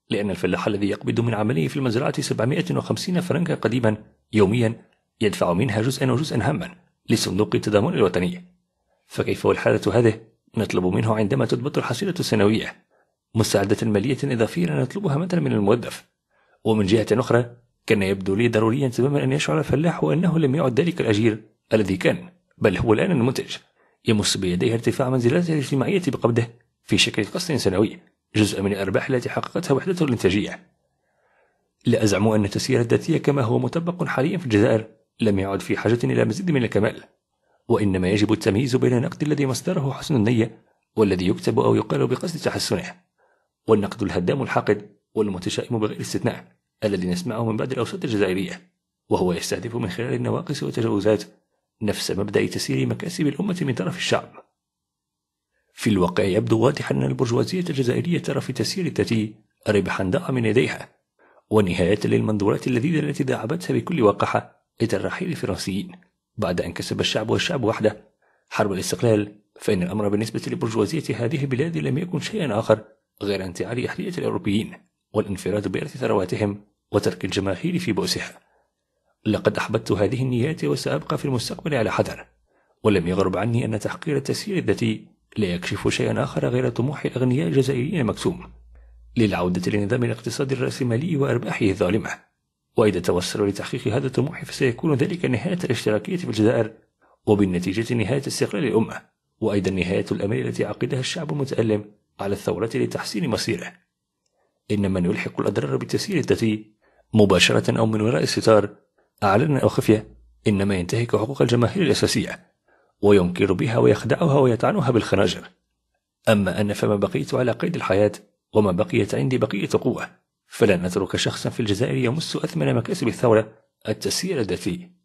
لأن الفلاح الذي يقبض من عمله في المزرعة 750 فرنكا قديما يوميا يدفع منها جزءا وجزءا هاما لصندوق التضامن الوطني فكيف والحالة هذه نطلب منه عندما تضبط الحصيلة السنوية مساعدة مالية إضافية نطلبها مثلا من الموظف ومن جهة أخرى كان يبدو لي ضروريا تماما أن يشعر الفلاح أنه لم يعد ذلك الأجير الذي كان بل هو الآن المنتج يمس بيديه ارتفاع منزلاته الاجتماعية بقبضه في شكل قسط سنوي جزء من الأرباح التي حققتها وحدته الإنتاجية لا أزعم أن التسيير الذاتية كما هو مطبق حاليا في الجزائر لم يعد في حاجة إلى مزيد من الكمال وإنما يجب التمييز بين النقد الذي مصدره حسن النية والذي يكتب أو يقال بقصد تحسنه والنقد الهدام الحاقد والمتشائم بغير استثناء الذي نسمعه من بعض الأوساط الجزائرية وهو يستهدف من خلال النواقص والتجاوزات نفس مبدأ تسيير مكاسب الأمة من طرف الشعب في الواقع يبدو واضحا أن البرجوازية الجزائرية ترى في تسيير الذاتي ربحا ضاع من يديها ونهاية للمنظورات اللذيذة التي داعبتها بكل وقاحة إلى الرحيل الفرنسيين بعد أن كسب الشعب والشعب وحده حرب الاستقلال فإن الأمر بالنسبة لبرجوازية هذه البلاد لم يكن شيئا آخر غير انتعال أهلية الأوروبيين والانفراد بإرث ثرواتهم وترك الجماهير في بؤسها لقد أحببت هذه النيات وسأبقى في المستقبل على حذر ولم يغرب عني أن تحقير التسيير الذاتي لا يكشف شيئا آخر غير طموح الأغنياء الجزائريين المكسوم للعودة لنظام الاقتصاد الرأسمالي وأرباحه الظالمة وإذا توصلوا لتحقيق هذا الطموح فسيكون ذلك نهاية الاشتراكية في الجزائر وبالنتيجة نهاية استقلال الأمة وأيضا نهاية الأمل التي عقدها الشعب المتألم على الثورة لتحسين مصيره إن من يلحق الأضرار بالتسيير الذاتي مباشرة أو من وراء الستار أعلنا أو خفية إنما ينتهك حقوق الجماهير الأساسية وينكر بها ويخدعها ويطعنها بالخناجر أما أنا فما بقيت على قيد الحياة وما بقيت عندي بقية قوة فلن أترك شخصا في الجزائر يمس أثمن مكاسب الثورة التسيير الذاتي